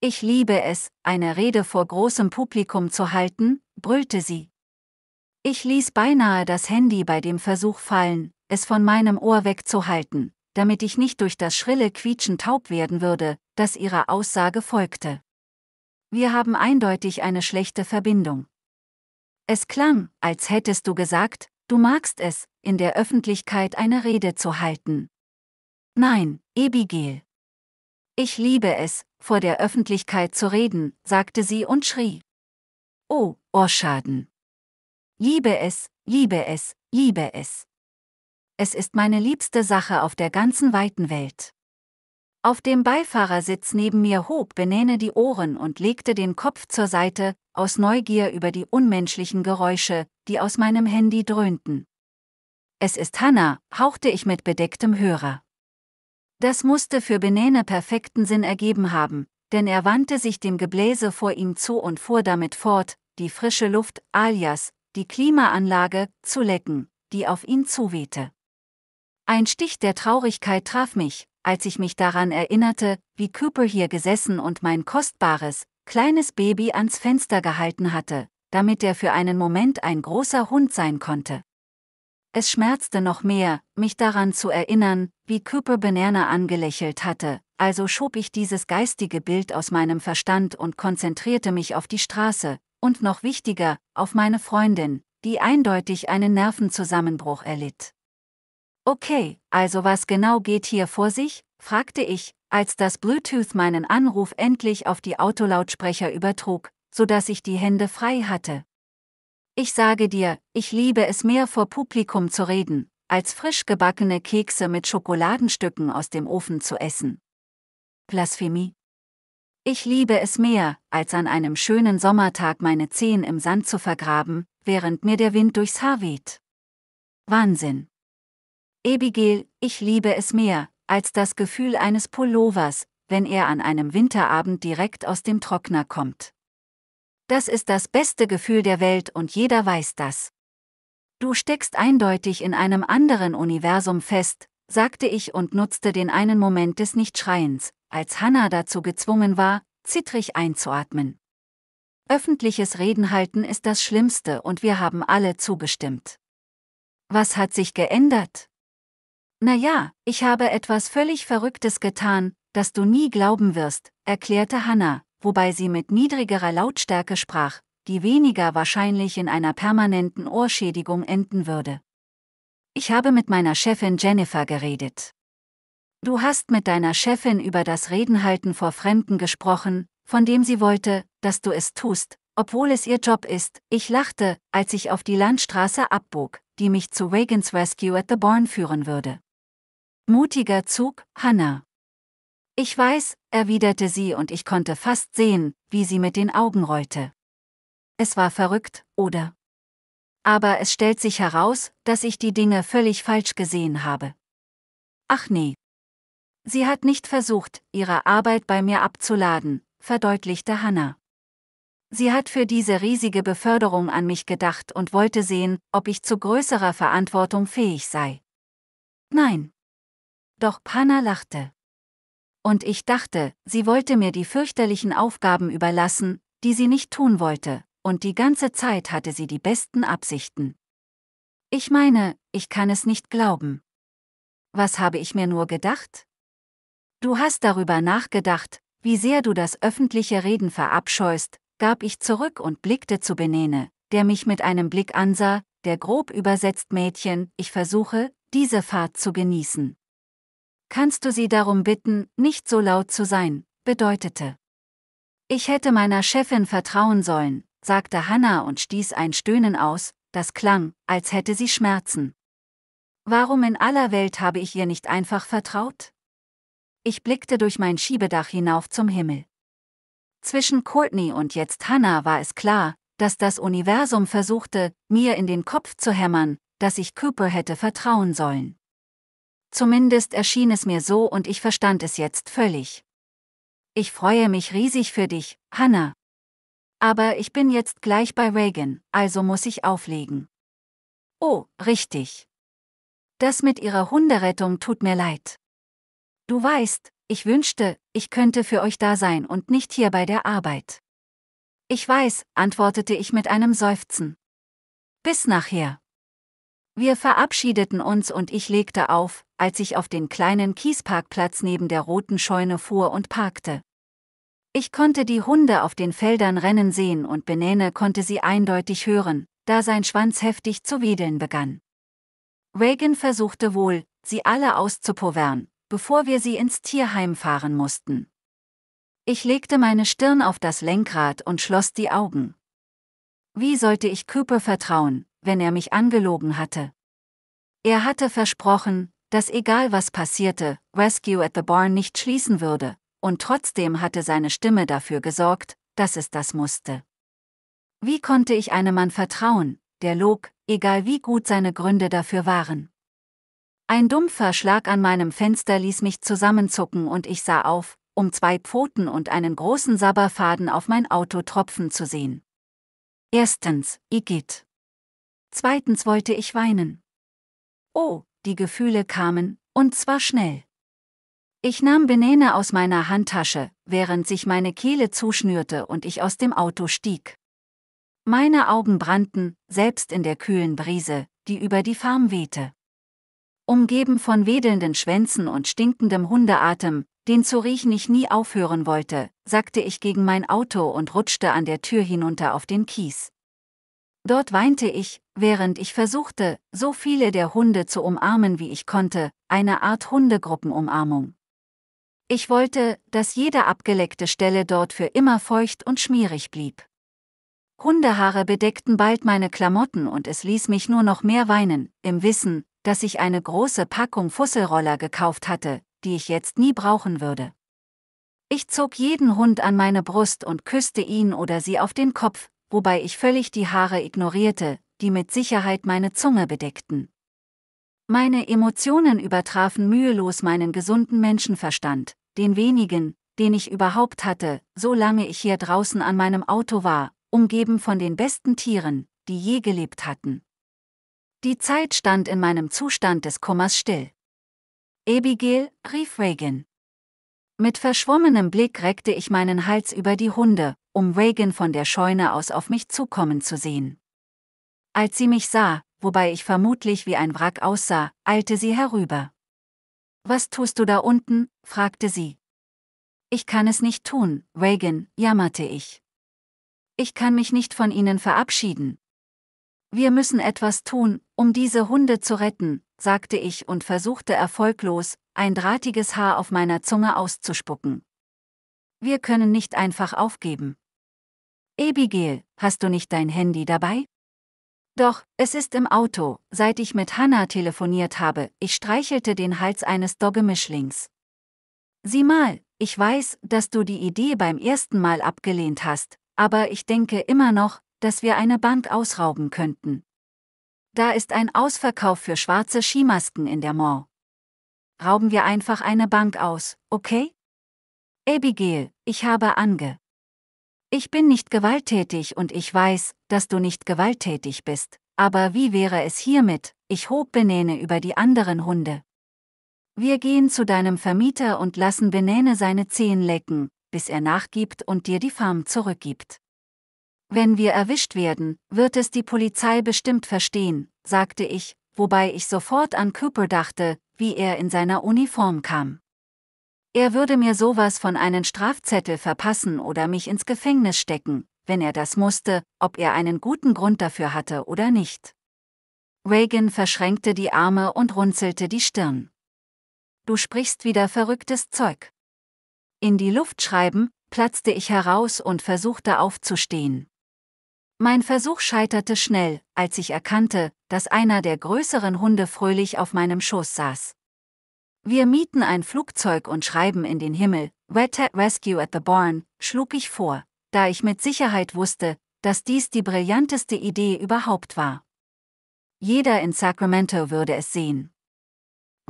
Ich liebe es, eine Rede vor großem Publikum zu halten, brüllte sie. Ich ließ beinahe das Handy bei dem Versuch fallen, es von meinem Ohr wegzuhalten, damit ich nicht durch das schrille Quietschen taub werden würde, das ihrer Aussage folgte. Wir haben eindeutig eine schlechte Verbindung. Es klang, als hättest du gesagt, du magst es, in der Öffentlichkeit eine Rede zu halten. Nein, Ebigel. Ich liebe es, vor der Öffentlichkeit zu reden, sagte sie und schrie. Oh, Ohrschaden. Liebe es, liebe es, liebe es. Es ist meine liebste Sache auf der ganzen weiten Welt. Auf dem Beifahrersitz neben mir hob Benene die Ohren und legte den Kopf zur Seite, aus Neugier über die unmenschlichen Geräusche, die aus meinem Handy dröhnten. Es ist Hannah, hauchte ich mit bedecktem Hörer. Das musste für Benene perfekten Sinn ergeben haben, denn er wandte sich dem Gebläse vor ihm zu und fuhr damit fort, die frische Luft, alias, die Klimaanlage, zu lecken, die auf ihn zuwehte. Ein Stich der Traurigkeit traf mich, als ich mich daran erinnerte, wie Cooper hier gesessen und mein kostbares, kleines Baby ans Fenster gehalten hatte, damit er für einen Moment ein großer Hund sein konnte. Es schmerzte noch mehr, mich daran zu erinnern, wie Cooper Benerner angelächelt hatte, also schob ich dieses geistige Bild aus meinem Verstand und konzentrierte mich auf die Straße, und noch wichtiger, auf meine Freundin, die eindeutig einen Nervenzusammenbruch erlitt. Okay, also was genau geht hier vor sich? fragte ich, als das Bluetooth meinen Anruf endlich auf die Autolautsprecher übertrug, sodass ich die Hände frei hatte. Ich sage dir, ich liebe es mehr vor Publikum zu reden, als frisch gebackene Kekse mit Schokoladenstücken aus dem Ofen zu essen. Blasphemie. Ich liebe es mehr, als an einem schönen Sommertag meine Zehen im Sand zu vergraben, während mir der Wind durchs Haar weht. Wahnsinn. Abigail, ich liebe es mehr, als das Gefühl eines Pullovers, wenn er an einem Winterabend direkt aus dem Trockner kommt. Das ist das beste Gefühl der Welt und jeder weiß das. Du steckst eindeutig in einem anderen Universum fest, sagte ich und nutzte den einen Moment des Nichtschreiens, als Hannah dazu gezwungen war, zittrig einzuatmen. Öffentliches Reden halten ist das Schlimmste und wir haben alle zugestimmt. Was hat sich geändert? Na ja, ich habe etwas völlig Verrücktes getan, das du nie glauben wirst, erklärte Hannah, wobei sie mit niedrigerer Lautstärke sprach, die weniger wahrscheinlich in einer permanenten Ohrschädigung enden würde. Ich habe mit meiner Chefin Jennifer geredet. Du hast mit deiner Chefin über das Redenhalten vor Fremden gesprochen, von dem sie wollte, dass du es tust, obwohl es ihr Job ist. Ich lachte, als ich auf die Landstraße abbog, die mich zu Reagan's Rescue at the Barn führen würde. Mutiger Zug, Hannah. Ich weiß, erwiderte sie und ich konnte fast sehen, wie sie mit den Augen rollte. Es war verrückt, oder? Aber es stellt sich heraus, dass ich die Dinge völlig falsch gesehen habe. Ach nee. Sie hat nicht versucht, ihre Arbeit bei mir abzuladen, verdeutlichte Hannah. Sie hat für diese riesige Beförderung an mich gedacht und wollte sehen, ob ich zu größerer Verantwortung fähig sei. Nein. Doch Panna lachte. Und ich dachte, sie wollte mir die fürchterlichen Aufgaben überlassen, die sie nicht tun wollte, und die ganze Zeit hatte sie die besten Absichten. Ich meine, ich kann es nicht glauben. Was habe ich mir nur gedacht? Du hast darüber nachgedacht, wie sehr du das öffentliche Reden verabscheust, gab ich zurück und blickte zu Benene, der mich mit einem Blick ansah, der grob übersetzt Mädchen, ich versuche, diese Fahrt zu genießen kannst du sie darum bitten, nicht so laut zu sein, bedeutete. Ich hätte meiner Chefin vertrauen sollen, sagte Hannah und stieß ein Stöhnen aus, das klang, als hätte sie Schmerzen. Warum in aller Welt habe ich ihr nicht einfach vertraut? Ich blickte durch mein Schiebedach hinauf zum Himmel. Zwischen Courtney und jetzt Hannah war es klar, dass das Universum versuchte, mir in den Kopf zu hämmern, dass ich Cooper hätte vertrauen sollen. Zumindest erschien es mir so und ich verstand es jetzt völlig. Ich freue mich riesig für dich, Hannah. Aber ich bin jetzt gleich bei Reagan, also muss ich auflegen. Oh, richtig. Das mit ihrer Hunderettung tut mir leid. Du weißt, ich wünschte, ich könnte für euch da sein und nicht hier bei der Arbeit. Ich weiß, antwortete ich mit einem Seufzen. Bis nachher. Wir verabschiedeten uns und ich legte auf, als ich auf den kleinen Kiesparkplatz neben der roten Scheune fuhr und parkte. Ich konnte die Hunde auf den Feldern rennen sehen und Benene konnte sie eindeutig hören, da sein Schwanz heftig zu wedeln begann. Reagan versuchte wohl, sie alle auszupovern, bevor wir sie ins Tierheim fahren mussten. Ich legte meine Stirn auf das Lenkrad und schloss die Augen. Wie sollte ich Cooper vertrauen, wenn er mich angelogen hatte. Er hatte versprochen, dass egal was passierte, Rescue at the Barn nicht schließen würde, und trotzdem hatte seine Stimme dafür gesorgt, dass es das musste. Wie konnte ich einem Mann vertrauen, der log, egal wie gut seine Gründe dafür waren? Ein dumpfer Schlag an meinem Fenster ließ mich zusammenzucken und ich sah auf, um zwei Pfoten und einen großen Sabberfaden auf mein Auto tropfen zu sehen. Erstens, Igitt zweitens wollte ich weinen. Oh, die Gefühle kamen, und zwar schnell. Ich nahm Benene aus meiner Handtasche, während sich meine Kehle zuschnürte und ich aus dem Auto stieg. Meine Augen brannten, selbst in der kühlen Brise, die über die Farm wehte. Umgeben von wedelnden Schwänzen und stinkendem Hundeatem, den zu riechen ich nie aufhören wollte, sagte ich gegen mein Auto und rutschte an der Tür hinunter auf den Kies. Dort weinte ich, während ich versuchte, so viele der Hunde zu umarmen, wie ich konnte, eine Art Hundegruppenumarmung. Ich wollte, dass jede abgeleckte Stelle dort für immer feucht und schmierig blieb. Hundehaare bedeckten bald meine Klamotten und es ließ mich nur noch mehr weinen, im Wissen, dass ich eine große Packung Fusselroller gekauft hatte, die ich jetzt nie brauchen würde. Ich zog jeden Hund an meine Brust und küsste ihn oder sie auf den Kopf, wobei ich völlig die Haare ignorierte, die mit Sicherheit meine Zunge bedeckten. Meine Emotionen übertrafen mühelos meinen gesunden Menschenverstand, den wenigen, den ich überhaupt hatte, solange ich hier draußen an meinem Auto war, umgeben von den besten Tieren, die je gelebt hatten. Die Zeit stand in meinem Zustand des Kummers still. Abigail, rief Reagan. Mit verschwommenem Blick reckte ich meinen Hals über die Hunde, um Reagan von der Scheune aus auf mich zukommen zu sehen. Als sie mich sah, wobei ich vermutlich wie ein Wrack aussah, eilte sie herüber. Was tust du da unten? fragte sie. Ich kann es nicht tun, Reagan, jammerte ich. Ich kann mich nicht von ihnen verabschieden. Wir müssen etwas tun, um diese Hunde zu retten, sagte ich und versuchte erfolglos, ein drahtiges Haar auf meiner Zunge auszuspucken. Wir können nicht einfach aufgeben. Abigail, hast du nicht dein Handy dabei? Doch, es ist im Auto, seit ich mit Hannah telefoniert habe, ich streichelte den Hals eines Dogge-Mischlings. Sieh mal, ich weiß, dass du die Idee beim ersten Mal abgelehnt hast, aber ich denke immer noch, dass wir eine Bank ausrauben könnten. Da ist ein Ausverkauf für schwarze Skimasken in der Mall. Rauben wir einfach eine Bank aus, okay? Abigail, ich habe ange. Ich bin nicht gewalttätig und ich weiß, dass du nicht gewalttätig bist, aber wie wäre es hiermit, ich hob Benene über die anderen Hunde. Wir gehen zu deinem Vermieter und lassen Benene seine Zehen lecken, bis er nachgibt und dir die Farm zurückgibt. Wenn wir erwischt werden, wird es die Polizei bestimmt verstehen, sagte ich, wobei ich sofort an Cooper dachte, wie er in seiner Uniform kam. Er würde mir sowas von einen Strafzettel verpassen oder mich ins Gefängnis stecken, wenn er das musste, ob er einen guten Grund dafür hatte oder nicht. Reagan verschränkte die Arme und runzelte die Stirn. Du sprichst wieder verrücktes Zeug. In die Luft schreiben, platzte ich heraus und versuchte aufzustehen. Mein Versuch scheiterte schnell, als ich erkannte, dass einer der größeren Hunde fröhlich auf meinem Schoß saß. Wir mieten ein Flugzeug und schreiben in den Himmel, Red at Rescue at the Barn, schlug ich vor, da ich mit Sicherheit wusste, dass dies die brillanteste Idee überhaupt war. Jeder in Sacramento würde es sehen.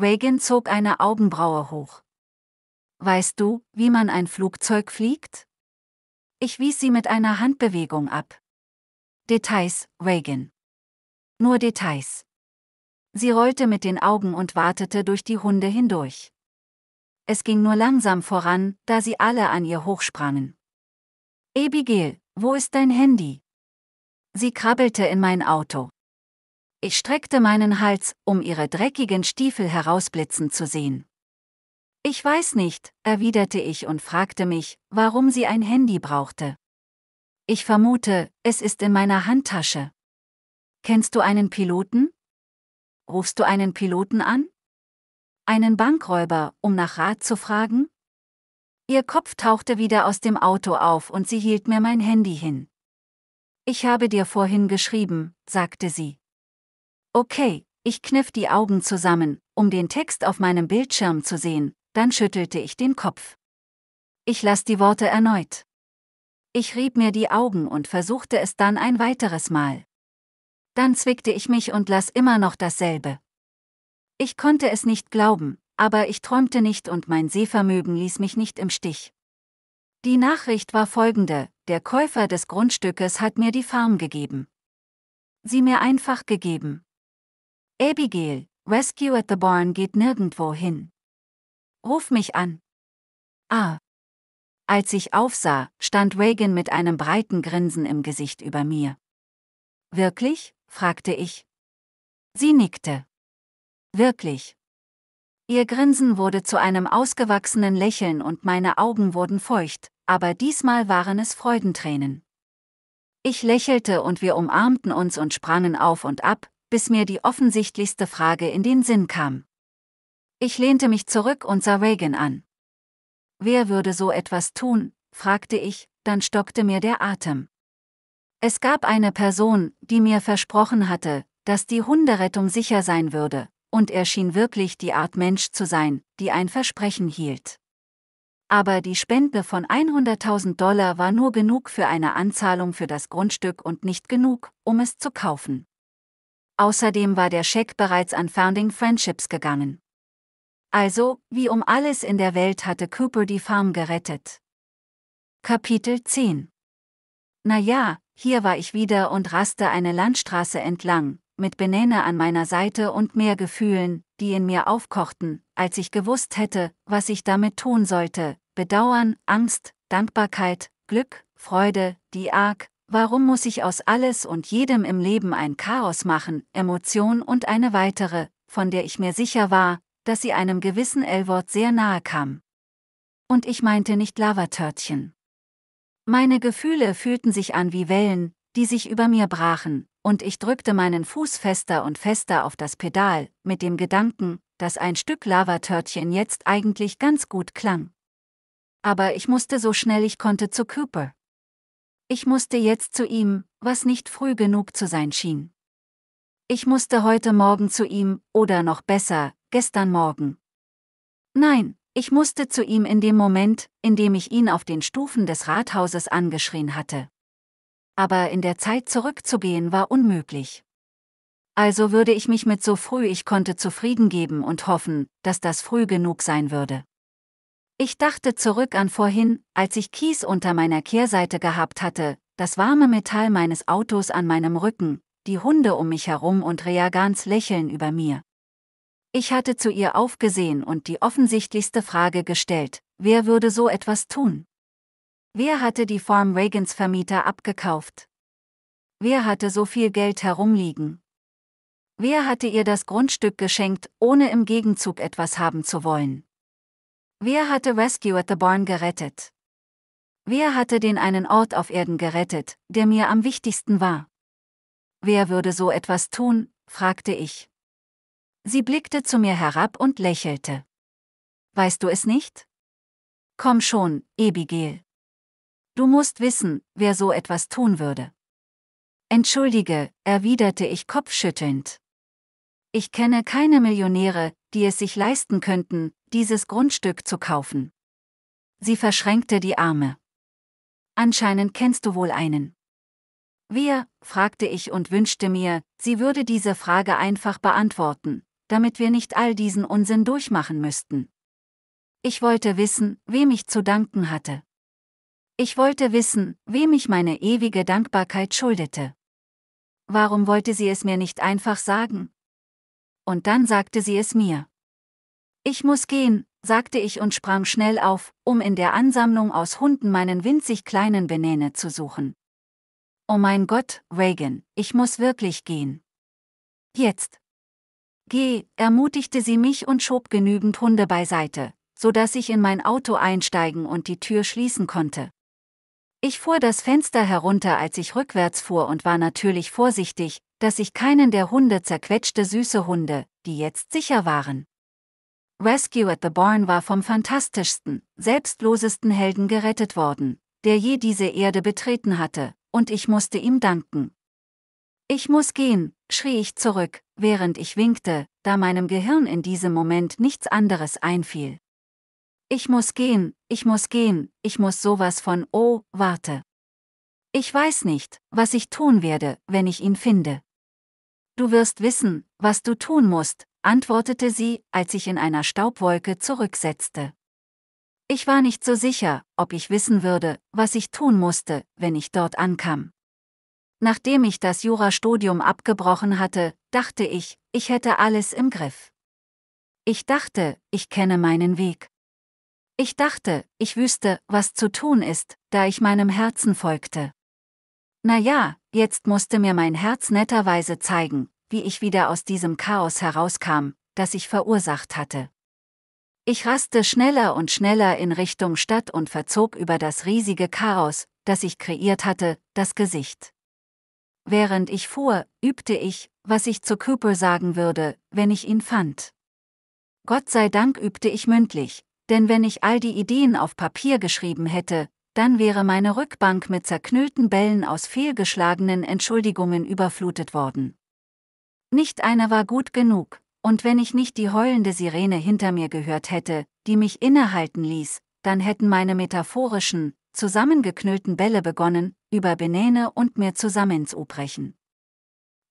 Reagan zog eine Augenbraue hoch. Weißt du, wie man ein Flugzeug fliegt? Ich wies sie mit einer Handbewegung ab. Details, Reagan. Nur Details. Sie rollte mit den Augen und wartete durch die Hunde hindurch. Es ging nur langsam voran, da sie alle an ihr hochsprangen. Abigail, wo ist dein Handy? Sie krabbelte in mein Auto. Ich streckte meinen Hals, um ihre dreckigen Stiefel herausblitzen zu sehen. Ich weiß nicht, erwiderte ich und fragte mich, warum sie ein Handy brauchte. Ich vermute, es ist in meiner Handtasche. Kennst du einen Piloten? Rufst du einen Piloten an? Einen Bankräuber, um nach Rat zu fragen? Ihr Kopf tauchte wieder aus dem Auto auf und sie hielt mir mein Handy hin. Ich habe dir vorhin geschrieben, sagte sie. Okay, ich kniff die Augen zusammen, um den Text auf meinem Bildschirm zu sehen, dann schüttelte ich den Kopf. Ich las die Worte erneut. Ich rieb mir die Augen und versuchte es dann ein weiteres Mal dann zwickte ich mich und las immer noch dasselbe. Ich konnte es nicht glauben, aber ich träumte nicht und mein Sehvermögen ließ mich nicht im Stich. Die Nachricht war folgende, der Käufer des Grundstückes hat mir die Farm gegeben. Sie mir einfach gegeben. Abigail, Rescue at the Barn geht nirgendwo hin. Ruf mich an. Ah. Als ich aufsah, stand Reagan mit einem breiten Grinsen im Gesicht über mir. Wirklich? fragte ich. Sie nickte. Wirklich. Ihr Grinsen wurde zu einem ausgewachsenen Lächeln und meine Augen wurden feucht, aber diesmal waren es Freudentränen. Ich lächelte und wir umarmten uns und sprangen auf und ab, bis mir die offensichtlichste Frage in den Sinn kam. Ich lehnte mich zurück und sah Reagan an. Wer würde so etwas tun? fragte ich, dann stockte mir der Atem. Es gab eine Person, die mir versprochen hatte, dass die Hunderettung sicher sein würde, und er schien wirklich die Art Mensch zu sein, die ein Versprechen hielt. Aber die Spende von 100.000 Dollar war nur genug für eine Anzahlung für das Grundstück und nicht genug, um es zu kaufen. Außerdem war der Scheck bereits an Founding Friendships gegangen. Also, wie um alles in der Welt hatte Cooper die Farm gerettet. Kapitel 10 na ja, hier war ich wieder und raste eine Landstraße entlang, mit Benene an meiner Seite und mehr Gefühlen, die in mir aufkochten, als ich gewusst hätte, was ich damit tun sollte. Bedauern, Angst, Dankbarkeit, Glück, Freude, die Arg. Warum muss ich aus alles und jedem im Leben ein Chaos machen, Emotion und eine weitere, von der ich mir sicher war, dass sie einem gewissen L-Wort sehr nahe kam. Und ich meinte nicht Lavatörtchen. Meine Gefühle fühlten sich an wie Wellen, die sich über mir brachen, und ich drückte meinen Fuß fester und fester auf das Pedal, mit dem Gedanken, dass ein Stück Lavatörtchen jetzt eigentlich ganz gut klang. Aber ich musste so schnell ich konnte zu Cooper. Ich musste jetzt zu ihm, was nicht früh genug zu sein schien. Ich musste heute Morgen zu ihm, oder noch besser, gestern Morgen. Nein, ich musste zu ihm in dem Moment, in dem ich ihn auf den Stufen des Rathauses angeschrien hatte. Aber in der Zeit zurückzugehen war unmöglich. Also würde ich mich mit so früh ich konnte zufrieden geben und hoffen, dass das früh genug sein würde. Ich dachte zurück an vorhin, als ich Kies unter meiner Kehrseite gehabt hatte, das warme Metall meines Autos an meinem Rücken, die Hunde um mich herum und Reagans Lächeln über mir. Ich hatte zu ihr aufgesehen und die offensichtlichste Frage gestellt, wer würde so etwas tun? Wer hatte die Farm Reagans Vermieter abgekauft? Wer hatte so viel Geld herumliegen? Wer hatte ihr das Grundstück geschenkt, ohne im Gegenzug etwas haben zu wollen? Wer hatte Rescue at the Barn gerettet? Wer hatte den einen Ort auf Erden gerettet, der mir am wichtigsten war? Wer würde so etwas tun, fragte ich. Sie blickte zu mir herab und lächelte. Weißt du es nicht? Komm schon, Abigail. Du musst wissen, wer so etwas tun würde. Entschuldige, erwiderte ich kopfschüttelnd. Ich kenne keine Millionäre, die es sich leisten könnten, dieses Grundstück zu kaufen. Sie verschränkte die Arme. Anscheinend kennst du wohl einen. Wer? fragte ich und wünschte mir, sie würde diese Frage einfach beantworten, damit wir nicht all diesen Unsinn durchmachen müssten. Ich wollte wissen, wem ich zu danken hatte. Ich wollte wissen, wem ich meine ewige Dankbarkeit schuldete. Warum wollte sie es mir nicht einfach sagen? Und dann sagte sie es mir. Ich muss gehen, sagte ich und sprang schnell auf, um in der Ansammlung aus Hunden meinen winzig kleinen Benene zu suchen. Oh mein Gott, Reagan, ich muss wirklich gehen. Jetzt. Geh, ermutigte sie mich und schob genügend Hunde beiseite, so dass ich in mein Auto einsteigen und die Tür schließen konnte. Ich fuhr das Fenster herunter, als ich rückwärts fuhr und war natürlich vorsichtig, dass ich keinen der Hunde zerquetschte süße Hunde, die jetzt sicher waren. Rescue at the Barn war vom fantastischsten, selbstlosesten Helden gerettet worden, der je diese Erde betreten hatte, und ich musste ihm danken. Ich muss gehen, schrie ich zurück, während ich winkte, da meinem Gehirn in diesem Moment nichts anderes einfiel. Ich muss gehen, ich muss gehen, ich muss sowas von, oh, warte. Ich weiß nicht, was ich tun werde, wenn ich ihn finde. Du wirst wissen, was du tun musst, antwortete sie, als ich in einer Staubwolke zurücksetzte. Ich war nicht so sicher, ob ich wissen würde, was ich tun musste, wenn ich dort ankam. Nachdem ich das Jurastudium abgebrochen hatte, dachte ich, ich hätte alles im Griff. Ich dachte, ich kenne meinen Weg. Ich dachte, ich wüsste, was zu tun ist, da ich meinem Herzen folgte. Na ja, jetzt musste mir mein Herz netterweise zeigen, wie ich wieder aus diesem Chaos herauskam, das ich verursacht hatte. Ich raste schneller und schneller in Richtung Stadt und verzog über das riesige Chaos, das ich kreiert hatte, das Gesicht. Während ich fuhr, übte ich, was ich zu Cooper sagen würde, wenn ich ihn fand. Gott sei Dank übte ich mündlich, denn wenn ich all die Ideen auf Papier geschrieben hätte, dann wäre meine Rückbank mit zerknüllten Bällen aus fehlgeschlagenen Entschuldigungen überflutet worden. Nicht einer war gut genug, und wenn ich nicht die heulende Sirene hinter mir gehört hätte, die mich innehalten ließ, dann hätten meine metaphorischen, zusammengeknüllten Bälle begonnen, über Benäne und mir zusammenzubrechen.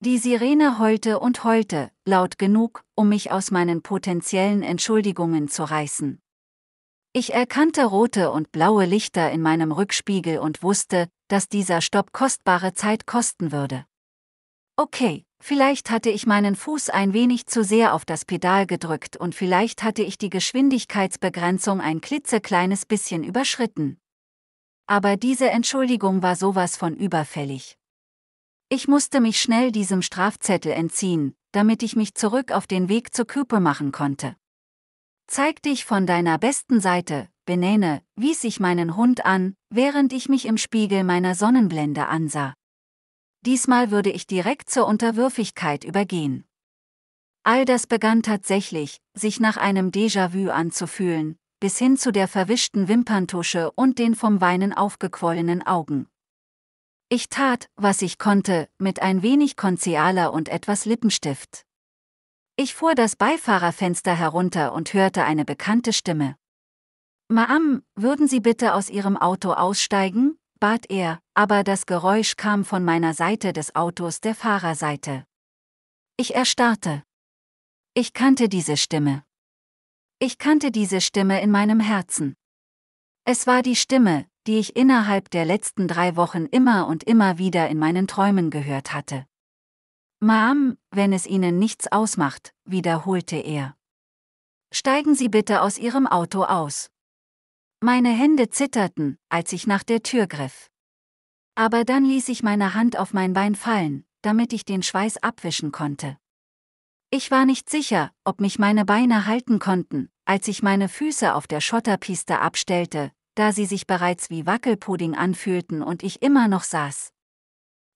Die Sirene heulte und heulte, laut genug, um mich aus meinen potenziellen Entschuldigungen zu reißen. Ich erkannte rote und blaue Lichter in meinem Rückspiegel und wusste, dass dieser Stopp kostbare Zeit kosten würde. Okay, vielleicht hatte ich meinen Fuß ein wenig zu sehr auf das Pedal gedrückt und vielleicht hatte ich die Geschwindigkeitsbegrenzung ein klitzekleines bisschen überschritten aber diese Entschuldigung war sowas von überfällig. Ich musste mich schnell diesem Strafzettel entziehen, damit ich mich zurück auf den Weg zur Küpe machen konnte. Zeig dich von deiner besten Seite, Benene, wies ich meinen Hund an, während ich mich im Spiegel meiner Sonnenblende ansah. Diesmal würde ich direkt zur Unterwürfigkeit übergehen. All das begann tatsächlich, sich nach einem Déjà-vu anzufühlen, bis hin zu der verwischten Wimperntusche und den vom Weinen aufgequollenen Augen. Ich tat, was ich konnte, mit ein wenig Konzealer und etwas Lippenstift. Ich fuhr das Beifahrerfenster herunter und hörte eine bekannte Stimme. Ma'am, würden Sie bitte aus Ihrem Auto aussteigen? bat er, aber das Geräusch kam von meiner Seite des Autos der Fahrerseite. Ich erstarrte. Ich kannte diese Stimme. Ich kannte diese Stimme in meinem Herzen. Es war die Stimme, die ich innerhalb der letzten drei Wochen immer und immer wieder in meinen Träumen gehört hatte. Ma'am, wenn es Ihnen nichts ausmacht, wiederholte er. Steigen Sie bitte aus Ihrem Auto aus. Meine Hände zitterten, als ich nach der Tür griff. Aber dann ließ ich meine Hand auf mein Bein fallen, damit ich den Schweiß abwischen konnte. Ich war nicht sicher, ob mich meine Beine halten konnten, als ich meine Füße auf der Schotterpiste abstellte, da sie sich bereits wie Wackelpudding anfühlten und ich immer noch saß.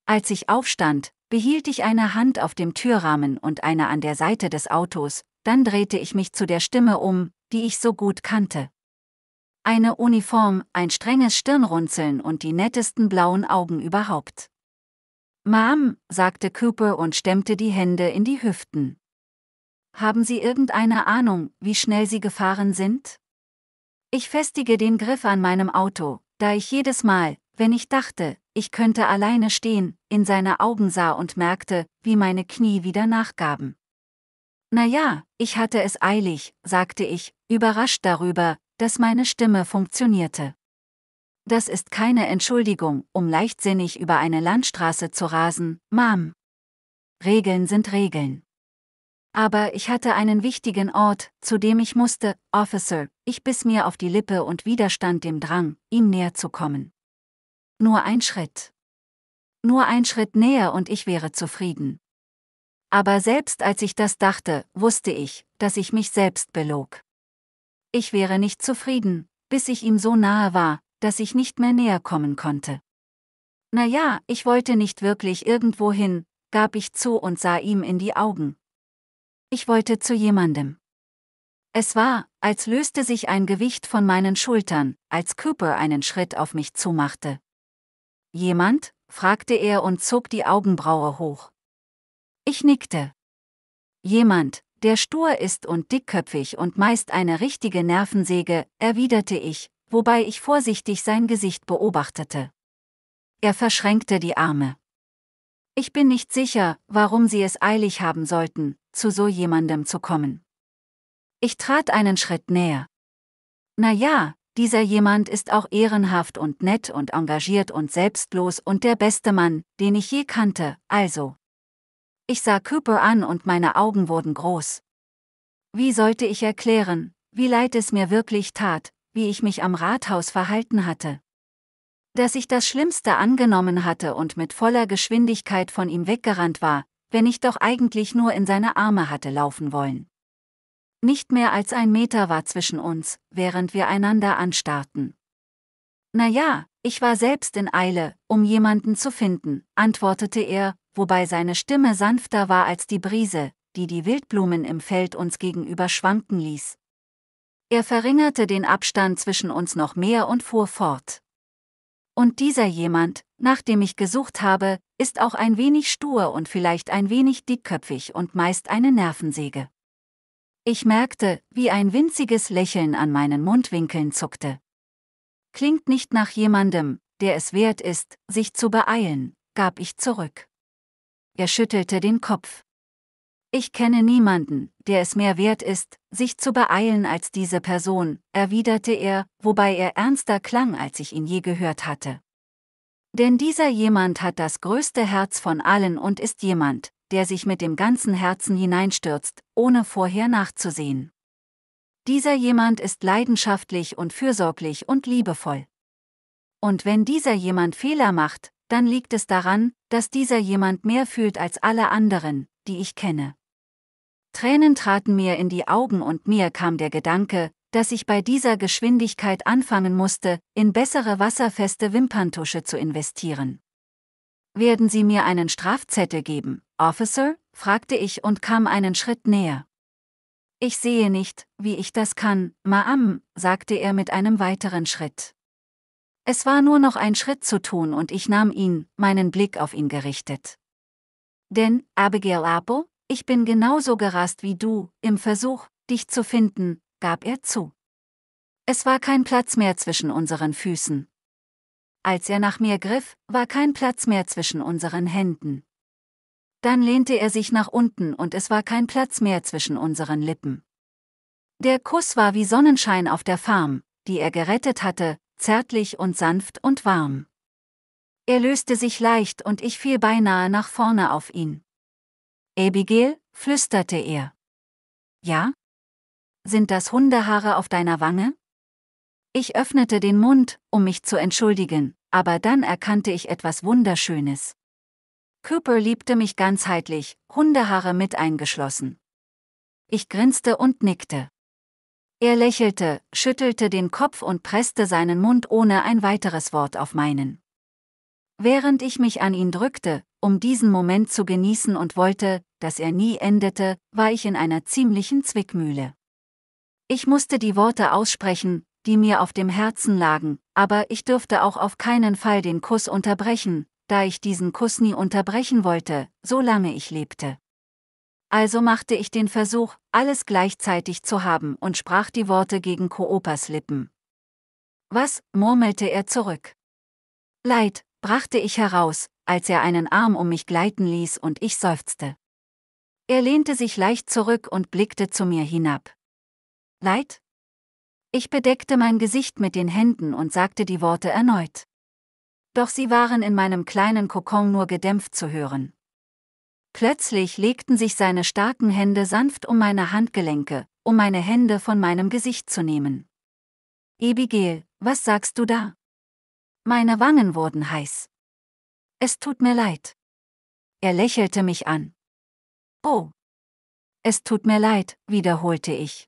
Als ich aufstand, behielt ich eine Hand auf dem Türrahmen und eine an der Seite des Autos, dann drehte ich mich zu der Stimme um, die ich so gut kannte. Eine Uniform, ein strenges Stirnrunzeln und die nettesten blauen Augen überhaupt. Mom, sagte Cooper und stemmte die Hände in die Hüften. Haben Sie irgendeine Ahnung, wie schnell Sie gefahren sind? Ich festige den Griff an meinem Auto, da ich jedes Mal, wenn ich dachte, ich könnte alleine stehen, in seine Augen sah und merkte, wie meine Knie wieder nachgaben. Na ja, ich hatte es eilig, sagte ich, überrascht darüber, dass meine Stimme funktionierte. Das ist keine Entschuldigung, um leichtsinnig über eine Landstraße zu rasen, Mom. Regeln sind Regeln. Aber ich hatte einen wichtigen Ort, zu dem ich musste, Officer, ich biss mir auf die Lippe und widerstand dem Drang, ihm näher zu kommen. Nur ein Schritt. Nur ein Schritt näher und ich wäre zufrieden. Aber selbst als ich das dachte, wusste ich, dass ich mich selbst belog. Ich wäre nicht zufrieden, bis ich ihm so nahe war, dass ich nicht mehr näher kommen konnte. Na ja, ich wollte nicht wirklich irgendwo hin, gab ich zu und sah ihm in die Augen. Ich wollte zu jemandem. Es war, als löste sich ein Gewicht von meinen Schultern, als Cooper einen Schritt auf mich zumachte. Jemand? fragte er und zog die Augenbraue hoch. Ich nickte. Jemand, der stur ist und dickköpfig und meist eine richtige Nervensäge, erwiderte ich, wobei ich vorsichtig sein Gesicht beobachtete. Er verschränkte die Arme. Ich bin nicht sicher, warum Sie es eilig haben sollten, zu so jemandem zu kommen. Ich trat einen Schritt näher. Na ja, dieser jemand ist auch ehrenhaft und nett und engagiert und selbstlos und der beste Mann, den ich je kannte, also. Ich sah Cooper an und meine Augen wurden groß. Wie sollte ich erklären, wie leid es mir wirklich tat, wie ich mich am Rathaus verhalten hatte? Dass ich das Schlimmste angenommen hatte und mit voller Geschwindigkeit von ihm weggerannt war, wenn ich doch eigentlich nur in seine Arme hatte laufen wollen. Nicht mehr als ein Meter war zwischen uns, während wir einander anstarrten. Na ja, ich war selbst in Eile, um jemanden zu finden, antwortete er, wobei seine Stimme sanfter war als die Brise, die die Wildblumen im Feld uns gegenüber schwanken ließ. Er verringerte den Abstand zwischen uns noch mehr und fuhr fort. Und dieser jemand, nach dem ich gesucht habe, ist auch ein wenig stur und vielleicht ein wenig dickköpfig und meist eine Nervensäge. Ich merkte, wie ein winziges Lächeln an meinen Mundwinkeln zuckte. Klingt nicht nach jemandem, der es wert ist, sich zu beeilen, gab ich zurück. Er schüttelte den Kopf. Ich kenne niemanden, der es mehr wert ist, sich zu beeilen als diese Person, erwiderte er, wobei er ernster klang, als ich ihn je gehört hatte. Denn dieser jemand hat das größte Herz von allen und ist jemand, der sich mit dem ganzen Herzen hineinstürzt, ohne vorher nachzusehen. Dieser jemand ist leidenschaftlich und fürsorglich und liebevoll. Und wenn dieser jemand Fehler macht, dann liegt es daran, dass dieser jemand mehr fühlt als alle anderen, die ich kenne. Tränen traten mir in die Augen und mir kam der Gedanke, dass ich bei dieser Geschwindigkeit anfangen musste, in bessere wasserfeste Wimperntusche zu investieren. Werden Sie mir einen Strafzettel geben, Officer? fragte ich und kam einen Schritt näher. Ich sehe nicht, wie ich das kann, Ma'am, sagte er mit einem weiteren Schritt. Es war nur noch ein Schritt zu tun und ich nahm ihn, meinen Blick auf ihn gerichtet. Denn, Abigail Apple, ich bin genauso gerast wie du, im Versuch, dich zu finden, gab er zu. Es war kein Platz mehr zwischen unseren Füßen. Als er nach mir griff, war kein Platz mehr zwischen unseren Händen. Dann lehnte er sich nach unten und es war kein Platz mehr zwischen unseren Lippen. Der Kuss war wie Sonnenschein auf der Farm, die er gerettet hatte, zärtlich und sanft und warm. Er löste sich leicht und ich fiel beinahe nach vorne auf ihn. Abigail, flüsterte er. Ja? Sind das Hundehaare auf deiner Wange? Ich öffnete den Mund, um mich zu entschuldigen, aber dann erkannte ich etwas Wunderschönes. Cooper liebte mich ganzheitlich, Hundehaare mit eingeschlossen. Ich grinste und nickte. Er lächelte, schüttelte den Kopf und presste seinen Mund ohne ein weiteres Wort auf meinen. Während ich mich an ihn drückte, um diesen Moment zu genießen und wollte, dass er nie endete, war ich in einer ziemlichen Zwickmühle. Ich musste die Worte aussprechen, die mir auf dem Herzen lagen, aber ich dürfte auch auf keinen Fall den Kuss unterbrechen, da ich diesen Kuss nie unterbrechen wollte, solange ich lebte. Also machte ich den Versuch, alles gleichzeitig zu haben und sprach die Worte gegen Koopas Lippen. Was, murmelte er zurück. Leid, brachte ich heraus, als er einen Arm um mich gleiten ließ und ich seufzte. Er lehnte sich leicht zurück und blickte zu mir hinab. Leid? Ich bedeckte mein Gesicht mit den Händen und sagte die Worte erneut. Doch sie waren in meinem kleinen Kokon nur gedämpft zu hören. Plötzlich legten sich seine starken Hände sanft um meine Handgelenke, um meine Hände von meinem Gesicht zu nehmen. Ebigel, was sagst du da? Meine Wangen wurden heiß. Es tut mir leid. Er lächelte mich an. Oh. Es tut mir leid, wiederholte ich.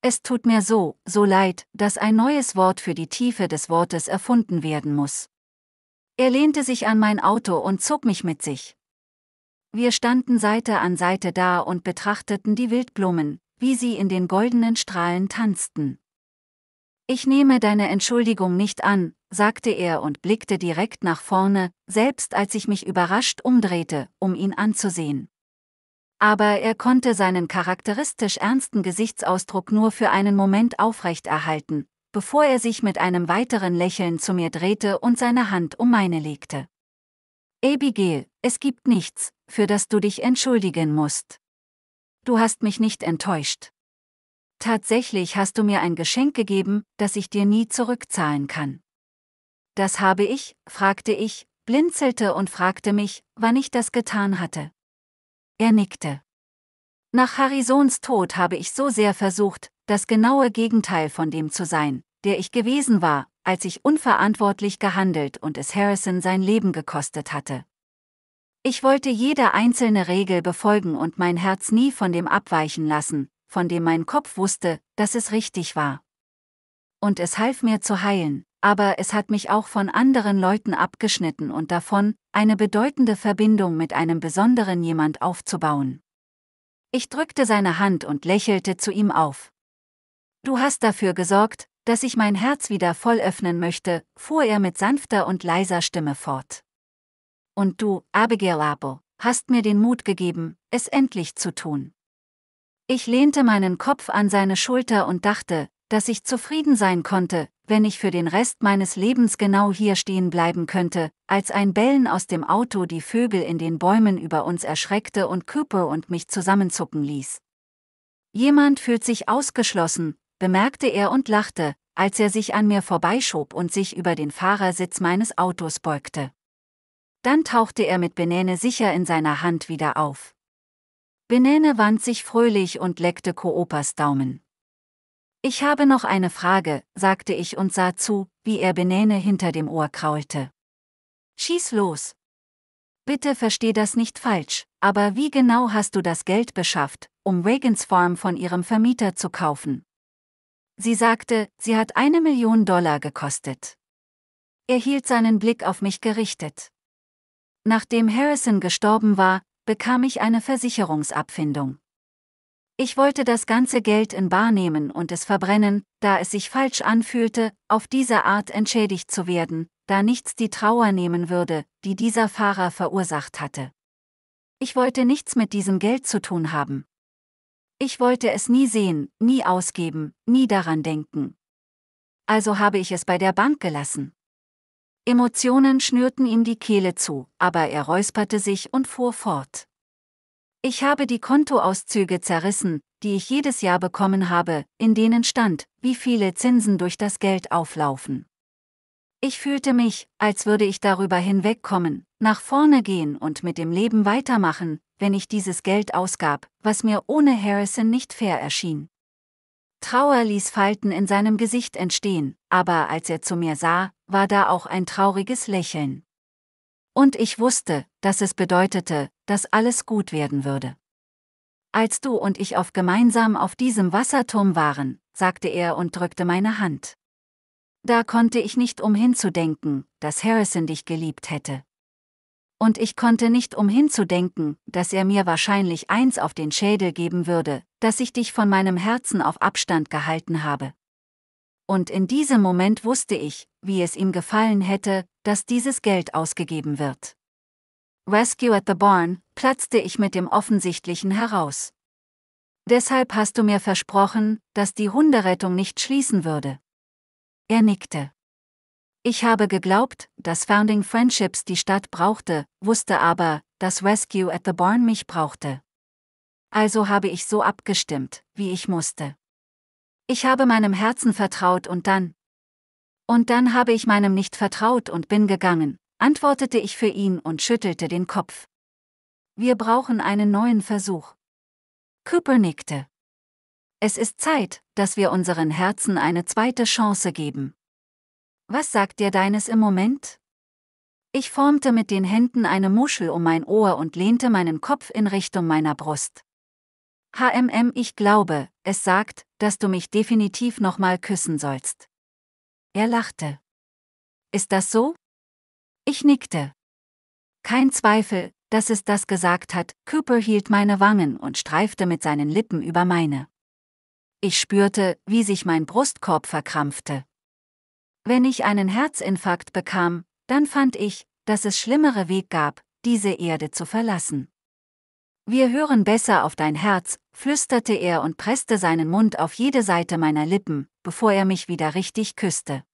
Es tut mir so, so leid, dass ein neues Wort für die Tiefe des Wortes erfunden werden muss. Er lehnte sich an mein Auto und zog mich mit sich. Wir standen Seite an Seite da und betrachteten die Wildblumen, wie sie in den goldenen Strahlen tanzten. Ich nehme deine Entschuldigung nicht an, sagte er und blickte direkt nach vorne, selbst als ich mich überrascht umdrehte, um ihn anzusehen. Aber er konnte seinen charakteristisch ernsten Gesichtsausdruck nur für einen Moment aufrechterhalten, bevor er sich mit einem weiteren Lächeln zu mir drehte und seine Hand um meine legte. Abigail, es gibt nichts, für das du dich entschuldigen musst. Du hast mich nicht enttäuscht. Tatsächlich hast du mir ein Geschenk gegeben, das ich dir nie zurückzahlen kann. Das habe ich, fragte ich, blinzelte und fragte mich, wann ich das getan hatte. Er nickte. Nach Harrisons Tod habe ich so sehr versucht, das genaue Gegenteil von dem zu sein, der ich gewesen war, als ich unverantwortlich gehandelt und es Harrison sein Leben gekostet hatte. Ich wollte jede einzelne Regel befolgen und mein Herz nie von dem abweichen lassen, von dem mein Kopf wusste, dass es richtig war. Und es half mir zu heilen aber es hat mich auch von anderen Leuten abgeschnitten und davon, eine bedeutende Verbindung mit einem besonderen jemand aufzubauen. Ich drückte seine Hand und lächelte zu ihm auf. Du hast dafür gesorgt, dass ich mein Herz wieder voll öffnen möchte, fuhr er mit sanfter und leiser Stimme fort. Und du, Abigail Abo, hast mir den Mut gegeben, es endlich zu tun. Ich lehnte meinen Kopf an seine Schulter und dachte, dass ich zufrieden sein konnte, wenn ich für den Rest meines Lebens genau hier stehen bleiben könnte, als ein Bellen aus dem Auto die Vögel in den Bäumen über uns erschreckte und Cooper und mich zusammenzucken ließ. Jemand fühlt sich ausgeschlossen, bemerkte er und lachte, als er sich an mir vorbeischob und sich über den Fahrersitz meines Autos beugte. Dann tauchte er mit Benene sicher in seiner Hand wieder auf. Benene wand sich fröhlich und leckte Koopas Daumen. Ich habe noch eine Frage, sagte ich und sah zu, wie er Benäne hinter dem Ohr kraulte. Schieß los. Bitte versteh das nicht falsch, aber wie genau hast du das Geld beschafft, um Reagans Farm von ihrem Vermieter zu kaufen? Sie sagte, sie hat eine Million Dollar gekostet. Er hielt seinen Blick auf mich gerichtet. Nachdem Harrison gestorben war, bekam ich eine Versicherungsabfindung. Ich wollte das ganze Geld in Bar nehmen und es verbrennen, da es sich falsch anfühlte, auf diese Art entschädigt zu werden, da nichts die Trauer nehmen würde, die dieser Fahrer verursacht hatte. Ich wollte nichts mit diesem Geld zu tun haben. Ich wollte es nie sehen, nie ausgeben, nie daran denken. Also habe ich es bei der Bank gelassen. Emotionen schnürten ihm die Kehle zu, aber er räusperte sich und fuhr fort. Ich habe die Kontoauszüge zerrissen, die ich jedes Jahr bekommen habe, in denen stand, wie viele Zinsen durch das Geld auflaufen. Ich fühlte mich, als würde ich darüber hinwegkommen, nach vorne gehen und mit dem Leben weitermachen, wenn ich dieses Geld ausgab, was mir ohne Harrison nicht fair erschien. Trauer ließ Falten in seinem Gesicht entstehen, aber als er zu mir sah, war da auch ein trauriges Lächeln. Und ich wusste, dass es bedeutete, dass alles gut werden würde. Als du und ich auf gemeinsam auf diesem Wasserturm waren, sagte er und drückte meine Hand. Da konnte ich nicht umhin zu denken, dass Harrison dich geliebt hätte. Und ich konnte nicht umhin zu denken, dass er mir wahrscheinlich eins auf den Schädel geben würde, dass ich dich von meinem Herzen auf Abstand gehalten habe. Und in diesem Moment wusste ich, wie es ihm gefallen hätte, dass dieses Geld ausgegeben wird. Rescue at the Barn, platzte ich mit dem Offensichtlichen heraus. Deshalb hast du mir versprochen, dass die Hunderettung nicht schließen würde. Er nickte. Ich habe geglaubt, dass Founding Friendships die Stadt brauchte, wusste aber, dass Rescue at the Barn mich brauchte. Also habe ich so abgestimmt, wie ich musste. Ich habe meinem Herzen vertraut und dann, und dann habe ich meinem nicht vertraut und bin gegangen, antwortete ich für ihn und schüttelte den Kopf. Wir brauchen einen neuen Versuch. Cooper nickte. Es ist Zeit, dass wir unseren Herzen eine zweite Chance geben. Was sagt dir deines im Moment? Ich formte mit den Händen eine Muschel um mein Ohr und lehnte meinen Kopf in Richtung meiner Brust. HMM, ich glaube, es sagt, dass du mich definitiv nochmal küssen sollst. Er lachte. Ist das so? Ich nickte. Kein Zweifel, dass es das gesagt hat, Cooper hielt meine Wangen und streifte mit seinen Lippen über meine. Ich spürte, wie sich mein Brustkorb verkrampfte. Wenn ich einen Herzinfarkt bekam, dann fand ich, dass es schlimmere Weg gab, diese Erde zu verlassen. Wir hören besser auf dein Herz, flüsterte er und presste seinen Mund auf jede Seite meiner Lippen, bevor er mich wieder richtig küsste.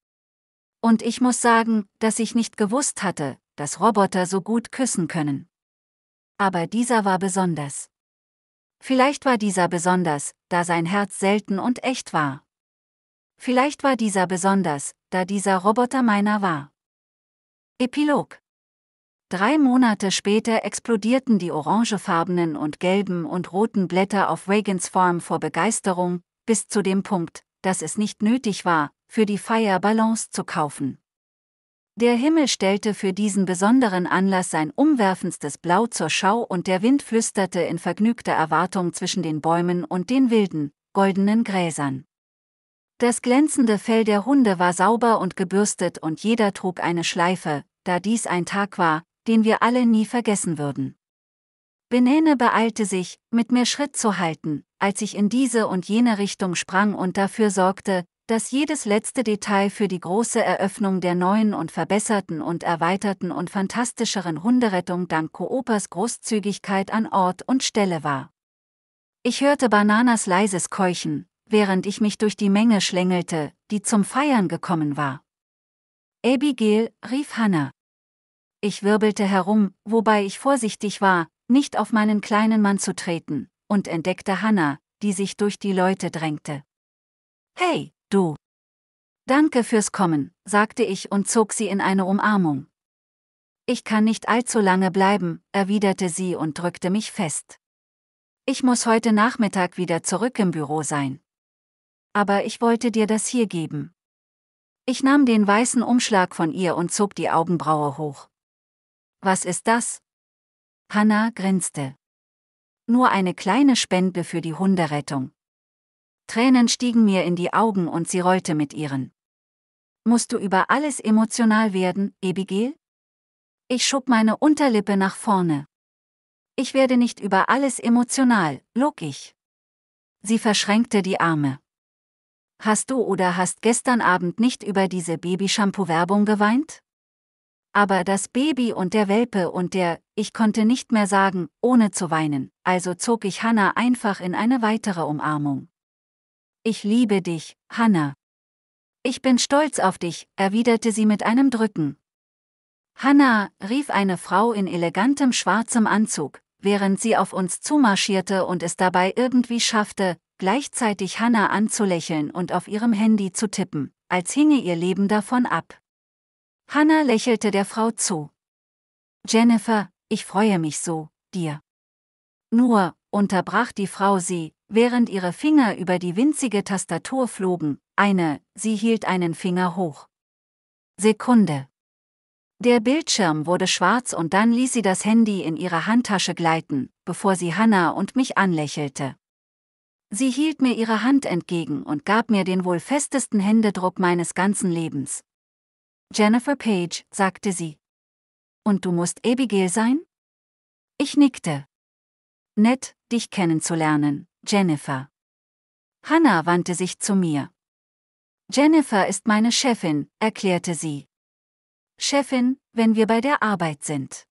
Und ich muss sagen, dass ich nicht gewusst hatte, dass Roboter so gut küssen können. Aber dieser war besonders. Vielleicht war dieser besonders, da sein Herz selten und echt war. Vielleicht war dieser besonders, da dieser Roboter meiner war. Epilog Drei Monate später explodierten die orangefarbenen und gelben und roten Blätter auf Reagans Farm vor Begeisterung, bis zu dem Punkt, dass es nicht nötig war, für die Feier Balance zu kaufen. Der Himmel stellte für diesen besonderen Anlass sein umwerfendstes Blau zur Schau und der Wind flüsterte in vergnügter Erwartung zwischen den Bäumen und den wilden, goldenen Gräsern. Das glänzende Fell der Hunde war sauber und gebürstet und jeder trug eine Schleife, da dies ein Tag war, den wir alle nie vergessen würden. Benene beeilte sich, mit mir Schritt zu halten, als ich in diese und jene Richtung sprang und dafür sorgte, dass jedes letzte Detail für die große Eröffnung der neuen und verbesserten und erweiterten und fantastischeren Hunderettung dank Koopers Großzügigkeit an Ort und Stelle war. Ich hörte Bananas leises Keuchen, während ich mich durch die Menge schlängelte, die zum Feiern gekommen war. Abigail, rief Hannah. Ich wirbelte herum, wobei ich vorsichtig war, nicht auf meinen kleinen Mann zu treten, und entdeckte Hannah, die sich durch die Leute drängte. Hey, du! Danke fürs Kommen, sagte ich und zog sie in eine Umarmung. Ich kann nicht allzu lange bleiben, erwiderte sie und drückte mich fest. Ich muss heute Nachmittag wieder zurück im Büro sein. Aber ich wollte dir das hier geben. Ich nahm den weißen Umschlag von ihr und zog die Augenbraue hoch. Was ist das? Hannah grinste. Nur eine kleine Spende für die Hunderettung. Tränen stiegen mir in die Augen und sie rollte mit ihren. Musst du über alles emotional werden, Abigail? Ich schob meine Unterlippe nach vorne. Ich werde nicht über alles emotional, log ich. Sie verschränkte die Arme. Hast du oder hast gestern Abend nicht über diese Babyshampoo-Werbung geweint? aber das Baby und der Welpe und der, ich konnte nicht mehr sagen, ohne zu weinen, also zog ich Hanna einfach in eine weitere Umarmung. Ich liebe dich, Hanna. Ich bin stolz auf dich, erwiderte sie mit einem Drücken. Hanna, rief eine Frau in elegantem schwarzem Anzug, während sie auf uns zumarschierte und es dabei irgendwie schaffte, gleichzeitig Hanna anzulächeln und auf ihrem Handy zu tippen, als hinge ihr Leben davon ab. Hannah lächelte der Frau zu. Jennifer, ich freue mich so, dir. Nur, unterbrach die Frau sie, während ihre Finger über die winzige Tastatur flogen, eine, sie hielt einen Finger hoch. Sekunde. Der Bildschirm wurde schwarz und dann ließ sie das Handy in ihre Handtasche gleiten, bevor sie Hannah und mich anlächelte. Sie hielt mir ihre Hand entgegen und gab mir den wohl festesten Händedruck meines ganzen Lebens. Jennifer Page, sagte sie. Und du musst Abigail sein? Ich nickte. Nett, dich kennenzulernen, Jennifer. Hannah wandte sich zu mir. Jennifer ist meine Chefin, erklärte sie. Chefin, wenn wir bei der Arbeit sind.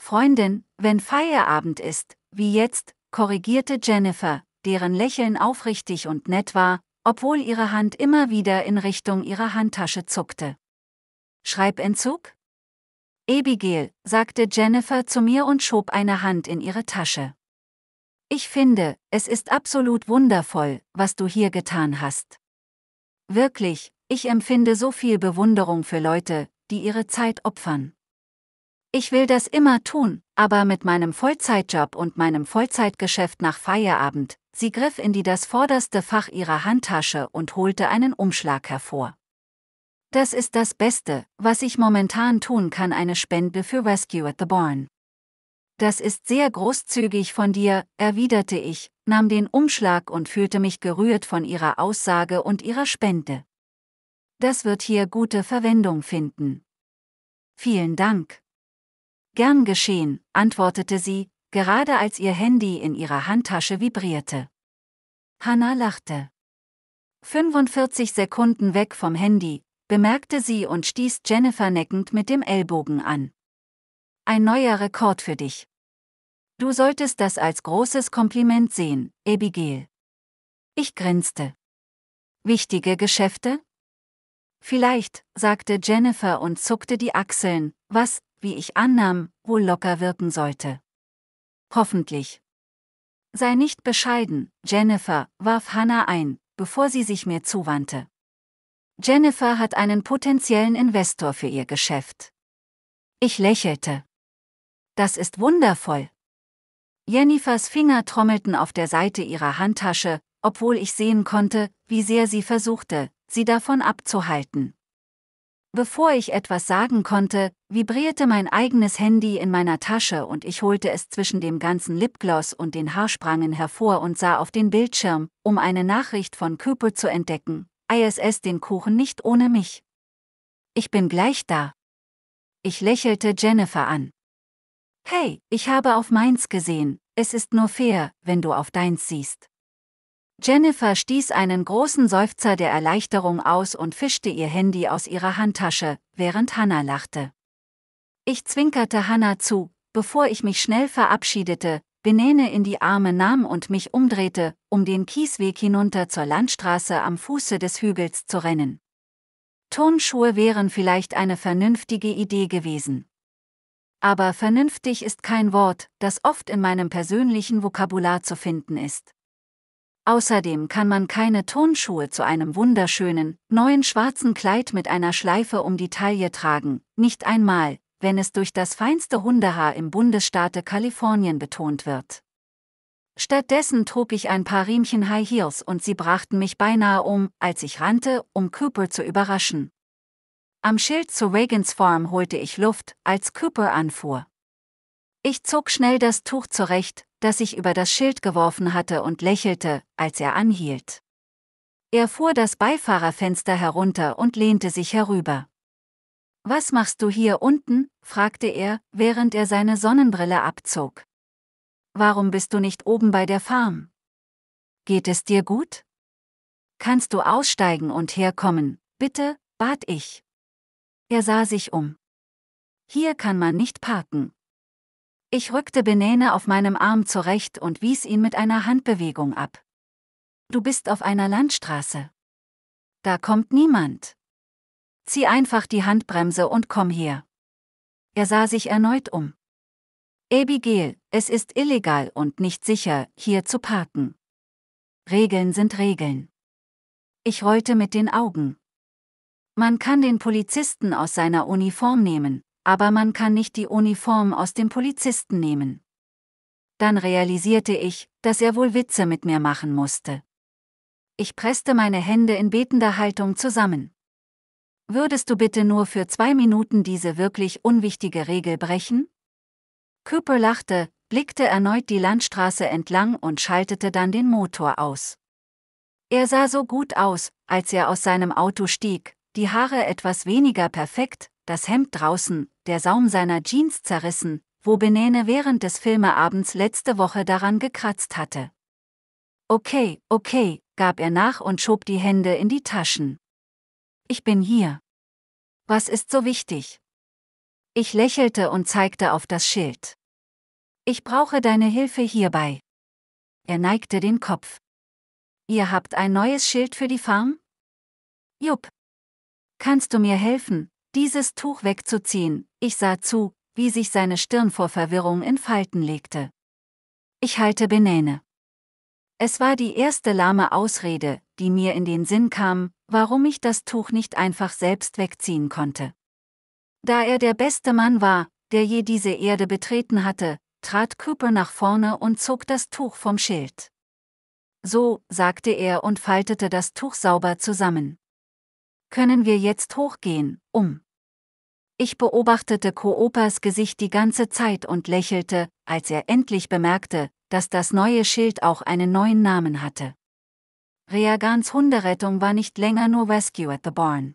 Freundin, wenn Feierabend ist, wie jetzt, korrigierte Jennifer, deren Lächeln aufrichtig und nett war, obwohl ihre Hand immer wieder in Richtung ihrer Handtasche zuckte. Schreibentzug? Abigail, sagte Jennifer zu mir und schob eine Hand in ihre Tasche. Ich finde, es ist absolut wundervoll, was du hier getan hast. Wirklich, ich empfinde so viel Bewunderung für Leute, die ihre Zeit opfern. Ich will das immer tun, aber mit meinem Vollzeitjob und meinem Vollzeitgeschäft nach Feierabend, sie griff in die das vorderste Fach ihrer Handtasche und holte einen Umschlag hervor. Das ist das Beste, was ich momentan tun kann, eine Spende für Rescue at the Barn. Das ist sehr großzügig von dir, erwiderte ich, nahm den Umschlag und fühlte mich gerührt von ihrer Aussage und ihrer Spende. Das wird hier gute Verwendung finden. Vielen Dank. Gern geschehen, antwortete sie, gerade als ihr Handy in ihrer Handtasche vibrierte. Hannah lachte. 45 Sekunden weg vom Handy, bemerkte sie und stieß Jennifer neckend mit dem Ellbogen an. Ein neuer Rekord für dich. Du solltest das als großes Kompliment sehen, Abigail. Ich grinste. Wichtige Geschäfte? Vielleicht, sagte Jennifer und zuckte die Achseln, was, wie ich annahm, wohl locker wirken sollte. Hoffentlich. Sei nicht bescheiden, Jennifer, warf Hannah ein, bevor sie sich mir zuwandte. Jennifer hat einen potenziellen Investor für ihr Geschäft. Ich lächelte. Das ist wundervoll. Jennifers Finger trommelten auf der Seite ihrer Handtasche, obwohl ich sehen konnte, wie sehr sie versuchte, sie davon abzuhalten. Bevor ich etwas sagen konnte, vibrierte mein eigenes Handy in meiner Tasche und ich holte es zwischen dem ganzen Lipgloss und den Haarsprangen hervor und sah auf den Bildschirm, um eine Nachricht von Köpel zu entdecken. ISS den Kuchen nicht ohne mich. Ich bin gleich da. Ich lächelte Jennifer an. Hey, ich habe auf meins gesehen, es ist nur fair, wenn du auf deins siehst. Jennifer stieß einen großen Seufzer der Erleichterung aus und fischte ihr Handy aus ihrer Handtasche, während Hannah lachte. Ich zwinkerte Hannah zu, bevor ich mich schnell verabschiedete, Benene in die Arme nahm und mich umdrehte, um den Kiesweg hinunter zur Landstraße am Fuße des Hügels zu rennen. Turnschuhe wären vielleicht eine vernünftige Idee gewesen. Aber vernünftig ist kein Wort, das oft in meinem persönlichen Vokabular zu finden ist. Außerdem kann man keine Turnschuhe zu einem wunderschönen, neuen schwarzen Kleid mit einer Schleife um die Taille tragen, nicht einmal, wenn es durch das feinste Hundehaar im Bundesstaate Kalifornien betont wird. Stattdessen trug ich ein paar Riemchen High Heels und sie brachten mich beinahe um, als ich rannte, um Cooper zu überraschen. Am Schild zu Reagans Farm holte ich Luft, als Cooper anfuhr. Ich zog schnell das Tuch zurecht, das ich über das Schild geworfen hatte und lächelte, als er anhielt. Er fuhr das Beifahrerfenster herunter und lehnte sich herüber. Was machst du hier unten? fragte er, während er seine Sonnenbrille abzog. Warum bist du nicht oben bei der Farm? Geht es dir gut? Kannst du aussteigen und herkommen, bitte? bat ich. Er sah sich um. Hier kann man nicht parken. Ich rückte Benene auf meinem Arm zurecht und wies ihn mit einer Handbewegung ab. Du bist auf einer Landstraße. Da kommt niemand. Zieh einfach die Handbremse und komm her. Er sah sich erneut um. Abigail, es ist illegal und nicht sicher, hier zu parken. Regeln sind Regeln. Ich rollte mit den Augen. Man kann den Polizisten aus seiner Uniform nehmen, aber man kann nicht die Uniform aus dem Polizisten nehmen. Dann realisierte ich, dass er wohl Witze mit mir machen musste. Ich presste meine Hände in betender Haltung zusammen. Würdest du bitte nur für zwei Minuten diese wirklich unwichtige Regel brechen? Cooper lachte, blickte erneut die Landstraße entlang und schaltete dann den Motor aus. Er sah so gut aus, als er aus seinem Auto stieg, die Haare etwas weniger perfekt, das Hemd draußen, der Saum seiner Jeans zerrissen, wo Benene während des Filmeabends letzte Woche daran gekratzt hatte. Okay, okay, gab er nach und schob die Hände in die Taschen. Ich bin hier. Was ist so wichtig? Ich lächelte und zeigte auf das Schild. Ich brauche deine Hilfe hierbei. Er neigte den Kopf. Ihr habt ein neues Schild für die Farm? Jupp. Kannst du mir helfen, dieses Tuch wegzuziehen? Ich sah zu, wie sich seine Stirn vor Verwirrung in Falten legte. Ich halte Benäne. Es war die erste lahme Ausrede, die mir in den Sinn kam, warum ich das Tuch nicht einfach selbst wegziehen konnte. Da er der beste Mann war, der je diese Erde betreten hatte, trat Cooper nach vorne und zog das Tuch vom Schild. So, sagte er und faltete das Tuch sauber zusammen. Können wir jetzt hochgehen, um? Ich beobachtete Coopers Gesicht die ganze Zeit und lächelte, als er endlich bemerkte, dass das neue Schild auch einen neuen Namen hatte. Reagans Hunderettung war nicht länger nur Rescue at the Barn.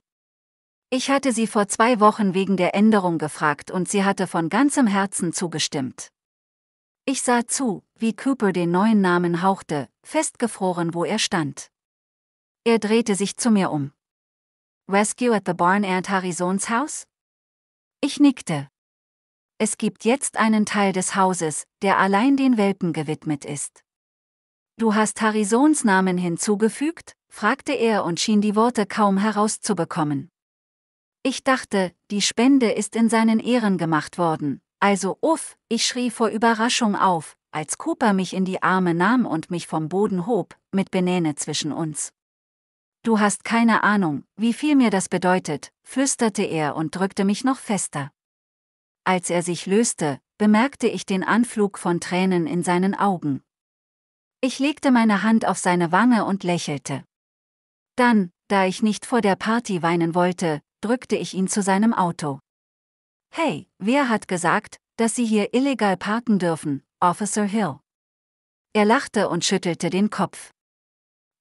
Ich hatte sie vor zwei Wochen wegen der Änderung gefragt und sie hatte von ganzem Herzen zugestimmt. Ich sah zu, wie Cooper den neuen Namen hauchte, festgefroren, wo er stand. Er drehte sich zu mir um. Rescue at the Barn at Harrisons Haus? Ich nickte. Es gibt jetzt einen Teil des Hauses, der allein den Welpen gewidmet ist. Du hast Harrisons Namen hinzugefügt? fragte er und schien die Worte kaum herauszubekommen. Ich dachte, die Spende ist in seinen Ehren gemacht worden, also uff, ich schrie vor Überraschung auf, als Cooper mich in die Arme nahm und mich vom Boden hob, mit Benähne zwischen uns. Du hast keine Ahnung, wie viel mir das bedeutet, flüsterte er und drückte mich noch fester. Als er sich löste, bemerkte ich den Anflug von Tränen in seinen Augen. Ich legte meine Hand auf seine Wange und lächelte. Dann, da ich nicht vor der Party weinen wollte, drückte ich ihn zu seinem Auto. Hey, wer hat gesagt, dass Sie hier illegal parken dürfen, Officer Hill? Er lachte und schüttelte den Kopf.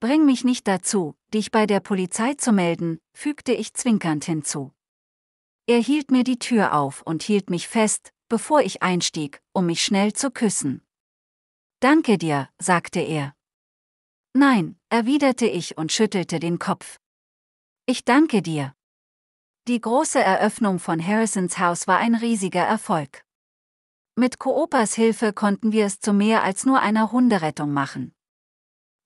Bring mich nicht dazu, dich bei der Polizei zu melden, fügte ich zwinkernd hinzu. Er hielt mir die Tür auf und hielt mich fest, bevor ich einstieg, um mich schnell zu küssen. Danke dir, sagte er. Nein, erwiderte ich und schüttelte den Kopf. Ich danke dir. Die große Eröffnung von Harrisons Haus war ein riesiger Erfolg. Mit Koopas Hilfe konnten wir es zu mehr als nur einer Hunderettung machen.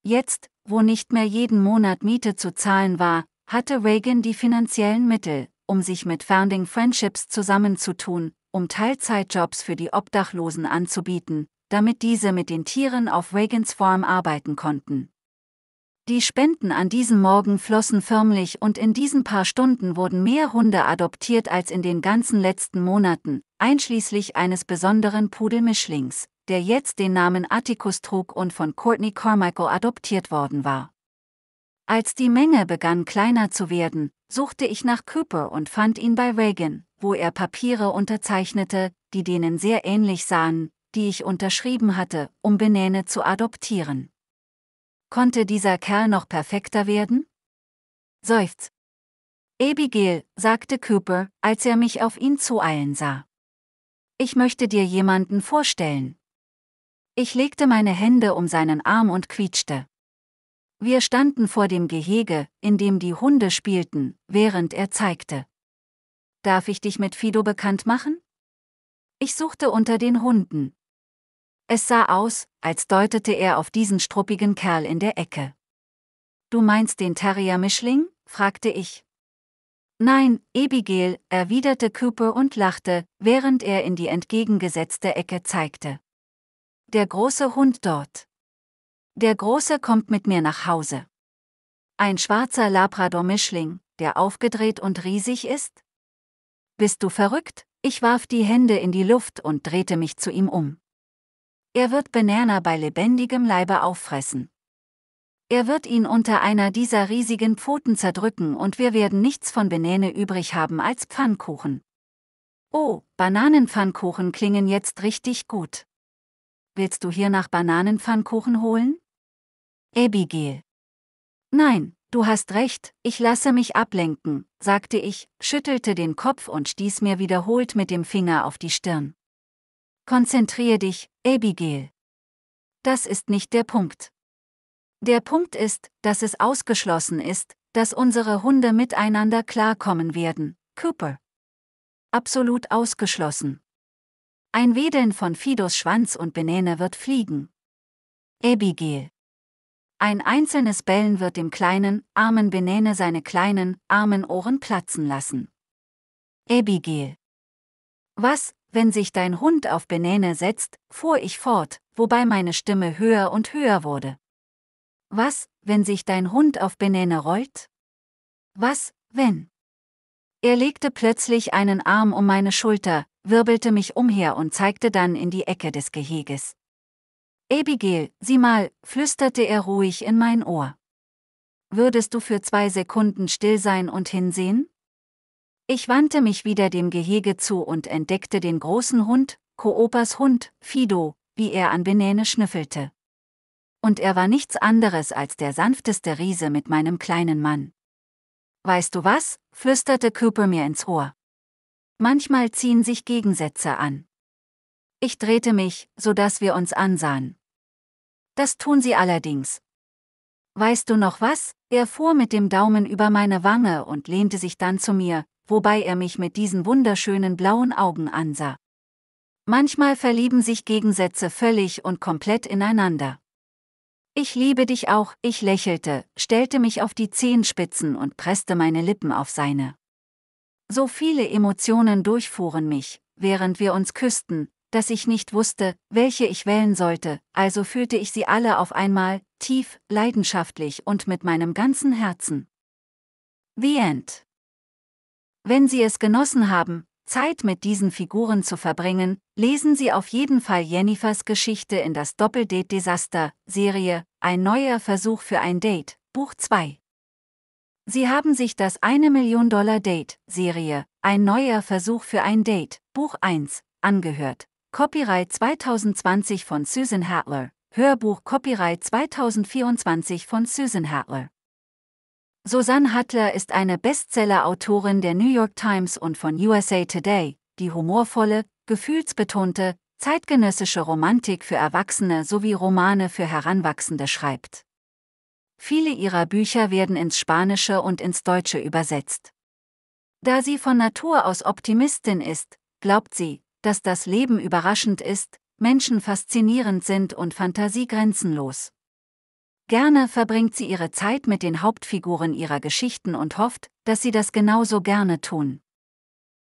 Jetzt, wo nicht mehr jeden Monat Miete zu zahlen war, hatte Reagan die finanziellen Mittel, um sich mit Founding Friendships zusammenzutun, um Teilzeitjobs für die Obdachlosen anzubieten, damit diese mit den Tieren auf Reagans Farm arbeiten konnten. Die Spenden an diesem Morgen flossen förmlich und in diesen paar Stunden wurden mehr Hunde adoptiert als in den ganzen letzten Monaten, einschließlich eines besonderen Pudelmischlings, der jetzt den Namen Atticus trug und von Courtney Carmichael adoptiert worden war. Als die Menge begann kleiner zu werden, suchte ich nach Cooper und fand ihn bei Reagan, wo er Papiere unterzeichnete, die denen sehr ähnlich sahen, die ich unterschrieben hatte, um Benäne zu adoptieren. Konnte dieser Kerl noch perfekter werden? Seufz. Abigail, sagte Cooper, als er mich auf ihn zueilen sah. Ich möchte dir jemanden vorstellen. Ich legte meine Hände um seinen Arm und quietschte. Wir standen vor dem Gehege, in dem die Hunde spielten, während er zeigte. Darf ich dich mit Fido bekannt machen? Ich suchte unter den Hunden. Es sah aus, als deutete er auf diesen struppigen Kerl in der Ecke. Du meinst den Terrier-Mischling? fragte ich. Nein, Abigail, erwiderte Cooper und lachte, während er in die entgegengesetzte Ecke zeigte. Der große Hund dort. Der Große kommt mit mir nach Hause. Ein schwarzer Labrador-Mischling, der aufgedreht und riesig ist? Bist du verrückt? Ich warf die Hände in die Luft und drehte mich zu ihm um. Er wird Banana bei lebendigem Leibe auffressen. Er wird ihn unter einer dieser riesigen Pfoten zerdrücken und wir werden nichts von Benene übrig haben als Pfannkuchen. Oh, Bananenpfannkuchen klingen jetzt richtig gut. Willst du hier nach Bananenpfannkuchen holen? Abigail. Nein, du hast recht, ich lasse mich ablenken, sagte ich, schüttelte den Kopf und stieß mir wiederholt mit dem Finger auf die Stirn. Konzentrier dich, Abigail. Das ist nicht der Punkt. Der Punkt ist, dass es ausgeschlossen ist, dass unsere Hunde miteinander klarkommen werden, Cooper. Absolut ausgeschlossen. Ein Wedeln von Fidos Schwanz und Benene wird fliegen. Abigail. Ein einzelnes Bellen wird dem kleinen, armen Benene seine kleinen, armen Ohren platzen lassen. Abigail. Was, wenn sich dein Hund auf Benene setzt, fuhr ich fort, wobei meine Stimme höher und höher wurde. Was, wenn sich dein Hund auf Benene rollt? Was, wenn? Er legte plötzlich einen Arm um meine Schulter, wirbelte mich umher und zeigte dann in die Ecke des Geheges. Abigail, sieh mal, flüsterte er ruhig in mein Ohr. Würdest du für zwei Sekunden still sein und hinsehen? Ich wandte mich wieder dem Gehege zu und entdeckte den großen Hund, Koopas Hund, Fido, wie er an Benene schnüffelte. Und er war nichts anderes als der sanfteste Riese mit meinem kleinen Mann. Weißt du was? flüsterte Cooper mir ins Ohr. Manchmal ziehen sich Gegensätze an. Ich drehte mich, so dass wir uns ansahen. Das tun sie allerdings. Weißt du noch was? Er fuhr mit dem Daumen über meine Wange und lehnte sich dann zu mir, wobei er mich mit diesen wunderschönen blauen Augen ansah. Manchmal verlieben sich Gegensätze völlig und komplett ineinander. Ich liebe dich auch, ich lächelte, stellte mich auf die Zehenspitzen und presste meine Lippen auf seine. So viele Emotionen durchfuhren mich, während wir uns küssten, dass ich nicht wusste, welche ich wählen sollte, also fühlte ich sie alle auf einmal, tief, leidenschaftlich und mit meinem ganzen Herzen. The End. Wenn Sie es genossen haben, Zeit mit diesen Figuren zu verbringen, lesen Sie auf jeden Fall Jennifers Geschichte in das Doppeldate-Desaster-Serie, ein neuer Versuch für ein Date, Buch 2. Sie haben sich das eine Million Dollar Date-Serie, ein neuer Versuch für ein Date, Buch 1, angehört. Copyright 2020 von Susan Hatler. Hörbuch Copyright 2024 von Susan Hatler. Susan Hatler ist eine Bestseller-Autorin der New York Times und von USA Today, die humorvolle, gefühlsbetonte, zeitgenössische Romantik für Erwachsene sowie Romane für Heranwachsende schreibt. Viele ihrer Bücher werden ins Spanische und ins Deutsche übersetzt. Da sie von Natur aus Optimistin ist, glaubt sie, dass das Leben überraschend ist, Menschen faszinierend sind und Fantasie grenzenlos. Gerne verbringt sie ihre Zeit mit den Hauptfiguren ihrer Geschichten und hofft, dass sie das genauso gerne tun.